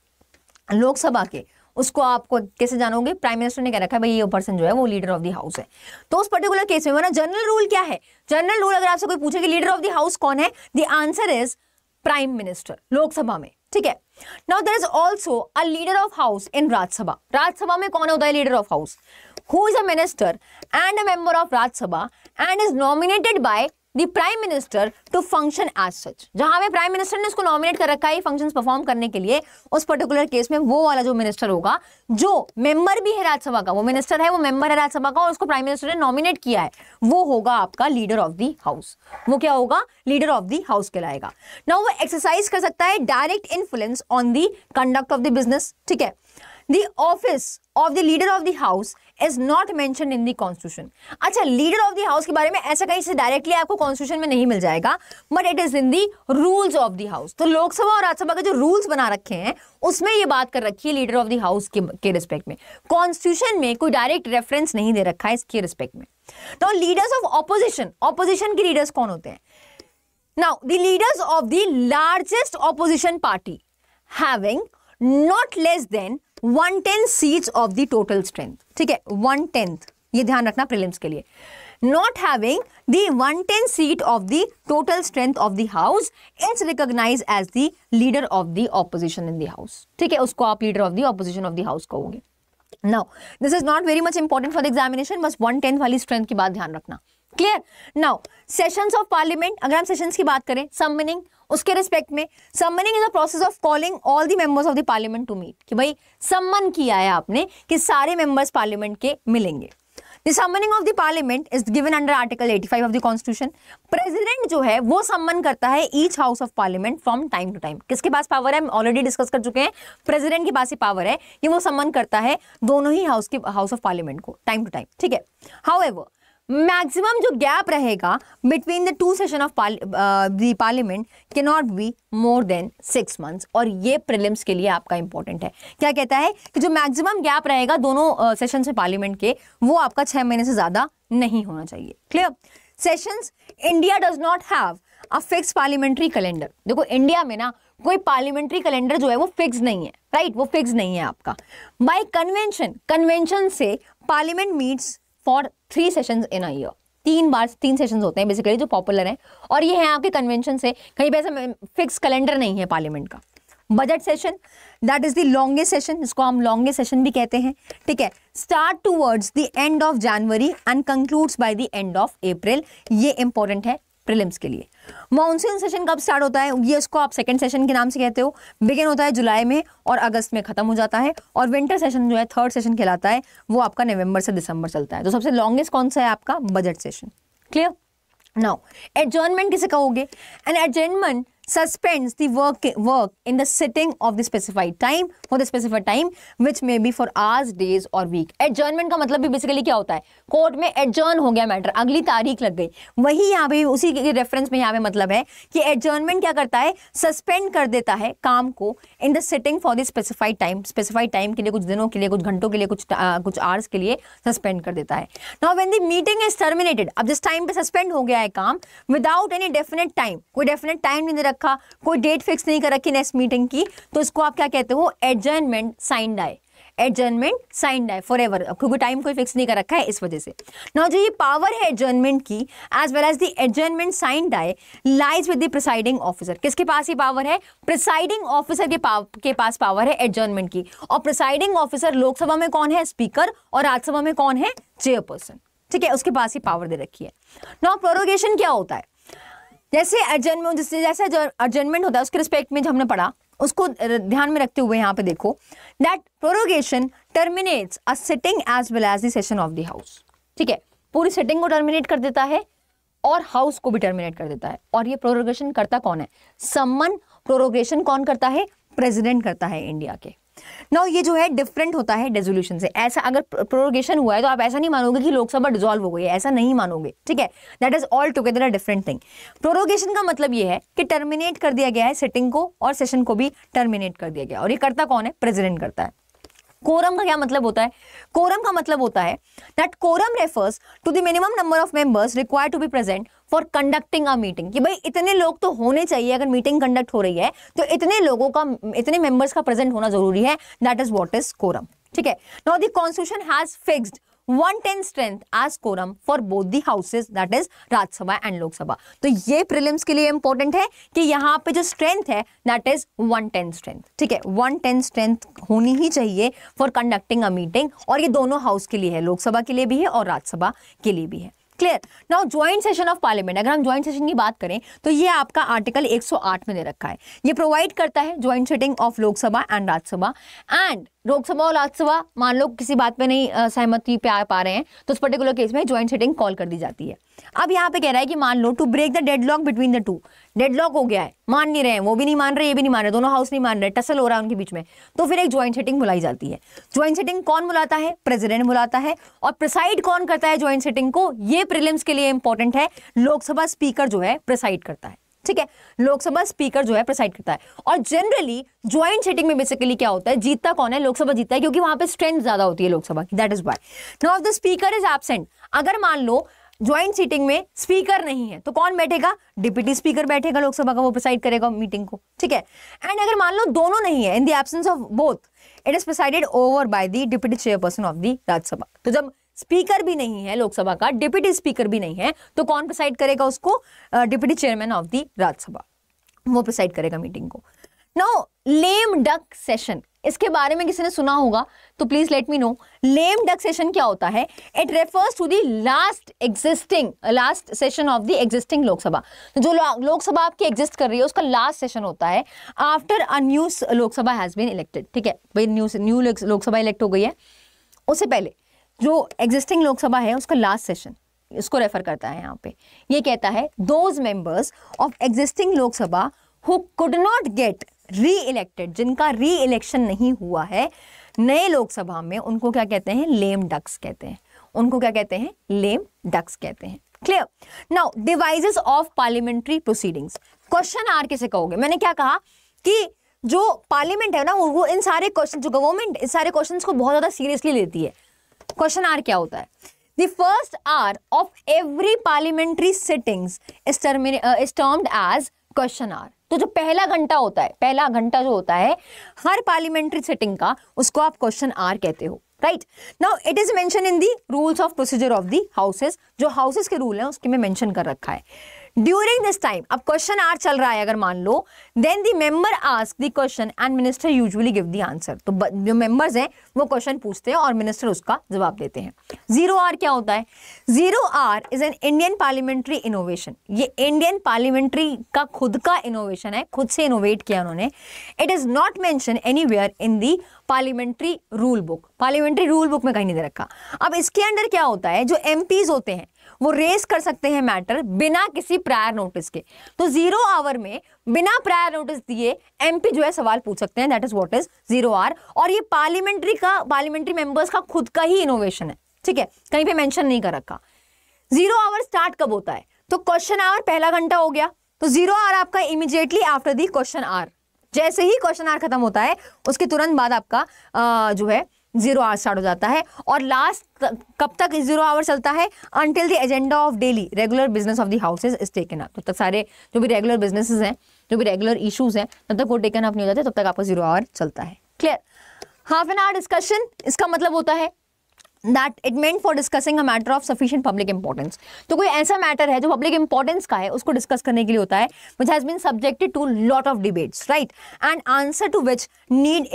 लोकसभा के उसको आपको कैसे जानोगे प्राइम मिनिस्टर ने क्या रखा है भाई ये पर्सन जो है वो लीडर ऑफ द हाउस है तो उस पर्टिकुलर केस में वरना जनरल रूल क्या है जनरल रूल अगर आपसे कोई पूछे कि लीडर ऑफ द हाउस कौन है the answer is prime minister Lok Sabha में ठीक है now there is also a leader of house in Rajya Sabha Rajya Sabha में कौन होता है leader of house who is a minister and a member of Rajya Sabha and is nominated by the prime minister to function as such जहां पे prime minister ने उसको nominate कर रखा है फंक्शंस परफॉर्म करने के लिए उस पर्टिकुलर केस में वो वाला जो मिनिस्टर होगा जो मेंबर भी है राज्यसभा का वो मिनिस्टर है वो मेंबर है राज्यसभा का और उसको प्राइम मिनिस्टर ने नॉमिनेट किया है वो होगा आपका लीडर ऑफ द हाउस वो क्या होगा लीडर ऑफ द हाउस कहलाएगा नाउ वो एक्सरसाइज कर सकता है direct influence on the conduct of the business ठीक है the office of the leader of the house is not mention in the constitution अच्छा लीडर ऑफ द हाउस के बारे में ऐसा कहीं से डायरेक्टली आपको कॉन्स्टिट्यूशन में नहीं मिल जाएगा but it is in the rules of the house तो लोकसभा और राज्यसभा के जो रूल्स बना रखे हैं उसमें ये बात कर रखी है लीडर ऑफ द हाउस के रिस्पेक्ट में कॉन्स्टिट्यूशन में कोई डायरेक्ट रेफरेंस नहीं दे रखा है इसके रिस्पेक्ट में तो लीडर्स ऑफ ऑपोजिशन ऑपोजिशन के लीडर्स कौन होते हैं now the leaders of the largest opposition party having not less than one tenth seats of the total strength ठीक है वन टेंथ ये ध्यान रखना प्रिलिम्स के लिए not having the one tenth seat of the total strength of the house is recognized as the leader of the opposition in the house ठीक है उसको आप leader of the opposition of the house कहोगे now this is not very much important for the examination बस one tenth वाली strength की बात ध्यान रखना clear now sessions of parliament अगर हम सेशंस की बात करें सम्मनिंग उसके रिस्पेक्ट में summoning is a process of calling all the members of the parliament to meet कि भाई सम्मन किया है आपने कि सारे मेंबर्स पार्लियामेंट के मिलेंगे the summoning of the parliament is given under article 85 of the constitution president जो है वो सम्मन करता है each house of parliament from time to time किसके पास पावर है हम ऑलरेडी डिस्कस कर चुके हैं प्रेसिडेंट के पास ही पावर है कि वो सम्मन करता है दोनों ही हाउस के हाउस ऑफ पार्लियामेंट को टाइम टू टाइम ठीक है हाउ मैक्सिमम जो गैप रहेगा between the two session of the parliament के not be more than six months और ये प्रिलिम्स के लिए आपका इंपॉर्टेंट है क्या कहता है कि जो मैक्सिमम गैप रहेगा दोनों सेशन से पार्लियामेंट के वो आपका छः महीने से ज़्यादा नहीं होना चाहिए clear sessions India does not have a fix parliamentary calendar देखो इंडिया में ना कोई पार्लियामेंट्री कैलेंडर जो है वो फिक्स नहीं है राइट right? वो फिक्स नहीं है आपका बाय कन्वेंशन कन्वेंशन से parliament meets for three session in a year तीन बार तीन सेशन होते हैं बेसिकली जो पॉपुलर हैं और ये हैं आपके कन्वेंशन से कहीं पर ऐसा फिक्स कैलेंडर नहीं है पार्लियामेंट का budget session that is the longest session जिसको हम लॉन्गेस्ट सेशन भी कहते हैं ठीक है start towards the end of January and concludes by the end of April ये इंपॉर्टेंट है प्रिलिम्स के लिए मानसून सेशन कब स्टार्ट होता है ये इसको आप सेकंड सेशन के नाम से कहते हो बिगिन होता है जुलाई में और अगस्त में खत्म हो जाता है और विंटर सेशन जो है थर्ड सेशन कहलाता है वो आपका नवंबर से दिसंबर चलता है तो सबसे लॉन्गेस्ट कौन सा है आपका budget session clear now adjournment किसे कहोगे and adjournment suspends the work, work in the sitting of the specified time for the specified time which may be for hours, days or week. Adjournment का मतलब भी basically क्या होता है court में adjourn हो गया मैटर अगली तारीख लग गई वही यहाँ पे उसी के रेफरेंस में यहाँ पे मतलब है कि adjournment क्या करता है सस्पेंड कर देता है काम को in the sitting for the specified time specified time के लिए कुछ दिनों के लिए कुछ घंटों के लिए कुछ आ, कुछ आवर्स के लिए सस्पेंड कर देता है now when the meeting is terminated अब जिस टाइम पे सस्पेंड हो गया है काम विदाउट एनी डेफिनेट टाइम कोई डेफिनेट टाइम नहीं रखा रखा कोई डेट फिक्स नहीं कर रखी नेक्स्ट मीटिंग की तो इसको आप क्या कहते हो adjournment sine die adjournment sine die for ever क्योंकि टाइम कोई फिक्स नहीं कर रखा है इस वजह से ना जो ये पावर है एडजर्नमेंट की as well as the adjournment sine die lies with the presiding officer किसके पास ये पावर है प्रिसाइडिंग ऑफिसर के, पाव, के पास पावर है एडजर्नमेंट की और प्रिसाइडिंग ऑफिसर लोकसभा में कौन है स्पीकर और राज्यसभा में कौन है चेयरपर्सन ठीक है उसके पास ही पावर दे रखी है नॉ प्रोरोगेशन क्या होता है जैसे एडजमेंट जैसे एडजमेंट होता है उसके रिस्पेक्ट में जो हमने पढ़ा उसको ध्यान में रखते हुए यहाँ पे देखो that prorogation terminates a sitting as well as the session of the house ठीक है पूरी सिटिंग को टर्मिनेट कर देता है और हाउस को भी टर्मिनेट कर देता है और ये प्रोरोगेशन करता कौन है सम्मन प्रोरोगेशन कौन करता है प्रेजिडेंट करता है इंडिया के ना ये जो है डिफरेंट होता है डेजोल्यूशन से ऐसा अगर प्रोरोगेशन हुआ है तो आप ऐसा नहीं मानोगे कि लोकसभा डिजोल्व हो गई है ऐसा नहीं मानोगे ठीक है that is altogether a different thing prorogation का मतलब ये है कि टर्मिनेट कर दिया गया है सिटिंग को और सेशन को भी टर्मिनेट कर दिया गया और ये करता कौन है प्रेजिडेंट करता है कोरम का क्या मतलब होता है कोरम का मतलब होता है that quorum refers to the minimum number of members required to be present for conducting a meeting कि भाई इतने लोग तो होने चाहिए अगर मीटिंग कंडक्ट हो रही है तो इतने लोगों का इतने मेंबर्स का प्रेजेंट होना जरूरी है that is what is quorum ठीक है now the constitution has fixed one tenth strength as quorum for both the houses that is Rajya Sabha and Lok Sabha तो ये प्रिलिम्स के लिए इंपॉर्टेंट है कि यहाँ पे जो स्ट्रेंथ है that is one tenth strength ठीक है वन टेन स्ट्रेंथ होनी ही चाहिए फॉर कंडक्टिंग अ मीटिंग और ये दोनों हाउस के लिए है लोकसभा के लिए भी है और राज्यसभा के लिए भी है clear now joint session of parliament अगर हम ज्वाइंट सेशन की बात करें तो ये आपका आर्टिकल 108 में दे रखा है ये प्रोवाइड करता है joint sitting of Lok Sabha and Rajya Sabha and Lok Sabha और राज्यसभा मान लो किसी बात पे नहीं सहमति पे आ पा रहे हैं तो उस पर्टिकुलर केस में ज्वाइंट सेटिंग कॉल कर दी जाती है अब यहाँ पे कह रहा है कि मान लो to break the deadlock between the two deadlock हो गया है मान नहीं रहे हैं वो भी नहीं मान रहे ये भी नहीं मान रहे दोनों हाउस नहीं मान रहे टसल हो रहा है उनके बीच में तो फिर एक ज्वाइंट सेटिंग बुलाई जाती है ज्वाइंट सेटिंग कौन बुलाता है प्रेजिडेंट बुलाता है और प्रिसाइड कौन करता है ज्वाइंट सेटिंग को ये प्रिलिम्स के लिए इंपॉर्टेंट है लोकसभा स्पीकर जो है प्रिसाइड करता है ठीक है लोकसभा स्पीकर जो है प्रिसाइड करता है और जनरली ज्वाइंट सेटिंग में बेसिकली क्या होता है जीतता कौन है लोकसभा जीतता है क्योंकि वहां पे स्ट्रेंथ ज्यादा होती है लोकसभा की that is why now of the speaker is absent अगर मान लो ज्वाइंट सीटिंग में स्पीकर नहीं है तो कौन बैठेगा डिप्यूटी स्पीकर बैठेगा लोकसभा का वो प्रिसाइड करेगा मीटिंग को ठीक है एंड अगर मान लो दोनों नहीं है in the absence of both it is presided over by the deputy chairperson of the Rajya Sabha तो जब स्पीकर भी नहीं है लोकसभा का डिप्यूटी स्पीकर भी नहीं है तो कौन प्रिसाइड करेगा उसको deputy chairman of the Rajya Sabha वो प्रिसाइड करेगा मीटिंग को नो लेम डक सेशन इसके बारे में किसी ने सुना होगा तो please let me know lame duck session क्या होता है it refers to the last existing last session of the existing Lok Sabha तो जो लोकसभा आपकी एग्जिस्ट कर रही है उसका लास्ट सेशन होता है after a new Lok Sabha has been elected ठीक है भाई न्यू न्यू लोकसभा इलेक्ट हो गई है उससे पहले जो एग्जिस्टिंग लोकसभा है उसका लास्ट सेशन इसको रेफर करता है यहाँ पे ये कहता है those members of existing Lok Sabha who could not get reelected जिनका री इलेक्शन नहीं हुआ है नए लोकसभा में उनको क्या कहते हैं लेम डक्स कहते हैं उनको क्या कहते हैं लेम डक्स कहते हैं clear now devices of parliamentary proceedings question hour से कहोगे मैंने क्या कहा कि जो पार्लियामेंट है ना वो इन सारे क्वेश्चन जो गवर्नमेंट इन सारे क्वेश्चंस को बहुत ज़्यादा सीरियसली लेती है क्वेश्चन आर क्या होता है the first hour of every parliamentary sittings is termed as question hour तो जो पहला घंटा होता है पहला घंटा जो होता है हर पार्लियामेंट्री सिटिंग का उसको आप क्वेश्चन आर कहते हो right now it is mention in the rules of procedure of the houses जो हाउसेस के रूल है उसके में मेंशन कर रखा है ड्यूरिंग दिस टाइम अब क्वेश्चन आर चल रहा है अगर मान लो then the member ask the question and minister usually give the answer तो जो मेंबर्स हैं वो क्वेश्चन पूछते हैं और मिनिस्टर उसका जवाब देते हैं जीरो आर क्या होता है zero hour is an Indian parliamentary innovation ये इंडियन पार्लियामेंट्री का खुद का इनोवेशन है खुद से इनोवेट किया उन्होंने it is not mention any in the parliamentary rule book parliamentary rule book में कहीं नहीं दे रखा अब इसके अंडर क्या होता है जो एम होते हैं वो रेस कर सकते हैं मैटर बिना किसी प्रायर नोटिस के तो जीरो आवर में बिना प्रायर नोटिस दिए एमपी जो है सवाल पूछ सकते हैं that is what is zero hour और ये पार्लियामेंट्री का पार्लियामेंट्री मेंबर्स का खुद का ही इनोवेशन है ठीक है कहीं पे मेंशन नहीं कर रखा जीरो आवर स्टार्ट कब होता है तो क्वेश्चन आवर पहला घंटा हो गया तो जीरो आर आपका immediately after the question hour जैसे ही क्वेश्चन आर खत्म होता है उसके तुरंत बाद आपका आ, जो है जीरो आवर स्टार्ट हो जाता है और लास्ट कब तक जीरो आवर चलता है until the agenda of daily regular business of the houses is taken up तब तक सारे जो भी रेगुलर बिजनेसेस हैं जो भी रेगुलर इशूज हैं तब तक वो टेकन अप नहीं हो जाते तब तक आपका जीरो आवर चलता है clear half an hour discussion इसका मतलब होता है that it meant for discussing a matter of sufficient public importance तो कोई ऐसा मैटर है जो पब्लिक इंपॉर्टेंस का है उसको डिस्कस करने के लिए होता है which has been subjected to lot of debates right and answer to which need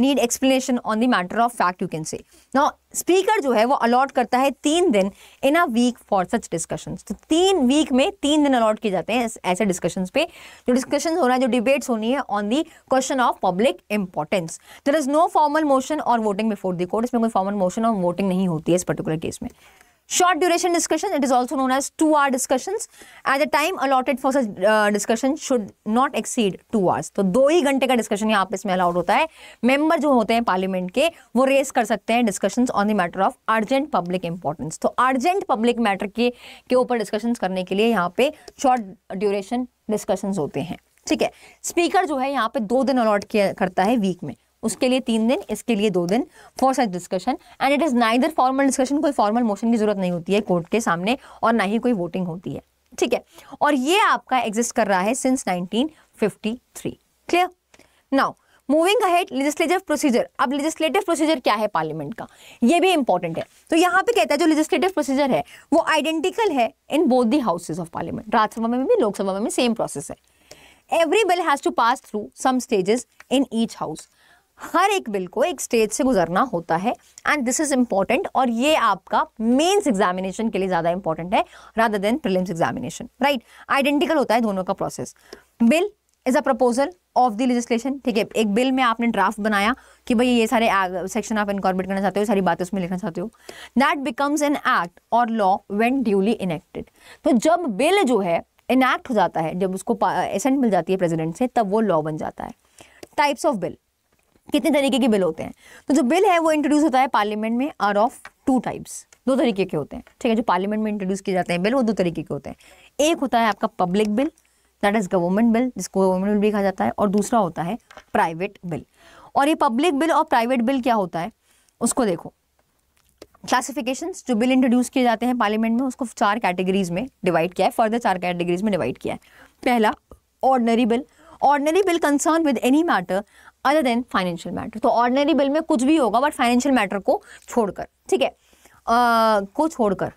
need explanation on the matter of fact you can say now speaker जो है वो अलॉट करता है तीन दिन in a week for such discussions तो तीन week में तीन दिन अलॉट किए जाते हैं ऐसे डिस्कशंस पे जो डिस्कशन हो रहा है जो डिबेट्स होनी है on the question of public importance there is no formal motion और वोटिंग बिफोर दी कोर्ट इसमें कोई फॉर्मल मोशन और वोटिंग नहीं होती है इस पर्टिकुलर केस में short duration discussion it is also known as 2 hour discussions and the time allotted for such uh, discussion should not exceed 2 hours तो दो ही घंटे का डिस्कशन यहाँ पे इसमें अलाउड होता है मेंबर जो होते हैं पार्लियामेंट के वो रेस कर सकते हैं discussions on the matter of urgent public importance तो अर्जेंट पब्लिक मैटर के के ऊपर डिस्कशंस करने के लिए यहाँ पे शॉर्ट ड्यूरेशन डिस्कशंस होते हैं ठीक है स्पीकर जो है यहाँ पे दो दिन अलॉट किया करता है वीक में उसके लिए तीन दिन इसके लिए दो दिन for such discussion and it is neither formal discussion कोई फॉर्मल मोशन की जरूरत नहीं होती है कोर्ट के सामने और ना ही कोई वोटिंग होती है ठीक है और ये आपका एग्जिस्ट कर रहा है since 1953 clear now moving ahead legislative procedure अब लेजिस्लेटिव प्रोसीजर क्या है पार्लियामेंट का ये भी इंपॉर्टेंट है तो यहाँ पे कहता है जो लेजिस्लेटिव प्रोसीजर है वो आइडेंटिकल है in both the houses of parliament Rajya Sabha में भी लोकसभा में भी सेम प्रोसेस है every bill has to pass through some stages in each house हर एक बिल को एक स्टेज से गुजरना होता है एंड दिस इज इंपॉर्टेंट और ये आपका मेन्स एग्जामिनेशन के लिए ज़्यादा इंपॉर्टेंट है rather than prelims examination right identical होता है दोनों का process bill is a proposal of the legislation ठीक है एक बिल में आपने ड्राफ्ट बनाया कि भाई ये सारे सेक्शन आप इनकॉर्बेट करना चाहते हो सारी बातें उसमें लिखना चाहते हो दैट बिकम्स एन एक्ट और लॉ वेन ड्यूली इनेक्टेड तो जब बिल जो है इनैक्ट हो जाता है जब उसको एसेंट मिल जाती है प्रेजिडेंट से तब वो लॉ बन जाता है टाइप्स ऑफ बिल कितने तरीके के बिल होते हैं तो जो बिल है वो इंट्रोड्यूस होता है पार्लियामेंट में आर ऑफ टू टाइप्स दो तरीके के होते हैं ठीक है जो पार्लियामेंट में इंट्रोड्यूस किए जाते हैं बिल वो दो तरीके के होते हैं एक होता है आपका public bill that is government bill जिसको गवर्नमेंट बिल भी कहा जाता है और दूसरा होता है प्राइवेट बिल और ये पब्लिक बिल और प्राइवेट बिल क्या होता है उसको देखो क्लासिफिकेशन जो बिल इंट्रोड्यूस किए जाते हैं पार्लियामेंट में उसको चार कैटेगरीज में डिवाइड किया है फर्दर चार कैटेगरीज में डिवाइड किया है पहला ordinary bill ordinary bill concern with any matter other than financial matter तो ऑर्डनरी बिल में कुछ भी होगा बट फाइनेंशियल मैटर को छोड़कर ठीक है uh, को छोड़कर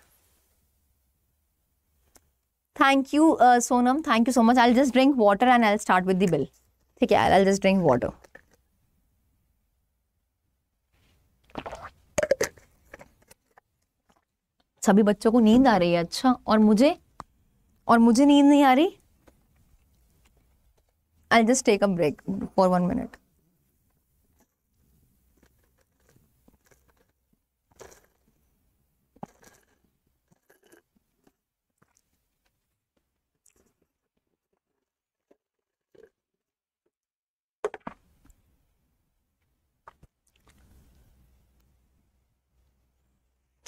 thank you Sonam thank you so much I just drink water and I start with the bill ठीक है आई जस्ट ड्रिंक वाटर सभी बच्चों को नींद आ रही है अच्छा और मुझे और मुझे नींद नहीं आ रही I just take a break for one minute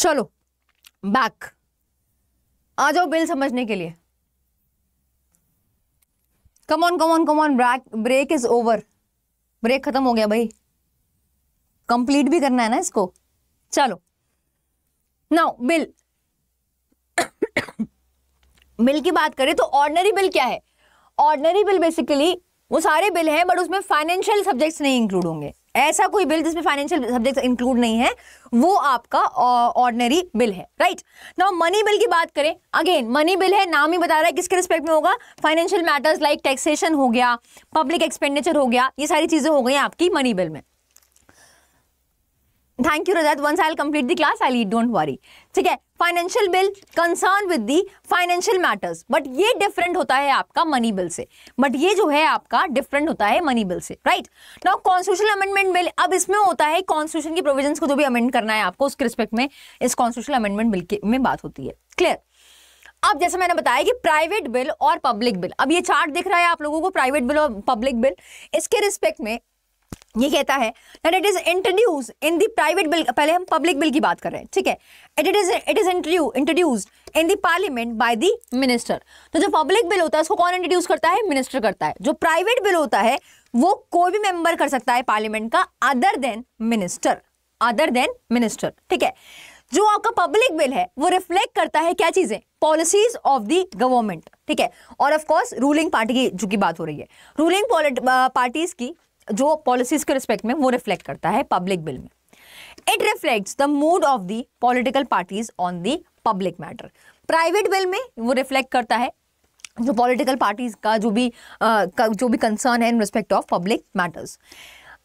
चलो बैक आ जाओ बिल समझने के लिए come on come on come on break break is over break खत्म हो गया भाई कंप्लीट भी करना है ना इसको चलो नाउ बिल बिल की बात करें तो ऑर्डनरी बिल क्या है ऑर्डनरी बिल बेसिकली वो सारे बिल हैं बट उसमें फाइनेंशियल सब्जेक्ट्स नहीं इंक्लूड होंगे ऐसा कोई बिल जिसमें फाइनेंशियल सब्जेक्ट इंक्लूड नहीं है वो आपका ऑर्डनरी बिल है राइट नाउ मनी बिल की बात करें अगेन मनी बिल है नाम ही बता रहा है किसके रिस्पेक्ट में होगा फाइनेंशियल मैटर्स लाइक टैक्सेशन हो गया पब्लिक एक्सपेंडिचर हो गया ये सारी चीज़ें हो गई आपकी मनी बिल में thank you Rajat. Once I complete the class I eat. Don't worry. ठीक है financial bill concern with the financial matters but ये डिफरेंट होता है आपका मनी बिल से बट ये जो है आपका डिफरेंट होता है मनी बिल से right now constitution amendment bill अब इसमें होता है कॉन्स्टिट्यूशन की प्रोविजन को जो भी अमेंड करना है आपको उसके रिस्पेक्ट में इस कॉन्स्टिट्यूशन अमेंडमेंट बिल के में बात होती है क्लियर अब जैसे मैंने बताया कि प्राइवेट बिल और पब्लिक बिल अब ये चार्ट दिख रहा है आप लोगों को प्राइवेट बिल और पब्लिक बिल इसके रिस्पेक्ट में ये कहता है that it is introduce in the private bill पहले हम पब्लिक बिल की बात कर रहे हैं ठीक है it it is it is introduce in the parliament by the minister तो जो पब्लिक बिल होता है उसको कौन इंट्रोड्यूस करता है मिनिस्टर करता है जो प्राइवेट बिल होता है वो कोई भी मेंबर कर सकता है पार्लियामेंट का other than minister other than minister ठीक है जो आपका पब्लिक बिल है वो रिफ्लेक्ट करता है क्या चीजें पॉलिसीज ऑफ द गवर्नमेंट ठीक है और ऑफ कोर्स रूलिंग पार्टी की जो की बात हो रही है रूलिंग पार्टीज uh, की जो पॉलिसीज के रिस्पेक्ट में वो रिफ्लेक्ट करता है पब्लिक बिल में it reflects the mood of the political parties on the public matter private bill में वो रिफ्लेक्ट करता है जो पॉलिटिकल पार्टीज का जो भी आ, का, जो भी कंसर्न है in respect of public matters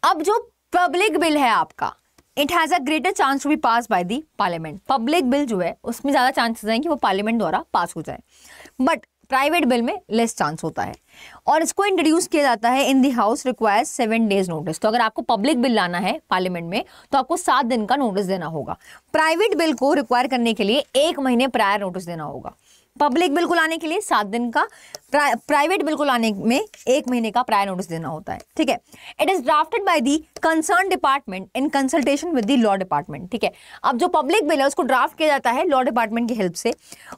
अब जो पब्लिक बिल है आपका it has a greater chance to be pass by the parliament public bill जो है उसमें ज़्यादा चांसेस हैं कि वो पार्लियामेंट द्वारा पास हो जाए बट प्राइवेट बिल में लेस चांस होता है और इसको इंट्रोड्यूस किया जाता है in the house requires seven days notice तो अगर आपको पब्लिक बिल लाना है पार्लियामेंट में तो आपको सात दिन का नोटिस देना होगा प्राइवेट बिल को रिक्वायर करने के लिए एक महीने प्रायर नोटिस देना होगा पब्लिक बिल को लाने के लिए सात दिन का प्रा, प्राइवेट बिल को लाने में एक महीने का प्रायर नोटिस देना होता है ठीक है it is drafted by the concern department in consultation with the law department ठीक है अब जो पब्लिक बिल है उसको ड्राफ्ट किया जाता है लॉ डिपार्टमेंट की हेल्प से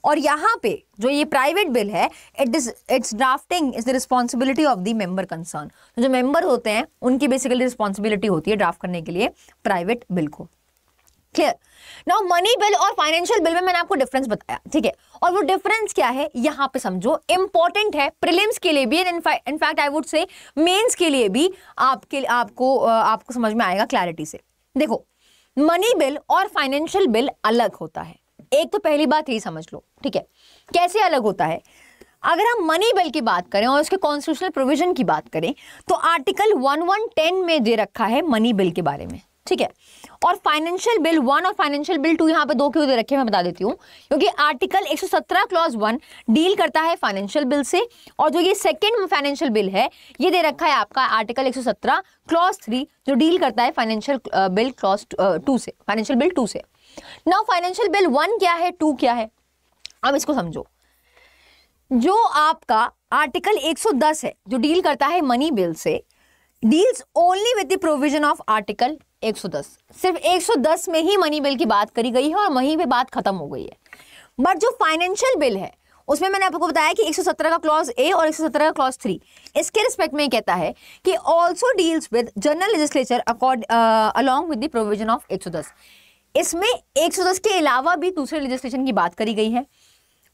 और यहाँ पे जो ये प्राइवेट बिल है it is its drafting is the responsibility of the member concern जो मेंबर होते हैं उनकी बेसिकली रिस्पॉन्सिबिलिटी होती है ड्राफ्ट करने के लिए प्राइवेट बिल को क्लियर नाउ मनी बिल और फाइनेंशियल बिल में मैंने आपको डिफरेंस बताया ठीक है और वो डिफरेंस क्या है यहां पे समझो इंपॉर्टेंट है प्रिलिम्स के लिए भी in fact I would say mains के लिए भी आपके आपको आपको समझ में आएगा क्लैरिटी से देखो मनी बिल और फाइनेंशियल बिल अलग होता है एक तो पहली बात यही समझ लो ठीक है कैसे अलग होता है अगर हम मनी बिल की बात करें और उसके कॉन्स्टिट्यूशनल प्रोविजन की बात करें तो आर्टिकल 1110 में दे रखा है मनी बिल के बारे में ठीक है और फाइनेंशियल बिल वन और फाइनेंशियल बिल टू यहाँ पे दो क्यों दे रखे हैं मैं बता देती हूँ क्योंकि आर्टिकल 117 सौ सत्रह क्लॉज वन डील करता है फाइनेंशियल बिल से और जो ये सेकेंड फाइनेंशियल बिल है ये दे रखा है आपका आर्टिकल 117 सौ सत्रह क्लॉज थ्री जो डील करता है फाइनेंशियल बिल क्लॉज टू से फाइनेंशियल बिल टू से ना फाइनेंशियल बिल वन क्या है टू क्या है अब इसको समझो जो आपका आर्टिकल 110 है जो डील करता है मनी बिल से deals only with the provision of article 110 सिर्फ 110 में ही मनी बिल की बात करी गई है और वहीं पे बात खत्म हो गई है बट जो फाइनेंशियल बिल है उसमें मैंने आपको बताया कि 117 का क्लॉज ए और 117 का क्लॉज थ्री इसके रिस्पेक्ट में कहता है कि also deals with general legislature accord along with the provision of 110 इसमें 110 के अलावा भी दूसरे लेजिस्लेशन की बात करी गई है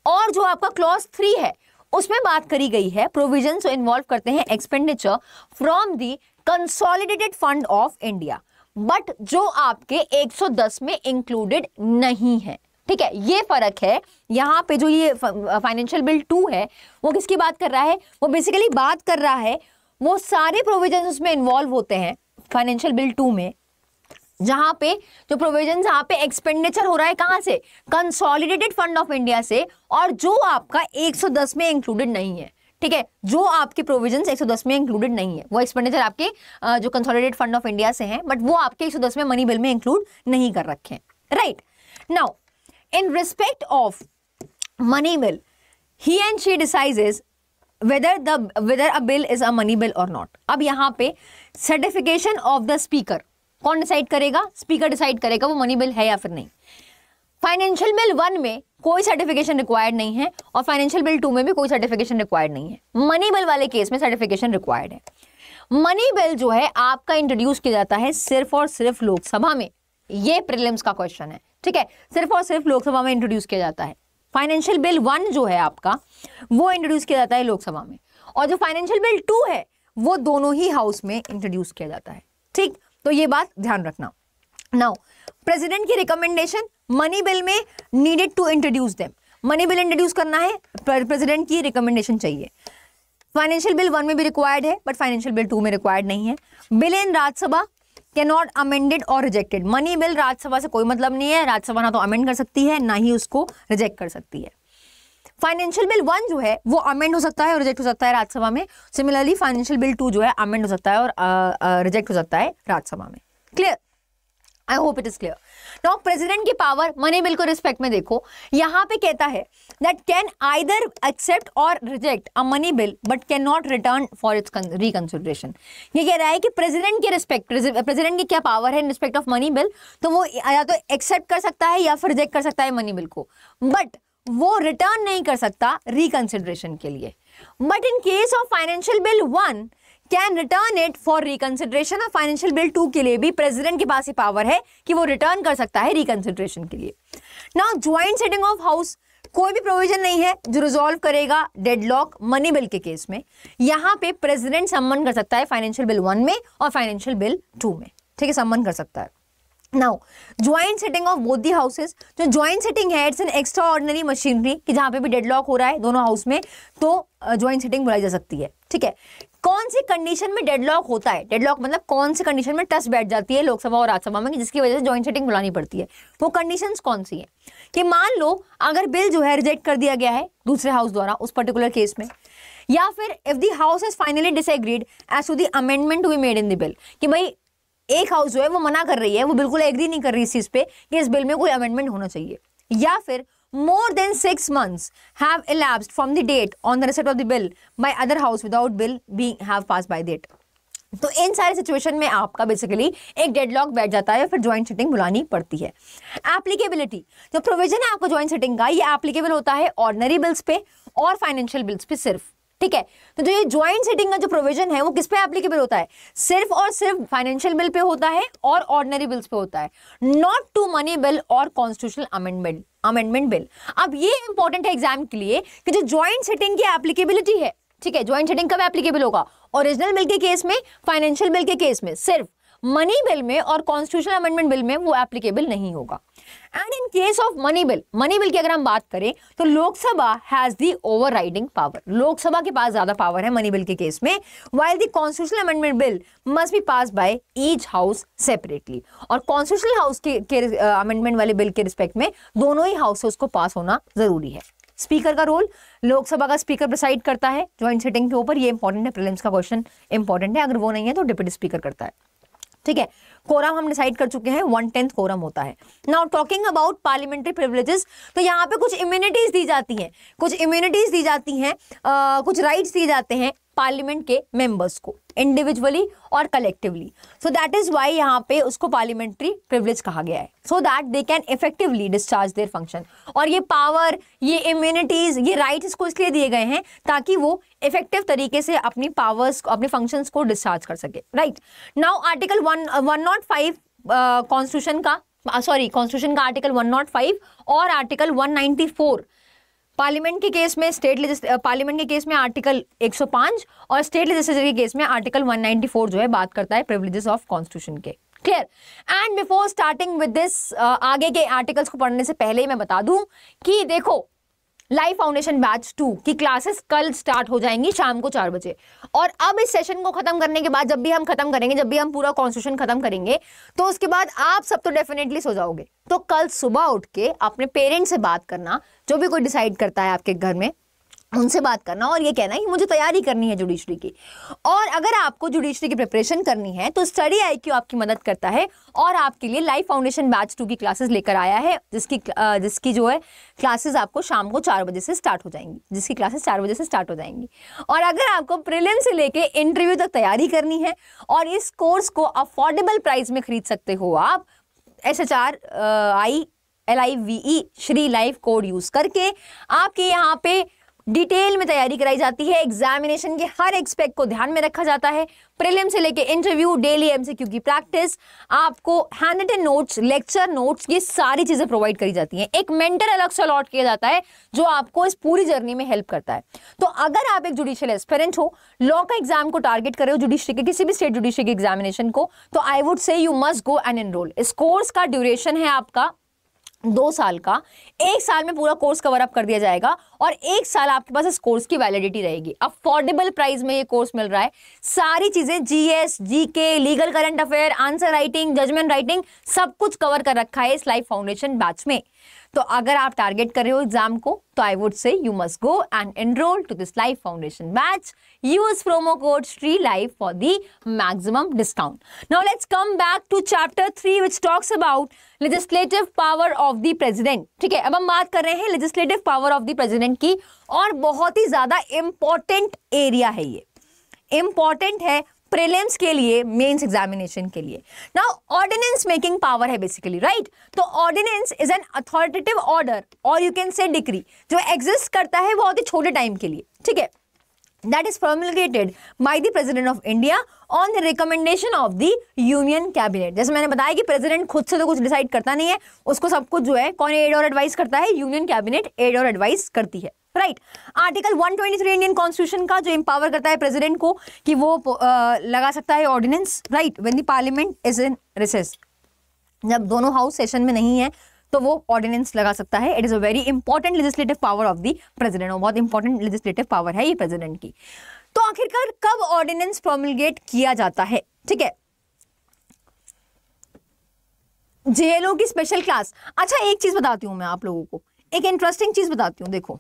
और जो आपका क्लॉज थ्री है उसमें बात करी गई है प्रोविजन इन्वॉल्व करते हैं expenditure from the consolidated fund of India but जो आपके 110 में इंक्लूडेड नहीं है ठीक है ये फर्क है यहाँ पे जो ये फाइनेंशियल बिल टू है वो किसकी बात कर रहा है वो बेसिकली बात कर रहा है वो सारे प्रोविजन उसमें इन्वॉल्व होते हैं फाइनेंशियल बिल टू में जहां पे जो प्रोविजन यहाँ पे एक्सपेंडिचर हो रहा है कहाँ से कंसोलिडेटेड फंड ऑफ इंडिया से और जो आपका 110 में इंक्लूडेड नहीं है ठीक है जो आपके प्रोविजन एक में इंक्लूडेड नहीं है वो एक्सपेंडिचर आपके जो कंसोलिडेट फंड ऑफ इंडिया से है बट वो आपके एक में मनी बिल में इंक्लूड नहीं कर रखे right now in respect of money bill he and she decides whether the whether a bill is a money bill और नॉट अब यहां पर सर्टिफिकेशन ऑफ द स्पीकर कौन डिसाइड करेगा स्पीकर डिसाइड करेगा वो मनी बिल है या फिर नहीं फाइनेंशियल बिल वन में कोई सर्टिफिकेशन रिक्वायर्ड नहीं है और फाइनेंशियल बिल टू में भी कोई सर्टिफिकेशन रिक्वायर्ड नहीं है मनी बिल वाले केस में सर्टिफिकेशन रिक्वायर्ड है मनी बिल जो है आपका इंट्रोड्यूस किया जाता है सिर्फ और सिर्फ लोकसभा में ये प्रिलिम्स का क्वेश्चन है ठीक है सिर्फ और सिर्फ लोकसभा में इंट्रोड्यूस किया जाता है फाइनेंशियल बिल वन जो है आपका वो इंट्रोड्यूस किया जाता है लोकसभा में और जो फाइनेंशियल बिल टू है वो दोनों ही हाउस में इंट्रोड्यूस किया जाता है ठीक तो ये बात ध्यान रखना नाउ प्रेसिडेंट की रिकमेंडेशन मनी बिल में needed to introduce them money bill introduce करना है प्रेसिडेंट की रिकमेंडेशन चाहिए फाइनेंशियल बिल वन में भी रिक्वायर्ड है बट फाइनेंशियल बिल टू में रिक्वायर्ड नहीं है bill in Rajya Sabha can not amended और रिजेक्टेड मनी बिल राज्यसभा से कोई मतलब नहीं है राज्यसभा ना तो अमेंड कर सकती है ना ही उसको रिजेक्ट कर सकती है फाइनेंशियल बिल वन जो है वो अमेंड हो सकता है और रिजेक्ट हो सकता है राज्यसभा में सिमिलरली फाइनेंशियल बिल टू जो है अमेंड हो सकता है और रिजेक्ट हो सकता है राज्यसभा में clear I hope it is clear now president की पावर मने बिल्कुल रिस्पेक्ट में देखो यहाँ पे कहता है दैट कैन आइदर एक्सेप्ट और reject a money bill but can not return for its reconsideration ये कह रहा है कि प्रेसिडेंट के रिस्पेक्ट प्रेसिडेंट की क्या पावर है in respect of money bill तो वो या तो एक्सेप्ट कर सकता है या फिर रिजेक्ट कर सकता है मनी बिल को बट वो रिटर्न नहीं कर सकता रिकंसिडरेशन के लिए but in case of financial bill one can return it for reconsideration of financial bill two के लिए भी प्रेसिडेंट के पास ही पावर है कि वो रिटर्न कर सकता है रिकन्सिडरेशन के लिए now joint sitting of house कोई भी प्रोविजन नहीं है जो रिजोल्व करेगा डेडलॉक मनी बिल के केस में यहाँ पे प्रेसिडेंट सम्मन कर सकता है फाइनेंशियल बिल वन में और फाइनेंशियल बिल टू में ठीक है सम्मन कर सकता है now joint sitting of both the houses जो ज्वाइंट सेटिंग है it's an extraordinary machinery कि जहाँ पे भी डेडलॉक हो रहा है दोनों हाउस में तो ज्वाइंट सेटिंग बुलाई जा सकती है ठीक है कौन सी कंडीशन में डेडलॉक होता है डेडलॉक मतलब कौन सी कंडीशन में टस बैठ जाती है लोकसभा और राज्यसभा में जिसकी वजह से ज्वाइंट सेटिंग बुलानी पड़ती है वो कंडीशंस कौन सी है कि मान लो अगर बिल जो है रिजेक्ट कर दिया गया है दूसरे हाउस द्वारा उस पर्टिकुलर केस में या फिर if the house is finally disagreed as to the amendment to be made in the bill कि भाई एक हाउस जो है वो मना कर रही है वो बिल्कुल एग्री नहीं कर रही इस चीज़ पे कि इस बिल में कोई अमेंडमेंट होना चाहिए या फिर more than 6 months have elapsed from the date on the receipt of the bill by other house without bill being have passed by date तो इन सारे सिचुएशन में आपका बेसिकली एक डेडलॉक बैठ जाता है फिर ज्वाइंट सेटिंग बुलानी पड़ती है एप्लीकेबिलिटी जो प्रोविजन है आपको ज्वाइंट सेटिंग का ये एप्लीकेबल होता है ऑर्डनरी बिल्स पे और फाइनेंशियल बिल्स पे सिर्फ ठीक है तो जो ये ज्वाइंट सेटिंग का जो प्रोविजन है वो किस पे एप्लीकेबल होता है सिर्फ और सिर्फ फाइनेंशियल बिल पे होता है और ऑर्डनरी बिल्स पे होता है नॉट टू मनी बिल और कॉन्स्टिट्यूशनल अमेंडमेंट अमेंडमेंट बिल अब ये इंपॉर्टेंट है एग्जाम के लिए कि जो ज्वाइंट सेटिंग की एप्लीकेबिलिटी है ठीक है ज्वाइंट सेटिंग कब एप्लीकेबल होगा ओरिजिनल बिल के केस में फाइनेंशियल बिल के केस में सिर्फ मनी बिल में और कॉन्स्टिट्यूशनल अमेंडमेंट बिल में वो एप्लीकेबल नहीं होगा and in case of money bill money bill की अगर हम बात करें तो Lok Sabha has the over power Lok Sabha के पास ज्यादा पावर है मनी बिल के केस में while the constitutional amendment bill must be pass by each house separately और कॉन्स्टिट्यूशनल हाउस के अमेंडमेंट वाले बिल के रिस्पेक्ट में दोनों ही हाउसेस को पास होना जरूरी है स्पीकर का रोल लोकसभा का स्पीकर प्रिसाइड करता है ज्वाइंट सिटिंग के ऊपर ये इंपॉर्टेंट है प्रीलिम्स का क्वेश्चन इंपॉर्टेंट है अगर वो नहीं है तो डिप्टी स्पीकर करता है ठीक है कोरम हम डिसाइड कर चुके हैं वन टेंथ कोरम होता है now talking about parliamentary privileges तो यहाँ पे कुछ इम्यूनिटीज दी जाती हैं कुछ इम्यूनिटीज दी जाती हैं कुछ राइट्स दिए जाते हैं पार्लियामेंट के मेंबर्स को इंडिविजुअली और collectively so that is why यहाँ पे उसको पार्लियामेंट्री प्रिवलेज कहा गया है so that they can effectively discharge their function और ये पावर ये इम्यूनिटीज ये राइट इसको इसलिए दिए गए हैं ताकि वो इफेक्टिव तरीके से अपनी पावर्स अपने फंक्शन को डिस्चार्ज कर सके right now article one one not five constitution का सॉरी uh, कॉन्स्टिट्यूशन का आर्टिकल फाइव oh और आर्टिकल वन फोर पार्लियामेंट के केस में स्टेट पार्लियामेंट के केस में आर्टिकल 105 और स्टेट लेजिस्लेचर के केस में आर्टिकल 194 जो है बात करता है प्रिविलेजेस ऑफ कॉन्स्टिट्यूशन के clear and before starting with this आगे के आर्टिकल्स को पढ़ने से पहले ही मैं बता दूं कि देखो लाइव फाउंडेशन बैच टू की क्लासेस कल स्टार्ट हो जाएंगी शाम को चार बजे और अब इस सेशन को खत्म करने के बाद जब भी हम खत्म करेंगे जब भी हम पूरा कॉन्स्टिट्यूशन खत्म करेंगे तो उसके बाद आप सब तो डेफिनेटली सो जाओगे तो कल सुबह उठ के अपने पेरेंट्स से बात करना जो भी कोई डिसाइड करता है आपके घर में उनसे बात करना और ये कहना है कि मुझे तैयारी करनी है जुडिशरी की और अगर आपको जुडिशरी की प्रिपरेशन करनी है तो स्टडी आई क्यू आपकी मदद करता है और आपके लिए लाइफ फाउंडेशन बैच टू की क्लासेस लेकर आया है जिसकी जिसकी जो है क्लासेस आपको शाम को चार बजे से स्टार्ट हो जाएंगी जिसकी क्लासेस चार बजे से स्टार्ट हो जाएंगी और अगर आपको प्रिलियम से लेके इंटरव्यू तक तैयारी करनी है और इस कोर्स को अफोर्डेबल प्राइस में खरीद सकते हो आप S H R I L I V E Shri life code use करके आपके यहाँ पे डिटेल में तैयारी कराई जाती है एग्जामिनेशन के हर एक्सपेक्ट को ध्यान में रखा जाता है प्रिलिम से लेके इंटरव्यू डेली एमसीक्यू की प्रैक्टिस आपको hand written notes lecture notes ये सारी चीज़ें प्रोवाइड करी जाती हैं एक मेंटर अलग से अलॉट किया जाता है जो आपको इस पूरी जर्नी में हेल्प करता है तो अगर आप एक जुडिशियल एक्सपेरेंट हो लॉ का एग्जाम को टारगेट करे हो जुडिशरी के किसी भी स्टेट जुडिशरी के एग्जामिनेशन को तो I would say you must go and enroll इस कोर्स का ड्यूरेशन है आपका दो साल का एक साल में पूरा कोर्स कवर अप कर दिया जाएगा और एक साल आपके पास इस कोर्स की वैलिडिटी रहेगी अफोर्डेबल प्राइस में ये कोर्स मिल रहा है सारी चीज़ें GS, GK, legal current affair answer writing judgment writing सब कुछ कवर कर रखा है इस लाइफ फाउंडेशन बैच में तो अगर आप टारगेट कर रहे हो एग्जाम को तो I would say you must go and enrol to this life foundation batch use promo code Shri life for the maximum discount now let's come back to chapter three which talks about legislative power of the president ठीक है अब हम बात कर रहे हैं legislative power of the president की और बहुत ही ज्यादा इंपॉर्टेंट एरिया है ये इंपॉर्टेंट है प्रीलिम्स के लिए मेंस एग्जामिनेशन के लिए नाउ ऑर्डिनेंस मेकिंग पावर है बेसिकली राइट right? तो ordinance is an authoritative order और यू कैन से डिक्री जो एग्जिस्ट करता है वो बहुत ही छोटे टाइम के लिए ठीक है that is promulgated by the president of india on the recommendation of the union cabinet जैसे मैंने बताया कि प्रेजिडेंट खुद से तो कुछ डिसाइड करता नहीं है उसको सब कुछ जो है कौन एड और एडवाइस करता है यूनियन कैबिनेट एड और एडवाइस करती है राइट आर्टिकल 123 इंडियन कॉन्स्टिट्यूशन का जो एम्पावर करता है प्रेसिडेंट को कि वो लगा सकता है ordinance right when the parliament is in recess जब दोनों हाउस सेशन में नहीं है तो वो ऑर्डिनेंस लगा सकता है it is a very important legislative power of the president और बहुत इंपॉर्टेंट लेजिस्लेटिव पावर है ये प्रेसिडेंट की तो आखिरकार कब ऑर्डिनेंस प्रोमिलगेट किया जाता है ठीक है जेएलओ की स्पेशल क्लास अच्छा एक चीज बताती हूँ मैं आप लोगों को एक इंटरेस्टिंग चीज बताती हूँ देखो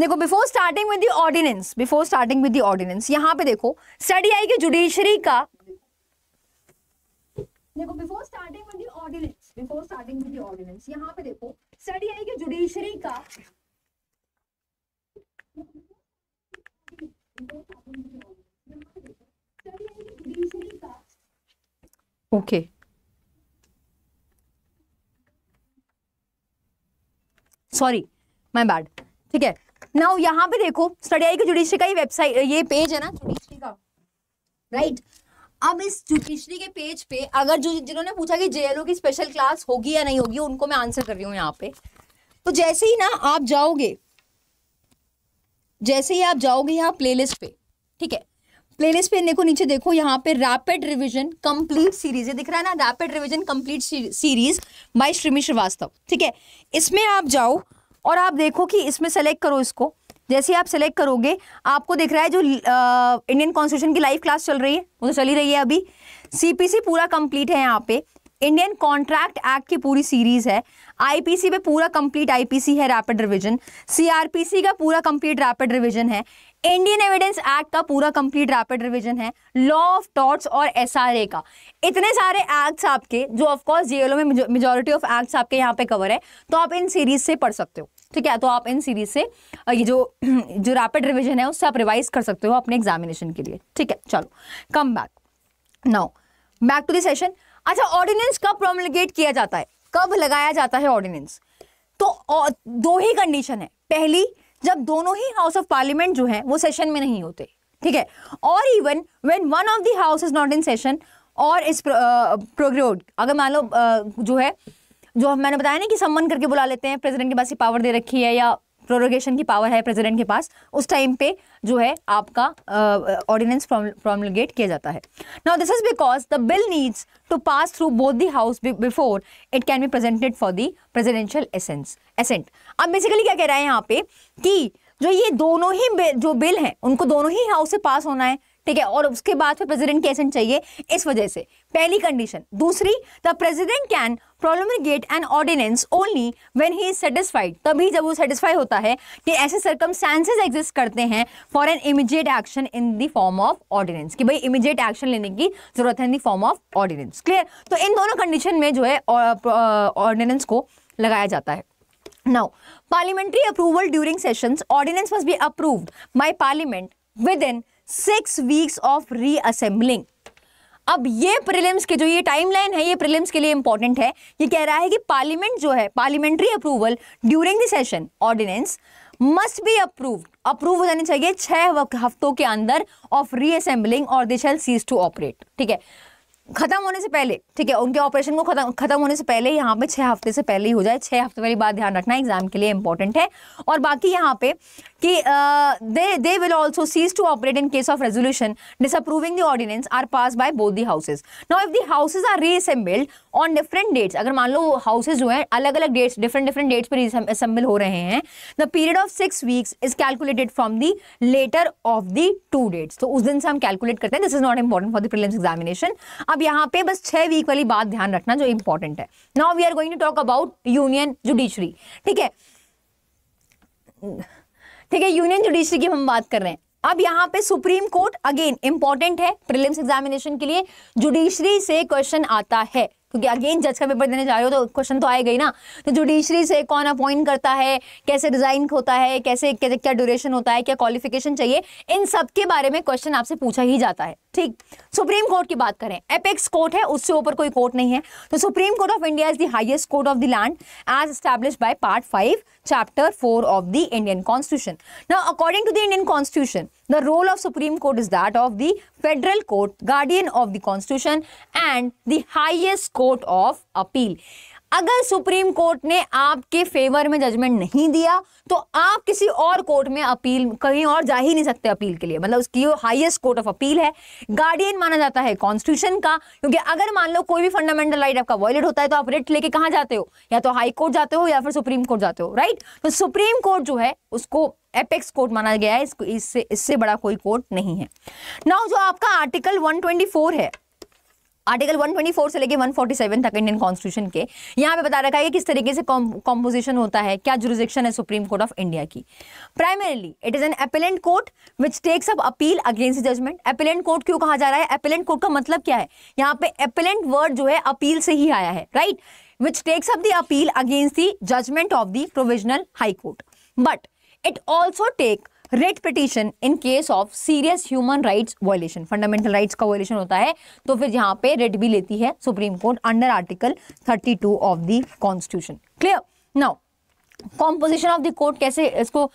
देखो before starting with the ordinance before starting with the ordinance यहाँ पे देखो स्टडी आई की जुडिशरी का देखो before starting with the ordinance before starting with the ordinance पे देखो स्टडी आई की जुडिशरी का okay okay. Sorry my bad ठीक है नाउ यहाँ पे देखो स्टडी आई की जुडिशरी का ये वेबसाइट ये पेज है ना जुडिशरी का राइट अब इस जुडिशरी के पेज पे अगर जो जिन्होंने पूछा कि जेएलओ की स्पेशल क्लास होगी या नहीं होगी उनको मैं आंसर कर रही हूँ यहाँ पे तो जैसे ही ना आप जाओगे जैसे ही आप जाओगे यहाँ प्लेलिस्ट पे ठीक है प्लेलिस्ट पे देखो नीचे देखो यहाँ पे रैपिड रिवीजन कंप्लीट सीरीज ये दिख रहा है ना rapid revision complete series by Shrimi Srivastava ठीक है इसमें आप जाओ और आप देखो कि इसमें सेलेक्ट करो इसको जैसे आप सेलेक्ट करोगे आपको दिख रहा है जो आ, इंडियन कॉन्स्टिट्यूशन की लाइव क्लास चल रही है वो तो चली रही है अभी सीपीसी पूरा कंप्लीट है यहाँ पे इंडियन कॉन्ट्रैक्ट एक्ट की पूरी सीरीज है आईपीसी पे पूरा कंप्लीट आईपीसी है रैपिड रिवीजन सीआरपीसी का पूरा कंप्लीट रैपिड रिवीजन है इंडियन एविडेंस एक्ट का पूरा कंप्लीट रैपिड रिवीजन है लॉ ऑफ टॉट्स और एस का इतने सारे एक्ट्स आपके जो ऑफकोर्स जीएलओ में मेजोरिटी ऑफ एक्ट्स आपके यहाँ पे कवर है तो आप इन सीरीज से पढ़ सकते हो ठीक है तो आप इन सीरीज से ये जो जो रैपिड रिविजन है उससे आप रिवाइज कर सकते हो अपने एग्जामिनेशन के लिए ठीक है चलो come back now back to देशन अच्छा ऑर्डिनेंस कब प्रोमलिगेट किया जाता है कब लगाया जाता है ऑर्डिनेंस तो दो ही कंडीशन है पहली जब दोनों ही हाउस ऑफ पार्लियामेंट जो है वो सेशन में नहीं होते ठीक है और even when one of the house is not in session और इस प्रोग्रोड अगर मान लो जो है जो मैंने बताया ना कि सम्मान करके बुला लेते हैं प्रेसिडेंट के पास ही पावर दे रखी है या प्रोरोगेशन की पावर है प्रेसिडेंट के पास उस टाइम पे जो है आपका ऑर्डिनेंस प्रोमलगेट किया जाता है now this is because the bill needs to pass through both the house before it can be presented for the presidential essence assent अब बेसिकली क्या कह रहा है यहाँ पे कि जो ये दोनों ही जो बिल हैं उनको दोनों ही हाउस से पास होना है ठीक है और उसके बाद फिर प्रेसिडेंट की एसेंट चाहिए इस वजह से पहली कंडीशन दूसरी the president can promulgate an ordinance only when he is satisfied तभी जब वो सेटिस्फाई होता है कि ऐसे सर्कमस्टांसेस एग्जिस्ट करते हैं for an immediate action in the form of ordinance कि भाई इमीजिएट एक्शन लेने की जरूरत है in the form of ordinance clear तो इन दोनों कंडीशन में जो है ऑर्डिनेंस को लगाया जाता है now parliamentary approval during during ordinance ordinance be approved approved parliament within six weeks of reassembling अब ये प्रीलिम्स के जो ये टाइमलाइन है ये प्रीलिम्स के लिए इंपॉर्टेंट है ये कह रहा है कि पार्लियामेंट जो है parliamentary approval during the session ordinance must be approve approve हो जानी चाहिए छह हफ्तों के अंदर ऑफ रीअसेंबलिंग और they shall cease to operate ठीक है खत्म होने से पहले ठीक है उनके ऑपरेशन को खत्म होने से पहले यहाँ पे छह हफ्ते से पहले ही हो जाए छह हफ्ते वाली बात ध्यान रखना एग्जाम के लिए इंपॉर्टेंट है और बाकी यहाँ पे कि they they will also cease to operate in case of resolution disapproving the ordinance are pass by both the houses now if the houses are reassembled on different dates अगर मान लो हाउसेज जो है अलग अलग डेट्स डिफरेंट डिफरेंट डेट्स पर reassemble हो रहे हैं the period of six weeks is calculated from the later of the two dates तो उस दिन से हम कैलकुलेट करते हैं this is not important for the prelims examination अब यहाँ पे बस छह वीक वाली बात ध्यान रखना जो इंपॉर्टेंट है now we are going to talk about union judiciary ठीक है ठीक है यूनियन जुडिशरी की हम बात कर रहे हैं अब यहाँ पे सुप्रीम कोर्ट अगेन इंपॉर्टेंट है प्रिलिम्स एग्जामिनेशन के लिए जुडिशरी से क्वेश्चन आता है क्योंकि अगेन जज का पेपर देने जा रहे हो तो क्वेश्चन तो आएगा ही ना तो जुडिशरी से कौन अपॉइंट करता है कैसे रिजाइन होता है कैसे क्या ड्यूरेशन होता है क्या क्वालिफिकेशन चाहिए इन सब के बारे में क्वेश्चन आपसे पूछा ही जाता है ठीक सुप्रीम कोर्ट की बात करें एपेक्स कोर्ट है उससे ऊपर कोई कोर्ट नहीं है तो supreme court of India is the highest court of the land as establish by part five chapter four of the Indian constitution now according to the Indian constitution the role of supreme court is that of the federal court guardian of the constitution and the highest court of appeal अगर supreme court ने आपके favour में judgement नहीं दिया तो आप किसी और कोर्ट में अपील कहीं और जा ही नहीं सकते अपील के लिए मतलब उसकी हाईएस्ट कोर्ट ऑफ अपील है गार्डियन माना जाता है कॉन्स्टिट्यूशन का क्योंकि अगर मान लो कोई भी फंडामेंटल राइट आपका वॉयलेट होता है तो आप रिट लेके कहा जाते हो या तो हाई कोर्ट जाते हो या फिर सुप्रीम कोर्ट जाते हो राइट तो सुप्रीम कोर्ट जो है उसको एपेक्स कोर्ट माना गया है इससे इससे बड़ा कोई कोर्ट नहीं है नाउ जो आपका आर्टिकल वन है आर्टिकल 124 से लेके 147 तक इंडियन कॉन्स्टिट्यूशन के यहाँ पे बता रखा है कि किस तरीके से कॉम्पोजिशन होता है क्या जुरिस्डिक्शन है सुप्रीम कोर्ट ऑफ इंडिया की primarily it is an appellate court which takes up appeal against judgment appellate court क्यों कहा जा रहा है अपिलेंट कोर्ट का मतलब क्या है यहाँ पे अपिलेंट वर्ड जो है अपील से ही आया है right which takes up the appeal against the judgment of the provisional high court but it also take writ petition in case of serious human rights violation fundamental rights का वायलेशन होता है तो फिर यहाँ पे रेट भी लेती है supreme court under article 32 of the constitution clear now composition of the court कैसे इसको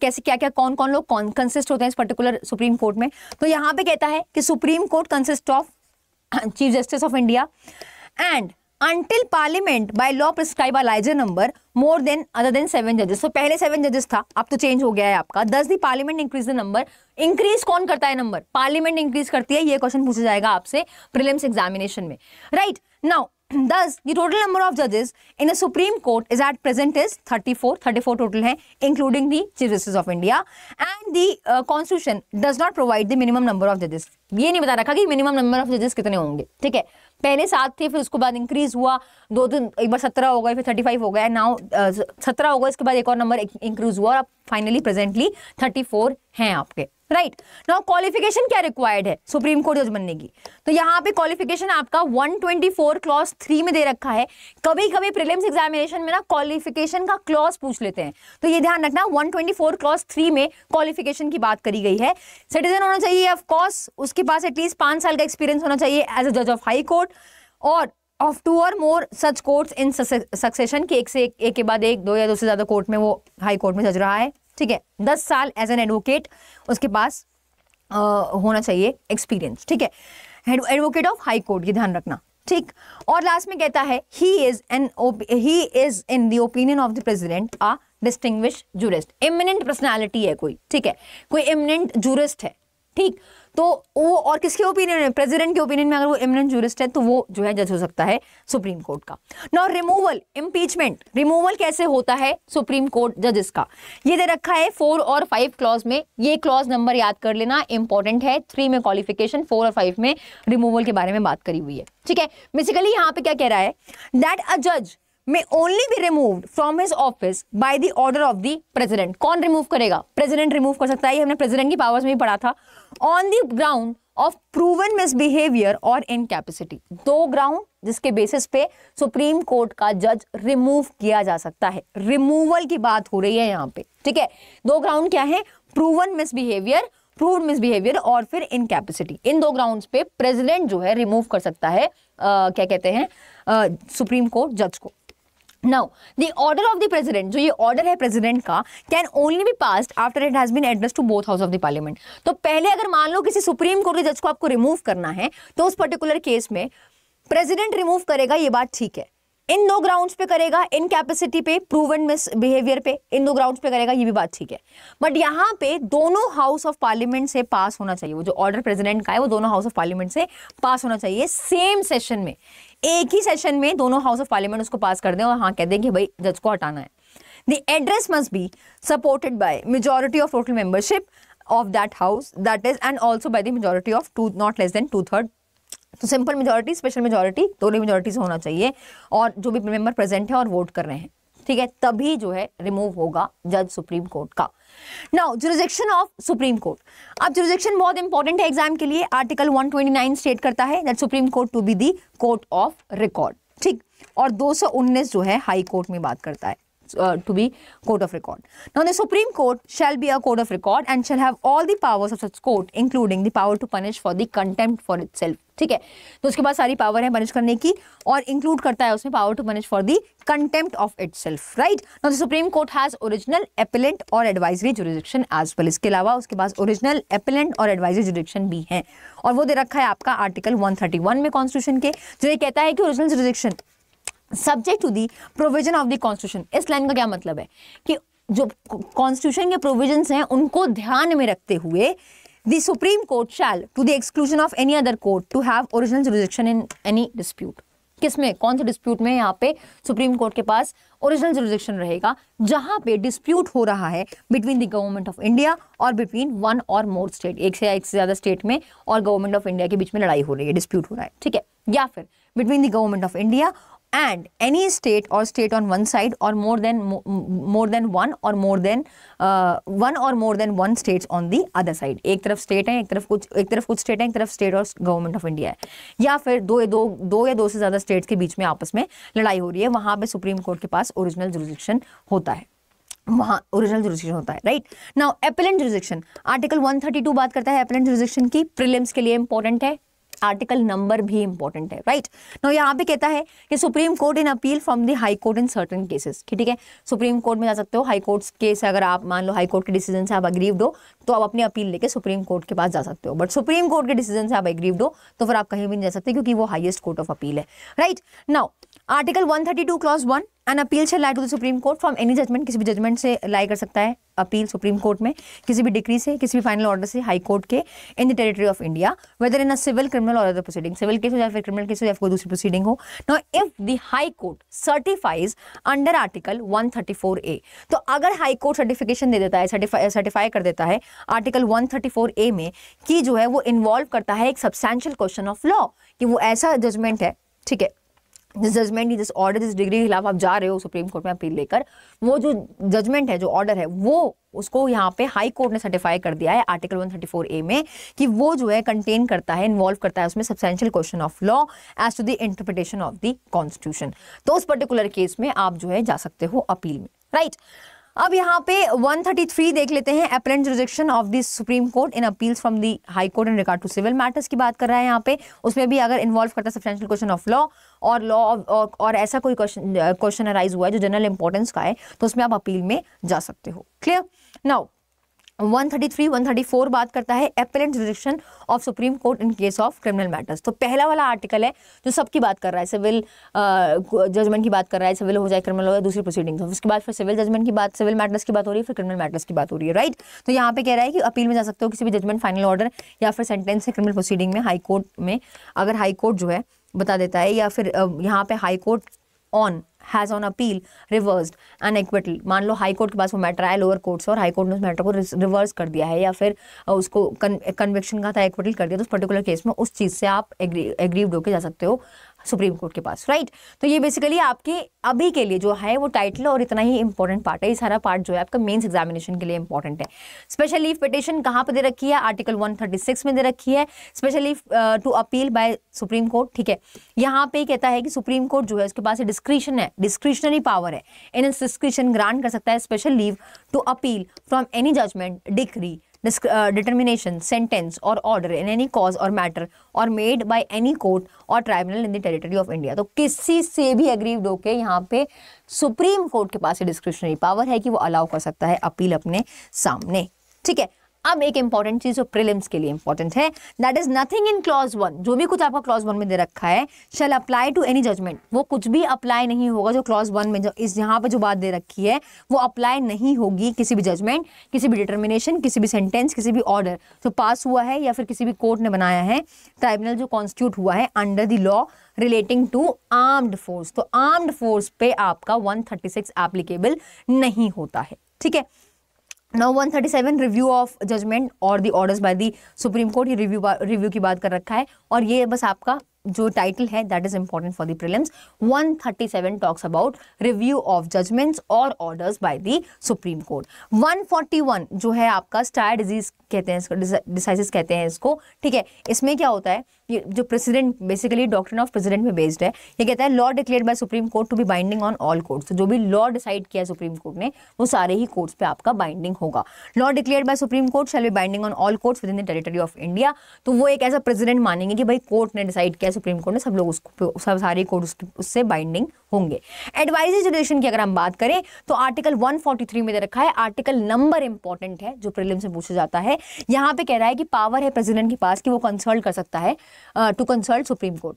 कैसे क्या क्या कौन कौन लोग कंसिस्ट होते हैं इस पर्टिकुलर सुप्रीम कोर्ट में तो यहाँ पे कहता है कि supreme court consist of chief justice of India and until parliament by law prescribe a larger number more than other than seven जजेस तो पहले सेवन जजेस था अब तो चेंज हो गया है आपका thus the parliament increase the number increase कौन करता है नंबर पार्लियामेंट इंक्रीज करती है ये क्वेश्चन पूछा जाएगा आपसे प्रिलिम्स एग्जामिनेशन में right now thus the total number of जजेस in a supreme court is at present is thirty four thirty four total है including the chief justice of India and the constitution does not provide the minimum number of जजेस ये नहीं बता रखा कि minimum number of जजेस कितने होंगे ठीक है पहले सात थे फिर उसके बाद इंक्रीज हुआ दो दिन एक बार सत्रह हो गए फिर थर्टी फाइव हो गया नाउ uh, सत्रह हो गया इसके बाद एक और नंबर इंक्रीज हुआ और अब फाइनली प्रेजेंटली थर्टी फोर हैं आपके राइट नाउ क्वालिफिकेशन क्या रिक्वायर्ड है सुप्रीम कोर्ट जज बनने की तो यहाँ पे क्वालिफिकेशन आपका 124 क्लॉज थ्री में दे रखा है कभी कभी प्रिलिम्स एग्जामिनेशन में ना क्वालिफिकेशन का क्लॉज पूछ लेते हैं तो ये ध्यान रखना 124 क्लॉज थ्री में क्वालिफिकेशन की बात करी गई है सिटीजन होना चाहिए ऑफकोर्स उसके पास एटलीस्ट पांच साल का एक्सपीरियंस होना चाहिए एज अ जज of high court or of two और more such courts in succession के एक से एक, एक के बाद एक दो या दो से ज़्यादा कोर्ट में वो हाई कोर्ट में जज रहा है ठीक है दस साल एज एन एडवोकेट उसके पास आ, होना चाहिए एक्सपीरियंस ठीक है एडवोकेट ऑफ हाई कोर्ट ये ध्यान रखना ठीक और लास्ट में कहता है he is an he is in the opinion of the president a distinguish jurist eminent personality है कोई ठीक है कोई इमिनेंट जूरिस्ट है ठीक तो वो और किसके ओपिनियन में प्रेसिडेंट के ओपिनियन में अगर वो इमिनेंट जूरिस्ट है तो वो जो है जज हो सकता है सुप्रीम कोर्ट का नौ रिमूवल इम्पीचमेंट रिमूवल कैसे होता है सुप्रीम कोर्ट जजेस का ये दे रखा है फोर और फाइव क्लॉज में ये क्लॉज नंबर याद कर लेना इंपॉर्टेंट है थ्री में क्वालिफिकेशन फोर और फाइव में रिमूवल के बारे में बात करी हुई है ठीक है बेसिकली यहाँ पे क्या कह रहा है दैट अ जज may only be remove from his office by the order of the president कौन रिमूव करेगा प्रेसिडेंट रिमूव कर सकता है ये हमने प्रेसिडेंट की पावर्स में भी पढ़ा था on the ground of proven misbehaviour or incapacity दो ग्राउंड जिसके बेसिस पे सुप्रीम कोर्ट का जज रिमूव किया जा सकता है रिमूवल की बात हो रही है यहाँ पे ठीक है दो ग्राउंड क्या है प्रूवन मिसबिहेवियर प्रूव मिसबिहेवियर और फिर इनकैपेसिटी इन दो ग्राउंड पे प्रेजिडेंट जो है रिमूव कर सकता है आ, क्या कहते हैं सुप्रीम कोर्ट जज को now the order of the president जो ये ऑर्डर है प्रेजिडेंट का can only be pass after it has been address to both house of the parliament तो पहले अगर मान लो किसी सुप्रीम कोर्ट के जज को आपको रिमूव करना है तो उस पर्टिकुलर केस में प्रेजिडेंट रिमूव करेगा ये बात ठीक है इन दो ग्राउंड्स पे करेगा इन कैपेसिटी पे प्रूव एंड मिस बिहेवियर पे इन दो ग्राउंड्स पे करेगा ये भी बात ठीक है बट यहाँ पे दोनों हाउस ऑफ पार्लियामेंट से पास होना चाहिए वो जो ऑर्डर प्रेसिडेंट का है वो दोनों हाउस ऑफ पार्लियामेंट से पास होना चाहिए सेम सेशन में एक ही सेशन में दोनों हाउस ऑफ पार्लियामेंट उसको पास कर दें और हाँ कह दें कि भाई जज को हटाना है the address must be supported by majority of total membership of that house that is and also by the majority of two not less than two third तो सिंपल मेजोरिटी स्पेशल मेजोरिटी दोनों majority से होना चाहिए और जो भी member present है और वोट कर रहे हैं ठीक है तभी जो है रिमूव होगा जज सुप्रीम कोर्ट का now jurisdiction of supreme court अब जुरिडिक्शन बहुत इंपॉर्टेंट है एग्जाम के लिए आर्टिकल 129 स्टेट करता है that supreme court to be the court of record ठीक और 219 जो है हाई कोर्ट में बात करता है uh, to be court of record. Now the Supreme Court shall be a court of record and shall have all the powers of such court including the power to punish for the contempt for itself. ठीक है तो उसके पास सारी power है punish करने की और include करता है उसमें power to punish for the contempt of itself right now the supreme court has original appellate और एडवाइजरी जुरिडिक्शन एज वेल इसके अलावा उसके पास ओरिजिनल एपिलेंट और एडवाइजरी जुरिडिक्शन भी है और वो दे रखा है आपका आर्टिकल 131 में कॉन्स्टिट्यूशन के जो ये कहता है कि original jurisdiction subject to the provision of the constitution इस लाइन का क्या मतलब है कि जो कॉन्स्टिट्यूशन के प्रोविजन हैं उनको ध्यान में रखते हुए the supreme court shall to the exclusion of any other court to have original jurisdiction in any dispute किस में कौन से डिस्प्यूट में यहाँ पे सुप्रीम कोर्ट के पास ओरिजिनल जुरिडिक्शन रहेगा जहाँ पे डिस्प्यूट हो रहा है between the government of India और between one or more state एक से एक से ज़्यादा स्टेट में और गवर्नमेंट ऑफ इंडिया के बीच में लड़ाई हो रही है डिस्प्यूट हो रहा है ठीक है या फिर between the government of India and any state or state on one side or more than more than one or more than uh, one or more than one states on the other side ek taraf state hai ek taraf kuch ek taraf kuch state hai ek taraf state or government of India है या फिर दो do do ya do se zyada states ke beech mein aapas mein ladai ho rahi hai wahan pe Supreme Court ke paas original jurisdiction hota hai वहाँ original jurisdiction होता है right now appellate jurisdiction article 132 बात करता है appellant jurisdiction की prelims के लिए important है आर्टिकल नंबर भी इंपॉर्टेंट है राइट ना यहाँ पे कहता है कि supreme court in appeal from the high court in certain cases ठीक है सुप्रीम कोर्ट में जा सकते हो हाई कोर्ट केस अगर आप मान लो हाई कोर्ट के डिसीजन से आप अग्रीव्ड हो तो आप अपनी अपील लेके सुप्रीम कोर्ट के पास जा सकते हो बट सुप्रीम कोर्ट के डिसीजन से आप अग्रीव हो तो फिर आप कहीं भी नहीं जा सकते क्योंकि वो हाइएस्ट कोर्ट ऑफ अपील है right now article 132 clause one an appeal shall lie to the supreme court from any judgment किसी भी जजमेंट से लाई कर सकता है अपील सुप्रीम कोर्ट में किसी भी डिक्री से किसी भी फाइनल ऑर्डर से हाई कोर्ट के in the territory of India whether in a civil criminal or other proceeding civil case हो या फिर क्रिमिनल केस हो या कोई दूसरी प्रोसीडिंग हो no if the high court certifies under article four A तो अगर हाई कोर्ट सर्टिफिकेशन दे देता है सर्टिफाई कर देता है आर्टिकल फोर ए में कि जो है वो इन्वॉल्व करता है एक सब्सटैंशियल क्वेश्चन ऑफ लॉ कि वो ऐसा जजमेंट है ठीक है जिस जजमेंट जिस ऑर्डर जिस डिग्री के खिलाफ आप जा रहे हो सुप्रीम कोर्ट में अपील लेकर वो जो जजमेंट है जो ऑर्डर है वो उसको यहाँ पे हाई कोर्ट ने सर्टिफाई कर दिया है आर्टिकल 134 ए में कि वो जो है कंटेन करता है इन्वॉल्व करता है उसमें substantial question of law as to the interpretation of the constitution तो उस पर्टिकुलर केस में आप जो है जा सकते हो अपील में राइट right? अब यहाँ पे 133 देख लेते हैं appellate jurisdiction of the supreme court in appeals from the high court in regard to civil matters की बात कर रहा है यहाँ पे उसमें भी अगर इन्वॉल्व करता है सब्सटेंशियल क्वेश्चन ऑफ लॉ और लॉ और, और ऐसा कोई क्वेश्चन क्वेश्चन अराइज हुआ है जो जनरल इंपॉर्टेंस का है तो उसमें आप अपील में जा सकते हो क्लियर नाउ 133, 134 बात करता है appellate jurisdiction of supreme court in case of criminal matters तो पहला वाला आर्टिकल है जो सबकी बात कर रहा है सिविल जजमेंट की बात कर रहा है सिविल हो जाए क्रिमिनल हो जाए दूसरी प्रोसीडिंग्स उसके बाद फिर सिविल जजमेंट की बात सिविल मैटर्स की बात हो रही है फिर क्रिमिनल मैटर्स की बात हो रही है राइट तो यहाँ पे कह रहा है कि अपील में जा सकते हो किसी भी जजमेंट फाइनल ऑर्डर या फिर सेंटेंस है क्रिमिनल प्रोसीडिंग में हाई कोर्ट में अगर हाई कोर्ट जो है बता देता है या फिर यहाँ पे high court on has on appeal reversed an acquittal मान लो हाई कोर्ट के पास वो मैटर आया लोअर कोर्ट से और हाई कोर्ट ने उस मैटर को रिवर्स कर दिया है या फिर उसको कन्विक्शन का था एक्विटल कर दिया तो उस पर्टिकुलर केस में उस चीज़ से आप एग्री एग्रीव्ड होकर जा सकते हो सुप्रीम कोर्ट के पास राइट तो ये बेसिकली आपके अभी के लिए जो है वो टाइटल और इतना ही इंपॉर्टेंट पार्ट है ये सारा पार्ट जो है आपका मेंस एग्जामिनेशन के लिए इंपॉर्टेंट है स्पेशल लीव पिटिशन कहाँ पर दे रखी है आर्टिकल 136 में दे रखी है special leave to appeal by supreme court ठीक है यहाँ पे कहता है कि सुप्रीम कोर्ट जो है उसके पास डिस्क्रिप्शन है डिस्क्रिप्शनरी पावर है इन डिस्क्रिप्शन ग्रांट कर सकता है special leave to appeal from any judgment decree determination sentence or order in any cause or matter or made by any court or tribunal in the territory of India तो किसी से भी aggrieved होके यहाँ पे सुप्रीम कोर्ट के पास discretionary power है कि वो अलाउ कर सकता है अपील अपने सामने ठीक है अब एक इंपॉर्टेंट चीज जो प्रिलिम्स के लिए इंपॉर्टेंट है that is nothing in clause one जो भी कुछ आपका क्लॉज वन में दे रखा है shall apply to any judgment वो कुछ भी अप्लाई नहीं होगा जो क्लॉज वन में जो इस यहाँ पे जो बात दे रखी है वो अप्लाई नहीं होगी किसी भी जजमेंट किसी भी डिटर्मिनेशन किसी भी सेंटेंस किसी भी ऑर्डर जो पास हुआ है या फिर किसी भी कोर्ट ने बनाया है ट्राइब्यूनल जो कॉन्स्टिट्यूट हुआ है under the law relating to armed force तो आर्म्ड फोर्स पे आपका वन एप्लीकेबल नहीं होता है ठीक है now 137 review of judgment or the orders by the supreme court ये रिव्यू रिव्यू की बात कर रखा है और ये बस आपका जो टाइटल है that is important for one prelims 137 talks about review of judgments or orders by the supreme court 141 जो है आपका स्टार डिजीज कहते हैं इसको डिसाइसिस कहते हैं इसको ठीक है इसमें क्या होता है जो precedent basically doctrine of precedent में बेस्ड है ये कहता है law declare by supreme court to be binding on all courts जो भी लॉ डिसाइड किया है सुप्रीम कोर्ट ने वो सारे ही कोर्ट्स पे आपका बाइंडिंग होगा law declare by supreme court shall be binding on all courts within the territory of India तो वो एक ऐसा प्रेसिडेंट मानेंगे कि भाई कोर्ट ने डिसाइड किया सुप्रीम कोर्ट ने सब लोग उसको सब सारे कोर्ट उससे बाइंडिंग होंगे एडवाइजरी जुडिशन की अगर हम बात करें तो आर्टिकल 143 में दे रखा है आर्टिकल नंबर इंपॉर्टेंट है जो प्रिलिम से पूछा जाता है यहां पे कह रहा है कि पावर है प्रेसिडेंट के पास कि वो कंसल्ट कर सकता है टू कंसल्ट सुप्रीम कोर्ट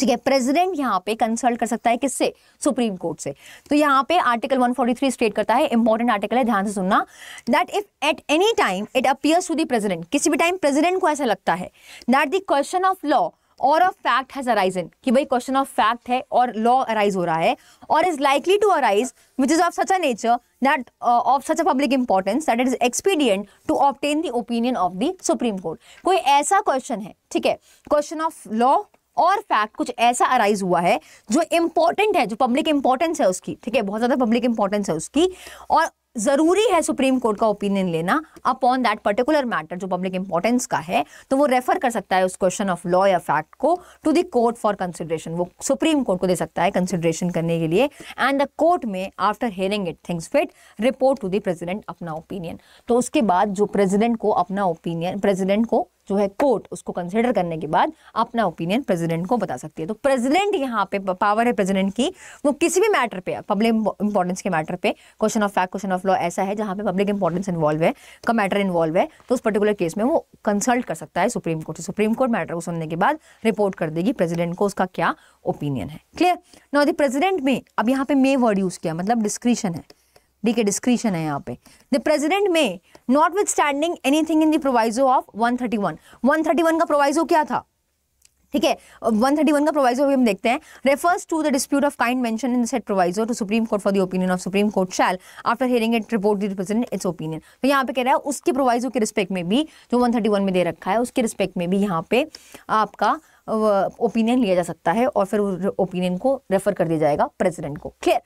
ठीक है प्रेसिडेंट यहाँ पे कंसल्ट कर सकता है किससे सुप्रीम कोर्ट से तो यहाँ पे आर्टिकल 143 स्टेट करता है इंपॉर्टेंट आर्टिकल है ध्यान से सुनना that if at any time it appears to the president किसी भी टाइम प्रेसिडेंट को ऐसा लगता है that the question of law or of fact has arisen कि भाई क्वेश्चन ऑफ फैक्ट है और लॉ अराइज हो रहा है और is likely to arise which is of such a nature that of such a public importance that it is expedient to obtain the opinion of the supreme Court कोई ऐसा question है ठीक है question of law और fact कुछ ऐसा arise हुआ है जो इंपॉर्टेंट है जो पब्लिक इंपॉर्टेंस है उसकी ठीक है बहुत ज़्यादा पब्लिक इंपॉर्टेंस है उसकी और ज़रूरी है सुप्रीम कोर्ट का ओपिनियन लेना अपॉन दैट पर्टिकुलर मैटर जो पब्लिक इंपॉर्टेंस का है तो वो रेफर कर सकता है उस क्वेश्चन ऑफ लॉ या फैक्ट को to the court for consideration वो सुप्रीम कोर्ट को दे सकता है कंसिडरेशन करने के लिए and the court may after hearing it thinks fit report to the President अपना ओपिनियन तो उसके बाद जो प्रेजिडेंट को अपना ओपिनियन प्रेजिडेंट को जो है कोर्ट उसको कंसिडर करने के बाद अपना ओपिनियन प्रेसिडेंट को बता सकती है तो प्रेसिडेंट यहाँ पे पावर है प्रेसिडेंट की वो किसी भी मैटर पे पब्लिक इंपॉर्टेंस के मैटर पे question of fact question of law ऐसा है जहाँ पे पब्लिक इंपॉर्टेंस इन्वॉल्व है का मैटर इन्वॉल्व है तो उस पर्टिकुलर केस में वो कंसल्ट कर सकता है सुप्रीम कोर्ट से सुप्रीम कोर्ट मैटर को सुनने के बाद रिपोर्ट कर देगी प्रेजिडेंट को उसका क्या ओपिनियन है क्लियर नॉ दी प्रेजिडेंट में अब यहाँ पे मे वर्ड यूज किया मतलब डिस्क्रिशन है ठीक है डिस्क्रिशन है यहाँ पे the President may notwithstanding anything in the proviso of 131 131 का प्रोवाइजो क्या था ठीक है 131 का प्रोवाइजो भी हम देखते हैं refers to the dispute of kind mention in said proviso to Supreme Court for the opinion of supreme court shall after hearing it report the President its opinion तो यहाँ पे कह रहा है उसके प्रोवाइजो के रिस्पेक्ट में भी जो 131 में दे रखा है उसके रिस्पेक्ट में भी यहाँ पे आपका ओपिनियन लिया जा सकता है और फिर ओपिनियन को रेफर कर दिया जाएगा प्रेसिडेंट को क्लियर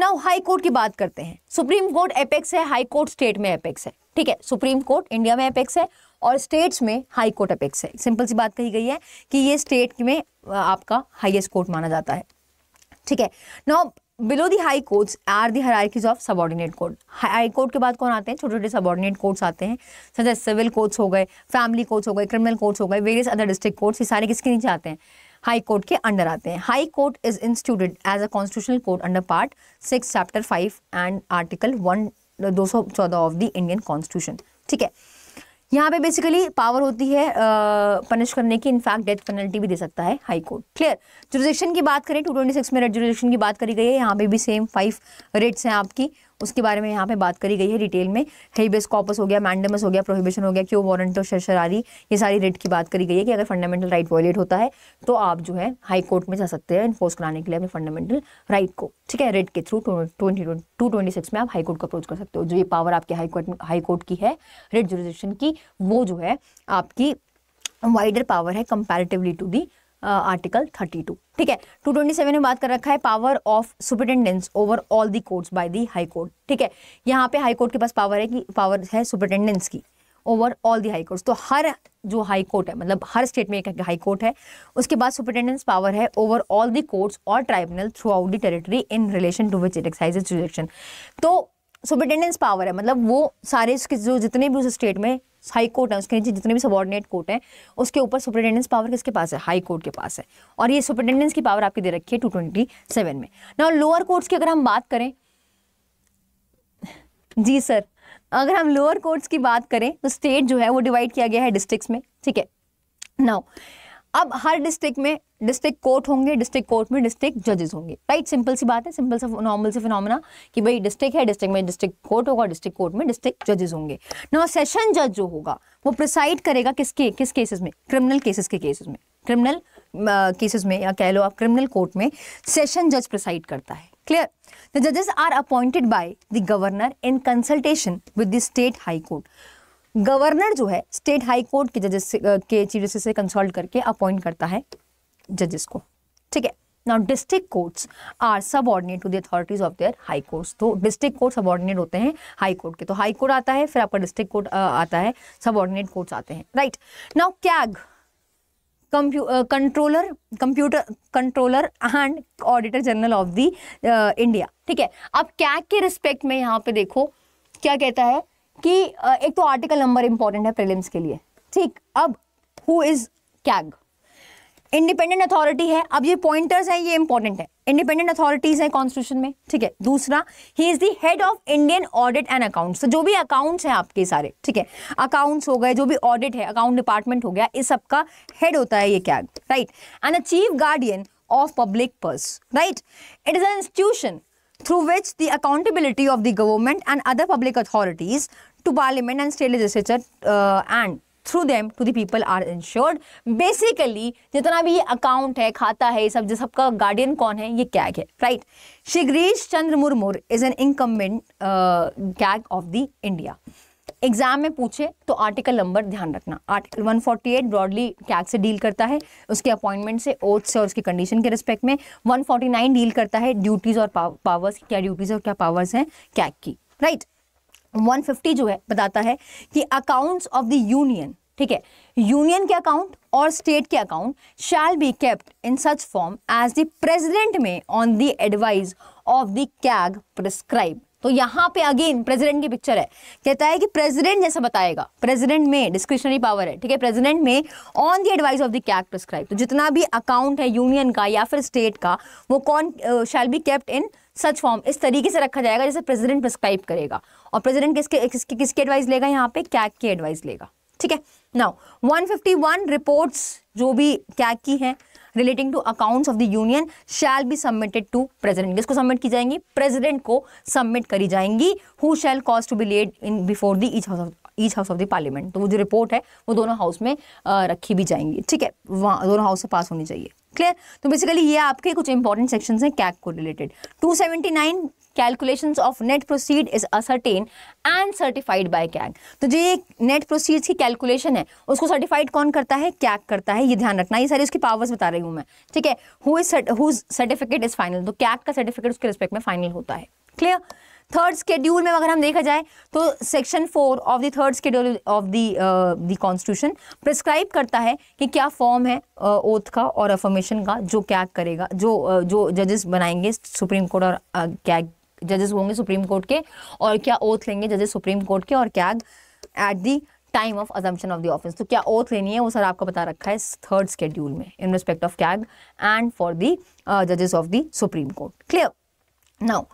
नाउ हाई कोर्ट की बात करते हैं सुप्रीम कोर्ट एपेक्स है हाई कोर्ट स्टेट में एपेक्स है ठीक है सुप्रीम कोर्ट इंडिया में एपेक्स है और स्टेट्स में हाई कोर्ट अपेक्स है सिंपल सी बात कही गई है कि ये स्टेट में आपका हाईएस्ट कोर्ट माना जाता है ठीक है now below the High Courts are the hierarchies of subordinate court high court के बाद कौन आते हैं छोटे छोटे सबॉर्डिनेट कोर्ट्स आते हैं सच सिविल कोर्ट्स हो गए फैमिली कोर्ट्स हो गए क्रिमिनल कोर्ट्स हो गए वेरियस अदर डिस्ट्रिक्ट कोर्ट्स ये सारे किसके नीचे आते हैं हाई कोर्ट के अंडर आते हैं high Court is instituted as a constitutional court under part six chapter five and article one दो सौ चौदह ऑफ द इंडियन कॉन्स्टिट्यूशन ठीक है यहाँ पे बेसिकली पावर होती है पनिश करने की इनफैक्ट डेथ पेनल्टी भी दे सकता है हाई कोर्ट क्लियर जुरिडिक्शन की बात करें टू ट्वेंटी सिक्स में रेड जुरिडिक्शन की बात करी गई है यहाँ पे भी सेम फाइव रेट्स हैं आपकी उसके बारे में यहाँ पे बात करी गई है डिटेल में हेबेस कॉपस हो गया मैंडमस हो गया प्रोहिबिशन हो गया क्यों वारंट और शरारी ये सारी रेट की बात करी गई है कि अगर फंडामेंटल राइट वॉयलेट होता है तो आप जो है हाई कोर्ट में जा सकते हैं इन्फोर्स कराने के लिए अपने फंडामेंटल राइट को ठीक है रेट के थ्रू टू ट्वेंटी सिक्स में आप हाई कोर्ट को अप्रोच कर सकते हो जो ये पावर आपके हाई कोर्ट हाई कोर्ट की है रेट जुरिस्डिक्शन की वो जो है आपकी वाइडर पावर है comparatively to the article thirty two ठीक है टू ट्वेंटी सेवन में बात कर रखा है power of superintendence over all the courts by the high court ठीक है यहाँ पे हाई कोर्ट के पास पावर है कि पावर है सुपरिटेंडेंस की over all the High Courts तो हर जो हाई कोर्ट है मतलब हर स्टेट में एक हाई कोर्ट है उसके बाद सुपरिटेंडेंस पावर है ओवर ऑल दी कोर्ट्स और tribunal throughout the territory in relation to which it exercise its तो सुपरिटेंडेंस पावर है मतलब वो सारे जो जितने भी उस स्टेट में हाई कोर्ट है उसके नीचे जितने भी सबॉर्डिनेट कोर्ट है उसके ऊपर सुपरिटेंडेंस पावर किसके पास है हाई कोर्ट के पास है और ये सुपरिटेंडेंस की पावर आपकी दे रखी है टू ट्वेंटी सेवन में ना लोअर कोर्ट्स की अगर हम बात करें जी सर अगर हम लोअर कोर्ट्स की बात करें तो स्टेट जो है वो डिवाइड किया गया है डिस्ट्रिक्ट में ठीक है नाउ अब हर डिस्ट्रिक्ट में डिस्ट्रिक्ट कोर्ट होंगे डिस्ट्रिक्ट कोर्ट में डिस्ट्रिक्ट जजेस होंगे राइट सिंपल सी बात है सिंपल से नॉर्मल से फिनोमिना कि भाई डिस्ट्रिक्ट है डिस्ट्रिक्ट में डिस्ट्रिक्ट कोर्ट होगा डिस्ट्रिक्ट कोर्ट में डिस्ट्रिक्ट जजेस होंगे नाउ सेशन जज जो होगा वो प्रिसाइड करेगा किसके किस केसेस में क्रिमिनल केसेस के केसेस में क्रिमिनल केसेस में या कह लो आप क्रिमिनल कोर्ट में सेशन जज प्रिसाइड करता है क्लियर द जजेस are appointed by the governor in consultation with the state high court governor जो है स्टेट हाई कोर्ट के जजेस के चीफ जस्टिस से कंसल्ट करके अपॉइंट करता है जजेस को ठीक है now district courts are subordinate to the authorities of their high Courts तो डिस्ट्रिक्ट कोर्ट सबॉर्डिनेट होते हैं हाई कोर्ट के तो हाई कोर्ट आता है फिर आपका डिस्ट्रिक्ट कोर्ट आता है सबॉर्डिनेट कोर्ट्स आते हैं right now CAG controller comptroller controller and auditor general of the India ठीक है अब कैग के रिस्पेक्ट में यहाँ पे देखो क्या कहता है कि uh, एक तो आर्टिकल नंबर इंपॉर्टेंट है प्रिलिम्स के लिए ठीक अब who is CAG independent authority है अब ये पॉइंटर्स हैं ये इंपॉर्टेंट है इंडिपेंडेंट अथॉरिटीज हैं कॉन्स्टिट्यूशन में ठीक है दूसरा he is the head of Indian audit and accounts जो भी अकाउंट्स हैं आपके सारे ठीक है अकाउंट्स हो गए जो भी ऑडिट है अकाउंट डिपार्टमेंट हो गया इस सबका हेड होता है ये क्या right and a chief guardian of public purse right it is an through which the accountability of the government and other public authorities to Parliament and state legislature and through them to the people are ensured basically जितना भी account है खाता है सब सबका guardian कौन है ये कैग है right Shri Girish Chandra Murmu is an incumbent CAG of the India exam में पूछे तो आर्टिकल नंबर ध्यान रखना आर्टिकल 148 ब्रॉडली कैग से डील करता है उसके अपॉइंटमेंट से ओथ से और उसकी कंडीशन के रिस्पेक्ट में 149 डील करता है ड्यूटीज़ और पावर्स क्या ड्यूटीज़ और क्या पावर्स हैं कैग की राइट right? 150 जो है बताता है कि अकाउंट्स ऑफ द यूनियन ठीक है यूनियन के अकाउंट और स्टेट के account shall be kept in such form as the President may on the advice of the CAG prescribe तो यहाँ पे अगेन प्रेसिडेंट की पिक्चर है कहता है कि प्रेसिडेंट जैसा बताएगा प्रेसिडेंट में डिस्क्रिशनरी पावर है ठीक है President may on the advice of the CAG prescribe तो जितना भी अकाउंट है यूनियन का या फिर स्टेट का वो कौन shall be kept in such form इस तरीके से रखा जाएगा जैसे प्रेसिडेंट प्रिस्क्राइब करेगा और प्रेसिडेंट किसके किसके किसके एडवाइस लेगा यहाँ पे कैग की एडवाइस लेगा ठीक है नाउ 151 रिपोर्ट्स जो भी क्या की हैं relating to accounts of the union shall be submitted to President किसको सबमिट की जाएंगी प्रेजिडेंट को सबमिट करी जाएंगी who shall cause to be laid in before the each house each house of the parliament तो वो जो रिपोर्ट है वो दोनों हाउस में रखी भी जाएंगी ठीक है वहाँ दोनों हाउस से पास होनी चाहिए क्लियर तो बेसिकली ये आपके कुछ इंपॉर्टेंट सेक्शन हैं कैक को related 279 calculations of net proceed is ascertain and certified by CAG तो जो ये नेट प्रोसीड्स की कैलकुलेशन है उसको सर्टिफाइड कौन करता है कैक करता है ये ध्यान रखना ये सारी उसकी पावर्स बता रही हूँ मैं ठीक है who is certificate is final तो कैक का सर्टिफिकेट उसके रिस्पेक्ट में फाइनल होता है क्लियर थर्ड स्केड्यूल में अगर हम देखा जाए तो section four of the third schedule of the constitution prescribe करता है कि क्या फॉर्म है ओथ uh, का और अफॉर्मेशन का जो क्या करेगा जो uh, जो जजेस बनाएंगे सुप्रीम कोर्ट और uh, क्या जजेस होंगे सुप्रीम कोर्ट के और क्या ओथ लेंगे जजेस सुप्रीम कोर्ट के और क्या at the time of assumption of the office तो क्या ओथ लेनी है वो सर आपको बता रखा है थर्ड स्केड्यूल में in respect of CAG and for the जजेस of the supreme Court clear now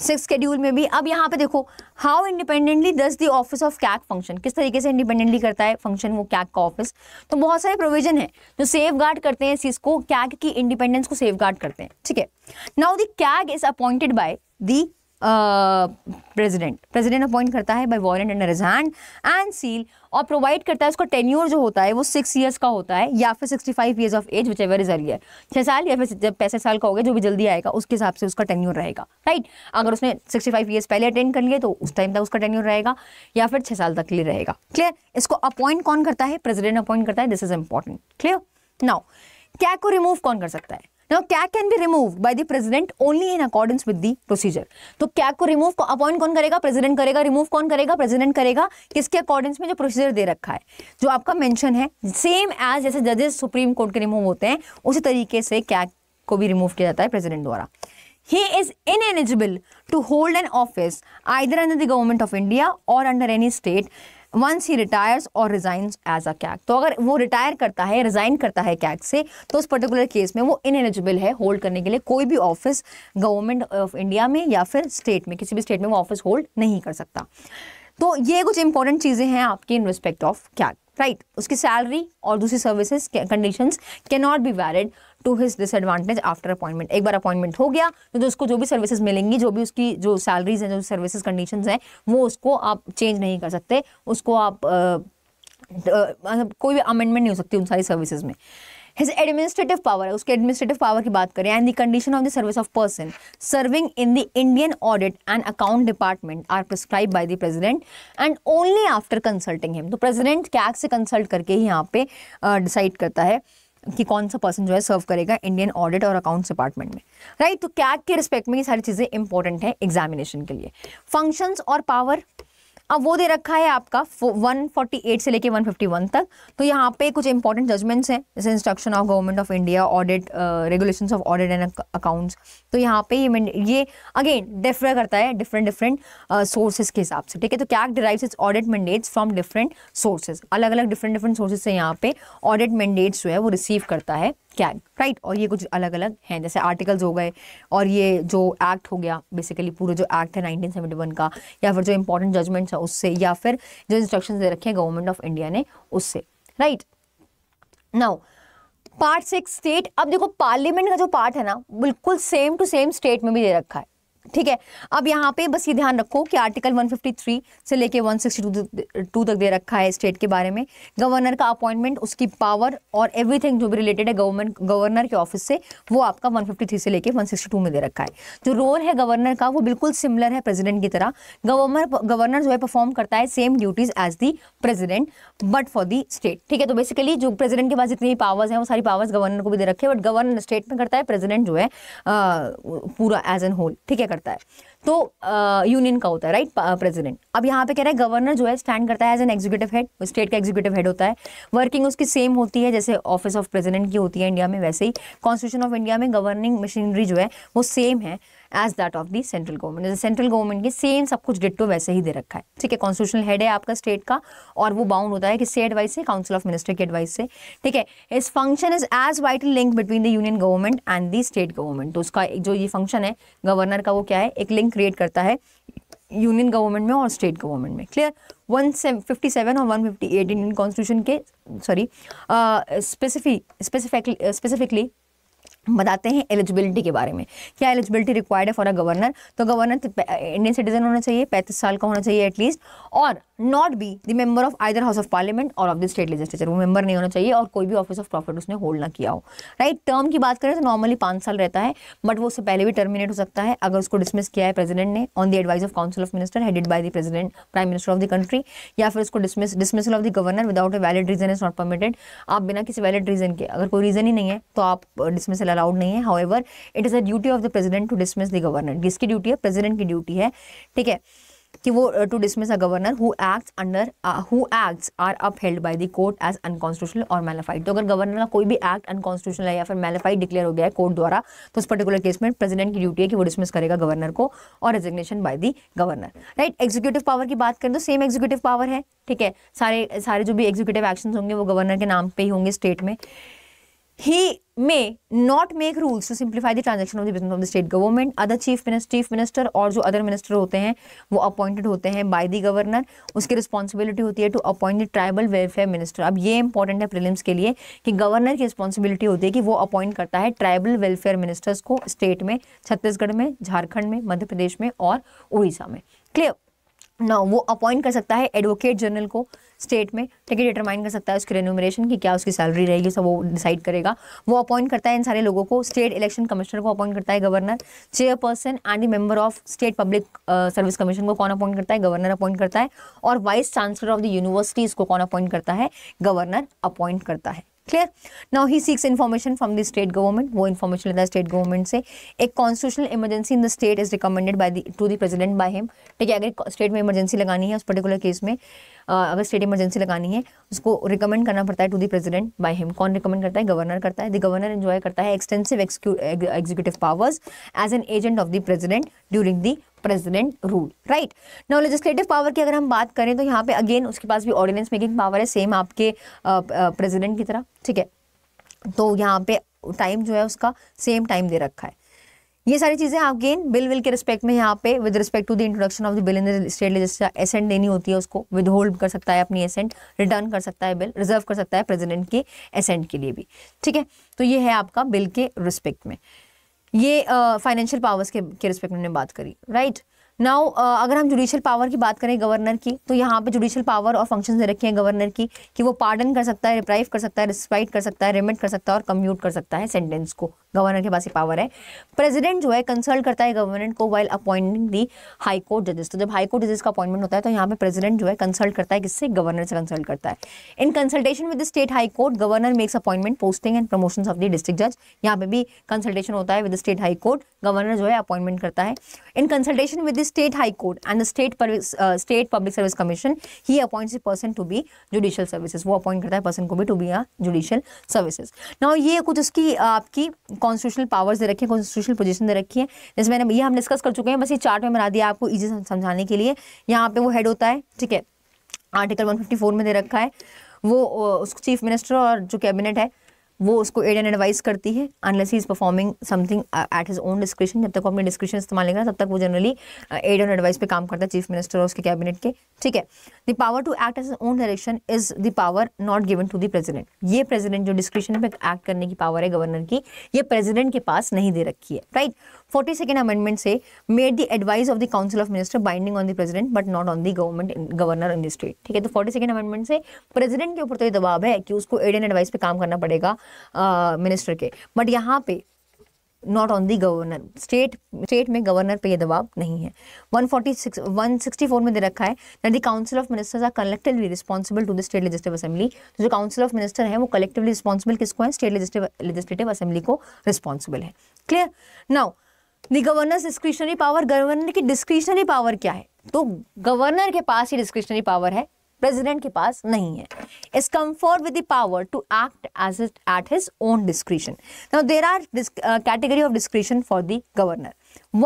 six schedule में भी अब यहाँ पे देखो how independently does the office of CAG function किस तरीके से इंडिपेंडेंटली करता है फंक्शन वो कैक का ऑफिस तो बहुत सारे प्रोविजन है जो सेफ गार्ड करते हैं इस चीज़ को कैक की इंडिपेंडेंस को सेफ गार्ड करते हैं ठीक है now the CAG is appointed by the President President appoint करता है by warrant and hand and seal और प्रोवाइड करता है उसका टेन्यूर जो होता है वो सिक्स ईयर्स का होता है या फिर sixty five years of age whichever is earlier छः साल या फिर जब पैंसठ साल का होगा जो भी जल्दी आएगा उसके हिसाब से उसका टेन्यूर रहेगा राइट अगर उसने सिक्सटी फाइव ईयर्स पहले अटेंड कर लिए तो उस टाइम तक उसका टेन्यूर रहेगा या फिर छः साल तक लिए रहेगा क्लियर इसको अपॉइंट कौन करता है प्रेजिडेंट अपॉइंट करता है this is important clear now CAG को रिमूव कौन कर सकता है now CAG can be remove by the President only in accordance with the procedure तो क्या को रिमूव अपॉइंट कौन करेगा प्रेसिडेंट करेगा रिमूव कौन करेगा प्रेसिडेंट करेगा किसके अकॉर्डेंस में जो प्रोसीजर दे रखा है जो आपका मेंशन है सेम एज जैसे जजेस सुप्रीम कोर्ट के रिमूव होते हैं उसी तरीके से क्या को भी रिमूव किया जाता है प्रेसिडेंट द्वारा ही is ineligible to hold an office either under the government of India और under any state once he retires और रिज़ाइंस एज अ कैक तो अगर वो रिटायर करता है रिजाइन करता है कैक से तो उस पर्टिकुलर केस में वो इन एलिजिबल है होल्ड करने के लिए कोई भी ऑफिस गवर्नमेंट ऑफ इंडिया में या फिर स्टेट में किसी भी स्टेट में वो ऑफिस होल्ड नहीं कर सकता तो ये कुछ इंपॉर्टेंट चीज़ें हैं आपकी in respect of CAG right right. उसकी सैलरी और दूसरी services conditions can not be valid to his disadvantage after appointment एक बार अपॉइंटमेंट हो गया तो, उसको जो भी सर्विसेज मिलेंगी जो भी उसकी जो सैलरीज हैं जो सर्विसेज कंडीशंस हैं वो उसको आप चेंज नहीं कर सकते उसको आप आ, आ, मतलब कोई भी अमेंडमेंट नहीं हो सकती उन सारी सर्विसेज में हिज एडमिनिस्ट्रेटिव पावर है उसके एडमिनिस्ट्रेटिव पावर की बात करें and the condition of the service of person serving in the Indian audit and account department are prescribe by the President and only after consulting him तो President CAG से consult करके ही यहाँ पे decide uh, करता है कि कौन सा पर्सन जो है सर्व करेगा इंडियन ऑडिट और अकाउंट्स डिपार्टमेंट में राइट right? तो कैक के रिस्पेक्ट में ये सारी चीज़ें इंपॉर्टेंट हैं एग्जामिनेशन के लिए फंक्शंस और पावर अब वो दे रखा है आपका 148 से लेके 151 तक तो यहाँ पे कुछ इंपॉर्टेंट जजमेंट्स हैं जैसे instruction of government of India audit regulations of audit and accounts तो यहाँ पे ये ये अगेन डिफर करता है डिफरेंट डिफरेंट सोर्सेज के हिसाब से ठीक है तो क्या derives its audit mandates from different sources अलग अलग डिफरेंट डिफरेंट सोर्सेज से यहाँ पे ऑडिट मैंडेट्स जो है वो रिसीव करता है कैग राइट और ये कुछ अलग अलग हैं जैसे आर्टिकल्स हो गए और ये जो एक्ट हो गया बेसिकली पूरे जो एक्ट है 1971 का या फिर जो इंपॉर्टेंट जजमेंट्स है उससे या फिर जो इंस्ट्रक्शन दे रखे हैं गवर्नमेंट ऑफ इंडिया ने उससे right now part six state अब देखो पार्लियामेंट का जो पार्ट है ना बिल्कुल सेम टू सेम स्टेट में भी दे रखा है ठीक है अब यहाँ पे बस ये ध्यान रखो कि आर्टिकल 153 से लेके 162 तक दे रखा है स्टेट के बारे में गवर्नर का अपॉइंटमेंट उसकी पावर और एवरीथिंग जो भी रिलेटेड है गवर्नमेंट गवर्नर के ऑफिस से वो आपका 153 से लेके 162 में दे रखा है जो रोल है गवर्नर का वो बिल्कुल सिमिलर है प्रेजिडेंट की तरह गवर्नर गवर्नर जो है परफॉर्म करता है same duties as the President but for the state ठीक है तो बेसिकली जो प्रेजिडेंट के पास जितनी भी पावर्स हैं वो सारी पावर्स गवर्नर को भी दे रखे बट गवर्नर स्टेट में करता है प्रेजिडेंट जो है पूरा एज एन होल ठीक है करता है तो यूनियन का होता है राइट प्रेसिडेंट अब यहाँ पे कह रहा है गवर्नर जो है स्टैंड करता है as an executive head state का एग्जीक्यूटिव हेड होता है वर्किंग उसकी सेम होती है जैसे ऑफिस ऑफ प्रेसिडेंट की होती है इंडिया में वैसे ही कॉन्स्टिट्यूशन ऑफ इंडिया में गवर्निंग मशीनरी जो है वो सेम है as that of the central government जैसे सेंट्रल गवर्नमेंट के सेम सब कुछ डिट्टो वैसे ही दे रखा है ठीक है कॉन्स्टिट्यूशनल हेड है आपका स्टेट का और वो बाउंड होता है किससे एडवाइस से काउंसिल ऑफ मिनिस्टर के एडवाइस से ठीक है his function is as vital link between the union government and the state government तो उसका जो ये फंक्शन है गवर्नर का वो क्या है एक लिंक क्रिएट करता है यूनियन गवर्नमेंट में और स्टेट गवर्नमेंट में क्लियर 157 और 158 इंडियन कॉन्स्टिट्यूशन के सॉरी स्पेसिफिक स्पेसिफिकली बताते हैं एलिजिबिलिटी के बारे में क्या एलिजिबिलिटी रिक्वायर्ड है फॉर अ गवर्नर तो गवर्नर इंडियन सिटीजन होना चाहिए पैंतीस साल का होना चाहिए एटलीस्ट और not be the member of either house of parliament और ऑफ द स्टेट लेजिस्लेचर वो मेंबर नहीं होना चाहिए और कोई भी ऑफिस ऑफ प्रॉफिट उसने होल्ड ना किया हो राइट टर्म की बात करें तो नॉर्मली पाँच साल रहता है बट वो उससे पहले भी टर्मिनेट हो सकता है अगर उसको डिसमिस किया है प्रेजिडेंट ने on the advice of council of minister headed by the president prime minister of the country या फिर उसको dismiss dismissal of the governor without a valid reason is not permitted आप बिना किसी वैलिड रीजन के अगर कोई रीजन ही नहीं है तो आप डिसमिसल अलाउड नहीं है however it is a duty of the president to dismiss the governor जिसकी ड्यूटी है प्रेसिडेंट तो की ड्यूटी है ठीक है कि वो to dismiss a governor who acts under who acts are upheld by the court as unconstitutional और मेलाफाइड तो अगर गवर्नर का कोई भी एक्ट अनकॉन्स्टिट्यूशनल है या फिर मेलाफाइड डिक्लेयर हो गया है कोर्ट द्वारा तो उस पर्टिकुलर केस में प्रेसिडेंट की ड्यूटी है कि वो डिसमिस करेगा गवर्नर को और resignation by the governor right executive power की बात करें तो सेम एग्जीक्यूटिव पावर है ठीक है सारे सारे जो भी एग्जीक्यूटिव एक्शन होंगे वो गवर्नर के नाम पर ही होंगे स्टेट में he may not make rules to simplify the transaction of the business of the state government other chief minister chief minister और जो अदर मिनिस्टर होते हैं वो अपॉइंटेड होते हैं बाय द गवर्नर उसकी रिस्पॉन्सिबिलिटी होती है to appoint the tribal welfare minister अब ये इंपॉर्टेंट है प्रिलिम्स के लिए कि गवर्नर की रिस्पॉन्सिबिलिटी होती है कि वो अपॉइंट करता है ट्राइबल वेलफेयर मिनिस्टर्स को स्टेट में छत्तीसगढ़ में झारखंड में मध्य प्रदेश में और उड़ीसा में क्लियर ना वो अपॉइंट कर सकता है एडवोकेट जनरल को स्टेट में है डिटरमाइन कर सकता है उसकी रेनोमेशन की क्या उसकी सैलरी रहेगी सब वो डिसाइड करेगा वो अपॉइंट करता है इन सारे लोगों को स्टेट इलेक्शन कमिश्नर को अपॉइंट करता है governor chairperson and member of state public service commission को कौन अपॉइंट करता है गवर्नर अपॉइंट करता है और vice chancellor of the universities को कौन अपॉइंट करता है गवर्नर अपॉइंट करता है clear now he seeks information from the state government वो इन्फॉर्मेशन लेता है स्टेट गवर्नमेंट से एक constitutional emergency in the state is recommended by to the president by him ठीक है अगर स्टेट में इमरजेंसी लगानी है उस पर्टिकुलर केस में अगर स्टेट इमरजेंसी लगानी है उसको रिकमेंड करना पड़ता है to the president by him कौन रिकमेंड करता है गवर्नर करता है द गवर्नर एंजॉय करता है extensive executive powers as an agent of the president during the president rule right now legislative power की अगर हम बात करें तो यहाँ पे अगेन उसके पास भी ऑर्डिनेंस मेकिंग पावर है सेम आपके uh, की तरह ठीक है तो यहाँ पे टाइम जो है उसका सेम टाइम दे रखा है ये सारी चीज़ें आप गेन बिल विल के रिस्पेक्ट में यहाँ पे with respect to the introduction of the bill in the state legislature assent देनी होती है उसको विद होल्ड कर सकता है अपनी एसेंट रिटर्न कर सकता है बिल रिजर्व कर सकता है प्रेजिडेंट के एसेंट के लिए भी ठीक है तो ये है आपका बिल के रिस्पेक्ट में ये फाइनेंशियल uh, पावर्स के के रिस्पेक्ट में बात करी राइट right? नाउ uh, अगर हम जुडिशियल पावर की बात करें गवर्नर की तो यहाँ पे जुडिशियल पावर और फंक्शन दे रखे हैं गवर्नर की कि वो पार्डन कर सकता है रिप्राइव कर सकता है रिस्पाइट कर सकता है रिमिट कर सकता है और कम्यूट कर सकता है सेंटेंस को गवर्नर के पास ये पावर है प्रेसिडेंट जो है कंसल्ट करता है गवर्नमेंट को while appointing the high court जजेस तो जब हाई कोर्ट जजेस का अपॉइंटमेंट होता है तो यहाँ पे प्रेसिडेंट जो है कंसल्ट करता है किससे गवर्नर से कंसल्ट करता है in consultation with the state high court governor makes appointment posting and promotion of the district जज यहाँ पे भी कंसल्टेशन होता है with state high court governor जो है अपॉइंटमेंट करता है in consultation with the state high court and the state state public service commission he appoint person to be judicial services वो अपॉइंट करता है पर्सन को भी to be judicial services now ये कुछ उसकी आपकी कॉन्स्टिट्यूशनल पावर्स दे रखी है कॉन्स्टिट्यूशनल पोजीशन दे रखी है जैसे मैंने ये हम डिस्कस कर चुके हैं बस ये चार्ट में बना दिया आपको ईजी समझाने के लिए यहाँ पे वो हेड होता है ठीक है आर्टिकल 154 में दे रखा है वो उसको चीफ मिनिस्टर और जो कैबिनेट है वो उसको एड एंड एडवाइस करती है unless he is performing something at his own description जब तक वो अपने डिस्क्रिप्शन इस्तेमाल नहीं तब तक वो जनरली एड एंड एडवाइस पे काम करता है चीफ मिनिस्टर और उसके कैबिनेट के ठीक है the power to act as own direction is the power not given to the president ये प्रेजिडेंट जो डिस्क्रिप्शन पे एक्ट करने की पावर है गवर्नर की ये प्रेजिडेंट के पास नहीं दे रखी है राइट फोर्टी सेकेंड अमेंडमेंट से made the advice of the council of minister binding on the president but not on the government governor in the state ठीक है तो फोर्टी सेकेंड अमेंडमेंट से प्रेजिडेंट के ऊपर तो ये दबाव है कि उसको एड एंड एडवाइस पे काम करना पड़ेगा मिनिस्टर के बट यहाँ पे not on the governor state state में गवर्नर पे ये दबाव नहीं है 146 164 में दे रखा है that the council of ministers are collectively responsible to the state legislative assembly तो जो काउंसिल ऑफ मिनिस्टर है वो कलेक्टिवली रिस्पॉन्सिबल किसको है स्टेट लेजिस्टिव लेजिस्टिव असेंबली को रिस्पॉन्सिबल है clear now the governor discretionary power governor की डिस्क्रिशनरी पावर क्या है तो गवर्नर के पास ही डिस्क्रिशनरी पावर है प्रेसिडेंट के पास नहीं है is conferred with the power to act as at his own discretion now there are category of discretion for the governor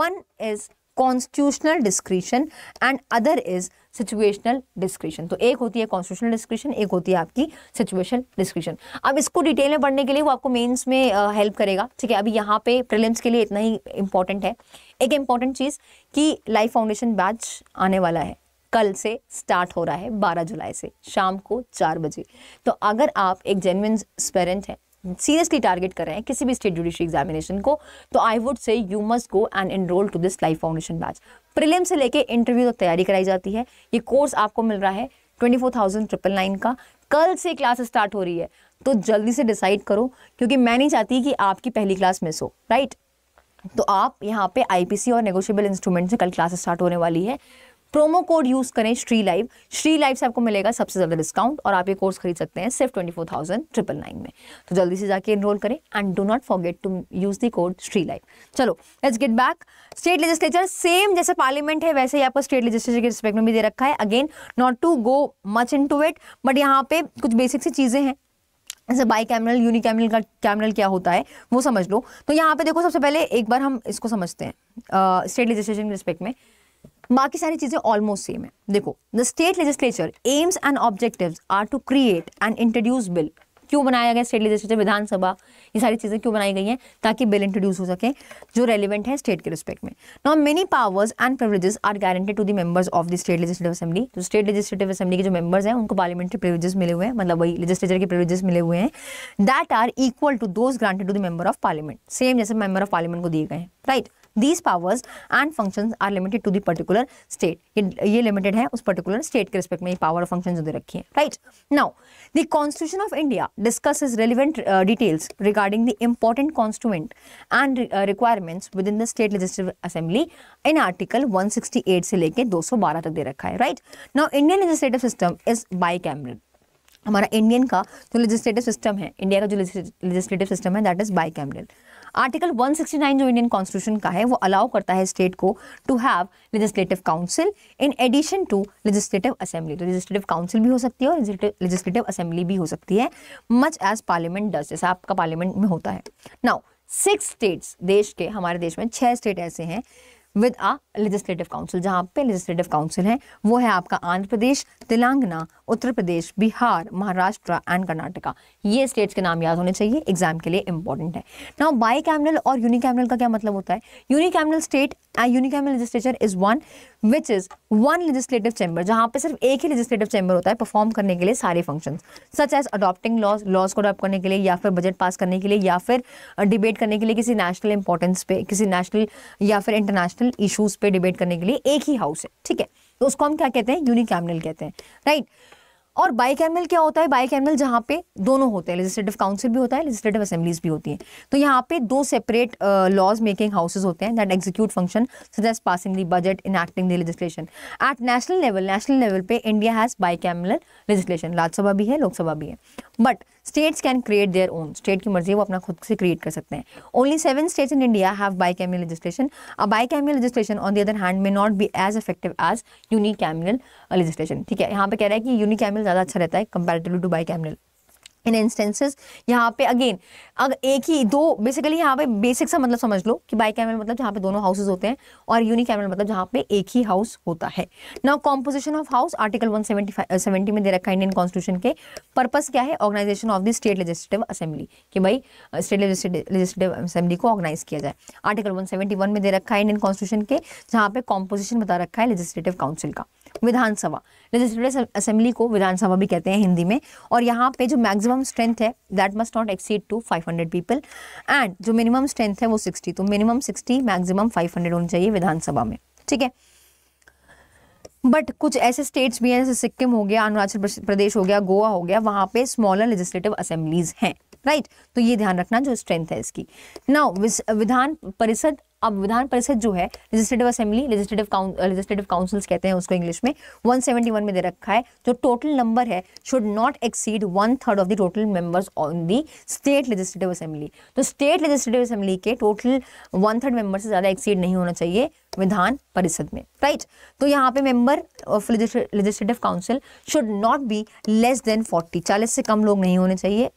one is constitutional discretion and other is situational description तो एक होती है constitutional description एक होती है आपकी situation description अब इसको डिटेल में पढ़ने के लिए वो आपको मेंस में हेल्प करेगा ठीक है अभी यहाँ पे प्रिलिम्स के लिए इतना ही इंपॉर्टेंट है एक इंपॉर्टेंट चीज़ कि लाइफ फाउंडेशन बैच आने वाला है कल से स्टार्ट हो रहा है 12 जुलाई से शाम को चार बजे तो अगर आप एक जेनविन स्पेरेंट हैं सीरियसली टारगेट कर रहे हैं किसी भी स्टेट जुडिशरी एग्जामिनेशन को तो I would say you must go and enrol to this life foundation batch prelim से लेके इंटरव्यू तक तैयारी कराई जाती है ये कोर्स आपको मिल रहा है twenty four thousand triple nine का कल से क्लास स्टार्ट हो रही है तो जल्दी से डिसाइड करो क्योंकि मैं नहीं चाहती कि आपकी पहली क्लास मिस हो राइट तो आप यहाँ पे आईपीसी और नेगोशियबल इंस्ट्रूमेंट से कल क्लास स्टार्ट होने वाली है प्रोमो कोड यूज करें श्री लाइव श्री लाइव से आपको मिलेगा सबसे ज्यादा डिस्काउंट और आप ये कोर्स खरीद सकते हैं सिर्फ twenty four thousand triple nine में तो जल्दी से जाके एनरोल करें and do not forget to use the code Shri live चलो let's get back state legislature same जैसे पार्लियामेंट है वैसे ही आपको स्टेट लेजिस्लेचर के रिस्पेक्ट में भी दे रखा है again not to go much into it but यहाँ पे कुछ बेसिक सी चीजें हैं जैसे बाई कैमरल यूनि कैमरल का कैमरल क्या होता है वो समझ लो तो यहाँ पे देखो सबसे पहले एक बार हम इसको समझते हैं स्टेट लेजिस्लेशन के रिस्पेक्ट में बाकी सारी चीज़ें ऑलमोस्ट सेम है देखो the state legislature aims and objectives are to create and introduce bill क्यों बनाया गया स्टेट लेजिस्लेचर विधानसभा ये सारी चीज़ें क्यों बनाई गई हैं ताकि बिल इंट्रोड्यूस हो सके जो रेलिवेंट है स्टेट के रिस्पेक्ट में no many powers and privileges are guaranteed to the of the state legislative assembly तो स्टेट लेजिस्लेटिव असेंबली के जो मेंबर्स हैं उनको पार्लियामेंट्री प्रिवेजेस मिले हुए हैं मतलब वही लेजिस्लेचर के प्रिवेजेस मिले हुए हैं that are equal to those granted to the member of parliament same जैसे मेंबर ऑफ पार्लियामेंट को दिए गए right right? These powers and function are limited to the particular state ये लिमिटेड है उस पर्टिकुलर स्टेट के रिस्पेक्ट में power function जो दे रखी है right now the constitution of India discuss is relevant details regarding the important constituent and requirements within the state legislative assembly in article 168 से लेके 212 तक दे रखा है right now Indian legislative system is bicameral हमारा Indian का जो legislative system है इंडिया का जो लेजिस्लेटिव सिस्टम है that is bicameral article 169 जो इंडियन कॉन्स्टिट्यूशन का है वो अलाउ करता है स्टेट को to have legislative council in addition to legislative assembly तो लेजिस्लेटिव काउंसिल भी हो सकती है और लेजिस्लेटिव असेंबली भी हो सकती है मच एज पार्लियामेंट डज जैसा आपका पार्लियामेंट में होता है नाउ सिक्स स्टेट्स देश के हमारे देश में छः स्टेट ऐसे हैं विद आ लेजिस्लेटिव काउंसिल जहाँ पे लेजिस्लेटिव काउंसिल है वो है आपका आंध्र प्रदेश तेलंगाना उत्तर प्रदेश बिहार महाराष्ट्र एंड कर्नाटका ये स्टेट्स के नाम याद होने चाहिए एग्जाम के लिए इंपॉर्टेंट है ना बाई कैमरल और यूनिकैमरल का क्या मतलब होता है unicameral state and unicameral legislature is one which is one legislative chamber जहाँ पे सिर्फ एक ही लेजिस्लेटिव चैम्बर होता है परफॉर्म करने के लिए सारे function such as adopting laws laws को अडॉप्ट करने के लिए या फिर बजट पास करने के लिए या फिर डिबेट करने के लिए किसी नेशनल इंपॉर्टेंस पे किसी नेशनल या फिर इंटरनेशनल इशूज पे डिबेट करने के लिए एक ही हाउस है ठीक है तो उसको हम क्या कहते हैं यूनिकैमरल कहते हैं राइट right? और बाई कैमल क्या होता है बाई कैमल जहाँ पे दोनों होते हैं लेजिस्लेटिव काउंसिल भी होता है लेजिस्लेटिव असेंबलीज भी होती है तो यहाँ पे दो सेपरेट लॉज मेकिंग हाउसेज होते हैं that execute function such as passing the budget enacting the legislation at national level national level पे India has bicameral legislation Rajya Sabha भी है लोकसभा भी है but states can create their own state की मर्जी वो अपना खुद से क्रिएट कर सकते हैं only seven states in India have bicameral legislation a bicameral legislation on the other hand may not be as effective as unicameral legislation ठीक है यहाँ पे कह रहा है कि यूनिक कैमियल ज़्यादा अच्छा रहता है comparatively to bicameral in instances यहाँ पे अगेन अगर एक ही दो बेसिकली यहाँ पे बेसिक सा मतलब समझ लो कि बाई कैमरल मतलब जहाँ पे दोनों हाउसेज होते हैं और यूनिक मतलब जहाँ पे एक ही हाउस होता है now composition of house article 175 seventy में दे रखा है इंडियन कॉन्स्टिट्यूशन के पर्पस क्या है organisation of the state legislative assembly कि भाई स्टेट लेजिस्लेटिव असेंबली को ऑर्गेनाइज किया जाए आर्टिकल वन में दे रखा है इंडियन कॉन्स्टिट्यूशन के जहाँ पे कॉम्पोजिशन बता रखा है लेजिस्लेटिव काउंसिल का विधानसभा लेजिस्लेटिव असेंबली को विधानसभा भी कहते हैं हिंदी में और यहाँ पे जो मैक्सिमम स्ट्रेंथ है that must not exceed to 500 people and जो मिनिमम स्ट्रेंथ है वो 60 तो मिनिमम 60 मैक्सिमम 500 होनी चाहिए विधानसभा में ठीक है बट कुछ ऐसे स्टेट्स भी हैं जैसे सिक्किम हो गया अरुणाचल प्रदेश हो गया गोवा हो गया वहाँ पे स्मॉलर लेजिस्लेटिव असेंबलीज हैं राइट right? तो ये ध्यान रखना जो स्ट्रेंथ है इसकी नाउ विधान परिषद अब विधान परिषद जो है legislative assembly legislative legislative councils कहते हैं उसको इंग्लिश में 171 में दे रखा है जो टोटल नंबर है should not exceed one third of the total members on the state legislative assembly तो स्टेट लेजिस्लेटिव असेंबली के टोटल वन थर्ड मेंबर से ज़्यादा एक्सीड नहीं होना चाहिए विधान परिषद में राइट right? तो यहाँ पे member of legislative council should not be less than forty चालीस से कम लोग नहीं होने चाहिए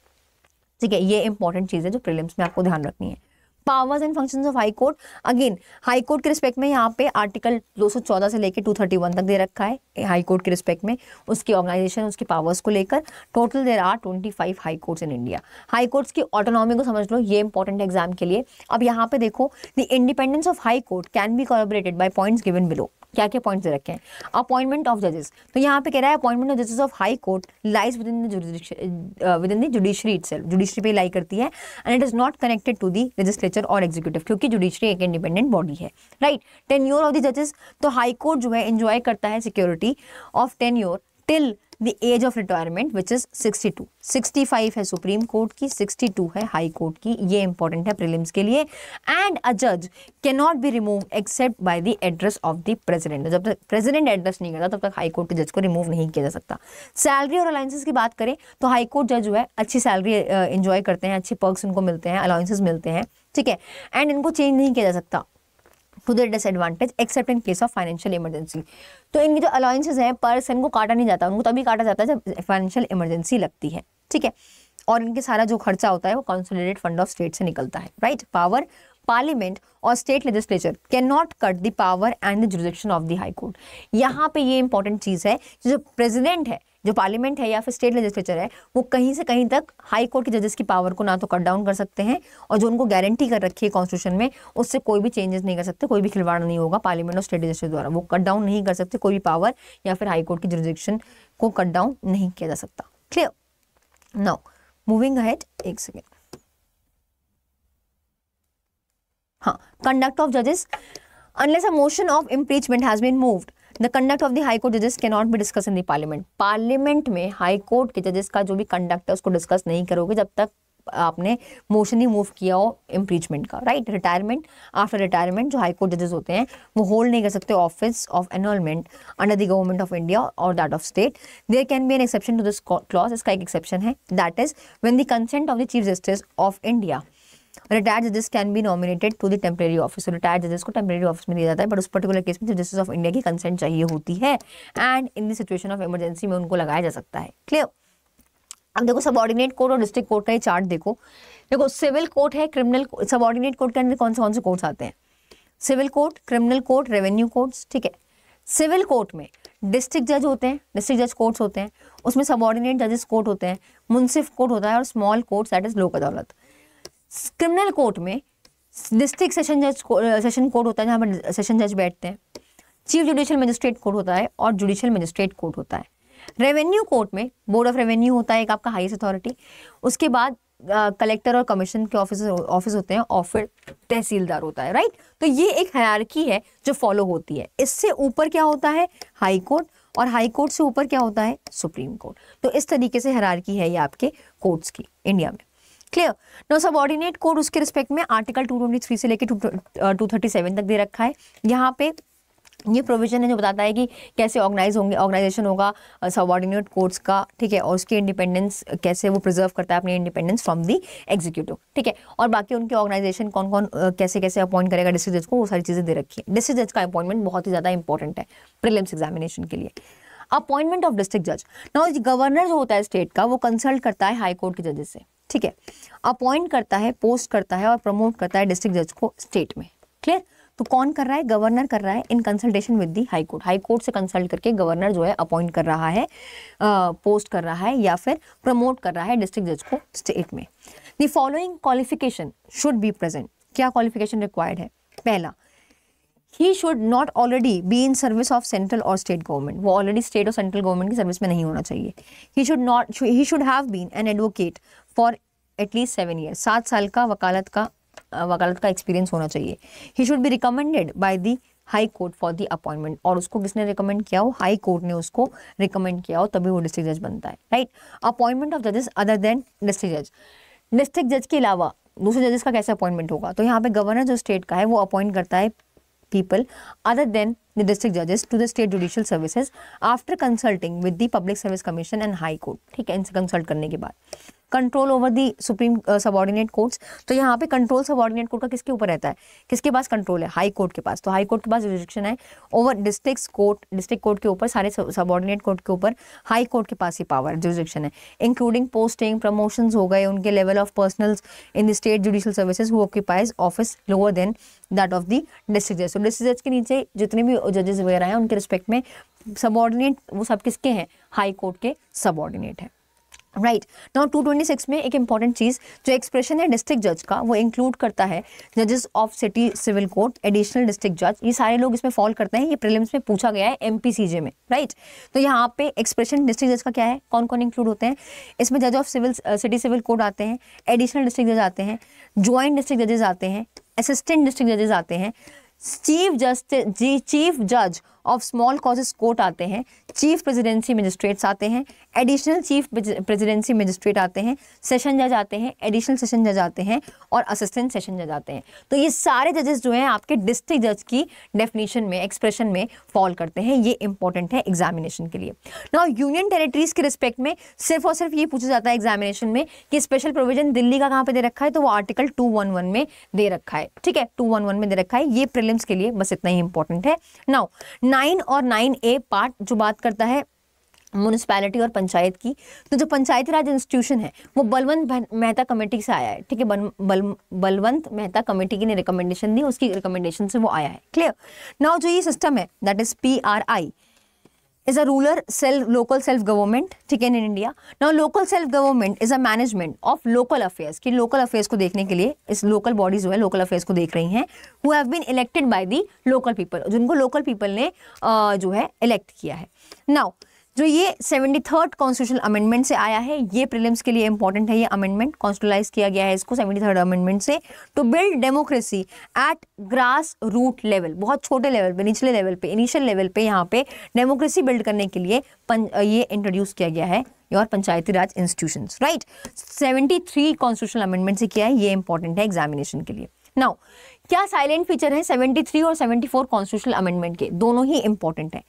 ठीक है ये इंपॉर्टेंट चीज़ है जो प्रिलिम्स में आपको ध्यान रखनी है powers and function of high court again high court के रिस्पेक्ट में यहाँ पे आर्टिकल 214 से लेकर 231 तक दे रखा है हाई कोर्ट के रिस्पेक्ट में उसकी ऑर्गेनाइजेशन उसकी पावर्स को लेकर total there are 25 high courts in India high courts की ऑटोनॉमी को समझ लो ये इंपॉर्टेंट एग्जाम के लिए अब यहाँ पे देखो the independence of high court can be collaborated by points given below क्या क्या पॉइंट्स रखे हैं अपॉइंटमेंट ऑफ जजेस तो यहाँ पे कह रहा है अपॉइंटमेंट ऑफ जजेस of high court lies within within the judiciary itself judiciary पे लाई करती है and it is not connected to the legislature और एग्जीक्यूटिव क्योंकि जुडिशरी एक इंडिपेंडेंट बॉडी है राइट टेन ऑफ द जजेस तो हाई कोर्ट जो है इन्जॉय करता है security of ten till the age of retirement which is 62 65 है सुप्रीम कोर्ट की 62 है हाई कोर्ट की ये इंपॉर्टेंट है प्रीलिम्स के लिए एंड अ जज can not be remove except by the address of the president जब तक प्रेसिडेंट एड्रेस नहीं करता तब तक हाई कोर्ट के जज को रिमूव नहीं किया जा सकता सैलरी और अलाउंसेस की बात करें तो हाई कोर्ट जज जो है अच्छी सैलरी इंजॉय करते हैं अच्छे पर्क्स उनको मिलते हैं अलाउंसेस मिलते हैं ठीक है एंड इनको चेंज नहीं किया जा सकता to the disadvantage except in case of financial emergency तो इनकी जो अलाउंसेज हैं पर्सन को काटा नहीं जाता उनको तभी काटा जाता है जब फाइनेंशियल इमरजेंसी लगती है ठीक है और इनके सारा जो खर्चा होता है वो कॉन्सोलिडेट फंड ऑफ स्टेट से निकलता है राइट पावर पार्लियामेंट और state legislature can not cut the power and the jurisdiction of the high court यहाँ पे ये इंपॉर्टेंट चीज़ है जो प्रेसिडेंट है जो पार्लियामेंट है या फिर स्टेट लेजिस्लेचर है वो कहीं से कहीं तक हाई कोर्ट के जजेस की पावर को ना तो कट डाउन कर सकते हैं और जो उनको गारंटी कर रखी है कॉन्स्टिट्यूशन में उससे कोई भी चेंजेस नहीं कर सकते कोई भी खिलवाड़ नहीं होगा पार्लियामेंट और स्टेट लेजिस्लेचर द्वारा वो कट डाउन नहीं कर सकते कोई भी पावर या फिर हाईकोर्ट की जुरिडिक्शन को कट डाउन नहीं किया जा सकता क्लियर नाउ मूविंग अहेड एक सेकेंड हाँ कंडक्ट ऑफ जजेस unless a motion of impeachment has been moved the conduct of the high court जजेस के नॉट भी discuss in the parliament parliament में हाई कोर्ट के जजेस का जो भी कंडक्ट है उसको डिस्कस नहीं करोगे जब तक आपने मोशन ही मूव किया हो इम्पीचमेंट का राइट रिटायरमेंट आफ्टर रिटायरमेंट जो हाई कोर्ट जजेस होते हैं वो होल्ड नहीं कर सकते office of enrolment under the government of India और that of state there can be an exception to this clause इसका एक एक्सेप्शन है that is when the consent of the chief justice of India retired जजेस can be nominated to the temporary office retired जजेस को temporary office में दिया जाता है बट उस पर्टिकुलर केस में जजेस ऑफ इंडिया की कंसेंट चाहिए होती है and in the situation of emergency में उनको लगाया जा सकता है क्लियर अब देखो सबॉर्डिनेट कोर्ट और डिस्ट्रिक्ट कोर्ट का ये चार्ट देखो देखो सिविल कोर्ट है क्रिमिनल सबॉर्डिनेट कोर्ट के अंदर कौन से कौन से कोर्ट्स आते हैं civil court criminal court revenue courts ठीक है सिविल कोर्ट में डिस्ट्रिक्ट जज होते हैं डिस्ट्रिक्ट जज कोर्ट्स होते हैं उसमें सबॉर्डिनेट जजेस कोर्ट होते हैं मुंसिफ कोर्ट होता है और small courts that is Lok Adalat criminal court में डिस्ट्रिक्ट सेशन जज सेशन कोर्ट होता है जहाँ पर सेशन जज बैठते हैं चीफ जुडिशियल मजिस्ट्रेट कोर्ट होता है और जुडिशियल मजिस्ट्रेट कोर्ट होता है रेवेन्यू कोर्ट में बोर्ड ऑफ रेवेन्यू होता है एक आपका हाईएस्ट अथॉरिटी उसके बाद कलेक्टर uh, और कमीशन के ऑफिस ऑफिस होते हैं और फिर तहसीलदार होता है राइट तो ये एक हयारकी है जो फॉलो होती है इससे ऊपर क्या होता है हाई कोर्ट और हाई कोर्ट से ऊपर क्या होता है सुप्रीम कोर्ट तो इस तरीके से हरारकी है ये आपके कोर्ट्स की इंडिया में क्लियर नो सबऑर्डिनेट कोड उसके रिस्पेक्ट में आर्टिकल 223 से लेकर 237 uh, तक दे रखा है यहाँ पे ये प्रोविजन है जो बताता है कि कैसे ऑर्गेनाइज होंगे ऑर्गेनाइजेशन होगा ऑर्डिनेट uh, कोर्ट्स का ठीक है और उसकी इंडिपेंडेंस uh, कैसे वो प्रिजर्व करता है अपनी इंडिपेंडेंस फ्रॉम दी एग्जीक्यूटिव ठीक है और बाकी उनके ऑर्गेनाइजेशन कौन कौन कैसे कैसे अपॉइंट करेगा डिस्ट्रिक्ट जज को वो सारी चीज़ें दे रखी है डिस्ट्रिक्ट जज का अपॉइंटमेंट बहुत ही ज़्यादा इंपॉर्टेंट है प्रिलिम्स एग्जामिनेशन के लिए अपॉइंटमेंट ऑफ डिस्ट्रिक्ट जज ना गवर्नर जो होता है स्टेट का वो कंसल्ट करता है हाई कोर्ट के जजेस से ठीक है अपॉइंट करता है पोस्ट करता है और प्रमोट करता है डिस्ट्रिक्ट जज को स्टेट में क्लियर तो कौन कर रहा है गवर्नर कर रहा है in consultation with the high court high court से कंसल्ट करके गवर्नर जो है अपॉइंट कर रहा है पोस्ट कर रहा है या फिर प्रमोट कर रहा है डिस्ट्रिक्ट जज को स्टेट में the following qualification should be present क्या क्वालिफिकेशन रिक्वायर्ड है पहला he should not already be in service of central और स्टेट गवर्नमेंट वो ऑलरेडी स्टेट और सेंट्रल गवर्नमेंट की सर्विस में नहीं होना चाहिए he should not he should have been an advocate for at least seven year सात साल का वकालत का वकालत का एक्सपीरियंस होना चाहिए he should be recommended by the high court for the appointment और उसको किसने रिकमेंड किया हो हाई कोर्ट ने उसको रिकमेंड किया हो तभी वो डिस्ट्रिक्ट जज बनता है राइट अपॉइंटमेंट ऑफ जजेस अदर देन डिस्ट्रिक्ट जज डिस्ट्रिक्ट जज के अलावा दूसरे जजेस का कैसे अपॉइंटमेंट होगा तो यहाँ पे गवर्नर जो स्टेट का है वो अपॉइंट करता है people other than the district जजेस to the state judicial services after consulting with the public service commission and high court ठीक है इनसे कंसल्ट करने के बाद control over the supreme subordinate courts तो यहाँ पे कंट्रोल सबॉर्डिनेट कोर्ट का किसके ऊपर रहता है किसके पास कंट्रोल है हाई कोर्ट के पास तो हाई कोर्ट के पास जुडिक्शन है over district court district court के ऊपर सारे सबॉर्डिनेट कोर्ट के ऊपर हाई कोर्ट के पास ही पावर जुडिक्शन है इंक्लूडिंग पोस्टिंग प्रमोशन हो गए उनके level of personnel in the state judicial services who occupies office lower than that of the district जज तो डिस्ट्रिक्ट जज के नीचे जितने भी जजेस वगैरह हैं उनके रिस्पेक्ट में सबॉर्डिनेट वो सब किसके हैं हाई कोर्ट के सबॉर्डिनेट हैं राइट नाउ सिक्स में एक इंपॉर्टेंट चीज़ जो एक्सप्रेशन है डिस्ट्रिक्ट जज का वो इंक्लूड करता है जजेस of city civil court additional district जज ये सारे लोग इसमें फॉल करते हैं ये प्रिलिम्स में पूछा गया है एमपीसीजे में राइट right? तो यहाँ पे एक्सप्रेशन डिस्ट्रिक्ट जज का क्या है कौन कौन इंक्लूड होते हैं इसमें जज of civil city civil court आते हैं एडिशनल डिस्ट्रिक्ट जज आते हैं ज्वाइंट डिस्ट्रिक्ट जजेस आते हैं असिस्टेंट डिस्ट्रिक्ट जजेस आते हैं चीफ जस्टिस चीफ जज ऑफ स्मॉल कॉजेस कोर्ट आते हैं चीफ प्रेसिडेंसी मजिस्ट्रेट्स आते हैं एडिशनल चीफ प्रेसिडेंसी मजिस्ट्रेट आते हैं सेशन जज आते हैं एडिशनल सेशन जज आते हैं और असिस्टेंट सेशन जज आते हैं तो ये सारे जजेस जो हैं आपके डिस्ट्रिक्ट जज की डेफिनेशन में एक्सप्रेशन में फॉल करते हैं ये इंपॉर्टेंट है एग्जामिनेशन के लिए ना यूनियन टेरिटरीज के रिस्पेक्ट में सिर्फ और सिर्फ ये पूछा जाता है एग्जामिनेशन में कि स्पेशल प्रोविजन दिल्ली का कहाँ पर दे रखा है तो वो आर्टिकल टू में दे रखा है ठीक है टू में दे रखा है ये प्रिलिम्स के लिए बस इतना ही इंपॉर्टेंट है नाउ नाइन और नाइन ए पार्ट जो बात करता है म्यूनसिपैलिटी और पंचायत की तो जो पंचायती राज इंस्टीट्यूशन है वो बलवंत मेहता कमेटी से आया है ठीक है बल, बल, बलवंत मेहता कमेटी की ने रिकमेंडेशन दी उसकी रिकमेंडेशन से वो आया है क्लियर नाउ जो ये सिस्टम है that is P R I is a rural self local self government ठीक है in India now local self government is a management of local affairs कि लोकल अफेयर्स को देखने के लिए इस लोकल बॉडीज जो है लोकल अफेयर्स को देख रही हैं who have been elected by the local people जिनको लोकल पीपल ने जो है इलेक्ट किया है नाउ जो ये सेवेंटी थर्ड कॉन्स्टिट्यूशन अमेंडमेंट से आया है ये प्रिलिम्स के लिए इंपॉर्टेंट है ये अमेंडमेंट कॉन्स्टिट्यूलाइज किया गया है इसको सेवेंटी थर्ड अमेंडमेंट से to build democracy at grass root level बहुत छोटे लेवल पे निचले लेवल पे इनिशियल लेवल पे यहाँ पे डेमोक्रेसी बिल्ड करने के लिए ये इंट्रोड्यूस किया गया है your Panchayati Raj institution right seventy three constitution amendment से किया है ये इंपॉर्टेंट है एग्जामिनेशन के लिए नाउ क्या साइलेंट फीचर है सेवेंटी थ्री और सेवेंटी फोर कॉन्स्टिट्यूशन अमेंडमेंट के दोनों ही इंपॉर्टेंट है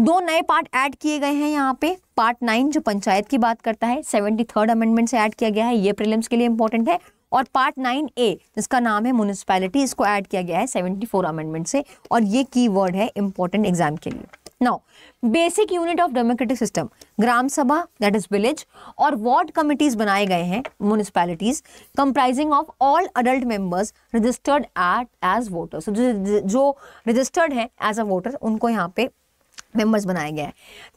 दो नए पार्ट ऐड किए गए हैं यहाँ पे पार्ट नाइन जो पंचायत की बात करता है सेवेंटी थर्ड अमेंडमेंट से ऐड किया गया है ये प्रीलिम्स के लिए इंपॉर्टेंट है और पार्ट नाइन ए जिसका नाम है म्यूनिसपैलिटी इसको ऐड किया गया है सेवेंटी फोर अमेंडमेंट से और ये की वर्ड है इंपॉर्टेंट एग्जाम के लिए now basic unit of democratic system Gram Sabha that is village और वार्ड कमिटीज बनाए गए हैं municipalities comprising of all adult members registered at as voters जो रजिस्टर्ड है एज अ वोटर उनको यहाँ पे मेंबर्स बनाए गए हैं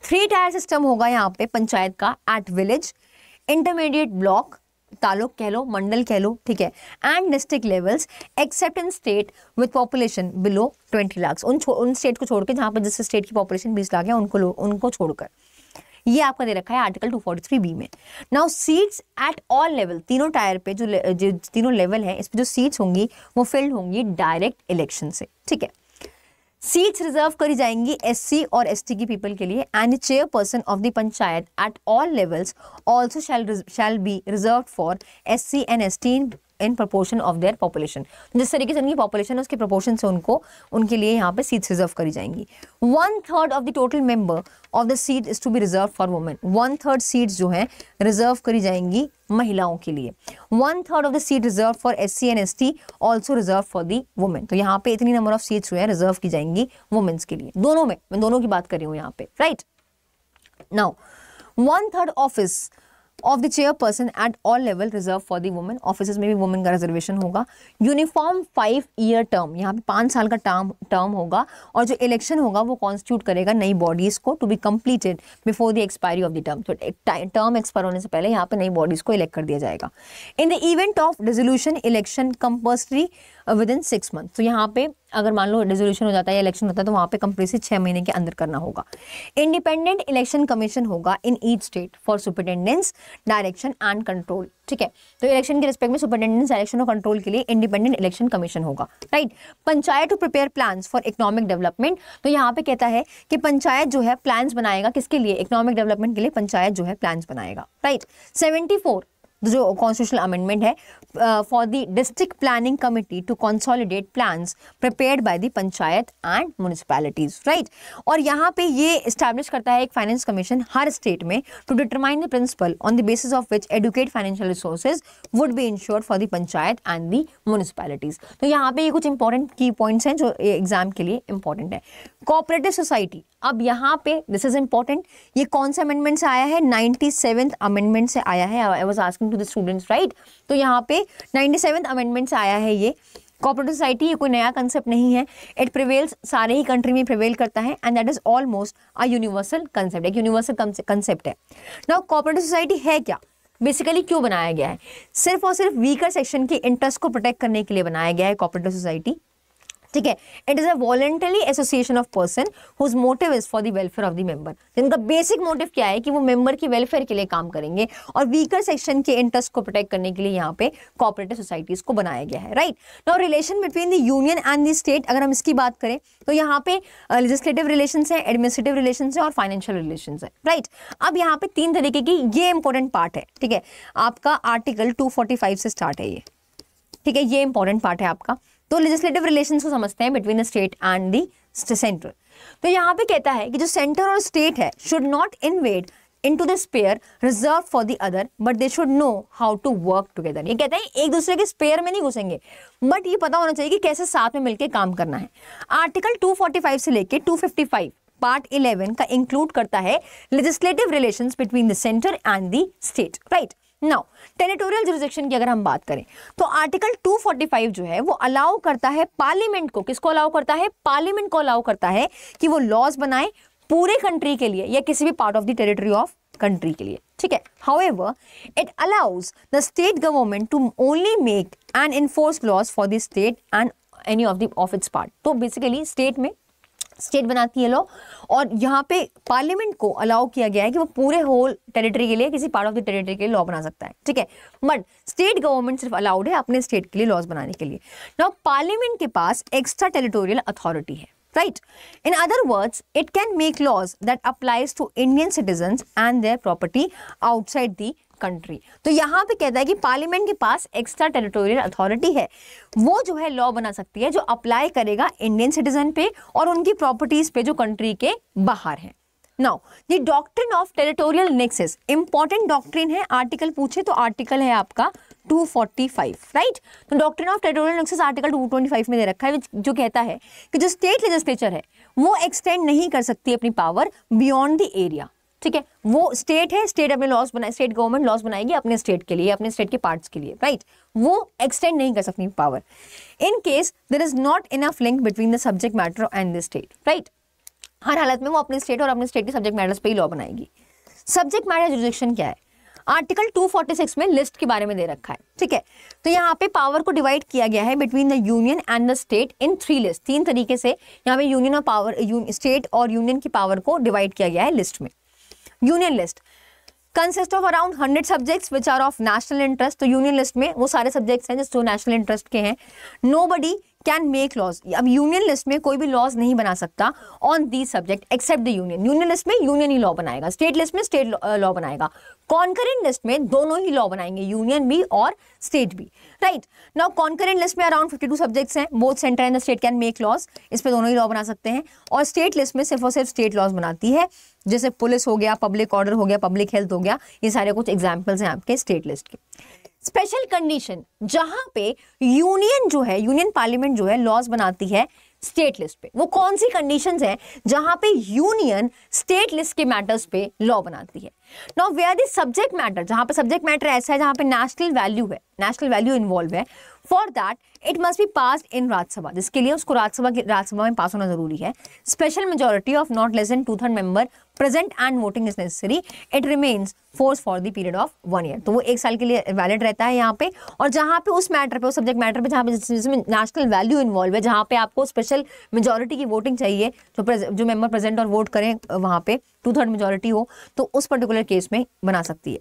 थ्री टायर सिस्टम होगा यहाँ पे पंचायत का at village intermediate block taluk कह लो मंडल कह लो ठीक है and district levels except in state with population below twenty lakh उन उन स्टेट को छोड़कर जहाँ पर जिस स्टेट की पॉपुलेशन बीस लाख है उनको उनको छोड़कर ये आपका दे रखा है आर्टिकल 243 बी में now seats at all level तीनों टायर पे जो, ले, जो तीनों लेवल है इस पर जो सीट्स होंगी वो फिल्ड होंगी डायरेक्ट इलेक्शन से ठीक है सीट्स रिजर्व करी जाएंगी एससी और एसटी की पीपल के लिए and chairperson of the panchayat at all levels also shall shall be reserve for SC and ST in in proportion of their population जिस तरीके से उनकी पॉपुलेशन है उसके प्रोपोर्शन से उनको उनके लिए यहाँ पे सीट्स रिजर्व करी जाएंगी one third of the total member of the seat is to be reserve for women one third seats जो है रिजर्व करी जाएंगी महिलाओं के लिए one third of the seat reserve for S C and S T also reserve for the women तो यहाँ पे इतनी नंबर ऑफ सीट्स जो है रिजर्व की जाएंगी वुमेन्स के लिए दोनों में मैं दोनों की बात कर रही हूँ यहाँ पे right now one third office of the chairperson at all level reserve for the women office में भी वुमेन का रिजर्वेशन होगा यूनिफॉर्म फाइव ईयर टर्म यहाँ पे पांच साल का टर्म टर्म होगा और जो इलेक्शन होगा वो कॉन्स्टिट्यूट करेगा नई बॉडीज़ को to be completed before the expiry of the term तो टर्म एक्सपायर होने से पहले यहाँ पे नई बॉडीज़ को इलेक्ट कर दिया जाएगा in the event of resolution election compulsory within six month तो यहाँ पे अगर मान लो रेजोल्यूशन हो जाता है या इलेक्शन होता है तो वहाँ पे कंप्लीसी छः महीने के अंदर करना होगा इंडिपेंडेंट इलेक्शन कमीशन होगा in each state for superintendence direction and control ठीक है तो इलेक्शन के रिस्पेक्ट में सुपरटेंडेंस डायरेक्शन और कंट्रोल के लिए इंडिपेंडेंट इलेक्शन कमीशन होगा right panchayat to prepare plan for economic development तो यहाँ पे कहता है कि पंचायत जो है प्लान्स बनाएगा किसके लिए इकोनॉमिक डेवलपमेंट के लिए पंचायत जो है प्लान्स बनाएगा राइट सेवेंटी जो कॉन्स्टिट्यूशनल अमेंडमेंट है uh, for the district planning committee to consolidate plans prepared by the panchayat and municipalities right aur yahan pe ye establish karta hai ek finance commission har state mein to determine the principle on the basis of which adequate financial resources would be ensured for the panchayat and the municipalities तो yahan pe ye kuch important key points hain jo exam ke liye important hai cooperative society अब यहाँ पे this is important ये कौन से amendment से आया है नाइन्टी सेवेंथ अमेंडमेंट से आया है I was asking to the students right तो यहाँ पे नाइन्टी सेवन अमेंडमेंट आया है ये कॉपरेटिव सोसाइटी ये कोई नया कंसेप्ट नहीं है इट प्रिवेल्स सारे ही कंट्री में प्रिवेल करता है and that is almost a universal concept एक यूनिवर्सल कंसेप्ट है ना कॉपरेटिव सोसाइटी है क्या बेसिकली क्यों बनाया गया है सिर्फ और सिर्फ वीकर सेक्शन के इंटरेस्ट को प्रोटेक्ट करने के लिए बनाया गया है कॉपरेटिव सोसाइटी ठीक है it is a voluntary association of person whose motive is for the welfare of the member जिनका बेसिक मोटिव क्या है कि वो मेंबर की वेलफेयर के लिए काम करेंगे और वीकर सेक्शन के इंटरेस्ट को प्रोटेक्ट करने के लिए यहाँ पे कॉपरेटिव सोसाइटीज़ को बनाया गया है right now relation between the union and the state अगर हम इसकी बात करें तो यहाँ पे लेजिस्लेटिव रिलेशन है एडमिनिस्ट्रेटिव रिलेशन है और फाइनेंशियल रिलेशन है राइट अब यहाँ पे तीन तरीके की ये इंपॉर्टेंट पार्ट है ठीक है आपका आर्टिकल 245 से स्टार्ट है ये ठीक है ये इंपॉर्टेंट पार्ट है आपका तो लेजिस्लेटिव रिलेशन को समझते हैं between the state and the centre तो यहाँ पे कहता है कि जो सेंटर और स्टेट है should not invade into the sphere reserve for the other but they should know how to work together ये कहते हैं एक दूसरे के स्पेयर में नहीं घुसेंगे बट ये पता होना चाहिए कि कैसे साथ में मिलकर काम करना है आर्टिकल 245 से लेके 255 पार्ट 11 का इंक्लूड करता है legislative relations between the centre and the state right now territorial jurisdiction की अगर हम बात करें तो आर्टिकल 245 जो है वो अलाउ करता है पार्लियामेंट को किसको अलाउ करता है पार्लियामेंट को अलाउ करता है कि वो लॉज बनाए पूरे कंट्री के लिए या किसी भी part of the territory of country के लिए ठीक है how it allows the state government to only make and enforce laws for the state and any of the of its part तो बेसिकली स्टेट में स्टेट बनाती है law और यहाँ पे पार्लियामेंट को अलाउ किया गया है कि वो पूरे होल टेरिटरी के लिए किसी पार्ट ऑफ द टेरिटरी के लिए लॉ बना सकता है ठीक है बट स्टेट गवर्नमेंट सिर्फ अलाउड है अपने स्टेट के लिए लॉज बनाने के लिए नाउ पार्लियामेंट के पास एक्स्ट्रा टेरिटोरियल अथॉरिटी है right? In other words, it can make laws that applies to Indian citizens and their property outside the country तो यहाँ पे कहता है कि पार्लियामेंट के पास एक्स्ट्रा टेरिटोरियल अथॉरिटी है वो जो है लॉ बना सकती है जो अप्लाई करेगा इंडियन सिटीजन पे और उनकी प्रॉपर्टीज पे जो कंट्री के बाहर है now the doctrine of territorial nexus important doctrine है आर्टिकल पूछे तो आर्टिकल है आपका 245 राइट तो doctrine of territorial access article 225 में दे रखा है जो कहता है कि जो स्टेट लेजिस्लेचर है वो एक्सटेंड नहीं कर सकती अपनी पावर बियॉन्ड द एरिया ठीक है वो स्टेट है स्टेट अपने लॉस बनाए स्टेट गवर्नमेंट लॉस बनाएगी अपने स्टेट के लिए अपने स्टेट के पार्ट्स के लिए राइट right? वो एक्सटेंड नहीं कर सकती power in case there is not enough link between the subject matter and the state right हर हालत में वो अपने स्टेट और अपने स्टेट के सब्जेक्ट मैटर्स पे ही लॉ बनाएगी सब्जेक्ट मैटर जुडिक्शन क्या है आर्टिकल 246 में लिस्ट के बारे में दे रखा है ठीक है तो यहाँ पे पावर को डिवाइड किया गया है between the union and the state in three list तीन तरीके से यहाँ पे यूनियन और पावर स्टेट और यूनियन की पावर को डिवाइड किया गया है लिस्ट में union list consist of around hundred subjects which are of national interest तो यूनियन लिस्ट में वो सारे सब्जेक्ट्स हैं जो नेशनल इंटरेस्ट के हैं nobody can make laws अब यूनियन लिस्ट में कोई भी लॉज नहीं बना सकता on the subject except the union union list में यूनियन ही लॉ बनाएगा स्टेट लिस्ट में स्टेट लॉ बनाएगा कॉन्करेंट लिस्ट में दोनों ही लॉ बनाएंगे यूनियन भी और स्टेट भी राइट नाउ कॉन्करेंट लिस्ट में अराउंड फिफ्टी टू सब्जेक्ट्स हैं both centre and state can make laws इस पर दोनों ही लॉ बना सकते हैं और स्टेट लिस्ट में सिर्फ और सिर्फ स्टेट लॉज बनाती है जैसे पुलिस हो गया पब्लिक ऑर्डर हो गया पब्लिक हेल्थ हो गया ये सारे कुछ एग्जाम्पल्स हैं आपके स्टेट लिस्ट के स्पेशल कंडीशन जहां पे यूनियन जो है यूनियन पार्लियामेंट जो है लॉज बनाती है स्टेट लिस्ट पे वो कौन सी कंडीशंस हैं जहां पे यूनियन स्टेट लिस्ट के मैटर्स पे लॉ बनाती है now we are subject matter जहां पे सब्जेक्ट मैटर ऐसा है जहां पे नेशनल वैल्यू है नेशनल वैल्यू इन्वॉल्व है for that it must be pass in Rajya Sabha जिसके लिए उसको राज्यसभा राज्यसभा में पास होना जरूरी है special majority of not less than two third member present and voting is necessary it remains force for the period of one year तो वो एक साल के लिए वैलिड रहता है यहाँ पे और जहाँ पे उस मैटर पे उस सब्जेक्ट मैटर पे जहाँ पे जिसमें नेशनल वैल्यू इन्वॉल्व है जहाँ पे आपको स्पेशल मेजोरिटी की वोटिंग चाहिए जो जो मेंबर प्रेजेंट और वोट करें वहाँ पे टू थर्ड मेजोरिटी हो तो उस पर्टिकुलर केस में बना सकती है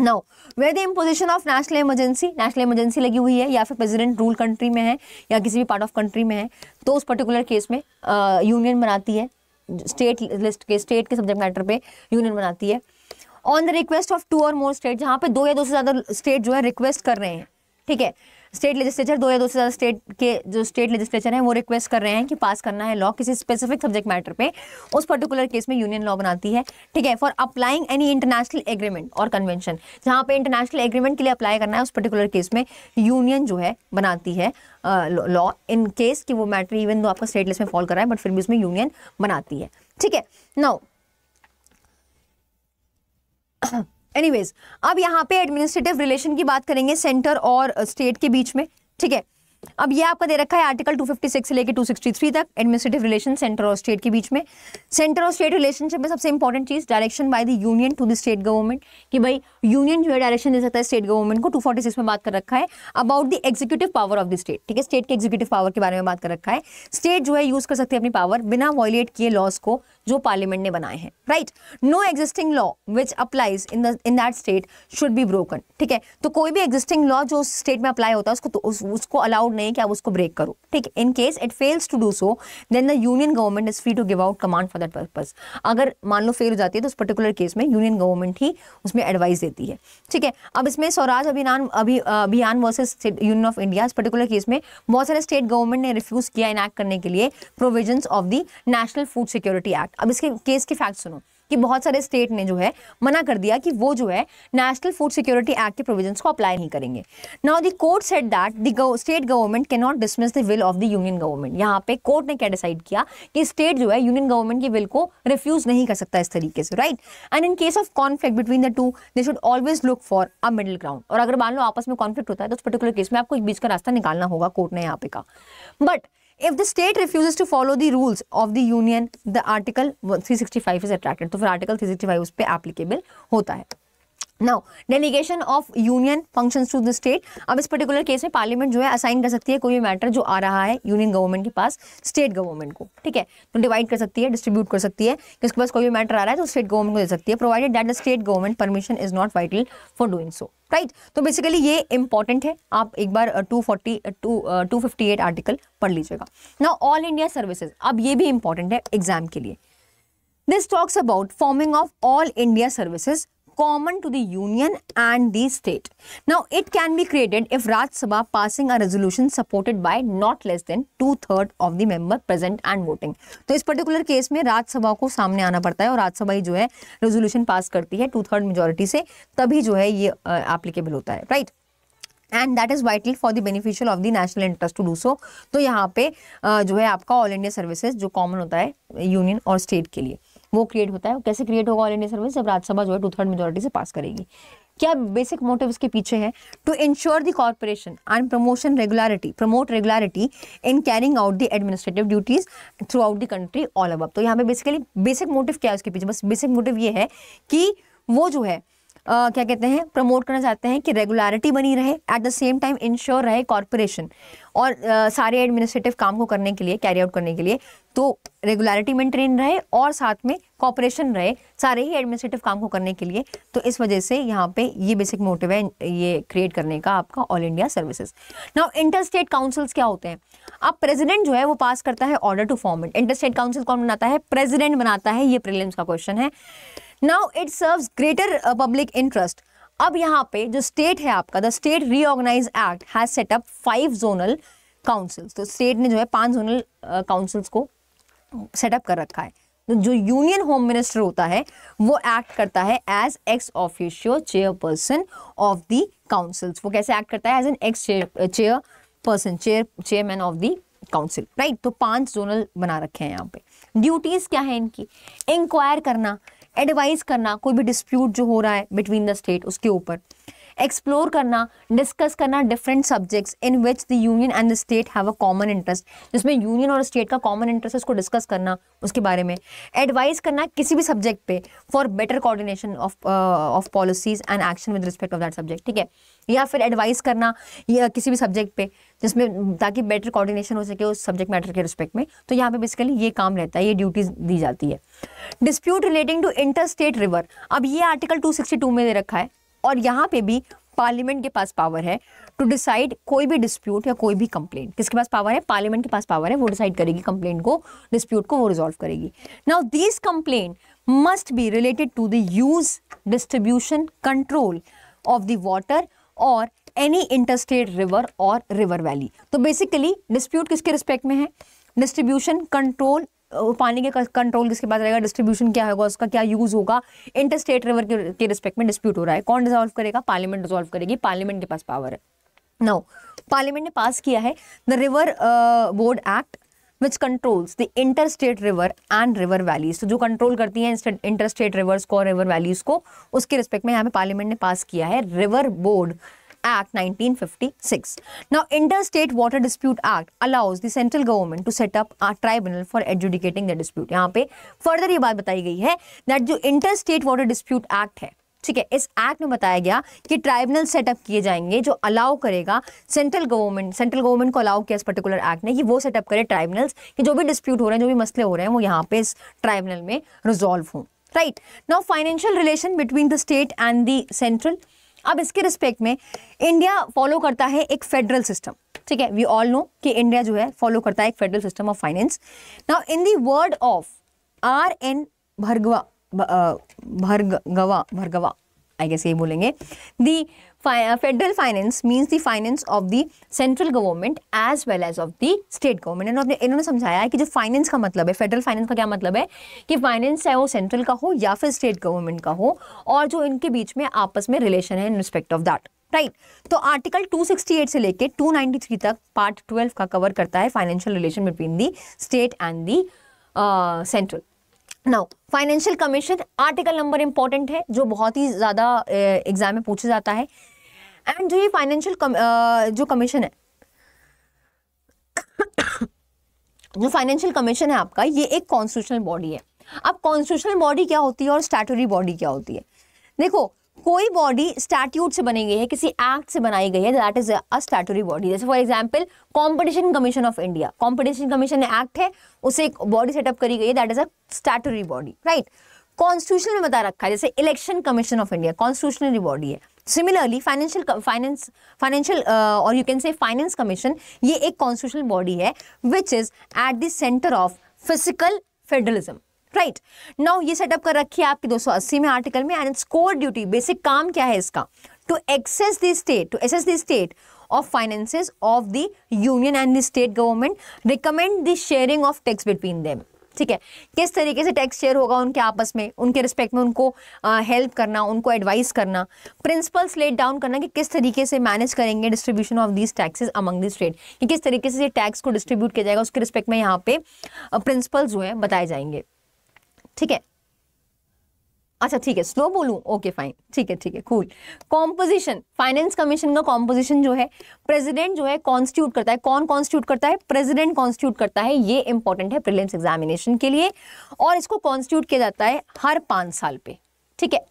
no way the imposition of national emergency national emergency लगी हुई है या फिर प्रेजिडेंट रूल कंट्री में है या किसी भी पार्ट ऑफ कंट्री में है तो उस पर्टिकुलर केस में यूनियन बनाती है स्टेट लिस्ट के स्टेट के सब्जेक्ट मैटर पे यूनियन बनाती है on the request of two और मोर स्टेट जहाँ पे दो या दो से ज़्यादा स्टेट जो है रिक्वेस्ट कर रहे हैं ठीक है स्टेट लेजिस्लेचर दो या दो से ज़्यादा स्टेट के जो स्टेट लेजिस्लेचर हैं वो रिक्वेस्ट कर रहे हैं कि पास करना है लॉ किसी स्पेसिफिक सब्जेक्ट मैटर पे उस पर्टिकुलर केस में यूनियन लॉ बनाती है ठीक है for applying any international agreement और कन्वेंशन जहाँ पे इंटरनेशनल एग्रीमेंट के लिए अप्लाई करना है उस पर्टिकुलर केस में यूनियन जो है बनाती है लॉ इन केस कि वो मैटर इवन दो आपका स्टेट लिस्ट में फॉल कर रहा है बट फिर भी उसमें यूनियन बनाती है ठीक है नाउ एनीवेज अब यहाँ पे एडमिनिस्ट्रेटिव रिलेशन की बात करेंगे सेंटर और स्टेट uh, के बीच में ठीक है अब ये आपका दे रखा है आर्टिकल 256 से लेके 263 तक एडमिनिस्ट्रेटिव रिलेशन सेंटर और स्टेट के बीच में सेंटर और स्टेट रिलेशनशिप में सबसे इंपॉर्टेंट चीज़ direction by the union to the state government कि भाई यूनियन जो है डायरेक्शन दे सकता है स्टेट गवर्नमेंट को 246 में बात कर रखा है about the executive power of the state ठीक है स्टेट के एग्जीक्यूटिव पावर के बारे में बात कर रखा है स्टेट जो है यूज़ कर सकती है अपनी पावर बिना वॉयलेट किए लॉज को जो पार्लियामेंट ने बनाए हैं right no existing law which applies in the in that state should be broken ठीक है तो कोई भी एग्जिस्टिंग लॉ जो स्टेट में अप्लाई होता है उसको तो उस, उसको अलाउड अलाउड नहीं है कि आप उसको ब्रेक करो ठीक है in case it fails to do so then the union government is free to give out command for that purpose अगर मान लो फेल हो जाती है तो उस पर्टिकुलर केस में यूनियन गवर्नमेंट ही उसमें एडवाइस देती है ठीक है अब इसमें स्वराज अभियान अभी Abhiyan versus union of India इस पर्टिकुलर केस में बहुत सारे स्टेट गवर्नमेंट ने रिफ्यूज किया इनैक्ट करने के लिए provision of the national food security act अब इसके केस के फैक्ट सुनो कि बहुत सारे स्टेट ने जो है मना कर दिया कि वो जो है नेशनल फूड सिक्योरिटी एक्ट के प्रोविजंस को अप्लाई नहीं करेंगे now the court set that the state government cannot dismiss the will of the union government यहाँ पे कोर्ट ने क्या डिसाइड किया कि स्टेट जो है यूनियन गवर्नमेंट के विल को रिफ्यूज नहीं कर सकता इस तरीके से right and in case of conflict between the two they should always look for a middle ground और अगर मान लो आपस में कॉन्फ्लिक्ट होता है तो उस पर्टिकुलर केस में आपको एक बीच का रास्ता निकालना होगा कोर्ट ने यहाँ पे का but if the state refuse to follow the rules of the union the article three sixty five is attracted तो फिर आर्टिकल थ्री सिक्सटी फाइव उस पर एप्लीकेबल होता है now delegation of union functions to the state अब इस particular case में parliament जो है असाइन कर सकती है कोई भी मैटर जो आ रहा है यूनियन गवर्नमेंट के पास स्टेट गवर्नमेंट को ठीक है तो डिवाइड कर सकती है डिस्ट्रीब्यूट कर सकती है किसके पास कोई भी मैटर आ रहा है तो स्टेट गवर्नमेंट को दे सकती है provided that the state government permission is not vital for doing so right तो बेसिकली ये इंपॉर्टेंट है आप एक बार two forty to fifty eight article पढ़ लीजिएगा ना ऑल इंडिया सर्विसेज अब ये भी इंपॉर्टेंट है एग्जाम के लिए this talks about forming of all India services common to the union and the state. Now, it can be created if Raj Sabha passing a resolution supported by not less than two-third of the member present and voting. तो इस particular case में राज्य सभा को सामने आना पड़ता है और राज्यसभा ही जो है रेजोल्यूशन पास करती है टू थर्ड मेजोरिटी से तभी जो है ये एप्लीकेबल होता है right right? And that is vital for the beneficial of the national interest to do so तो यहाँ पे जो है आपका ऑल इंडिया सर्विसेज जो कॉमन होता है यूनियन और स्टेट के लिए वो क्रिएट होता है कैसे क्रिएट होगा ऑल इंडिया सर्विस जब राज्यसभा जो है टू थर्ड मेजोरिटी से पास करेगी क्या बेसिक मोटिव इसके पीछे है to ensure the corporation and promotion regularity promote regularity in carrying out the administrative duties throughout the country all अब तो यहाँ पे बेसिकली बेसिक मोटिव क्या है उसके पीछे बस बेसिक मोटिव ये है कि वो जो है Uh, क्या कहते हैं प्रमोट करना चाहते हैं कि रेगुलरिटी बनी रहे at the same time ensure रहे कॉरपोरेशन और uh, सारे एडमिनिस्ट्रेटिव काम को करने के लिए कैरी आउट करने के लिए तो रेगुलरिटी मेंटेन रहे और साथ में कॉपरेशन रहे सारे ही एडमिनिस्ट्रेटिव काम को करने के लिए तो इस वजह से यहाँ पे ये बेसिक मोटिव है ये क्रिएट करने का आपका all India services now inter state councils क्या होते हैं अब प्रेसिडेंट जो है वो पास करता है order to form it inter state council कौन बनाता है प्रेजिडेंट बनाता है ये प्रिलियम्स का क्वेश्चन है now it serve greater public interest अब यहाँ पे जो स्टेट है आपका the state reorganize act has set up five zonal councils तो स्टेट ने जो है पांच जोनल काउंसिल्स uh, को सेटअप कर रखा है तो जो यूनियन होम मिनिस्टर होता है वो एक्ट करता है as ex officio chairperson of the councils वो कैसे एक्ट करता है as an ex chairperson chair chairman of the council right तो पांच जोनल बना रखे हैं यहाँ पे ड्यूटीज क्या है इनकी इंक्वायर करना एडवाइस करना कोई भी डिस्प्यूट जो हो रहा है बिटवीन द स्टेट उसके ऊपर एक्सप्लोर करना डिस्कस करना different subjects in which the union and the state have a common interest जिसमें यूनियन और स्टेट का कॉमन इंटरेस्ट है उसको डिस्कस करना उसके बारे में एडवाइस करना किसी भी सब्जेक्ट पे for better coordination of of policies and action with respect of that subject ठीक है या फिर एडवाइस करना या uh, किसी भी सब्जेक्ट पे जिसमें ताकि बेटर कोऑर्डिनेशन हो सके उस सब्जेक्ट मैटर के रिस्पेक्ट में तो यहाँ पे बेसिकली ये काम रहता है ये ड्यूटीज दी जाती है dispute relating to inter state river अब ये आर्टिकल 262 में दे रखा है और यहाँ पे भी पार्लियामेंट के पास पावर है टू डिसाइड कोई भी डिस्प्यूट या कोई भी कंप्लेंट किसके पास पावर है पार्लियामेंट के पास पावर है वो डिसाइड करेगी कंप्लेंट को डिस्प्यूट को वो रिजॉल्व करेगी now this complaint must be related to the use distribution control of the water और एनी इंटरस्टेट रिवर और रिवर वैली तो बेसिकली डिस्प्यूट किसके रिस्पेक्ट में है डिस्ट्रीब्यूशन कंट्रोल पानी के कंट्रोल किसके पास रहेगा डिस्ट्रीब्यूशन क्या होगा उसका क्या यूज़ होगा इंटर स्टेट रिवर के, रिस्पेक्ट में डिस्प्यूट हो रहा है कौन डिजॉल्व करेगा पार्लियामेंट डिजॉल्व करेगी पार्लियामेंट के पास पावर है नाउ पार्लियामेंट ने पास किया है the river board act which controls the inter state river and river valleys तो जो कंट्रोल करती हैं इंटर स्टेट रिवर्स को और रिवर वैलीज को उसके रिस्पेक्ट में यहाँ पे पार्लियामेंट ने पास किया है river board Act 1956. Now, Interstate Water Dispute Act allows the central government to set up a tribunal for adjudicating the dispute. यहाँ पे further ये बात बताई गई है that जो इंटरस्टेट Water Dispute Act है ठीक है इस एक्ट में बताया गया कि ट्राइब्यूनल सेटअप किए जाएंगे जो अलाउ करेगा सेंट्रल गवर्नमेंट सेंट्रल गवर्नमेंट को अलाउ किया इस पर्टिकुलर एक्ट ने कि वो सेटअप करे ट्राइब्यूनल्स कि जो भी डिस्प्यूट हो रहे हैं जो भी मसले हो रहे हैं वो यहाँ पे इस ट्राइब्यूनल में रिजॉल्व हों right now financial relation between the state and the central अब इसके रिस्पेक्ट में इंडिया फॉलो करता है एक फेडरल सिस्टम ठीक है वी ऑल नो कि इंडिया जो है फॉलो करता है एक federal system of finance now in the word of R N Bhargava Bhargava Bhargava I guess यही बोलेंगे the federal finance means the finance of the central government as well as of the state government इन्होंने इन्होंने समझाया है कि जो फाइनेंस का मतलब है फेडरल फाइनेंस का क्या मतलब है कि फाइनेंस चाहे वो सेंट्रल का हो या फिर स्टेट गवर्नमेंट का हो और जो इनके बीच में आपस में रिलेशन है in respect of that right तो आर्टिकल 268 से लेके 293 तक पार्ट 12 का कवर करता है financial relation between the state and the central now financial commission article number important है जो बहुत ही ज़्यादा एग्जाम में पूछा जाता है एंड जो ये फाइनेंशियल कम, जो कमीशन है जो फाइनेंशियल कमीशन है आपका ये एक कॉन्स्टिट्यूशनल बॉडी है अब कॉन्स्टिट्यूशनल बॉडी क्या होती है और स्टैटरी बॉडी क्या होती है देखो कोई बॉडी स्टैट्यूट से बनी गई है किसी एक्ट से बनाई गई है that is a statutory body जैसे for example competition commission of India competition commission act है उसे एक बॉडी सेटअप करी गई है that is a statutory body right constitution में बता रखा है जैसे election commission of India constitutionary body है सिमिलरली फाइनेंशियल फाइनेंस फाइनेंशियल और you can say finance commission ये एक कॉन्स्टिट्यूशनल बॉडी है which is at the centre of physical federalism right now ये सेटअप कर रखी है आपकी 280 में आर्टिकल में एंड स्कोर ड्यूटी बेसिक काम क्या है इसका to assess the state to assess the state of finances of the union and the state government recommend the sharing of tax between them ठीक है किस तरीके से टैक्स शेयर होगा उनके आपस में उनके रिस्पेक्ट में उनको हेल्प uh, करना उनको एडवाइस करना प्रिंसिपल्स लेट डाउन करना कि किस तरीके से मैनेज करेंगे distribution of these taxes among the state कि किस तरीके से टैक्स को डिस्ट्रीब्यूट किया जाएगा उसके रिस्पेक्ट में यहाँ पे प्रिंसिपल्स uh, जो है बताए जाएंगे ठीक है अच्छा ठीक है स्लो बोलूँ ओके फाइन ठीक है ठीक है कूल कॉम्पोजिशन फाइनेंस कमीशन का कॉम्पोजिशन जो है प्रेसिडेंट जो है कॉन्स्टिट्यूट करता है कौन कॉन्स्टिट्यूट करता है प्रेसिडेंट कॉन्स्टिट्यूट करता है ये इंपॉर्टेंट है प्रिलिम्स एग्जामिनेशन के लिए और इसको कॉन्स्टिट्यूट किया जाता है हर पांच साल पे ठीक है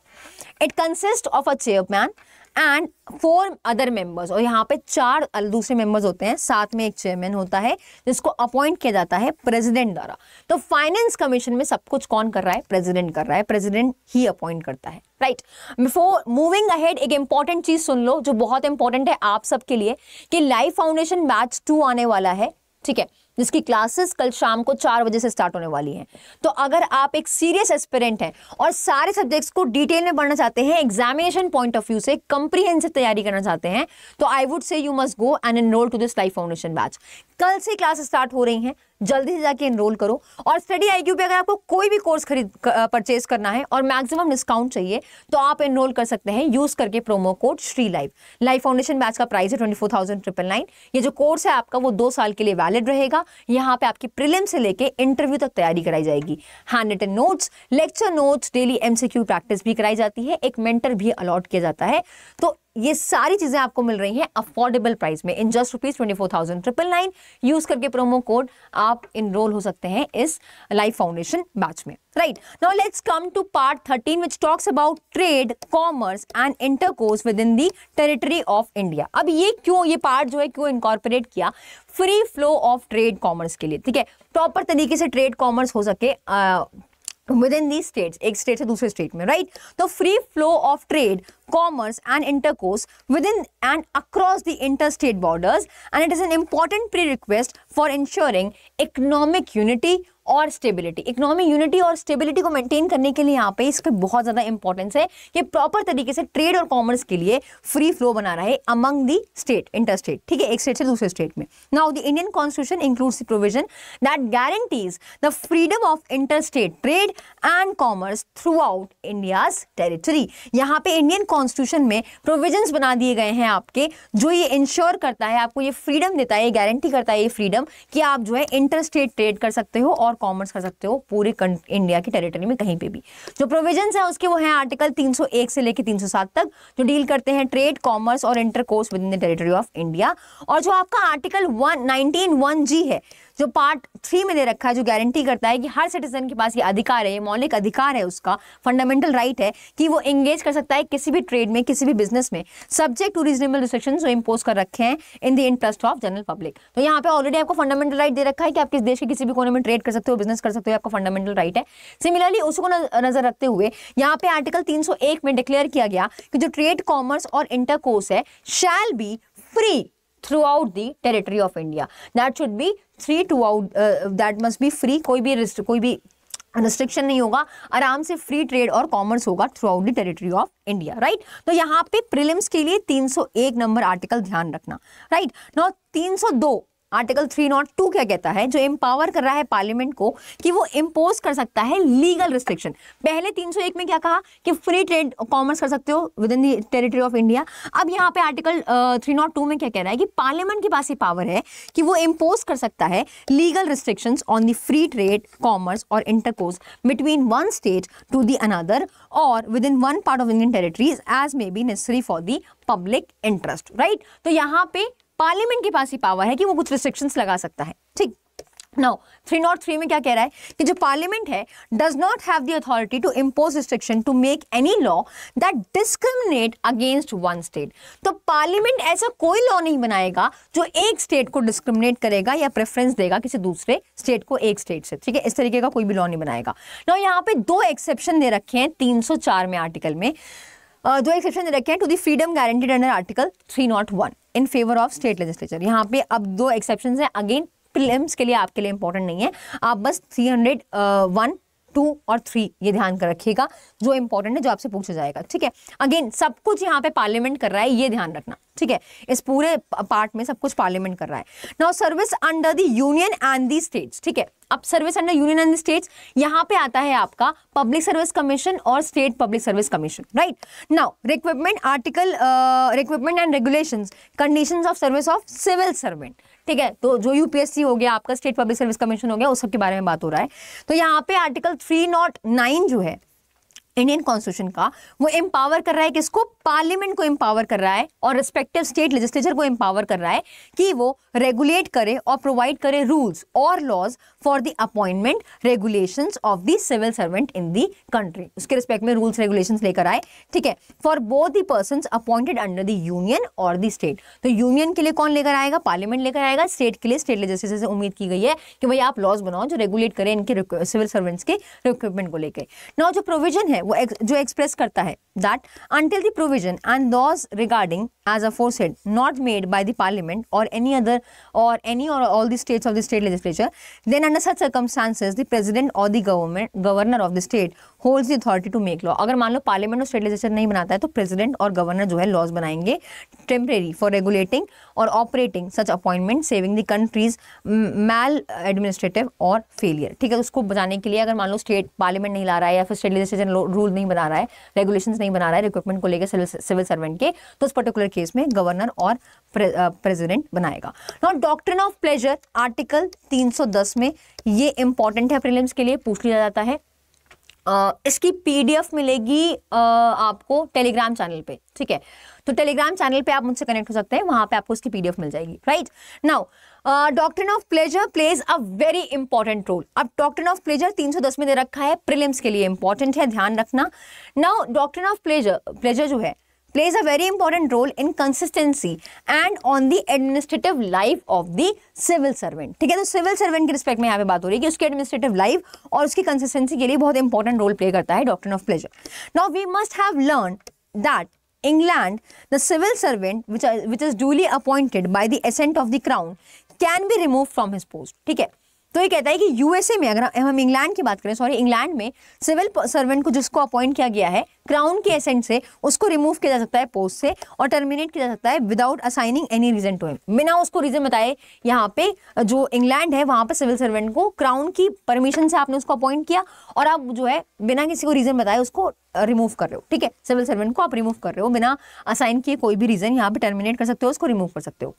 it consist of a chairman and four other members और यहाँ पे चार दूसरे मेंबर्स होते हैं साथ में एक चेयरमैन होता है जिसको अपॉइंट किया जाता है प्रेसिडेंट द्वारा तो फाइनेंस कमीशन में सब कुछ कौन कर रहा है प्रेसिडेंट कर रहा है प्रेसिडेंट ही अपॉइंट करता है राइट बिफोर मूविंग अहेड एक इंपॉर्टेंट चीज सुन लो जो बहुत इंपॉर्टेंट है आप सबके लिए कि लाइफ फाउंडेशन बैच टू आने वाला है ठीक है जिसकी क्लासेस कल शाम को चार बजे से स्टार्ट होने वाली हैं तो अगर आप एक सीरियस एस्पिरेंट हैं और सारे सब्जेक्ट्स को डिटेल में पढ़ना चाहते हैं एग्जामिनेशन पॉइंट ऑफ व्यू से कंप्रीहेंसिव तैयारी करना चाहते हैं तो I would say you must go and enrol to this life foundation batch कल से क्लास स्टार्ट हो रही हैं जल्दी से जाके इनरोल करो और स्टडी आई पे अगर आपको कोई भी कोर्स खरीद परचेज करना है और मैक्सिमम डिस्काउंट चाहिए तो आप इनरोल कर सकते हैं यूज करके promo code Shri live live foundation batch का प्राइस है twenty four thousand triple nine ये जो कोर्स है आपका वो दो साल के लिए वैलिड रहेगा यहाँ पे आपकी प्रिलिम से लेके इंटरव्यू तक तैयारी कराई जाएगी hand written notes lecture notes daily MCQ practice भी कराई जाती है एक मेंटर भी अलॉट किया जाता है तो ये सारी चीज़ें आपको मिल रही हैं अफोर्डेबल प्राइस में in just rupees twenty four thousand triple nine use करके प्रोमो कोड आप इनरोल हो सकते हैं इस लाइफ फाउंडेशन बैच में right now let's come to part thirteen which talks about trade commerce and intercourse within the territory of India अब ये क्यों ये पार्ट जो है क्यों इनकॉर्पोरेट किया free flow of trade commerce के लिए ठीक है प्रॉपर तरीके से ट्रेड कॉमर्स हो सके within these states ek state se dusre state mein right the free flow of trade commerce and intercourse within and across the interstate borders and it is an important prerequisite for ensuring economic unity और stability economy unity और stability को maintain करने के लिए यहाँ पे इस पर बहुत ज़्यादा इंपॉर्टेंस है कि प्रॉपर तरीके से ट्रेड और कॉमर्स के लिए फ्री फ्लो बना रहा है among the state inter state ठीक है एक स्टेट से दूसरे स्टेट में now the Indian constitution includes the provision that guarantees the freedom of inter state trade and commerce throughout India's territory यहाँ पे इंडियन कॉन्स्टिट्यूशन में प्रोविजन बना दिए गए हैं आपके जो ये इंश्योर करता है आपको ये फ्रीडम देता है ये गारंटी करता है ये फ्रीडम कि आप जो है इंटर स्टेट ट्रेड कर सकते हो और और कॉमर्स कर सकते हो पूरी इंडिया की टेरिटरी में कहीं पे भी जो प्रोविजन है उसके वो है आर्टिकल 301 से लेकर 307 तक जो डील करते हैं ट्रेड कॉमर्स और intercourse within the territory of India और जो आपका article one nineteen one G है जो पार्ट थ्री में दे रखा है जो गारंटी करता है कि हर सिटीजन के पास ये अधिकार है ये मौलिक अधिकार है उसका फंडामेंटल राइट है कि वो एंगेज कर सकता है किसी भी ट्रेड में किसी भी बिजनेस में सब्जेक्ट टू रीजनेबल रिस्ट्रिक्शन जो इम्पोज कर रखे हैं in the interest of general public तो यहाँ पे ऑलरेडी आपको फंडामेंटल राइट दे रखा है कि आप किस देश के किसी भी कोने में ट्रेड कर सकते हो बिजनेस कर सकते हो आपका फंडामेंटल राइट है सिमिलरली उसको नजर रखते हुए यहाँ पे आर्टिकल तीन में डिक्लेयर किया गया कि जो ट्रेड कॉमर्स और इंटरकोर्स है shall be free throughout the territory of India. That should be free to uh, that must be free, कोई भी कोई भी रिस्ट्रिक्शन नहीं होगा आराम से फ्री ट्रेड और कॉमर्स होगा throughout the territory of India right तो यहाँ पे प्रिलिम्स के लिए 301 नंबर आर्टिकल ध्यान रखना राइट right? सौ 302 आर्टिकल 302 क्या कहता है जो एम्पावर कर रहा है पार्लियामेंट को कि वो इम्पोज कर सकता है लीगल रिस्ट्रिक्शन पहले 301 में क्या कहा कि फ्री ट्रेड कॉमर्स कर सकते हो within the territory of India अब यहाँ पे आर्टिकल थ्री uh, में क्या कह रहा है कि पार्लियामेंट के पास ये पावर है कि वो इम्पोज कर सकता है legal restriction on the free trade commerce और intercourse between one state to the another और within one part of Indian territories as may be necessary for the public interest right तो यहाँ पे parliament के पास ही power है कि वो कुछ रिस्ट्रिक्शन लगा सकता है ठीक नाउ थ्री नॉट थ्री में क्या कह रहा है कि जो पार्लियामेंट है does not have the authority to impose restriction to make any law that discriminate against one state तो पार्लियामेंट ऐसा कोई लॉ नहीं बनाएगा जो एक स्टेट को डिस्क्रिमिनेट करेगा या प्रेफरेंस देगा किसी दूसरे स्टेट को एक स्टेट से ठीक है इस तरीके का कोई भी लॉ नहीं बनाएगा ना यहाँ पे दो एक्सेप्शन दे रखे हैं तीन में आर्टिकल में दो एक्सेप्शन रखे हैं to the freedom guaranteed under article 301 in favour of state legislature यहाँ पे अब दो एक्सेप्शन हैं अगेन प्रिलिम्स के लिए आपके लिए इंपॉर्टेंट नहीं है आप बस 301 टू और थ्री ये ध्यान कर रखिएगा जो इंपॉर्टेंट है जो आपसे पूछा जाएगा ठीक है अगेन सब कुछ यहाँ पे पार्लियामेंट कर रहा है ये ध्यान रखना ठीक है इस पूरे पार्ट में सब कुछ पार्लियामेंट कर रहा है now service under the union and the states ठीक है अब service under union and states यहाँ पे आता है आपका पब्लिक सर्विस कमीशन और state public service commission right now recruitment article recruitment and regulations conditions of service of civil servant ठीक है तो जो यूपीएससी हो गया आपका स्टेट पब्लिक सर्विस कमीशन हो गया उस सब के बारे में बात हो रहा है तो यहाँ पे आर्टिकल थ्री नॉट नाइन जो है इंडियन कॉन्स्टिट्यूशन का वो एम्पावर कर रहा है किसको पार्लियामेंट को एम्पावर कर रहा है और रिस्पेक्टिव स्टेट लेजिस्लेचर को एम्पावर कर रहा है कि वो रेगुलेट करे और प्रोवाइड करे रूल्स और laws for the appointment regulation of the civil servant in the country उसके रिस्पेक्ट में रूल्स रेगुलेशन लेकर आए ठीक है for both the person appointed under the union और द स्टेट तो यूनियन के लिए कौन लेकर आएगा पार्लियामेंट लेकर आएगा स्टेट के लिए स्टेट लेजिस्लेचर से उम्मीद की गई है कि भाई आप लॉज बनाओ जो रेगुलेट करें इनके सिविल सर्वेंट्स के रिक्रूटमेंट को लेकर नौ जो प्रोविजन है वो एक, जो एक्सप्रेस करता है that until the provision and laws regarding as a force had not made by the parliament और एनी अदर और एनी और all the states of the state legislature then under such circumstances the president और the government governor of the state holds the authority to make law अगर मान लो parliament और state legislature नहीं बनाता है तो प्रेजिडेंट और गवर्नर जो है लॉज बनाएंगे टेम्प्रेरी फॉर रेगुलेटिंग और operating such appointment saving the country's mal administrative और फेलियर ठीक है उसको बचाने के लिए अगर मान लो स्टेट पार्लियामेंट नहीं ला रहा है या फिर स्टेट लेजिस्लेचर रूल नहीं बना रहा है रेगुलेशन नहीं बना रहा है रिक्रूटमेंट को लेकर सिविल सर्वेंट के तो उस पर्टिकुलर केस में गवर्नर और प्रेजिडेंट uh, बनाएगा not doctrine of pleasure article 310 में ये इंपॉर्टेंट है प्रिलिम्स के लिए पूछ लिया जाता है Uh, इसकी पीडीएफ मिलेगी uh, आपको टेलीग्राम चैनल पे ठीक है तो टेलीग्राम चैनल पे आप मुझसे कनेक्ट हो सकते हैं वहां पे आपको इसकी पीडीएफ मिल जाएगी right now doctor of pleasure plays a very important role अब डॉक्टर ऑफ प्लेजर 310 में दे रखा है प्रिलिम्स के लिए इंपॉर्टेंट है ध्यान रखना now doctor of pleasure pleasure जो है plays a very important role in consistency and on the administrative life of the civil servant ठीक है तो सिविल सर्वेंट के रिस्पेक्ट में यहाँ पे बात हो रही है कि उसकी एडमिनिस्ट्रेटिव लाइफ और उसकी कंसिस्टेंसी के लिए बहुत इंपॉर्टेंट रोल प्ले करता है doctor of pleasure now we must have learn that England, the civil servant, which, are, which is duly appointed by the assent of the crown, can be remove from his post ठीक है तो ये कहता है कि USA में अगर हम इंग्लैंड की बात करें सॉरी इंग्लैंड में सिविल सर्वेंट को जिसको अपॉइंट किया गया है क्राउन के एसेंट से उसको रिमूव किया जा सकता है पोस्ट से और टर्मिनेट किया जा सकता है without assigning any reason to him बिना उसको रीजन बताए यहाँ पे जो इंग्लैंड है वहां पर सिविल सर्वेंट को क्राउन की परमिशन से आपने उसको अपॉइंट किया और आप जो है बिना किसी को रीजन बताए उसको रिमूव कर रहे हो ठीक है सिविल सर्वेंट को आप रिमूव कर रहे हो बिना असाइन किए कोई भी रीजन यहाँ पे टर्मिनेट कर सकते हो उसको रिमूव कर सकते हो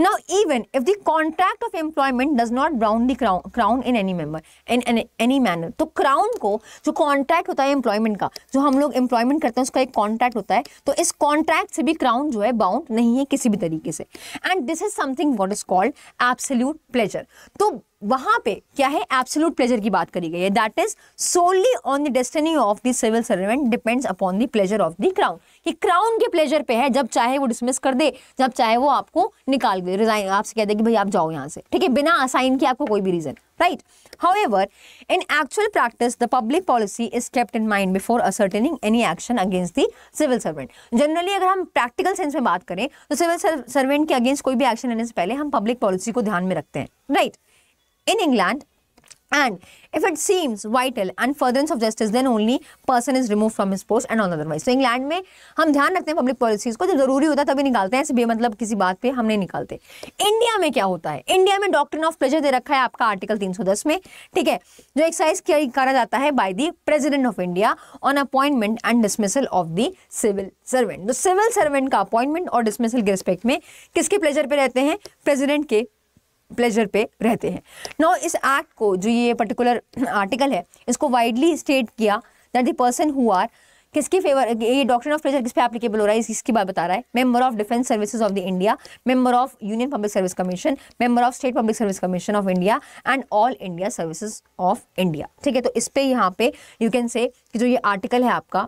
now even if the contract of employment does not brown the crown in any member in any manner तो क्राउन को जो कॉन्ट्रैक्ट होता है एम्प्लॉयमेंट का जो हम लोग एम्प्लॉयमेंट करते हैं उसका एक कॉन्ट्रैक्ट होता है तो इस कॉन्ट्रैक्ट से भी क्राउन जो है बाउंड नहीं है किसी भी तरीके से and this is something what is called absolute pleasure तो वहां पे क्या है एब्सोल्यूट प्लेजर की बात करी गई है that is solely on the destiny of the civil servant depends upon the pleasure of the crown कि क्राउन के प्लेजर पे है जब चाहे वो डिसमिस कर दे जब चाहे वो आपको निकाल दे रिजाइन आपसे कह दे कि भाई आप जाओ यहां से ठीक है बिना असाइन किए आपको कोई भी reason right however in actual practice the public policy is kept in mind before ascertaining any action against the civil servant generally अगर हम प्रैक्टिकल सेंस में बात करें तो सिविल सर्वेंट के अगेंस्ट कोई भी एक्शन लेने से पहले हम पब्लिक पॉलिसी को ध्यान में रखते हैं right right? in England and if it seems vital and furtherance of justice then only person is removed from his post and all otherwise so England में हम ध्यान रखते हैं पब्लिक पॉलिसीज को जब जरूरी होता है तभी निकालते हैं ऐसे बेमतलब किसी बात पे हम नहीं निकालते इंडिया में क्या होता है इंडिया में डॉक्ट्रिन ऑफ प्लेजर दे रखा है आपका आर्टिकल 310 में ठीक है जो एक्सरसाइज किया करा जाता है by the president of India on appointment and dismissal of the civil servant तो सिविल सर्वेंट का अपॉइंटमेंट और डिसमिसल के रिस्पेक्ट में किसके प्लेजर पे रहते हैं प्रेसिडेंट के प्लेजर पे रहते हैं नौ इस एक्ट को जो ये पर्टिकुलर आर्टिकल है इसको वाइडली स्टेट किया that the person who are किसकी फेवर ये डॉक्टर ऑफ प्लेजर किस पे एप्लीकेबल हो रहा है इसकी बात बता रहा है member of defence services of the India member of union public service commission member of state public service commission of India and all India services of India ठीक है तो इस पे यहाँ पे यू कैन से कि जो ये आर्टिकल है आपका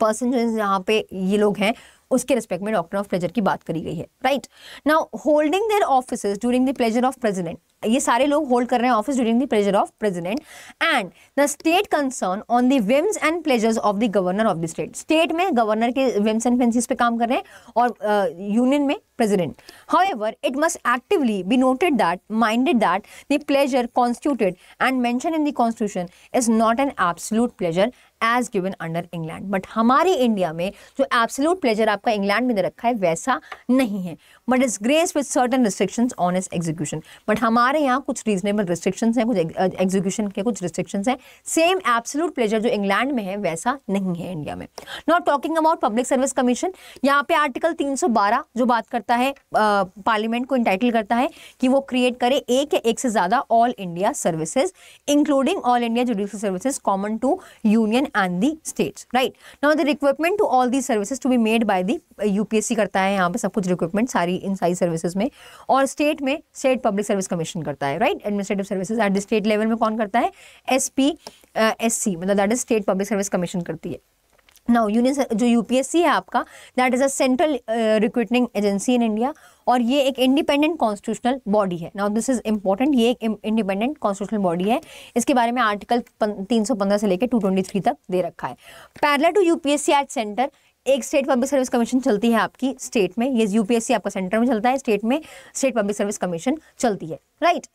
पर्सन जो यहाँ पे ये लोग हैं उसके रिस्पेक्ट में डॉक्टर ऑफ प्लेजर की बात करी गई है right now holding their office during the pleasure of president ये सारे लोग होल्ड कर रहे हैं office during the pleasure of president and the state concern on the whims and pleasures of the governor of the state state में governor के whims and fancies पे काम कर रहे हैं और यूनियन uh, में president however it must actively be noted that minded that the pleasure constituted and mention in the constitution is not an absolute pleasure as given under England but हमारे India में जो absolute pleasure आपका England में दे रखा है वैसा नहीं है but is grace with certain restriction on is execution but हमारे हमारे यहाँ कुछ रीजनेबल रिस्ट्रिक्शंस हैं कुछ एग्जीक्यूशन के कुछ रिस्ट्रिक्शंस हैं सेम एब्सोलूट प्लेजर जो इंग्लैंड में है वैसा नहीं है इंडिया में not talking about public service commission यहाँ पे आर्टिकल 312 जो बात करता है पार्लियामेंट को इंटाइटल करता है कि वो क्रिएट करे एक या एक से ज़्यादा all India services including all India judicial services common to union and the states right now the requirement to all the services to be made by the UPSC करता है यहाँ पे सब कुछ रिक्वायरमेंट सारी इन सारी सर्विसेज में और स्टेट में स्टेट पब्लिक सर्विस कमीशन कौन करता है right administrative services at the state level में कौन करता है एस पी एस सी मतलब that is state public service commission करती है नाउ यूनियन जो यूपीएससी है आपका that is a central recruiting agency in India और ये एक इंडिपेंडेंट कॉन्स्टिट्यूशनल बॉडी है नाउ दिस इज इंपॉर्टेंट ये एक इंडिपेंडेंट कॉन्स्टिट्यूशनल बॉडी है इसके बारे में आर्टिकल तीन सौ पंद्रह से लेकर टू ट्वेंटी थ्री तक दे रखा है parallel to UPSC at centre एक स्टेट पब्लिक सर्विस कमीशन चलती है आपकी स्टेट में ये यूपीएससी आपका सेंटर में चलता है स्टेट में स्टेट पब्लिक सर्विस कमीशन चलती है right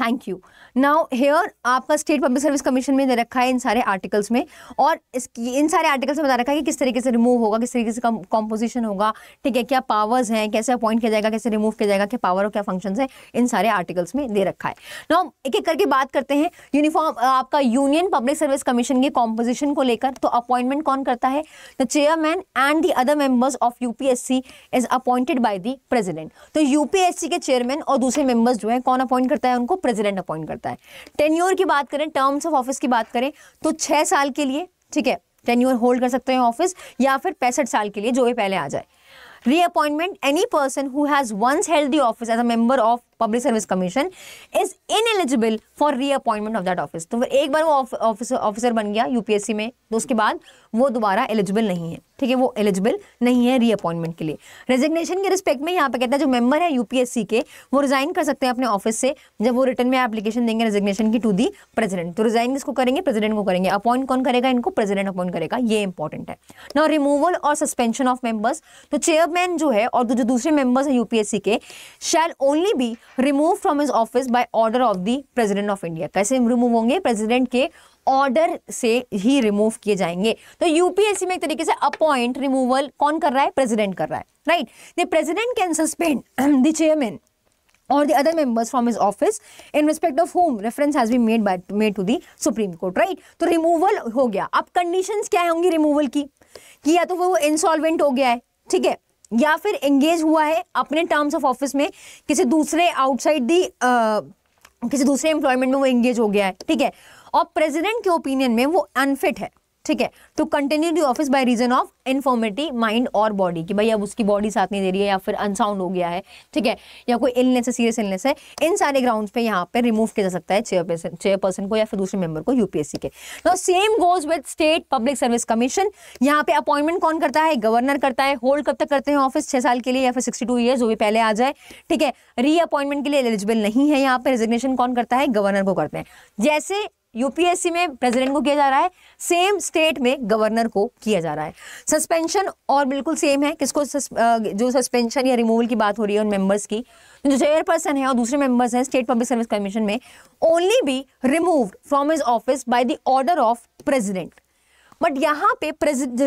thank you now here आपका स्टेट पब्लिक सर्विस कमीशन में दे रखा है इन सारे आर्टिकल्स में और इसकी इन सारे आर्टिकल्स में बता रखा है कि किस तरीके से रिमूव होगा किस तरीके से कॉम्पोजिशन होगा ठीक है क्या पावर्स हैं कैसे अपॉइंट किया जाएगा कैसे रिमूव किया जाएगा क्या पावर और क्या फंक्शन है इन सारे आर्टिकल्स में दे रखा है नाउ एक एक करके बात करते हैं यूनिफॉर्म आपका यूनियन पब्लिक सर्विस कमीशन के कॉम्पोजिशन को लेकर तो अपॉइंटमेंट कौन करता है the chairman and the other members of C is appointed by the president तो यूपीएससी के चेयरमैन और दूसरे मेंबर्स जो है कौन अपॉइंट करता है उनको प्रेजिडेंट अपॉइंट करता है सकता है टेन्योर की बात करें टर्म्स ऑफ ऑफिस की बात करें तो छः साल के लिए ठीक है टेन्योर होल्ड कर सकते हैं ऑफिस या फिर पैंसठ साल के लिए जो भी पहले आ जाए reappointment any person who has once held the office as a member of public service commission is ineligible for reappointment of that office तो फिर एक बार वो ऑफिसर उफ, बन गया यूपीएससी में तो उसके बाद वो दोबारा एलिजिबल नहीं है ठीक है वो एलिजिबल नहीं है रीअपॉइंटमेंट के लिए रेजिग्नेशन के रिस्पेक्ट में यहाँ पे कहता है जो मेंबर है यूपीएससी के वो रिजाइन कर सकते हैं अपने ऑफिस से जब वो रिटर्न में एप्लीकेशन देंगे रेजिग्नेशन की टू दी प्रेजिडेंट तो रिजाइन किसको करेंगे प्रेसिडेंट को करेंगे अपॉइंट कौन करेगा इनको प्रेजिडेंट अपॉइंट करेगा ये इंपॉर्टेंट है ना रिमूवल और सस्पेंशन ऑफ मेंबर्स तो चेयरमैन जो है और जो दूसरे मेंबर्स हैं यूपीएससी के shall only be remove from his office by order of the president of India कैसे रिमूव होंगे प्रेसिडेंट के ऑर्डर से ही रिमूव किए जाएंगे तो यूपीएससी में एक तरीके से अपॉइंट रिमूवल कौन कर रहा है प्रेसिडेंट कर रहा है right the president can suspend the chairman और the other members from his office in respect of whom reference has been made by made to the supreme court right तो removal हो गया अब कंडीशंस क्या होंगी रिमूवल की कि या तो वो इंसॉल्वेंट हो गया है ठीक है या फिर एंगेज हुआ है अपने टर्म्स ऑफ ऑफिस में किसी दूसरे आउटसाइड दी किसी दूसरे एम्प्लॉयमेंट में वो एंगेज हो गया है ठीक है और प्रेसिडेंट के ओपिनियन में वो अनफिट है ठीक है तो continue the office by reason of infirmity mind और बॉडी कि भाई अब उसकी बॉडी साथ नहीं दे रही है या फिर अनसाउंड हो गया है ठीक है या कोई इलनेस है सीरियस इलनेस है इन सारे ग्राउंड पे यहाँ पे रिमूव किया जा सकता है चेयरपर्सन चेयरपर्सन को या फिर दूसरे मेंबर को यूपीएससी के no same goes with state public service commission यहाँ पे अपॉइंटमेंट कौन करता है गवर्नर करता है होल्ड कब तक करते हैं ऑफिस छह साल के लिए या फिर सिक्सटी टू ईयर्स भी पहले आ जाए ठीक है री अपॉइंटमेंट के लिए एलिजिबल नहीं है यहाँ पे रेजिग्नेशन कौन करता है गवर्नर को करते हैं जैसे यूपीएससी में प्रेसिडेंट को किया जा रहा है सेम स्टेट में गवर्नर को किया जा रहा है सस्पेंशन और बिल्कुल सेम है किसको सस्, जो सस्पेंशन या रिमूवल की बात हो रही है उन मेंबर्स की जो चेयरपर्सन है और दूसरे मेंबर्स हैं स्टेट पब्लिक सर्विस कमीशन में only be removed from his office by the order of president but यहाँ पे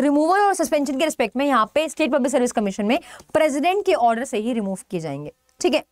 रिमूवल और सस्पेंशन के रिस्पेक्ट में यहाँ पे स्टेट पब्लिक सर्विस कमीशन में प्रेजिडेंट के ऑर्डर से ही रिमूव किए जाएंगे ठीक है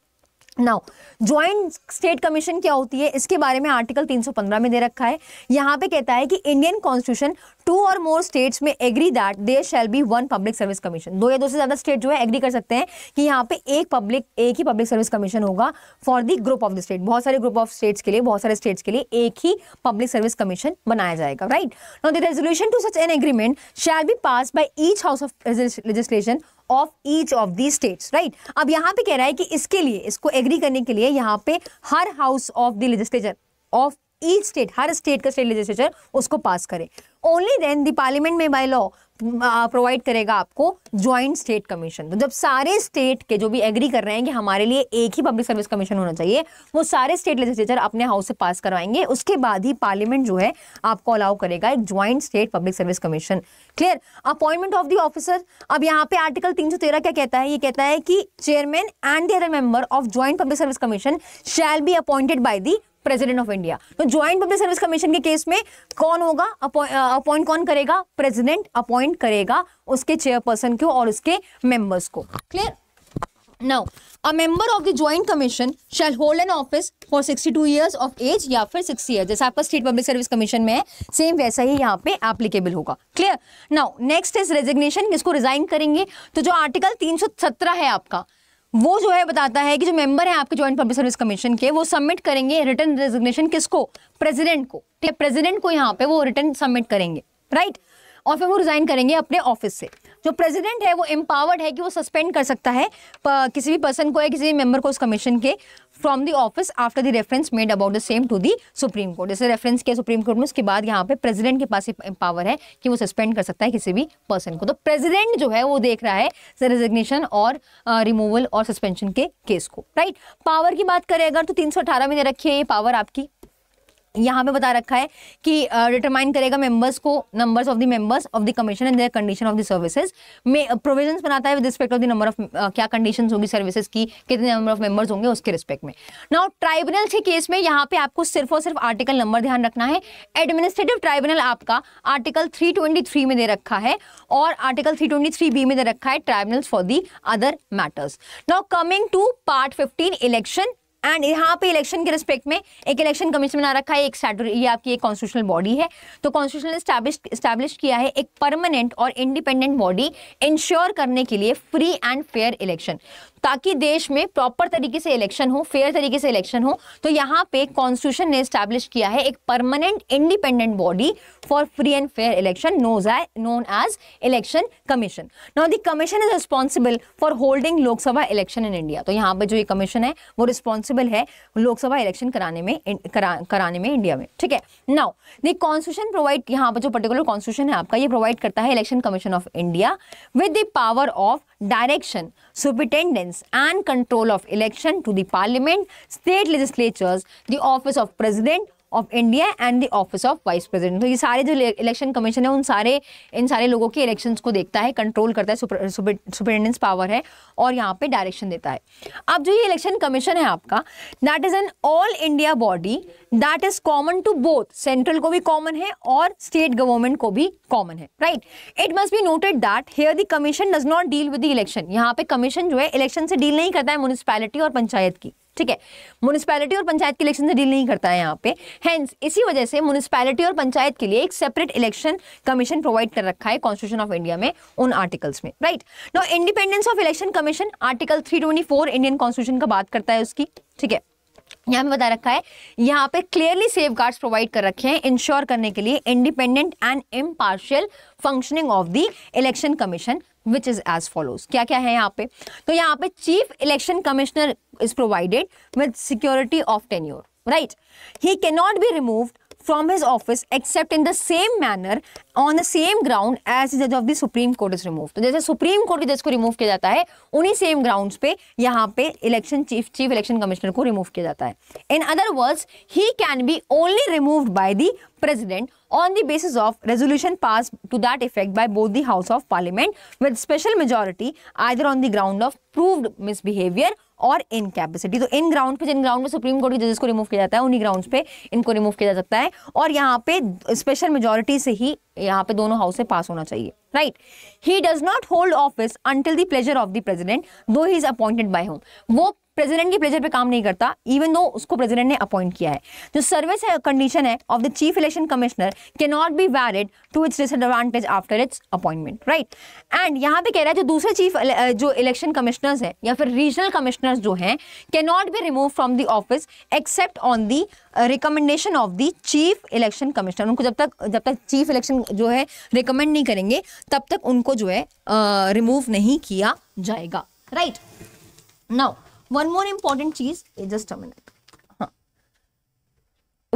नाउ ज्वाइंट स्टेट कमीशन क्या होती है इसके बारे में आर्टिकल 315 में दे रखा है यहाँ पे कहता है कि इंडियन कॉन्स्टिट्यूशन टू और मोर स्टेट्स में agree that there shall be one public service commission दो या दो से ज्यादा स्टेट जो है एग्री कर सकते हैं कि यहाँ पे एक पब्लिक एक ही पब्लिक सर्विस कमीशन होगा for the group of the state बहुत सारे ग्रुप ऑफ स्टेट्स के लिए बहुत सारे स्टेट्स के लिए एक ही पब्लिक सर्विस कमीशन बनाया जाएगा right now the resolution to such an agreement shall be pass by each house of legislation of each of the states right अब यहाँ पे कह रहा है कि इसके लिए इसको एग्री करने के लिए यहाँ पे हर house of the legislature of each state हर स्टेट का स्टेट लेजिस्लेचर उसको पास करे ओनली देन दी पार्लियामेंट में बाय लॉ प्रोवाइड करेगा आपको ज्वाइंट स्टेट कमीशन तो जब सारे स्टेट के जो भी एग्री कर रहे हैं कि हमारे लिए एक ही पब्लिक सर्विस कमीशन होना चाहिए वो सारे स्टेट लेजिस्लेचर अपने हाउस से पास करवाएंगे उसके बाद ही पार्लियामेंट जो है आपको अलाउ करेगा एक joint state public service commission clear appointment of the officer अब यहाँ पे आर्टिकल तीन क्या कहता है ये कहता है कि chairman and the other member of joint public service commission shall be appointed by the president of India तो ज्वाइंट पब्लिक सर्विस कमीशन के केस में कौन होगा अपॉइंट कौन करेगा प्रेसिडेंट अपॉइंट करेगा उसके चेयरपर्सन को और उसके मेंबर्स को clear now a member of the joint commission shall hold an office for 62 years of age या फिर सिक्स ईयर जैसे आपका स्टेट पब्लिक सर्विस कमीशन में है सेम वैसा ही यहाँ पे एप्लीकेबल होगा clear now next is resignation इसको रिजाइन करेंगे तो जो आर्टिकल 317 है आपका वो जो है बताता है कि जो मेंबर है आपके ज्वाइंट पब्लिक सर्विस कमीशन के वो सबमिट करेंगे रिटर्न रेजिग्नेशन किसको प्रेसिडेंट को ठीक है प्रेसिडेंट को यहाँ पे वो रिटर्न सबमिट करेंगे राइट और फिर वो रिजाइन करेंगे अपने ऑफिस से जो प्रेसिडेंट है वो एम्पावर्ड है कि वो सस्पेंड कर सकता है किसी भी पर्सन को या किसी भी मेंबर को उस कमीशन के from the office after the reference made about the same to the supreme court जैसे रेफरेंस किया सुप्रीम कोर्ट में उसके बाद यहाँ पे प्रेसिडेंट के पास पावर है कि वो सस्पेंड कर सकता है किसी भी पर्सन को तो प्रेसिडेंट जो है वो देख रहा है रेजिग्नेशन और रिमूवल uh, और सस्पेंशन के केस को राइट पावर की बात करें अगर तो तीन में दे रखी है ये पावर आपकी यहाँ पे बता रखा है कि डिटरमाइन uh, करेगा मेंबर्स को numbers of the members of the commission and their condition of the services में प्रोविजंस बनाता है with respect of the number of क्या कंडीशंस होगी सर्विसेज की कितने नंबर ऑफ मेंबर्स होंगे उसके रिस्पेक्ट में नाउ ट्राइब्यूनल के केस में यहाँ पे आपको सिर्फ और सिर्फ आर्टिकल नंबर ध्यान रखना है एडमिनिस्ट्रेटिव ट्राइब्यूनल आपका आर्टिकल थ्री में दे रखा है और आर्टिकल थ्री बी में दे रखा है tribunal for the other matters now coming to part fifteen election and यहाँ पे इलेक्शन के रिस्पेक्ट में एक इलेक्शन कमीशन बना रखा है एक ये आपकी एक कॉन्स्टिट्यूशनल बॉडी है तो कॉन्स्टिट्यूशन ने स्टैब्लिश किया है एक परमानेंट और इंडिपेंडेंट बॉडी इंश्योर करने के लिए फ्री एंड फेयर इलेक्शन ताकि देश में प्रॉपर तरीके से इलेक्शन हो फेयर तरीके से इलेक्शन हो तो यहाँ पे कॉन्स्टिट्यूशन ने स्टैब्लिश किया है एक permanent independent body for free and fair election knows known as election commission now the commission is responsible for holding Lok Sabha election in India तो यहाँ पर जो ये कमीशन है वो रिस्पॉन्सिबल है लोकसभा इलेक्शन कराने में करा, कराने में इंडिया में ठीक है नाउ द कॉन्स्टिट्यूशन प्रोवाइड यहाँ पर जो पर्टिकुलर कॉन्स्टिट्यूशन है आपका ये प्रोवाइड करता है election commission of India with the power of direction, superintendence and control of election to the parliament, state legislatures, the office of president, of India and the office of vice president तो ये सारे जो election commission है उन सारे इन सारे लोगों के इलेक्शन को देखता है कंट्रोल करता है सुपरिटेंडेंस पावर है और यहाँ पे डायरेक्शन देता है अब जो ये इलेक्शन कमीशन है आपका that is an all India body that is common to both central को भी कॉमन है और स्टेट गवर्नमेंट को भी कॉमन है right it must be noted that here the commission does not deal with the election यहाँ पे commission जो है इलेक्शन से डील नहीं करता है म्यूनिसपैलिटी और पंचायत की ठीक है म्यूनसिपैलिटी और पंचायत के इलेक्शन से डील नहीं करता है यहाँ पे हैंस इसी वजह से म्यूनसिपैलिटी और पंचायत के लिए एक सेपरेट इलेक्शन कमीशन प्रोवाइड कर रखा है कॉन्स्टिट्यूशन ऑफ इंडिया में उन आर्टिकल्स में right no independence of election commission article three Indian constitution का बात करता है उसकी ठीक है यहाँ पे बता रखा है यहाँ पे क्लियरली सेफ गार्ड प्रोवाइड कर रखे हैं इंश्योर करने के लिए independent and impartial functioning of the election commission which is as follows क्या क्या है यहाँ पे तो यहाँ पे chief election commissioner is provided with security of tenure right he cannot be removed from his office except in the same manner on the same ground as the judge of the supreme court is removed तो जैसे supreme court के जज को remove किया जाता है उन्हीं same grounds पे यहाँ पे election chief chief election commissioner को रिमूव किया जाता है in other words he can be only removed by the president on the basis of resolution passed to that effect by both the house of parliament with special majority either on the ground of proved misbehavior और in capacity तो इन ground पे जिन ground में supreme court के जजेस को remove किया जाता है उन्हीं ग्राउंड पे इनको रिमूव किया जा सकता है और यहाँ पे स्पेशल मेजोरिटी से ही यहाँ पे दोनों हाउस से पास होना चाहिए right he does not hold office until the pleasure of the president though he is appointed by whom वो प्रेसिडेंट के प्रेजर पे काम नहीं करता इवन दो उसको प्रेसिडेंट ने अपॉइंट किया है जो सर्विस कंडीशन है of the chief election commissioner के not be valid to its disadvantage after its appointment right and यहाँ पे कह रहा है जो दूसरे चीफ जो इलेक्शन कमिश्नर्स है या फिर रीजनल कमिश्नर्स जो हैं can not be remove from the office except on the recommendation of the chief election commissioner उनको जब तक जब तक चीफ इलेक्शन जो है रिकमेंड नहीं करेंगे तब तक उनको जो है रिमूव नहीं किया जाएगा right now one more important चीज just a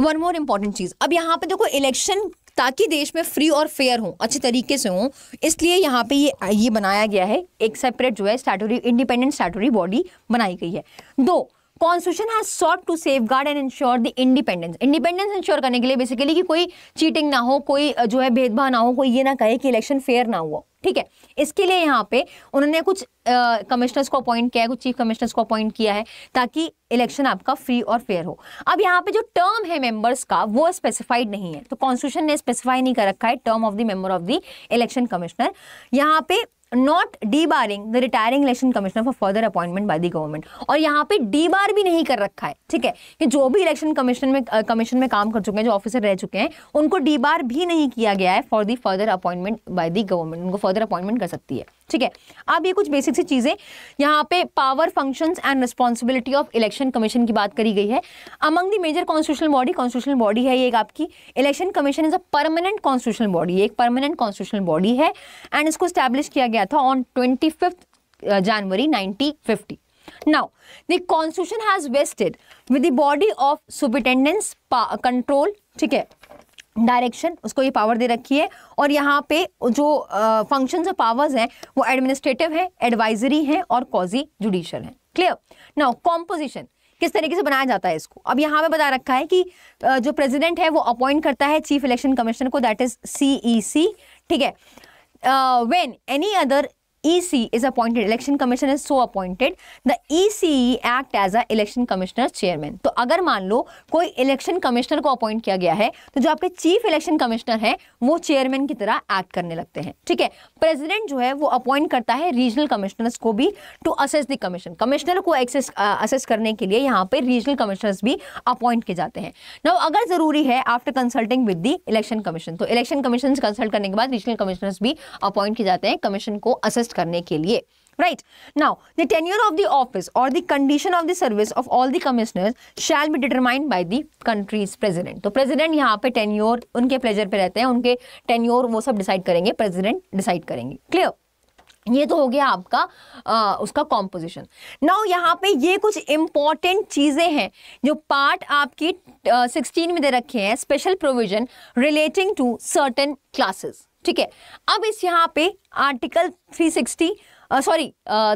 one more important चीज अब यहाँ पे देखो इलेक्शन ताकि देश में फ्री और फेयर हो अच्छे तरीके से हो इसलिए यहाँ पे ये ये बनाया गया है एक सेपरेट जो है स्टैटोरी इंडिपेंडेंट स्टैटोरी बॉडी बनाई गई है though constitution has sought to safeguard and ensure the independence independence ensure करने के लिए बेसिकली कि कोई चीटिंग ना हो कोई जो है भेदभाव ना हो कोई ये ना कहे कि इलेक्शन फेयर ना हुआ ठीक है इसके लिए यहाँ पे उन्होंने कुछ कमिश्नर्स uh, को अपॉइंट किया है कुछ चीफ कमिश्नर्स को अपॉइंट किया है ताकि इलेक्शन आपका फ्री और फेयर हो अब यहाँ पे जो टर्म है मेंबर्स का वो स्पेसिफाइड नहीं है तो कॉन्स्टिट्यूशन ने स्पेसिफाई नहीं कर रखा है term of the member of the election commissioner यहाँ पे not debarring the retiring election commissioner for further appointment by the government और यहाँ पे डी बार भी नहीं कर रखा है ठीक है कि जो भी इलेक्शन कमिश्नर में कमीशन में काम कर चुके हैं जो ऑफिसर रह चुके हैं उनको डी बार भी नहीं किया गया है for the further appointment by the government उनको फर्दर अपॉइंटमेंट कर सकती है ठीक है अब ये कुछ बेसिक सी चीज़ें यहाँ पे power functions and responsibility of election commission की बात करी गई है among the major constitutional body constitutional body है ये एक आपकी election commission is a permanent constitutional body एक परमानेंट कॉन्स्टिट्यूशनल बॉडी है एंड इसको स्टैब्लिश किया गया था on twenty January nineteen Now, the constitution has vested with the body of superintendence control ठीक है डायरेक्शन उसको ये पावर दे रखी है और यहाँ पे जो फंक्शन और पावर्स हैं वो एडमिनिस्ट्रेटिव हैं एडवाइजरी हैं और कॉजी जुडिशल हैं क्लियर नाउ कॉम्पोजिशन किस तरीके से बनाया जाता है इसको अब यहाँ पे बता रखा है कि जो प्रेसिडेंट है वो अपॉइंट करता है चीफ इलेक्शन कमीशन को दैट इज सी ठीक है when any other EC is appointed, election commission is so appointed, the EC act as a election Commissioner's chairman. तो अगर मान लो कोई Election Commissioner को appoint किया गया है तो जो आपके Chief Election Commissioner है वो Chairman की तरह act करने लगते हैं ठीक है President जो है वो appoint करता है Regional Commissioners को भी to assess the Commission. Commissioner को access assess करने के लिए यहाँ पे Regional Commissioners भी appoint किए जाते हैं Now अगर जरूरी है after consulting with the Election Commission, तो Election Commissioners consult करने के बाद Regional Commissioners भी appoint किए जाते हैं Commission को assess करने के लिए right now the tenure of the office और the condition of the service of all the commissioners shall be determined by the country's president तो प्रेसिडेंट यहाँ पे टेन्योर उनके प्लेजर पे रहते हैं उनके टेन्योर वो सब डिसाइड करेंगे प्रेसिडेंट डिसाइड करेंगे क्लियर ये तो हो गया आपका आ, उसका कॉम्पोजिशन नाउ यहाँ पे ये कुछ इंपॉर्टेंट चीजें हैं जो पार्ट आपकी आ, में दे रखे हैं special provision relating to certain classes ठीक है अब इस यहाँ पे article 360 sorry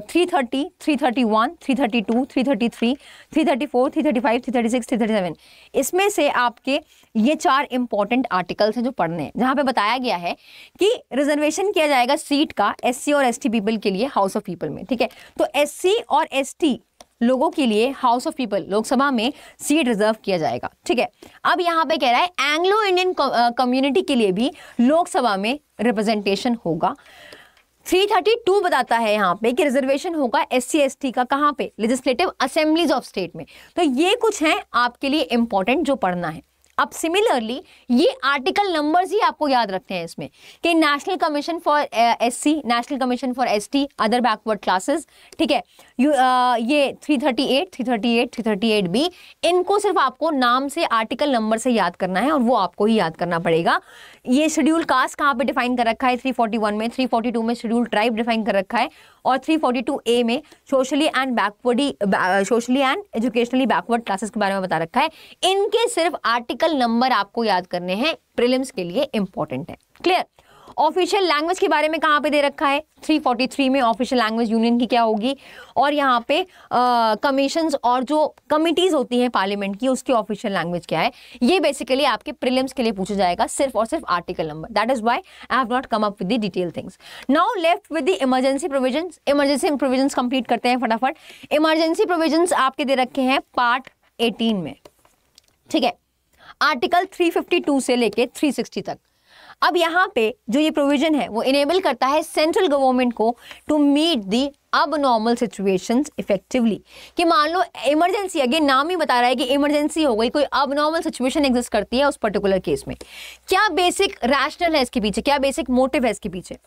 three thirty three thirty one three thirty two three thirty three three thirty four three thirty five three thirty six three thirty seven इसमें से आपके ये चार इंपॉर्टेंट आर्टिकल्स हैं जो पढ़ने हैं जहाँ पे बताया गया है कि रिजर्वेशन किया जाएगा सीट का एससी और एसटी पीपल के लिए हाउस ऑफ पीपल में ठीक है तो एससी और एसटी लोगों के लिए हाउस ऑफ पीपल लोकसभा में सीट रिजर्व किया जाएगा ठीक है अब यहाँ पे कह रहा है एंग्लो इंडियन कम्युनिटी के लिए भी लोकसभा में रिप्रेजेंटेशन होगा 332 बताता है यहाँ पे कि रिजर्वेशन होगा एस सी का कहाँ पे लेजिस्लेटिव असेंबलीज ऑफ स्टेट में तो ये कुछ हैं आपके लिए इंपॉर्टेंट जो पढ़ना है अब सिमिलरली ये आर्टिकल नंबर्स ही आपको याद रखते हैं इसमें कि national commission for SC national commission for ST other backward classes ठीक है यू आ, uh, ये 338 338 338 बी इनको सिर्फ आपको नाम से आर्टिकल नंबर से याद करना है और वो आपको ही याद करना पड़ेगा ये शेड्यूल कास्ट कहाँ पे डिफाइन कर रखा है 341 में 342 में शेड्यूल ट्राइब डिफाइन कर रखा है और 342 ए में socially and backward socially and educationally backward classes के बारे में बता रखा है इनके सिर्फ आर्टिकल नंबर आपको याद करने हैं प्रिलिम्स के लिए इंपॉर्टेंट है क्लियर ऑफिशियल लैंग्वेज के बारे में कहाँ पे दे रखा है 343 में ऑफिशियल लैंग्वेज यूनियन की क्या होगी और यहाँ पे कमीशन और जो कमिटीज़ होती हैं पार्लियामेंट की उसकी ऑफिशियल लैंग्वेज क्या है ये बेसिकली आपके प्रिलिम्स के लिए पूछा जाएगा सिर्फ और सिर्फ article number that is why I have not come up with the detail things now left with the emergency provision emergency provision complete करते हैं फटाफट इमरजेंसी प्रोविजन आपके दे रखे हैं पार्ट एटीन में ठीक है आर्टिकल 352 से लेके 360 तक अब यहाँ पे जो ये प्रोविजन है वो इनेबल करता है सेंट्रल गवर्नमेंट को टू मीट दी अब नॉर्मल सिचुएशन इफेक्टिवली कि मान लो इमरजेंसी अगेन नाम ही बता रहा है कि इमरजेंसी हो गई कोई अब नॉर्मल सिचुएशन एग्जिस्ट करती है उस पर्टिकुलर केस में क्या बेसिक रैशनल है इसके पीछे क्या बेसिक मोटिव है इसके पीछे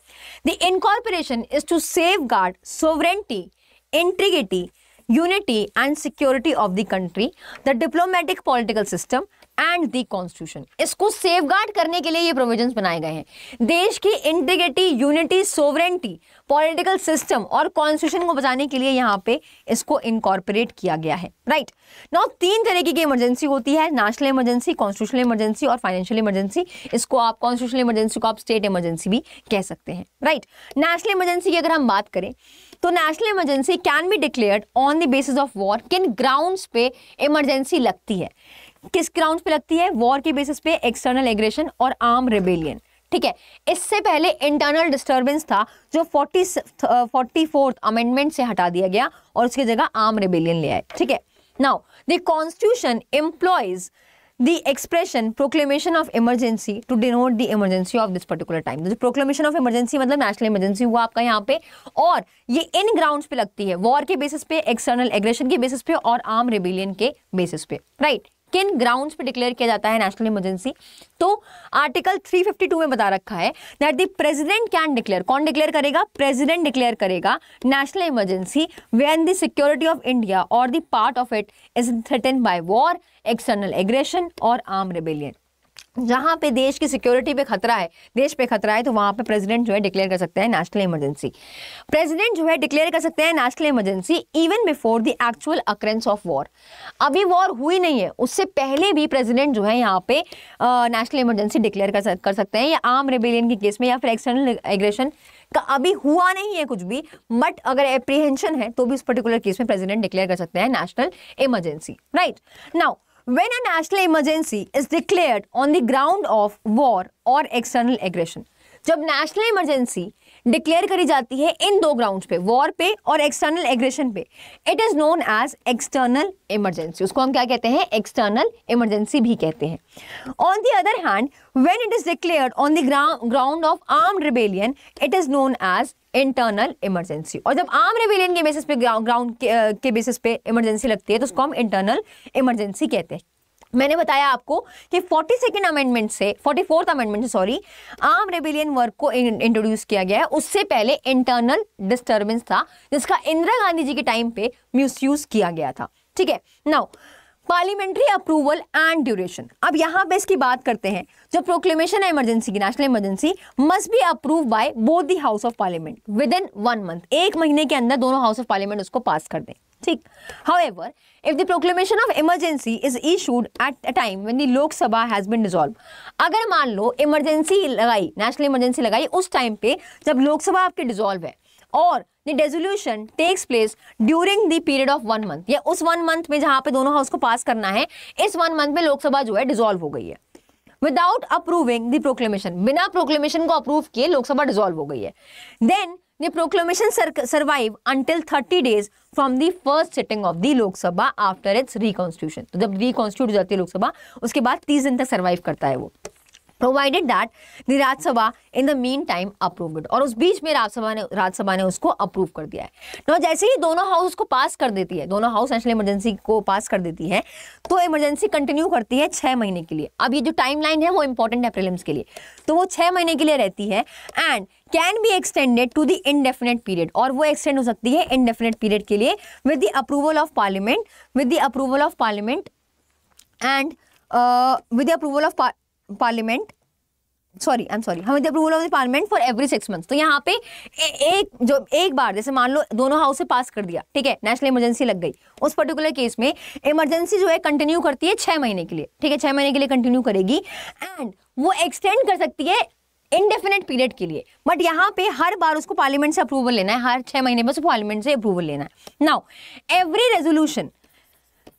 the incorporation is to safeguard sovereignty integrity unity and security of the country the diplomatic political system and the constitution इसको सेफ करने के लिए ये प्रोविजन बनाए गए हैं देश की integrity unity sovereignty political system और कॉन्स्टिट्यूशन को बचाने के लिए यहाँ पे इसको इनकॉर्पोरेट किया गया है राइट right. नौ तीन तरीके की इमरजेंसी होती है नेशनल इमरजेंसी कॉन्स्टिट्यूशनल इमरजेंसी और फाइनेंशियल इमरजेंसी इसको आप कॉन्स्टिट्यूशनल इमरजेंसी को आप स्टेट इमरजेंसी भी कह सकते हैं राइट नेशनल इमरजेंसी की अगर हम बात करें तो national emergency can be declared on the basis of war किन ग्राउंड्स पे इमरजेंसी लगती है किस ग्राउंड पे लगती है वॉर के बेसिस पे एक्सटर्नल एग्रेशन और आर्म रेबेलियन ठीक है इससे पहले इंटरनल डिस्टरबेंस था जो फोर्टी फोर्टी फोर्थ अमेंडमेंट से हटा दिया गया और उसकी जगह आर्म रेबेलियन ले आए ठीक है now the constitution employs the expression proclamation of emergency to denote the emergency of this particular time जो proclamation of emergency मतलब national emergency हुआ आपका यहाँ पे और ये इन grounds पे लगती है war के basis पे external aggression के basis पे और armed rebellion के basis पे right किन ग्राउंड्स पे डिक्लेयर किया जाता है नेशनल इमरजेंसी तो आर्टिकल 352 में बता रखा है that the president can declare कौन डिक्लेयर करेगा प्रेसिडेंट डिक्लेयर करेगा national emergency when the security of India और the part of it is threaten by war external aggression और आर्म रिबेलियन जहां पे देश की सिक्योरिटी पे खतरा है देश पे खतरा है तो वहां पे प्रेसिडेंट जो है डिक्लेयर कर सकते हैं नेशनल इमरजेंसी प्रेसिडेंट जो है डिक्लेयर कर सकते हैं national emergency even before the actual occurrence of war अभी वॉर हुई नहीं है उससे पहले भी प्रेसिडेंट जो है यहाँ पे नेशनल इमरजेंसी डिक्लेयर कर, सकते हैं या आर्म रेबेलियन के केस में या फिर एक्सटर्नल एग्रेशन का अभी हुआ नहीं है कुछ भी बट अगर एप्रीहेंशन है तो भी उस पर्टिकुलर केस में प्रेजिडेंट डिक्लेयर कर सकते हैं national emergency right now when a national emergency is declared on the ground of war or external aggression जब नेशनल इमरजेंसी डिक्लेयर करी जाती है इन दो ग्राउंड्स पे वॉर पे और एक्सटर्नल एग्रेशन पे it is known as external emergency उसको हम क्या कहते हैं एक्सटर्नल इमरजेंसी भी कहते हैं on the other hand when it is declared on the ground of armed rebellion it is known as internal emergency और जब आम रेवेलियन के बेसिस पे ग्राउंड के, बेसिस पे इमरजेंसी लगती है तो उसको हम इंटरनल इमरजेंसी कहते हैं मैंने बताया आपको कि फोर्टी सेकेंड अमेंडमेंट से फोर्टी फोर्थ अमेंडमेंट से सॉरी आम रेबिलियन वर्क को इंट्रोड्यूस किया गया है उससे पहले इंटरनल डिस्टर्बेंस था जिसका इंदिरा गांधी जी के टाइम पे मिसयूज किया गया था ठीक है now parliamentary approval and duration अब यहाँ पे इसकी बात करते हैं जो प्रोक्लेमेशन है इमरजेंसी की national emergency must be approve by both the house of parliament within one month एक महीने के अंदर दोनों हाउस ऑफ पार्लियामेंट उसको पास कर दें ठीक however if the proclamation of emergency is issued at a time when lok Lok Sabha has been dissolve अगर मान लो इमरजेंसी लगाई नेशनल इमरजेंसी लगाई उस टाइम पे जब लोकसभा आपकी डिजॉल्व है और the dissolution takes place during the period of one month या उस वन मंथ में जहां पे दोनों हाउस को पास करना है इस वन मंथ में लोकसभा जो है डिजोल्व हो गई है विदाउट अप्रूविंग द प्रोक्लेमेशन बिना प्रोक्लेमेशन को अप्रूव किए लोकसभा डिजोल्व हो गई है then The proclamation survive until thirty days from the first sitting of the Lok Sabha after its reconstitution तो जब रिकॉन्स्टिट्यूट हो जाती है लोकसभा उसके बाद तीस दिन तक सर्वाइव करता है वो provided that the Rajya Sabha in the mean time approve और उस बीच में राज्यसभा ने राज्यसभा ने उसको अप्रूव कर दिया है ना जैसे ही दोनों हाउस उसको पास कर देती है दोनों हाउस नेशनल इमरजेंसी को पास कर देती है तो इमरजेंसी कंटिन्यू करती है छः महीने के लिए अब ये जो टाइमलाइन है वो इंपॉर्टेंट है प्रिलिम्स के लिए तो वो छः महीने के लिए रहती है and can be extended to the indefinite period और वो एक्सटेंड हो सकती है इनडेफिनेट पीरियड के लिए with the approval of parliament with the approval of parliament and with the approval of parliament sorry I am sorry हमें approval of the parliament for every six month तो यहाँ पे ए, एक जो एक बार जैसे मान लो दोनों हाउस से पास कर दिया ठीक है नेशनल इमरजेंसी लग गई उस पर्टिकुलर केस में इमरजेंसी जो है कंटिन्यू करती है छह महीने के लिए ठीक है छह महीने के लिए कंटिन्यू करेगी एंड वो एक्सटेंड कर सकती है इनडेफिनेट पीरियड के लिए बट यहाँ पे हर बार उसको पार्लियामेंट से अप्रूवल लेना है हर छह महीने में उसको पार्लियामेंट से अप्रूवल लेना है now every resolution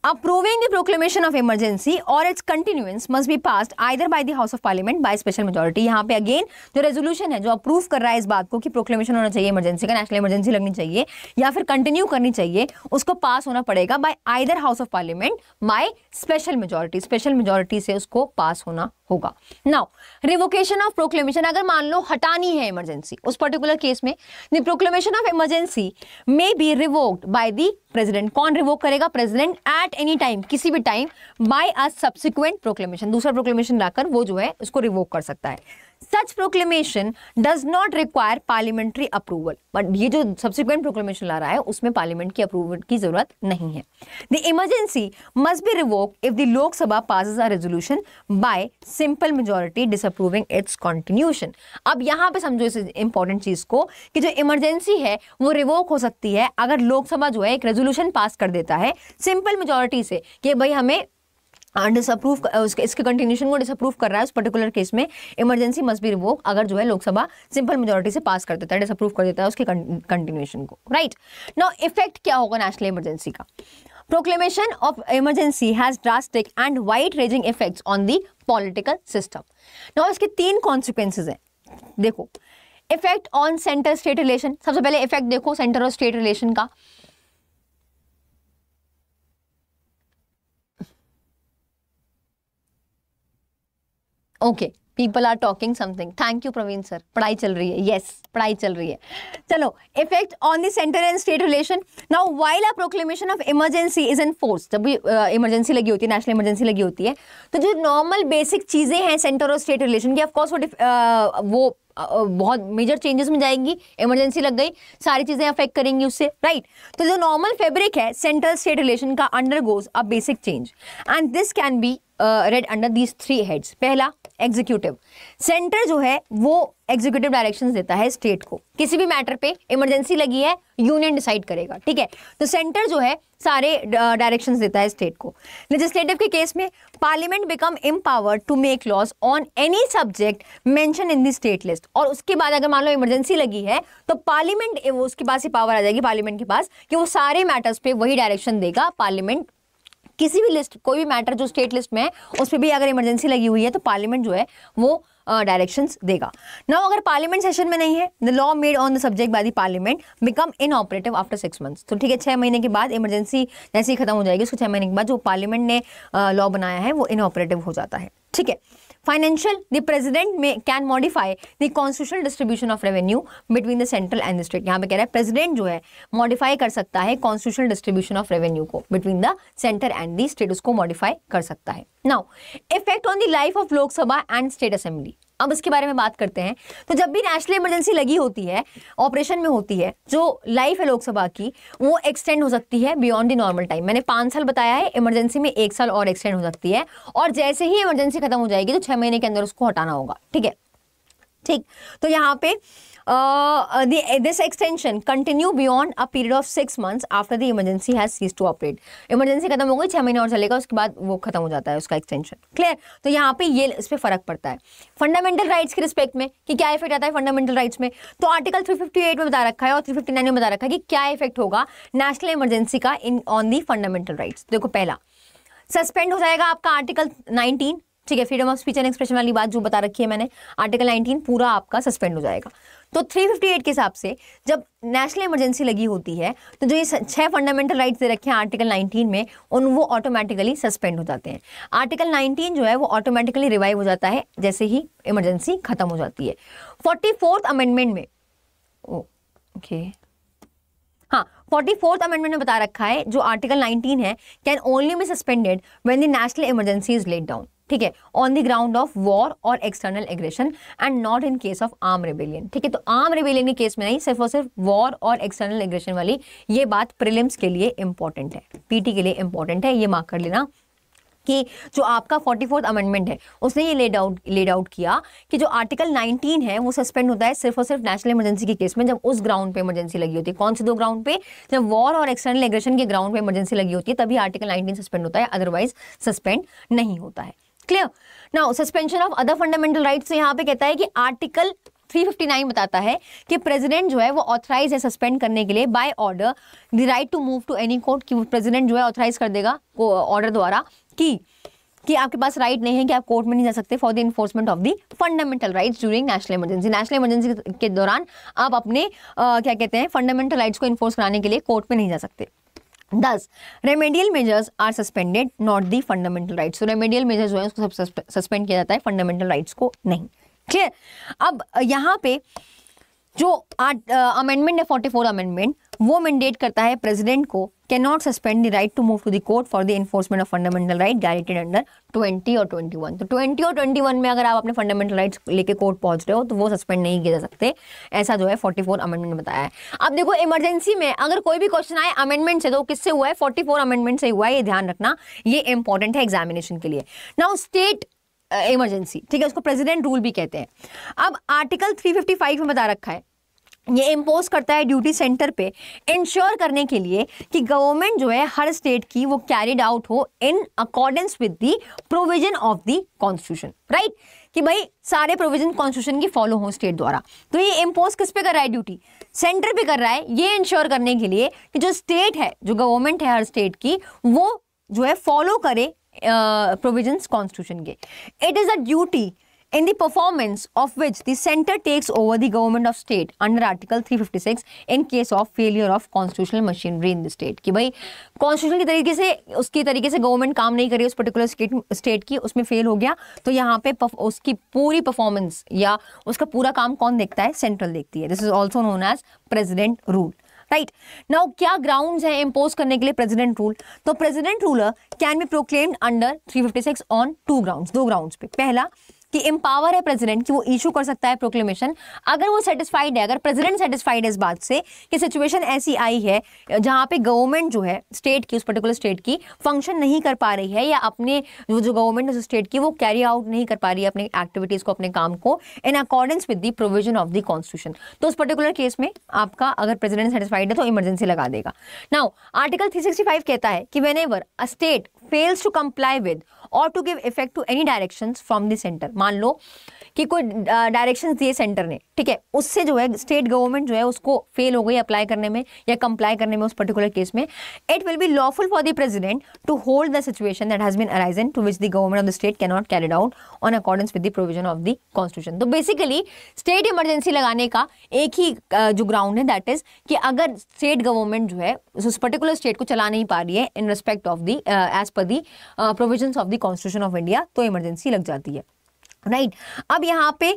approving the proclamation of emergency or its continuance must be passed either by the House of Parliament by special majority. यहाँ पे अगेन जो रेजोल्यूशन है जो अप्रूव कर रहा है इस बात को कि प्रोक्लेमेशन होना चाहिए इमरजेंसी का नेशनल इमरजेंसी लगनी चाहिए या फिर कंटिन्यू करनी चाहिए उसको पास होना पड़ेगा by either house of parliament by special majority special majority से उसको पास होना होगा नाउ रिवोकेशन ऑफ प्रोक्लेमेशन अगर मान लो हटानी है इमरजेंसी उस पर्टिकुलर केस में proclamation of emergency may be revoked by the president कौन रिवोक करेगा प्रेसिडेंट एट एनी टाइम किसी भी time by a subsequent proclamation दूसरा प्रोक्लेमेशन लाकर वो जो है उसको रिवोक कर सकता है such proclamation does not require parliamentary approval but ये जो सब्सिक्वेंट प्रोक्लेमेशन ला रहा है उसमें पार्लियामेंट की अप्रूवल की जरूरत नहीं है the emergency must be revoke if the Lok Sabha passes a resolution by simple majority disapproving its continuation अब यहाँ पे समझो इस इंपॉर्टेंट चीज को कि जो इमरजेंसी है वो रिवोक हो सकती है अगर लोकसभा जो है एक रेजोल्यूशन पास कर देता है सिंपल मेजोरिटी से कि भाई हमें डिसअप्रूव हाँ, उसके इसके कंटिन्यूशन को डिसअप्रूव कर रहा है उस पर्टिकुलर केस में इमरजेंसी मस्ट बी रिवोक अगर जो है लोकसभा सिंपल मेजोरिटी से पास कर देता है डिसअप्रूव कर देता है उसके कंटिन्यूशन को राइट नो इफेक्ट क्या होगा नेशनल इमरजेंसी का proclamation of emergency has drastic and wide raising effects on the political system now इसके तीन कॉन्सिक्वेंसेज हैं देखो effect on centre state relation सबसे पहले इफेक्ट देखो सेंटर और स्टेट रिलेशन का okay people are talking something thank you Praveen sir पढ़ाई चल रही है यस पढ़ाई चल रही है चलो effect on the centre and state relation now while a proclamation of emergency is in force जब भी इमरजेंसी uh, लगी होती है नेशनल इमरजेंसी लगी होती है तो जो नॉर्मल बेसिक चीज़ें हैं सेंटर और स्टेट रिलेशन की ऑफकोर्स वो uh, वो uh, बहुत मेजर चेंजेस में जाएंगी इमरजेंसी लग गई सारी चीज़ें अफेक्ट करेंगी उससे राइट right? तो जो नॉर्मल फेब्रिक है सेंट्रल स्टेट रिलेशन का undergoes a basic change and this can be read under these three heads पहला एग्जीक्यूटिव सेंटर जो है वो एग्जीक्यूटिव डायरेक्शन देता है स्टेट को किसी भी मैटर पे इमरजेंसी लगी है यूनियन डिसाइड करेगा ठीक है तो सेंटर जो है सारे डायरेक्शन देता है स्टेट को लेजिस्लेटिव के केस में parliament become empower to make laws on any subject mention in the state list और उसके बाद अगर मान लो इमरजेंसी लगी है तो पार्लियामेंट उसके पास ही पावर आ जाएगी पार्लियामेंट के पास कि वो सारे मैटर्स पे वही डायरेक्शन देगा पार्लियामेंट किसी भी लिस्ट कोई भी मैटर जो स्टेट लिस्ट में है उस पर भी अगर इमरजेंसी लगी हुई है तो पार्लियामेंट जो है वो डायरेक्शन uh, देगा ना अगर पार्लियामेंट सेशन में नहीं है the law made on the subject by the parliament become inoperative after six months तो ठीक है छः महीने के बाद इमरजेंसी जैसे ही खत्म हो जाएगी उसको छः महीने के बाद जो पार्लियामेंट ने लॉ uh, बनाया है वो इन ऑपरेटिव हो जाता है ठीक है Financial, the president may, can modify the constitutional distribution of revenue between the central and the state. यहाँ पे कह रहा है president जो है modify कर सकता है constitutional distribution of revenue को between the center and the state उसको modify कर सकता है. Now, effect on the life of Lok Sabha and state assembly. अब इसके बारे में बात करते हैं तो जब भी नेशनल इमरजेंसी लगी होती है ऑपरेशन में होती है जो लाइफ है लोकसभा की वो एक्सटेंड हो सकती है बियॉन्ड द नॉर्मल टाइम मैंने पाँच साल बताया है इमरजेंसी में एक साल और एक्सटेंड हो सकती है और जैसे ही इमरजेंसी खत्म हो जाएगी तो छः महीने के अंदर उसको हटाना होगा ठीक है ठीक तो यहाँ पे this uh, uh, the, uh, this extension continue beyond a period of six months after the emergency has ceased to operate. Emergency खत्म हो गई छः महीने और चलेगा उसके बाद वो खत्म हो जाता है उसका एक्सटेंशन क्लियर तो यहाँ पे ये इस पर फर्क पड़ता है फंडामेंटल राइट्स के रिस्पेक्ट में कि क्या इफेक्ट आता है फंडामेंटल राइट्स में तो आर्टिकल 358 में बता रखा है और 359 में बता रखा है कि क्या इफेक्ट होगा नेशनल इमरजेंसी का इन ऑन दी फंडामेंटल राइट्स देखो पहला सस्पेंड हो जाएगा आपका आर्टिकल 19 ठीक है freedom of speech and expression वाली बात जो बता रखी है मैंने आर्टिकल 19 पूरा आपका सस्पेंड हो जाएगा तो 358 के हिसाब से जब नेशनल इमरजेंसी लगी होती है तो जो ये छह फंडामेंटल राइट्स दे रखे हैं आर्टिकल 19 में उन वो ऑटोमेटिकली सस्पेंड हो जाते हैं आर्टिकल 19 जो है वो ऑटोमेटिकली रिवाइव हो जाता है जैसे ही इमरजेंसी खत्म हो जाती है फोर्टी अमेंडमेंट में ओके हाँ फोर्टी फोर्थ अमेंडमेंट में बता रखा है जो आर्टिकल 19 है can only be suspended when the national emergency is let down ठीक है on the ground of war और external aggression and not in case of arm rebellion ठीक है तो आर्म रेबेलियन के केस में नहीं सिर्फ और सिर्फ वॉर और एक्सटर्नल एग्रेशन वाली ये बात प्रिलिम्स के लिए इंपॉर्टेंट है पीटी के लिए इंपॉर्टेंट है ये मार्क कर लेना कि जो आपका फोर्टी फोर्थ अमेंडमेंट है उसने ये लेड आउट लेड आउट किया कि जो आर्टिकल 19 है वो सस्पेंड होता है सिर्फ और सिर्फ नेशनल इमरजेंसी के केस में जब उस ग्राउंड पे इमरजेंसी लगी होती है कौन से दो ग्राउंड पे जब वॉर और एक्सटर्नल एग्रेशन के ग्राउंड पे इमरजेंसी लगी होती है तभी आर्टिकल 19 सस्पेंड होता है अदरवाइज सस्पेंड नहीं होता है clear now suspension of other fundamental rights यहाँ पे कहता है कि आर्टिकल 359 बताता है कि प्रेसिडेंट जो है वो ऑथराइज है सस्पेंड करने के लिए by order the right to move to any court कि प्रेसिडेंट जो है ऑथराइज कर देगा ऑर्डर द्वारा कि कि आपके पास राइट right नहीं है कि आप कोर्ट में नहीं जा सकते for the enforcement of the fundamental rights during national emergency national emergency के दौरान आप अपने आ, क्या कहते हैं फंडामेंटल राइट्स को इन्फोर्स कराने के लिए कोर्ट में नहीं जा सकते दस remedial measures are suspended not the fundamental rights तो रेमेडियल मेजर्स जो है उसको सस्पेंड किया जाता है फंडामेंटल राइट्स को नहीं क्लियर अब यहाँ पे जो अमेंडमेंट है फोर्टी फोर अमेंडमेंट वो मैंडेट करता है प्रेसिडेंट को can not suspend the right to move to the court for the enforcement of fundamental right guaranteed under 20 और 21 तो 20 और 21 में अगर आप अपने फंडामेंटल राइट्स लेके कोर्ट पहुंच रहे हो तो वो सस्पेंड नहीं किया जा सकते ऐसा जो है 44 अमेंडमेंट बताया है अब देखो इमरजेंसी में अगर कोई भी क्वेश्चन आए अमेंडमेंट से तो किससे हुआ है फोर अमेंडमेंट से हुआ है ये ध्यान रखना ये इंपॉर्टेंट है एग्जामिनेशन के लिए नाउ स्टेट इमरजेंसी ठीक है उसको प्रेसिडेंट रूल भी कहते हैं अब आर्टिकल फाइव में बता रखा है ये इम्पोज करता है ड्यूटी सेंटर पे इंश्योर करने के लिए कि गवर्नमेंट जो है हर स्टेट की वो कैरिड आउट हो in accordance with the provision of the constitution right कि भाई सारे प्रोविजन कॉन्स्टिट्यूशन की फॉलो हो स्टेट द्वारा तो ये इम्पोज किस पे कर रहा है ड्यूटी सेंटर पे कर रहा है ये इंश्योर करने के लिए कि जो स्टेट है जो गवर्नमेंट है हर स्टेट की वो जो है फॉलो करे प्रोविजन uh, कॉन्स्टिट्यूशन के it is a duty in the performance of which the center takes over the government of state under article 356 in case of failure of constitutional machinery in the state कि भाई constitution के तरीके से उसके तरीके से government काम नहीं करी उस particular state state ki usme fail ho gaya to yahan pe uski puri performance ya uska pura kaam kon dekhta hai central dekhti hai this is also known as president rule right now क्या grounds हैं impose करने के लिए president rule तो president ruler can be proclaimed under 356 on two grounds दो grounds पे पहला कि एम्पावर है प्रेसिडेंट कि वो इशू कर सकता है प्रोक्लेमेशन अगर वो सेटिस्फाइड है अगर प्रेसिडेंट सेटिस्फाइड है इस बात से कि सिचुएशन ऐसी आई है जहाँ पे गवर्नमेंट जो है स्टेट की उस पर्टिकुलर स्टेट की फंक्शन नहीं कर पा रही है या अपने जो जो गवर्नमेंट है स्टेट की वो कैरी आउट नहीं कर पा रही है अपने एक्टिविटीज़ को अपने काम को in accordance with the provision of the constitution तो उस पर्टिकुलर केस में आपका अगर प्रेजिडेंट सेटिस्फाइड है तो इमरजेंसी लगा देगा नाउ आर्टिकल थ्री कहता है कि whenever a state fails to comply with और to give effect to any direction from the centre मान लो कि कोई डायरेक्शन दिए सेंटर ने ठीक है उससे जो है स्टेट गवर्नमेंट जो है उसको फेल हो गई अप्लाई करने में या कंप्लाई करने में उस पर्टिकुलर केस में it will be lawful for the president to hold the situation that has been arisen to which the government of the state cannot carried out on accordance with the provision of the constitution तो basically state emergency लगाने का एक ही जो ground है that is कि अगर state government जो है उस पर्टिकुलर स्टेट को चला नहीं पा रही है in respect of the as per the provision of the constitution of India तो इमरजेंसी लग जाती है राइट right. अब यहाँ पे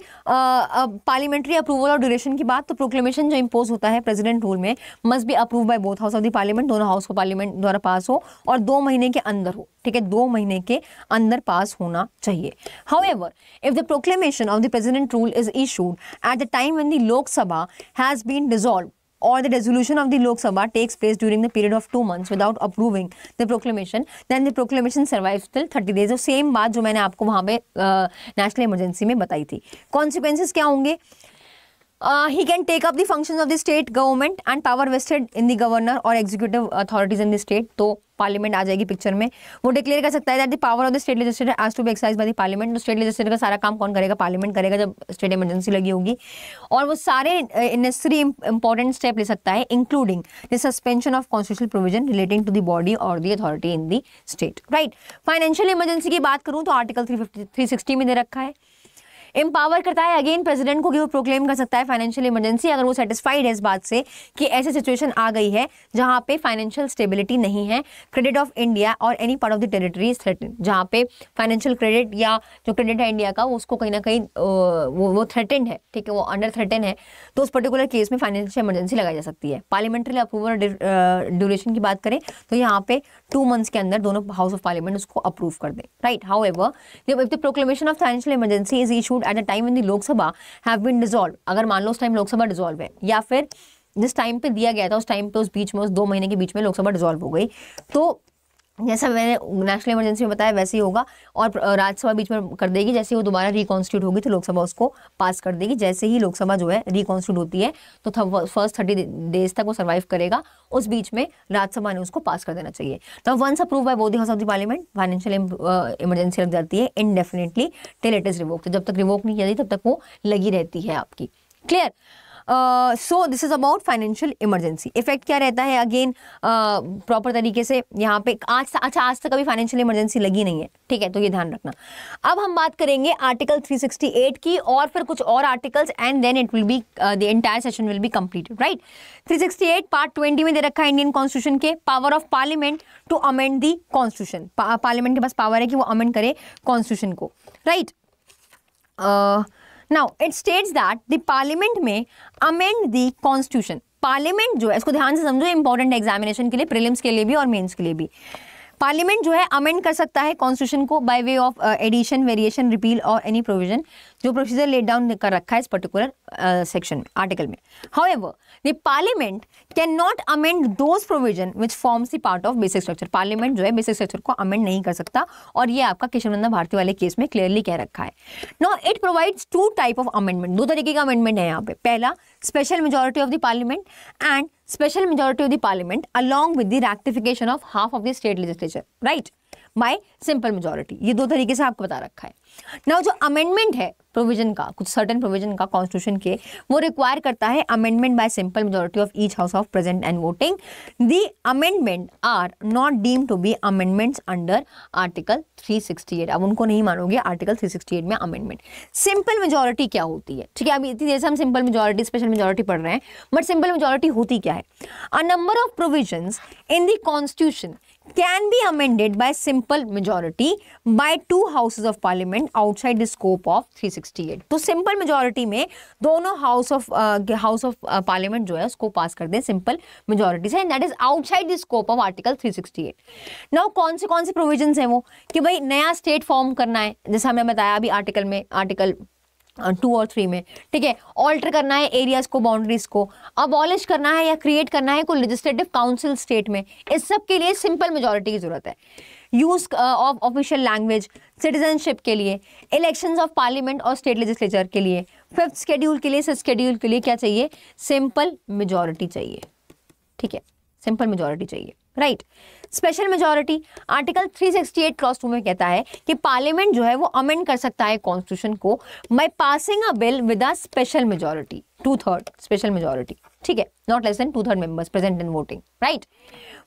पार्लियामेंट्री अप्रूवल और ड्यूरेशन की बात तो प्रोक्लेमेशन जो इम्पोज होता है प्रेसिडेंट रूल में must be approve by both house of the parliament दोनों हाउस को पार्लियामेंट द्वारा पास हो और दो महीने के अंदर हो ठीक है दो महीने के अंदर पास होना चाहिए however if the proclamation of the president rule is issued at the time when the Lok Sabha has been dissolve or the resolution of the Lok Sabha takes place during the period of 2 months without approving the proclamation, then the proclamation survives till 30 days. of और same बात जो मैंने आपको वहाँ national emergency mein batayi thi consequences kya honge होंगे he can take up the function of the state government and power vested in the governor और executive authorities in the state तो parliament आ जाएगी पिक्चर में वो declare कर सकता है that the power of the state legislature as to be excise by the parliament तो स्टेट लेजिस्लेटर का सारा काम कौन करेगा पार्लियामेंट करेगा जब स्टेट इमरजेंसी लगी होगी और वो सारे नेसेसरी इंपॉर्टेंट स्टेप ले सकता है including the suspension of constitution provision relating to the body और the authority in the state right financial emergency की बात करूँ तो article three fifty three sixty में दे रखा है एम्पावर करता है अगेन प्रेसिडेंट को कि वो प्रोक्लेम कर सकता है फाइनेंशियल इमरजेंसी अगर वो सेटिस्फाइड है इस बात से कि ऐसी सिचुएशन आ गई है जहाँ पे फाइनेंशियल स्टेबिलिटी नहीं है क्रेडिट ऑफ इंडिया और any part of the territory threaten जहाँ पे फाइनेंशियल क्रेडिट या जो क्रेडिट है इंडिया का उसको कहीं ना कहीं वो वो थ्रेटेंड है ठीक है वो अंडर थ्रेटेंड है तो उस पर्टिकुलर केस में फाइनेंशियल इमरजेंसी लगाई जा सकती है पार्लियामेंट्री अप्रूवल ड्यूरेशन की बात करें तो यहाँ पे टू मंथ्स के अंदर दोनों हाउस ऑफ पार्लियामेंट उसको अप्रूव कर दे right however if the proclamation of financial emergency is issued at the time in the Lok Sabha have been dissolve अगर मान लो उस टाइम लोकसभा डिजॉल्व है या फिर जिस टाइम पे दिया गया था उस टाइम पे उस बीच में उस दो महीने के बीच में लोकसभा डिजॉल्व हो गई तो जैसा मैंने नेशनल इमरजेंसी में बताया वैसे ही होगा और राज्यसभा बीच में कर देगी जैसे ही वो दोबारा रिकॉन्स्टिट्यूट होगी तो लोकसभा उसको पास कर देगी जैसे ही लोकसभा जो है रिकॉन्स्टिट्यूट होती है तो फर्स्ट थर्टी डेज तक वो सर्वाइव करेगा उस बीच में राज्यसभा ने उसको पास कर देना चाहिए तो once approve by both house of the parliament financial emergency लग जाती है indefinitely till it is revoke तो जब तक रिवोक नहीं किया जाती तब तक वो लगी रहती है आपकी clear so this is about financial emergency effect क्या रहता है अगेन प्रॉपर uh, तरीके से यहाँ पे आज अच्छा आज तक कभी फाइनेंशियल इमरजेंसी लगी नहीं है ठीक है तो ये ध्यान रखना अब हम बात करेंगे आर्टिकल 368 की और फिर कुछ और articles and then it will be the entire session will be completed right 368 part 20 में दे रखा है इंडियन कॉन्स्टिट्यूशन के power of parliament to amend the constitution parliament के पास पावर है कि वो अमेंड करे कॉन्स्टिट्यूशन को right right? uh, now it states that the parliament may amend the constitution parliament जो है इसको ध्यान से समझो इंपॉर्टेंट एग्जामिनेशन के लिए प्रिलिम्स के लिए भी और मेंस के लिए भी पार्लियामेंट जो है अमेंड कर सकता है कॉन्स्टिट्यूशन को by way of addition variation repeal और एनी प्रोविजन जो प्रोसीजर लेट डाउन कर रखा है इस पर्टिकुलर सेक्शन uh, में आर्टिकल में how the parliament can not amend those provision which forms the part of basic structure parliament जो है बेसिक स्ट्रक्चर को अमेंड नहीं कर सकता और ये आपका किशन नंदा भारती वाले केस में क्लियरली कह रखा है no it provides two type of amendment दो तरीके का अमेंडमेंट है यहाँ पे पहला special majority of the parliament and special majority of the parliament along with the ratification of half of the state legislature, right? By simple majority ये दो तरीके से आपको बता रखा है ना जो अमेंडमेंट है प्रोविजन का कुछ सर्टन प्रोविजन का कॉन्स्टिट्यूशन के वो रिक्वायर करता है amendment by simple majority of each house of present and voting the amendment are not deem to be amendments under article 368 अब उनको नहीं मानोगे आर्टिकल 368 में अमेंडमेंट सिंपल मेजोरिटी क्या होती है ठीक है अभी इतनी देर से हम सिंपल मेजोरिटी स्पेशल मेजोरिटी पढ़ रहे हैं बट सिंपल मेजोरिटी होती क्या है a number of provision in the constitution can be amended by simple majority by two houses of parliament outside the scope of 368 तो सिंपल मेजोरिटी में दोनों house of house of parliament जो है उसको pass कर दें सिंपल मेजोरिटी से that is outside the scope of article 368 now कौन से कौन से प्रोविजंस हैं वो कि भाई नया स्टेट फॉर्म करना है जैसे हमें बताया अभी आर्टिकल में आर्टिकल टू और थ्री में ठीक है ऑल्टर करना है एरियाज को बाउंड्रीज को अबॉलिश करना है या क्रिएट करना है कोई लेजिस्लेटिव काउंसिल स्टेट में इस सब के लिए सिंपल मेजोरिटी की जरूरत है use of official language citizenship के लिए इलेक्शंस ऑफ पार्लियामेंट और स्टेट लेजिस्लेचर के लिए फिफ्थ स्केड्यूल के लिए सिक्स स्केड्यूल के लिए क्या चाहिए सिंपल मेजोरिटी चाहिए ठीक है सिंपल मेजोरिटी चाहिए right special majority article 368 sixty clause two में कहता है कि पार्लियामेंट जो है वो अमेंड कर सकता है कॉन्स्टिट्यूशन को by passing a bill with a special majority two third special majority ठीक है not less than two third members present in voting right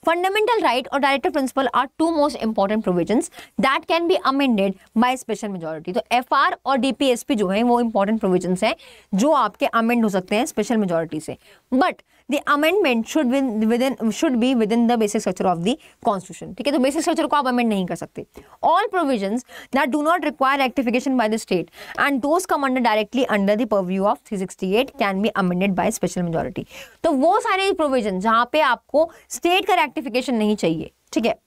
fundamental right और director principal are two most important provision that can be amended by special majority तो F और DPSP जो है वो important provision है जो आपके अमेंड हो सकते हैं स्पेशल मेजोरिटी से but the amendment should with should be within the basic structure of the constitution ठीक है तो बेसिक स्ट्रक्चर को आप अमेंड नहीं कर सकते all provision that do not require rectification by the state and those come under directly under the purview of three sixty eight can be amended by special majority तो वो सारे provision जहाँ पे आपको स्टेट का रेक्टिफिकेशन नहीं चाहिए ठीक है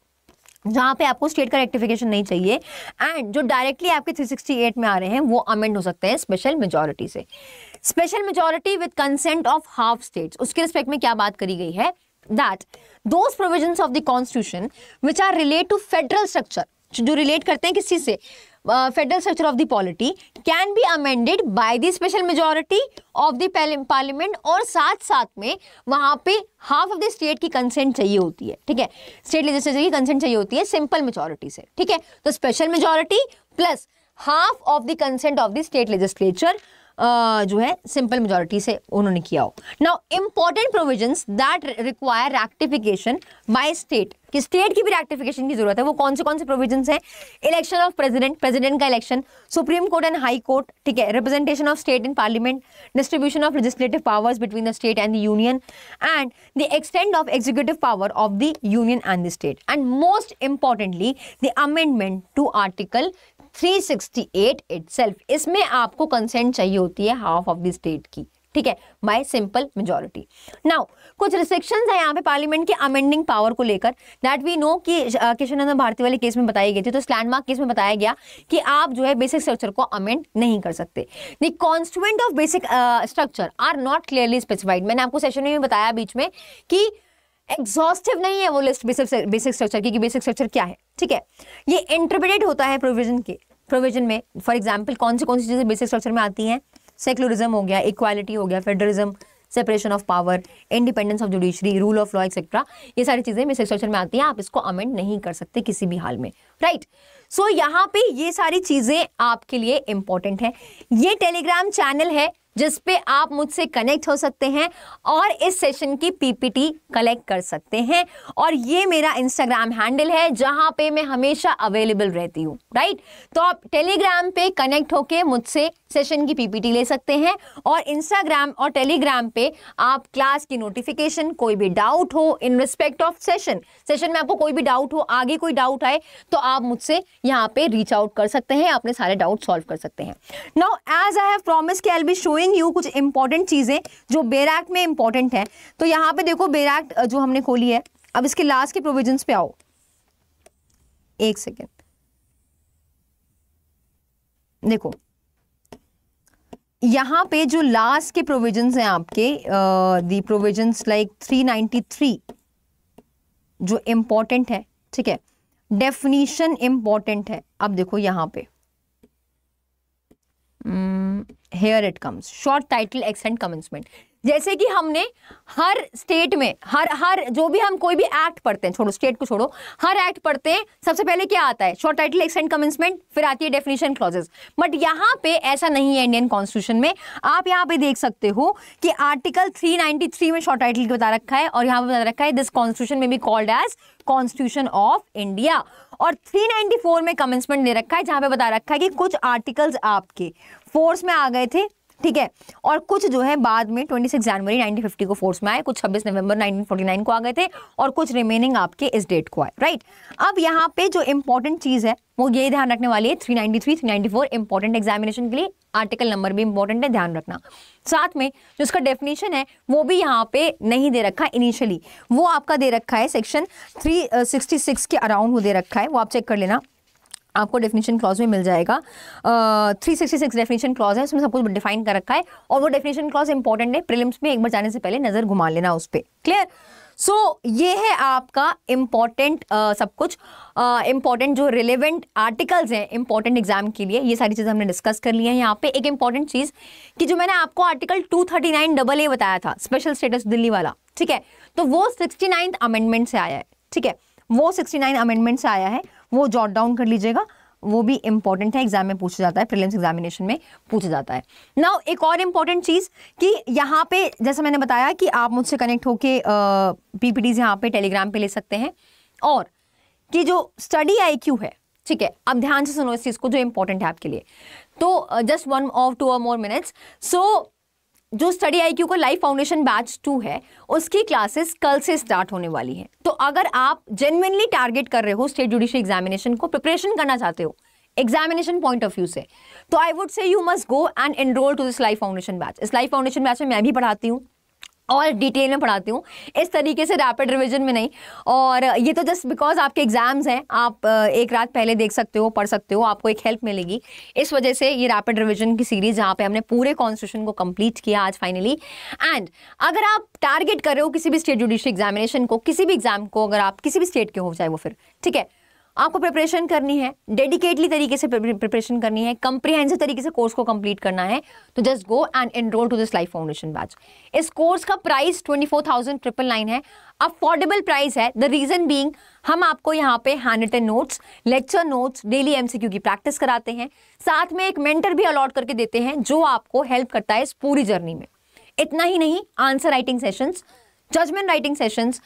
जहाँ पे आपको स्टेट का रेक्टिफिकेशन नहीं चाहिए एंड जो डायरेक्टली आपके 368 में आ रहे हैं वो अमेंड हो सकते हैं स्पेशल मेजोरिटी से special majority with consent of half states उसके रिस्पेक्ट में क्या बात करी गई है that those provision of the constitution which are relate to federal structure जो रिलेट करते हैं किस चीज से federal structure of the polity can be amended by the special majority of the parliament और साथ साथ में वहां पे हाफ ऑफ द स्टेट की कंसेंट चाहिए होती है ठीक है स्टेट लेजिस्लेचर की कंसेंट चाहिए होती है सिंपल मेजोरिटी से ठीक है तो special majority plus half of the consent of the state legislature जो है सिंपल मेजोरिटी से उन्होंने किया हो now important provisions that require rectification by state कि स्टेट की भी रेक्टिफिकेशन की जरूरत है वो कौन से कौन से प्रोविजंस हैं इलेक्शन ऑफ प्रेसिडेंट प्रेसिडेंट का election supreme court and high court ठीक है representation of state in parliament distribution of legislative powers between the state and the union and the extent of executive power of the union and the state and most importantly the amendment to article 368 self इसमें आपको consent चाहिए होती है half of the state की ठीक है by simple majority now कुछ restrictions है यहाँ पे पार्लियामेंट के अमेंडिंग पावर को लेकर दैट वी नो कि किशन भारती वाले केस में बताई गई थी तो स्लैंडमार्क केस में बताया गया कि आप जो है बेसिक स्ट्रक्चर को अमेंड नहीं कर सकते the constituent of basic structure are not clearly specified मैंने आपको सेशन में बताया बीच में कि एग्जॉस्टिव नहीं है वो लिस्ट बेसिक बेसिक स्ट्रक्चर की बेसिक स्ट्रक्चर क्या है ठीक है ये इंटरप्रिटेड होता है प्रोविजन के प्रोविजन में फॉर एग्जाम्पल कौन सी कौन सी चीज़ें बेसिक स्ट्रक्चर में आती हैं सेकुलरिज्म हो गया इक्वालिटी हो गया federalism separation of power independence of judiciary rule of law etcetera ये सारी चीज़ें बेसिक स्ट्रक्चर में आती हैं आप इसको अमेंड नहीं कर सकते किसी भी हाल में राइट सो so, यहाँ पे ये सारी चीज़ें आपके लिए इंपॉर्टेंट हैं ये टेलीग्राम चैनल है जिस पे आप मुझसे कनेक्ट हो सकते हैं और इस सेशन की पीपीटी कलेक्ट कर सकते हैं और ये मेरा इंस्टाग्राम हैंडल है जहां पे मैं हमेशा अवेलेबल रहती हूँ राइट तो आप टेलीग्राम पे कनेक्ट होके मुझसे सेशन की पीपीटी ले सकते हैं और इंस्टाग्राम और टेलीग्राम पे आप क्लास की नोटिफिकेशन कोई भी डाउट हो in respect of session session में आपको कोई भी डाउट हो आगे कोई डाउट आए तो आप मुझसे यहाँ पे रीच आउट कर सकते हैं अपने सारे डाउट सॉल्व कर सकते हैं now as I have promise be showing you कुछ इंपॉर्टेंट चीज़ें जो बेर एक्ट में इंपॉर्टेंट है तो यहां पे देखो बेर एक्ट जो हमने खोली है अब इसके लास्ट के प्रोविजन पे आओ एक सेकेंड देखो यहां पे जो लास्ट के प्रोविजन हैं आपके दी प्रोविजन लाइक 393 जो इंपॉर्टेंट है ठीक है डेफिनेशन इंपॉर्टेंट है अब देखो यहां पे hmm. Here it comes short title extent commencement जैसे कि हमने हर स्टेट में हर हर जो भी हम कोई भी एक्ट पढ़ते हैं छोड़ो स्टेट को छोड़ो हर एक्ट पढ़ते हैं सबसे पहले क्या आता है शॉर्ट टाइटल एक्सेंट कमेंसमेंट फिर आती है डेफिनेशन क्लॉजेस बट यहाँ पे ऐसा नहीं है इंडियन कॉन्स्टिट्यूशन में आप यहाँ पे देख सकते हो कि आर्टिकल 393 में शॉर्ट टाइटल बता रखा है और यहाँ पे बता रखा है this constitution may be called as constitution of India और 394 में कमेंसमेंट दे रखा है जहां पे बता रखा है कि कुछ आर्टिकल्स आपके फोर्स में आ गए थे ठीक है और कुछ जो है बाद में 26 जनवरी 1950 को फोर्स में आए कुछ 26 नवंबर 1949 को आ गए थे और कुछ रिमेनिंग आपके इस डेट को आए राइट अब यहाँ पे जो इंपॉर्टेंट चीज़ है वो ये ध्यान रखने वाली है 393 394 इंपॉर्टेंट एग्जामिनेशन के लिए आर्टिकल नंबर भी इंपॉर्टेंट है ध्यान रखना साथ में जो उसका डेफिनेशन है वो भी यहाँ पे नहीं दे रखा है इनिशियली वो आपका दे रखा है सेक्शन थ्री uh, के अराउंड वो दे रखा है वो आप चेक कर लेना आपको डेफिनेशन क्लॉज में मिल जाएगा three sixty six definition clause है उसमें सब कुछ डिफाइन कर रखा है और वो डेफिनेशन क्लॉज इंपॉर्टेंट है प्रिलिम्स में एक बार जाने से पहले नज़र घुमा लेना उस पर क्लियर सो so, ये है आपका इम्पॉर्टेंट uh, सब कुछ इम्पॉर्टेंट uh, जो रिलेवेंट आर्टिकल्स हैं इम्पॉर्टेंट एग्जाम के लिए ये सारी चीज़ें हमने डिस्कस कर ली हैं यहाँ पे एक इम्पॉर्टेंट चीज़ कि जो मैंने आपको आर्टिकल 239 डबल ए बताया था स्पेशल स्टेटस दिल्ली वाला ठीक है तो वो सिक्सटी अमेंडमेंट से आया है ठीक है वो सिक्सटी अमेंडमेंट से आया है वो जॉट डाउन कर लीजिएगा वो भी इंपॉर्टेंट है एग्जाम में पूछा जाता है प्रीलिम्स एग्जामिनेशन में पूछा जाता है नाउ एक और इंपॉर्टेंट चीज़ कि यहाँ पे जैसे मैंने बताया कि आप मुझसे कनेक्ट होके पीपीटीज यहाँ पे टेलीग्राम पे ले सकते हैं और कि जो स्टडी आईक्यू है ठीक है अब ध्यान से सुनो इस चीज़ को जो इंपॉर्टेंट है आपके लिए तो जस्ट वन और टू और मोर मिनट्स सो जो स्टडी आईक्यू का लाइफ फाउंडेशन बैच टू है उसकी क्लासेस कल से स्टार्ट होने वाली है तो अगर आप जेन्यनली टारगेट कर रहे हो स्टेट जुडिशियल एग्जामिनेशन को प्रिपरेशन करना चाहते हो एग्जामिनेशन पॉइंट ऑफ व्यू से तो I would say you must go and enrol to this life foundation batch इस लाइफ फाउंडेशन बैच में मैं भी पढ़ाती हूँ और डिटेल में पढ़ाती हूँ इस तरीके से रैपिड रिवीजन में नहीं और ये तो जस्ट बिकॉज आपके एग्जाम्स हैं आप एक रात पहले देख सकते हो पढ़ सकते हो आपको एक हेल्प मिलेगी इस वजह से ये रैपिड रिवीजन की सीरीज जहाँ पे हमने पूरे कॉन्स्टिट्यूशन को कंप्लीट किया आज फाइनली एंड अगर आप टारगेट कर रहे हो किसी भी स्टेट जुडिशियल एग्जामिनेशन को किसी भी एग्जाम को अगर आप किसी भी स्टेट के हो चाहे वो फिर ठीक है आपको प्रिपरेशन करनी है डेडिकेटली तरीके से प्रिपरेशन करनी है कंप्रीहेंसिव तरीके से कोर्स को कंप्लीट करना है तो just go and enrol to this life foundation batch इस कोर्स का price twenty four thousand triple nine है अफोर्डेबल प्राइस है द रीज़न बींग हम आपको यहाँ पे hand written notes lecture notes daily M की प्रैक्टिस कराते हैं साथ में एक मेंटर भी अलॉट करके देते हैं जो आपको हेल्प करता है इस पूरी जर्नी में इतना ही नहीं answer writing sessions judgement writing sessions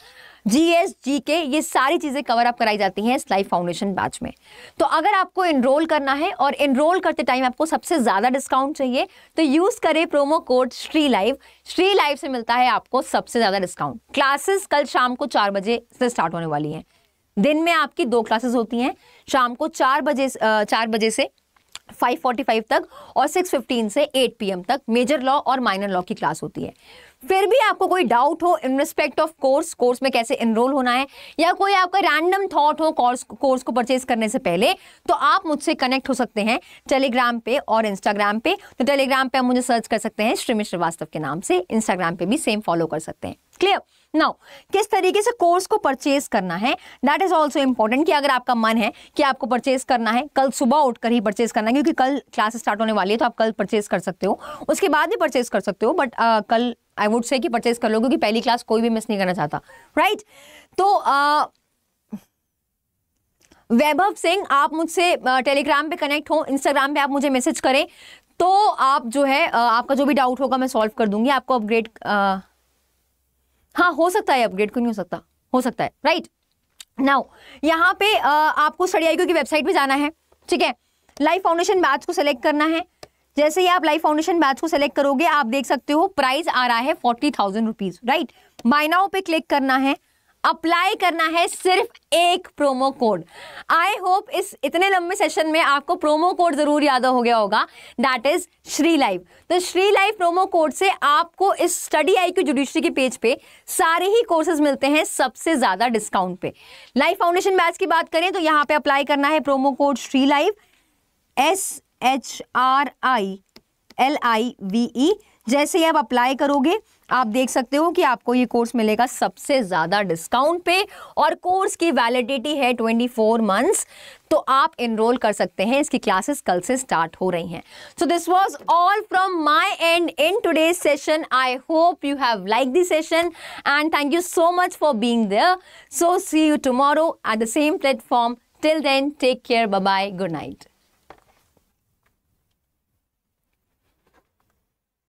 G S G K ये सारी चीज़ें कवर अप कराई जाती हैं इस लाइफ फाउंडेशन बैच में तो अगर आपको एनरोल करना है और एनरोल करते टाइम आपको सबसे ज़्यादा डिस्काउंट चाहिए तो यूज़ करें promo code Shri live Shri live से मिलता है आपको सबसे ज़्यादा डिस्काउंट क्लासेस कल शाम को चार बजे से स्टार्ट होने वाली है दिन में आपकी दो क्लासेस होती हैं शाम को चार बजे चार बजे से 5:45 तक और 6:15 से 8 पीएम तक मेजर लॉ और माइनर लॉ की क्लास होती है फिर भी आपको कोई डाउट हो in respect of course course में कैसे इनरोल होना है या कोई आपका रैंडम थॉट हो कोर्स कोर्स को परचेज करने से पहले तो आप मुझसे कनेक्ट हो सकते हैं टेलीग्राम पे और इंस्टाग्राम पे तो टेलीग्राम पे आप मुझे सर्च कर सकते हैं श्रीमी श्रीवास्तव के नाम से इंस्टाग्राम पे भी सेम फॉलो कर सकते हैं क्लियर नाउ किस तरीके से कोर्स को परचेज करना है दैट इज ऑल्सो इंपॉर्टेंट कि अगर आपका मन है कि आपको परचेज करना है कल सुबह उठकर ही परचेज करना है क्योंकि कल क्लास स्टार्ट होने वाली है तो आप कल परचेज कर सकते हो उसके बाद भी परचेज कर सकते हो बट uh, कल आई वुड से कि परचेज कर लो क्योंकि पहली क्लास कोई भी मिस नहीं करना चाहता राइट right? तो uh, वैभव सिंह आप मुझसे टेलीग्राम पे कनेक्ट हो इंस्टाग्राम पे आप मुझे मैसेज करें तो आप जो है आपका जो भी डाउट होगा मैं सॉल्व कर दूंगी आपको अपग्रेड हाँ हो सकता है अपग्रेड क्यों नहीं हो सकता हो सकता है राइट नाउ यहाँ पे आ, आपको स्टडी आई की वेबसाइट पे जाना है ठीक है लाइफ फाउंडेशन बैच को सिलेक्ट करना है जैसे ही आप लाइफ फाउंडेशन बैच को सिलेक्ट करोगे आप देख सकते हो प्राइस आ रहा है फोर्टी थाउजेंड रुपीज राइट माइनाओ पे क्लिक करना है अप्लाई करना है सिर्फ एक प्रोमो कोड आई होप इस इतने लंबे सेशन में आपको प्रोमो कोड ज़रूर याद हो गया होगा दैट इज़ श्री लाइव तो श्री लाइव प्रोमो कोड से आपको इस स्टडी आई क्यू जुडिशरी के पेज पे सारे ही कोर्सेज मिलते हैं सबसे ज़्यादा डिस्काउंट पे लाइव फाउंडेशन बैच की बात करें तो यहां पे अप्लाई करना है promo code Shri live S H R I L I V E जैसे ही आप अप्लाई करोगे आप देख सकते हो कि आपको ये कोर्स मिलेगा सबसे ज़्यादा डिस्काउंट पे और कोर्स की वैलिडिटी है 24 मंथ्स तो आप इनरोल कर सकते हैं इसकी क्लासेस कल से स्टार्ट हो रही हैं so this was all from my end in today session I hope you have like this session and thank you so much for being there so see you tomorrow at the same platform till then take care bye bye good night